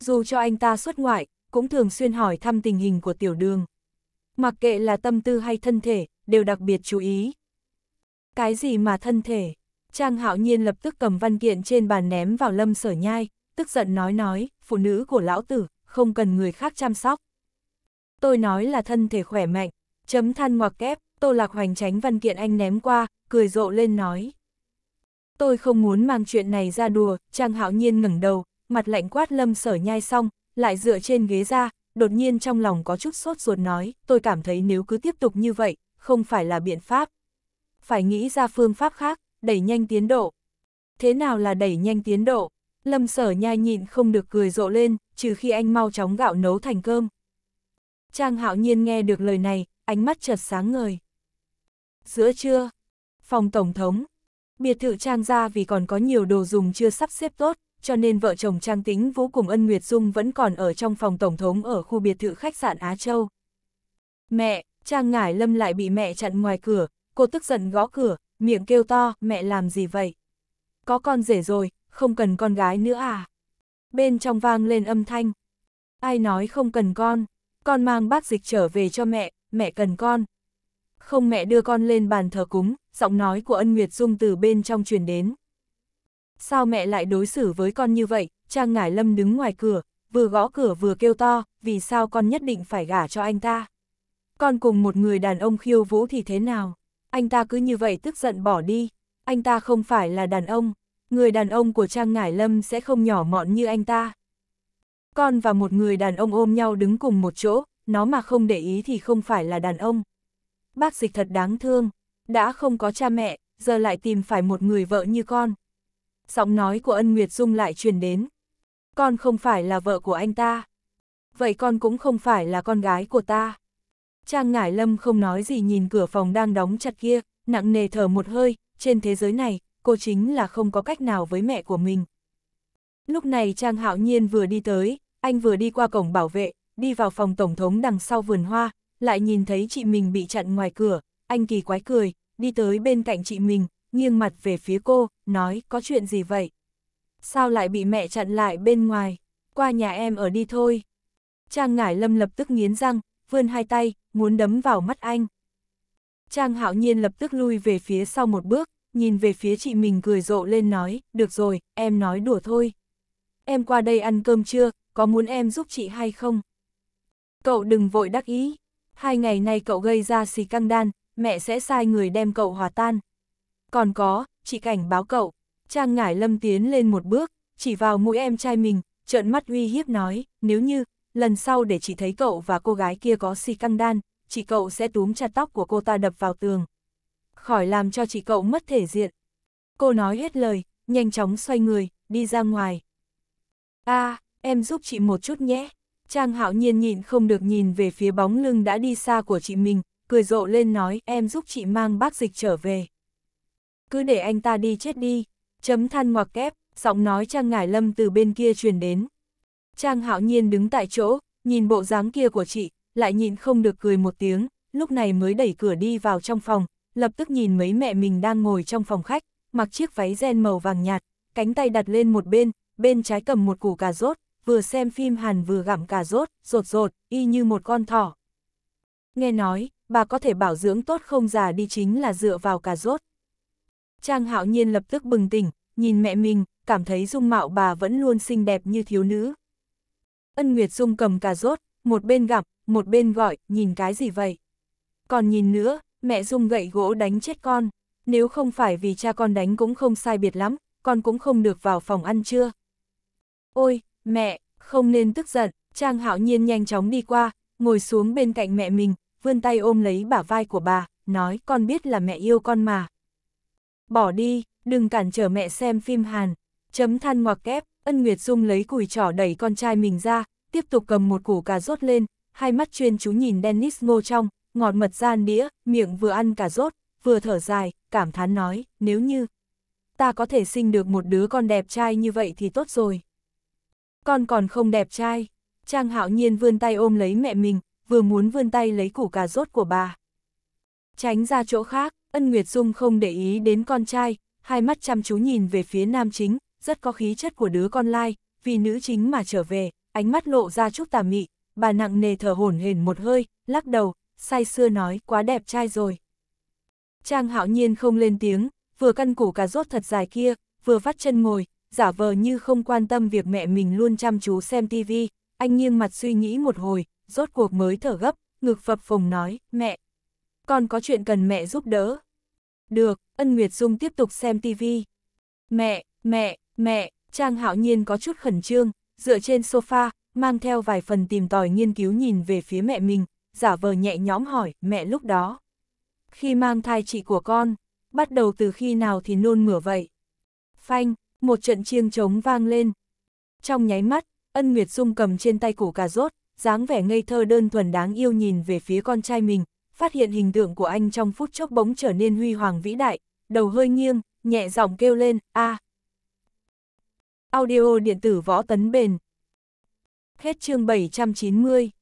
Dù cho anh ta xuất ngoại, cũng thường xuyên hỏi thăm tình hình của tiểu đường. Mặc kệ là tâm tư hay thân thể, đều đặc biệt chú ý. Cái gì mà thân thể? Trang hạo nhiên lập tức cầm văn kiện trên bàn ném vào lâm sở nhai, tức giận nói nói, phụ nữ của lão tử, không cần người khác chăm sóc. Tôi nói là thân thể khỏe mạnh, chấm than ngoặc kép, tô lạc hoành tránh văn kiện anh ném qua, cười rộ lên nói. Tôi không muốn mang chuyện này ra đùa, Trang hạo nhiên ngẩng đầu, mặt lạnh quát lâm sở nhai xong, lại dựa trên ghế ra, đột nhiên trong lòng có chút sốt ruột nói, tôi cảm thấy nếu cứ tiếp tục như vậy, không phải là biện pháp. Phải nghĩ ra phương pháp khác, đẩy nhanh tiến độ. Thế nào là đẩy nhanh tiến độ? Lâm sở nhai nhịn không được cười rộ lên, trừ khi anh mau chóng gạo nấu thành cơm. Trang hạo nhiên nghe được lời này, ánh mắt chợt sáng ngời. Giữa trưa, phòng Tổng thống, biệt thự Trang ra vì còn có nhiều đồ dùng chưa sắp xếp tốt, cho nên vợ chồng Trang Tính Vũ cùng Ân Nguyệt Dung vẫn còn ở trong phòng Tổng thống ở khu biệt thự khách sạn Á Châu. Mẹ, Trang Ngải Lâm lại bị mẹ chặn ngoài cửa, cô tức giận gõ cửa, miệng kêu to, mẹ làm gì vậy? Có con rể rồi, không cần con gái nữa à? Bên trong vang lên âm thanh. Ai nói không cần con, con mang bác dịch trở về cho mẹ, mẹ cần con. Không mẹ đưa con lên bàn thờ cúng, giọng nói của ân Nguyệt Dung từ bên trong truyền đến. Sao mẹ lại đối xử với con như vậy? Trang Ngải Lâm đứng ngoài cửa, vừa gõ cửa vừa kêu to, vì sao con nhất định phải gả cho anh ta? Con cùng một người đàn ông khiêu vũ thì thế nào? Anh ta cứ như vậy tức giận bỏ đi. Anh ta không phải là đàn ông. Người đàn ông của Trang Ngải Lâm sẽ không nhỏ mọn như anh ta. Con và một người đàn ông ôm nhau đứng cùng một chỗ, nó mà không để ý thì không phải là đàn ông. Bác dịch thật đáng thương. Đã không có cha mẹ, giờ lại tìm phải một người vợ như con giọng nói của ân Nguyệt Dung lại truyền đến. Con không phải là vợ của anh ta. Vậy con cũng không phải là con gái của ta. Trang Ngải Lâm không nói gì nhìn cửa phòng đang đóng chặt kia, nặng nề thở một hơi, trên thế giới này, cô chính là không có cách nào với mẹ của mình. Lúc này Trang Hạo Nhiên vừa đi tới, anh vừa đi qua cổng bảo vệ, đi vào phòng tổng thống đằng sau vườn hoa, lại nhìn thấy chị mình bị chặn ngoài cửa, anh kỳ quái cười, đi tới bên cạnh chị mình, nghiêng mặt về phía cô, nói có chuyện gì vậy? Sao lại bị mẹ chặn lại bên ngoài? Qua nhà em ở đi thôi. Trang Ngải Lâm lập tức nghiến răng, vươn hai tay, muốn đấm vào mắt anh. Trang Hạo Nhiên lập tức lui về phía sau một bước, nhìn về phía chị mình cười rộ lên nói, được rồi, em nói đùa thôi. Em qua đây ăn cơm chưa, có muốn em giúp chị hay không? Cậu đừng vội đắc ý, hai ngày nay cậu gây ra xì căng đan, mẹ sẽ sai người đem cậu hòa tan. Còn có, chị cảnh báo cậu. Trang ngải lâm tiến lên một bước, chỉ vào mũi em trai mình, trợn mắt uy hiếp nói, nếu như, lần sau để chị thấy cậu và cô gái kia có xì căng đan, chị cậu sẽ túm chặt tóc của cô ta đập vào tường. Khỏi làm cho chị cậu mất thể diện. Cô nói hết lời, nhanh chóng xoay người, đi ra ngoài. a em giúp chị một chút nhé. Trang hạo nhiên nhịn không được nhìn về phía bóng lưng đã đi xa của chị mình, cười rộ lên nói em giúp chị mang bác dịch trở về cứ để anh ta đi chết đi, chấm than ngoặc kép, giọng nói Trang Ngải Lâm từ bên kia truyền đến. Trang hạo nhiên đứng tại chỗ, nhìn bộ dáng kia của chị, lại nhịn không được cười một tiếng, lúc này mới đẩy cửa đi vào trong phòng, lập tức nhìn mấy mẹ mình đang ngồi trong phòng khách, mặc chiếc váy ren màu vàng nhạt, cánh tay đặt lên một bên, bên trái cầm một củ cà rốt, vừa xem phim Hàn vừa gặm cà rốt, rột rột, y như một con thỏ. Nghe nói, bà có thể bảo dưỡng tốt không già đi chính là dựa vào cà rốt, Trang hạo nhiên lập tức bừng tỉnh, nhìn mẹ mình, cảm thấy dung mạo bà vẫn luôn xinh đẹp như thiếu nữ. Ân Nguyệt Dung cầm cà rốt, một bên gặp, một bên gọi, nhìn cái gì vậy? Còn nhìn nữa, mẹ Dung gậy gỗ đánh chết con, nếu không phải vì cha con đánh cũng không sai biệt lắm, con cũng không được vào phòng ăn trưa. Ôi, mẹ, không nên tức giận, Trang hạo nhiên nhanh chóng đi qua, ngồi xuống bên cạnh mẹ mình, vươn tay ôm lấy bả vai của bà, nói con biết là mẹ yêu con mà bỏ đi, đừng cản trở mẹ xem phim Hàn, chấm than ngoặc kép, ân Nguyệt Dung lấy cùi trỏ đẩy con trai mình ra, tiếp tục cầm một củ cà rốt lên, hai mắt chuyên chú nhìn Dennis ngô trong, ngọt mật gian đĩa, miệng vừa ăn cà rốt, vừa thở dài, cảm thán nói, nếu như ta có thể sinh được một đứa con đẹp trai như vậy thì tốt rồi. Con còn không đẹp trai, Trang hạo nhiên vươn tay ôm lấy mẹ mình, vừa muốn vươn tay lấy củ cà rốt của bà. Tránh ra chỗ khác, Ân Nguyệt Dung không để ý đến con trai, hai mắt chăm chú nhìn về phía nam chính, rất có khí chất của đứa con lai, vì nữ chính mà trở về, ánh mắt lộ ra chút tà mị, bà nặng nề thở hổn hển một hơi, lắc đầu, say xưa nói quá đẹp trai rồi. Trang hạo nhiên không lên tiếng, vừa căn củ cà rốt thật dài kia, vừa vắt chân ngồi, giả vờ như không quan tâm việc mẹ mình luôn chăm chú xem tivi, anh nghiêng mặt suy nghĩ một hồi, rốt cuộc mới thở gấp, ngực phập phồng nói, mẹ, con có chuyện cần mẹ giúp đỡ. Được, Ân Nguyệt Dung tiếp tục xem TV. Mẹ, mẹ, mẹ, Trang Hạo Nhiên có chút khẩn trương, dựa trên sofa, mang theo vài phần tìm tòi nghiên cứu nhìn về phía mẹ mình, giả vờ nhẹ nhõm hỏi, mẹ lúc đó. Khi mang thai chị của con, bắt đầu từ khi nào thì nôn mửa vậy? Phanh, một trận chiêng trống vang lên. Trong nháy mắt, Ân Nguyệt Dung cầm trên tay củ cà rốt, dáng vẻ ngây thơ đơn thuần đáng yêu nhìn về phía con trai mình, phát hiện hình tượng của anh trong phút chốc bóng trở nên huy hoàng vĩ đại, đầu hơi nghiêng, nhẹ giọng kêu lên, a. Audio điện tử võ tấn bền. Hết chương 790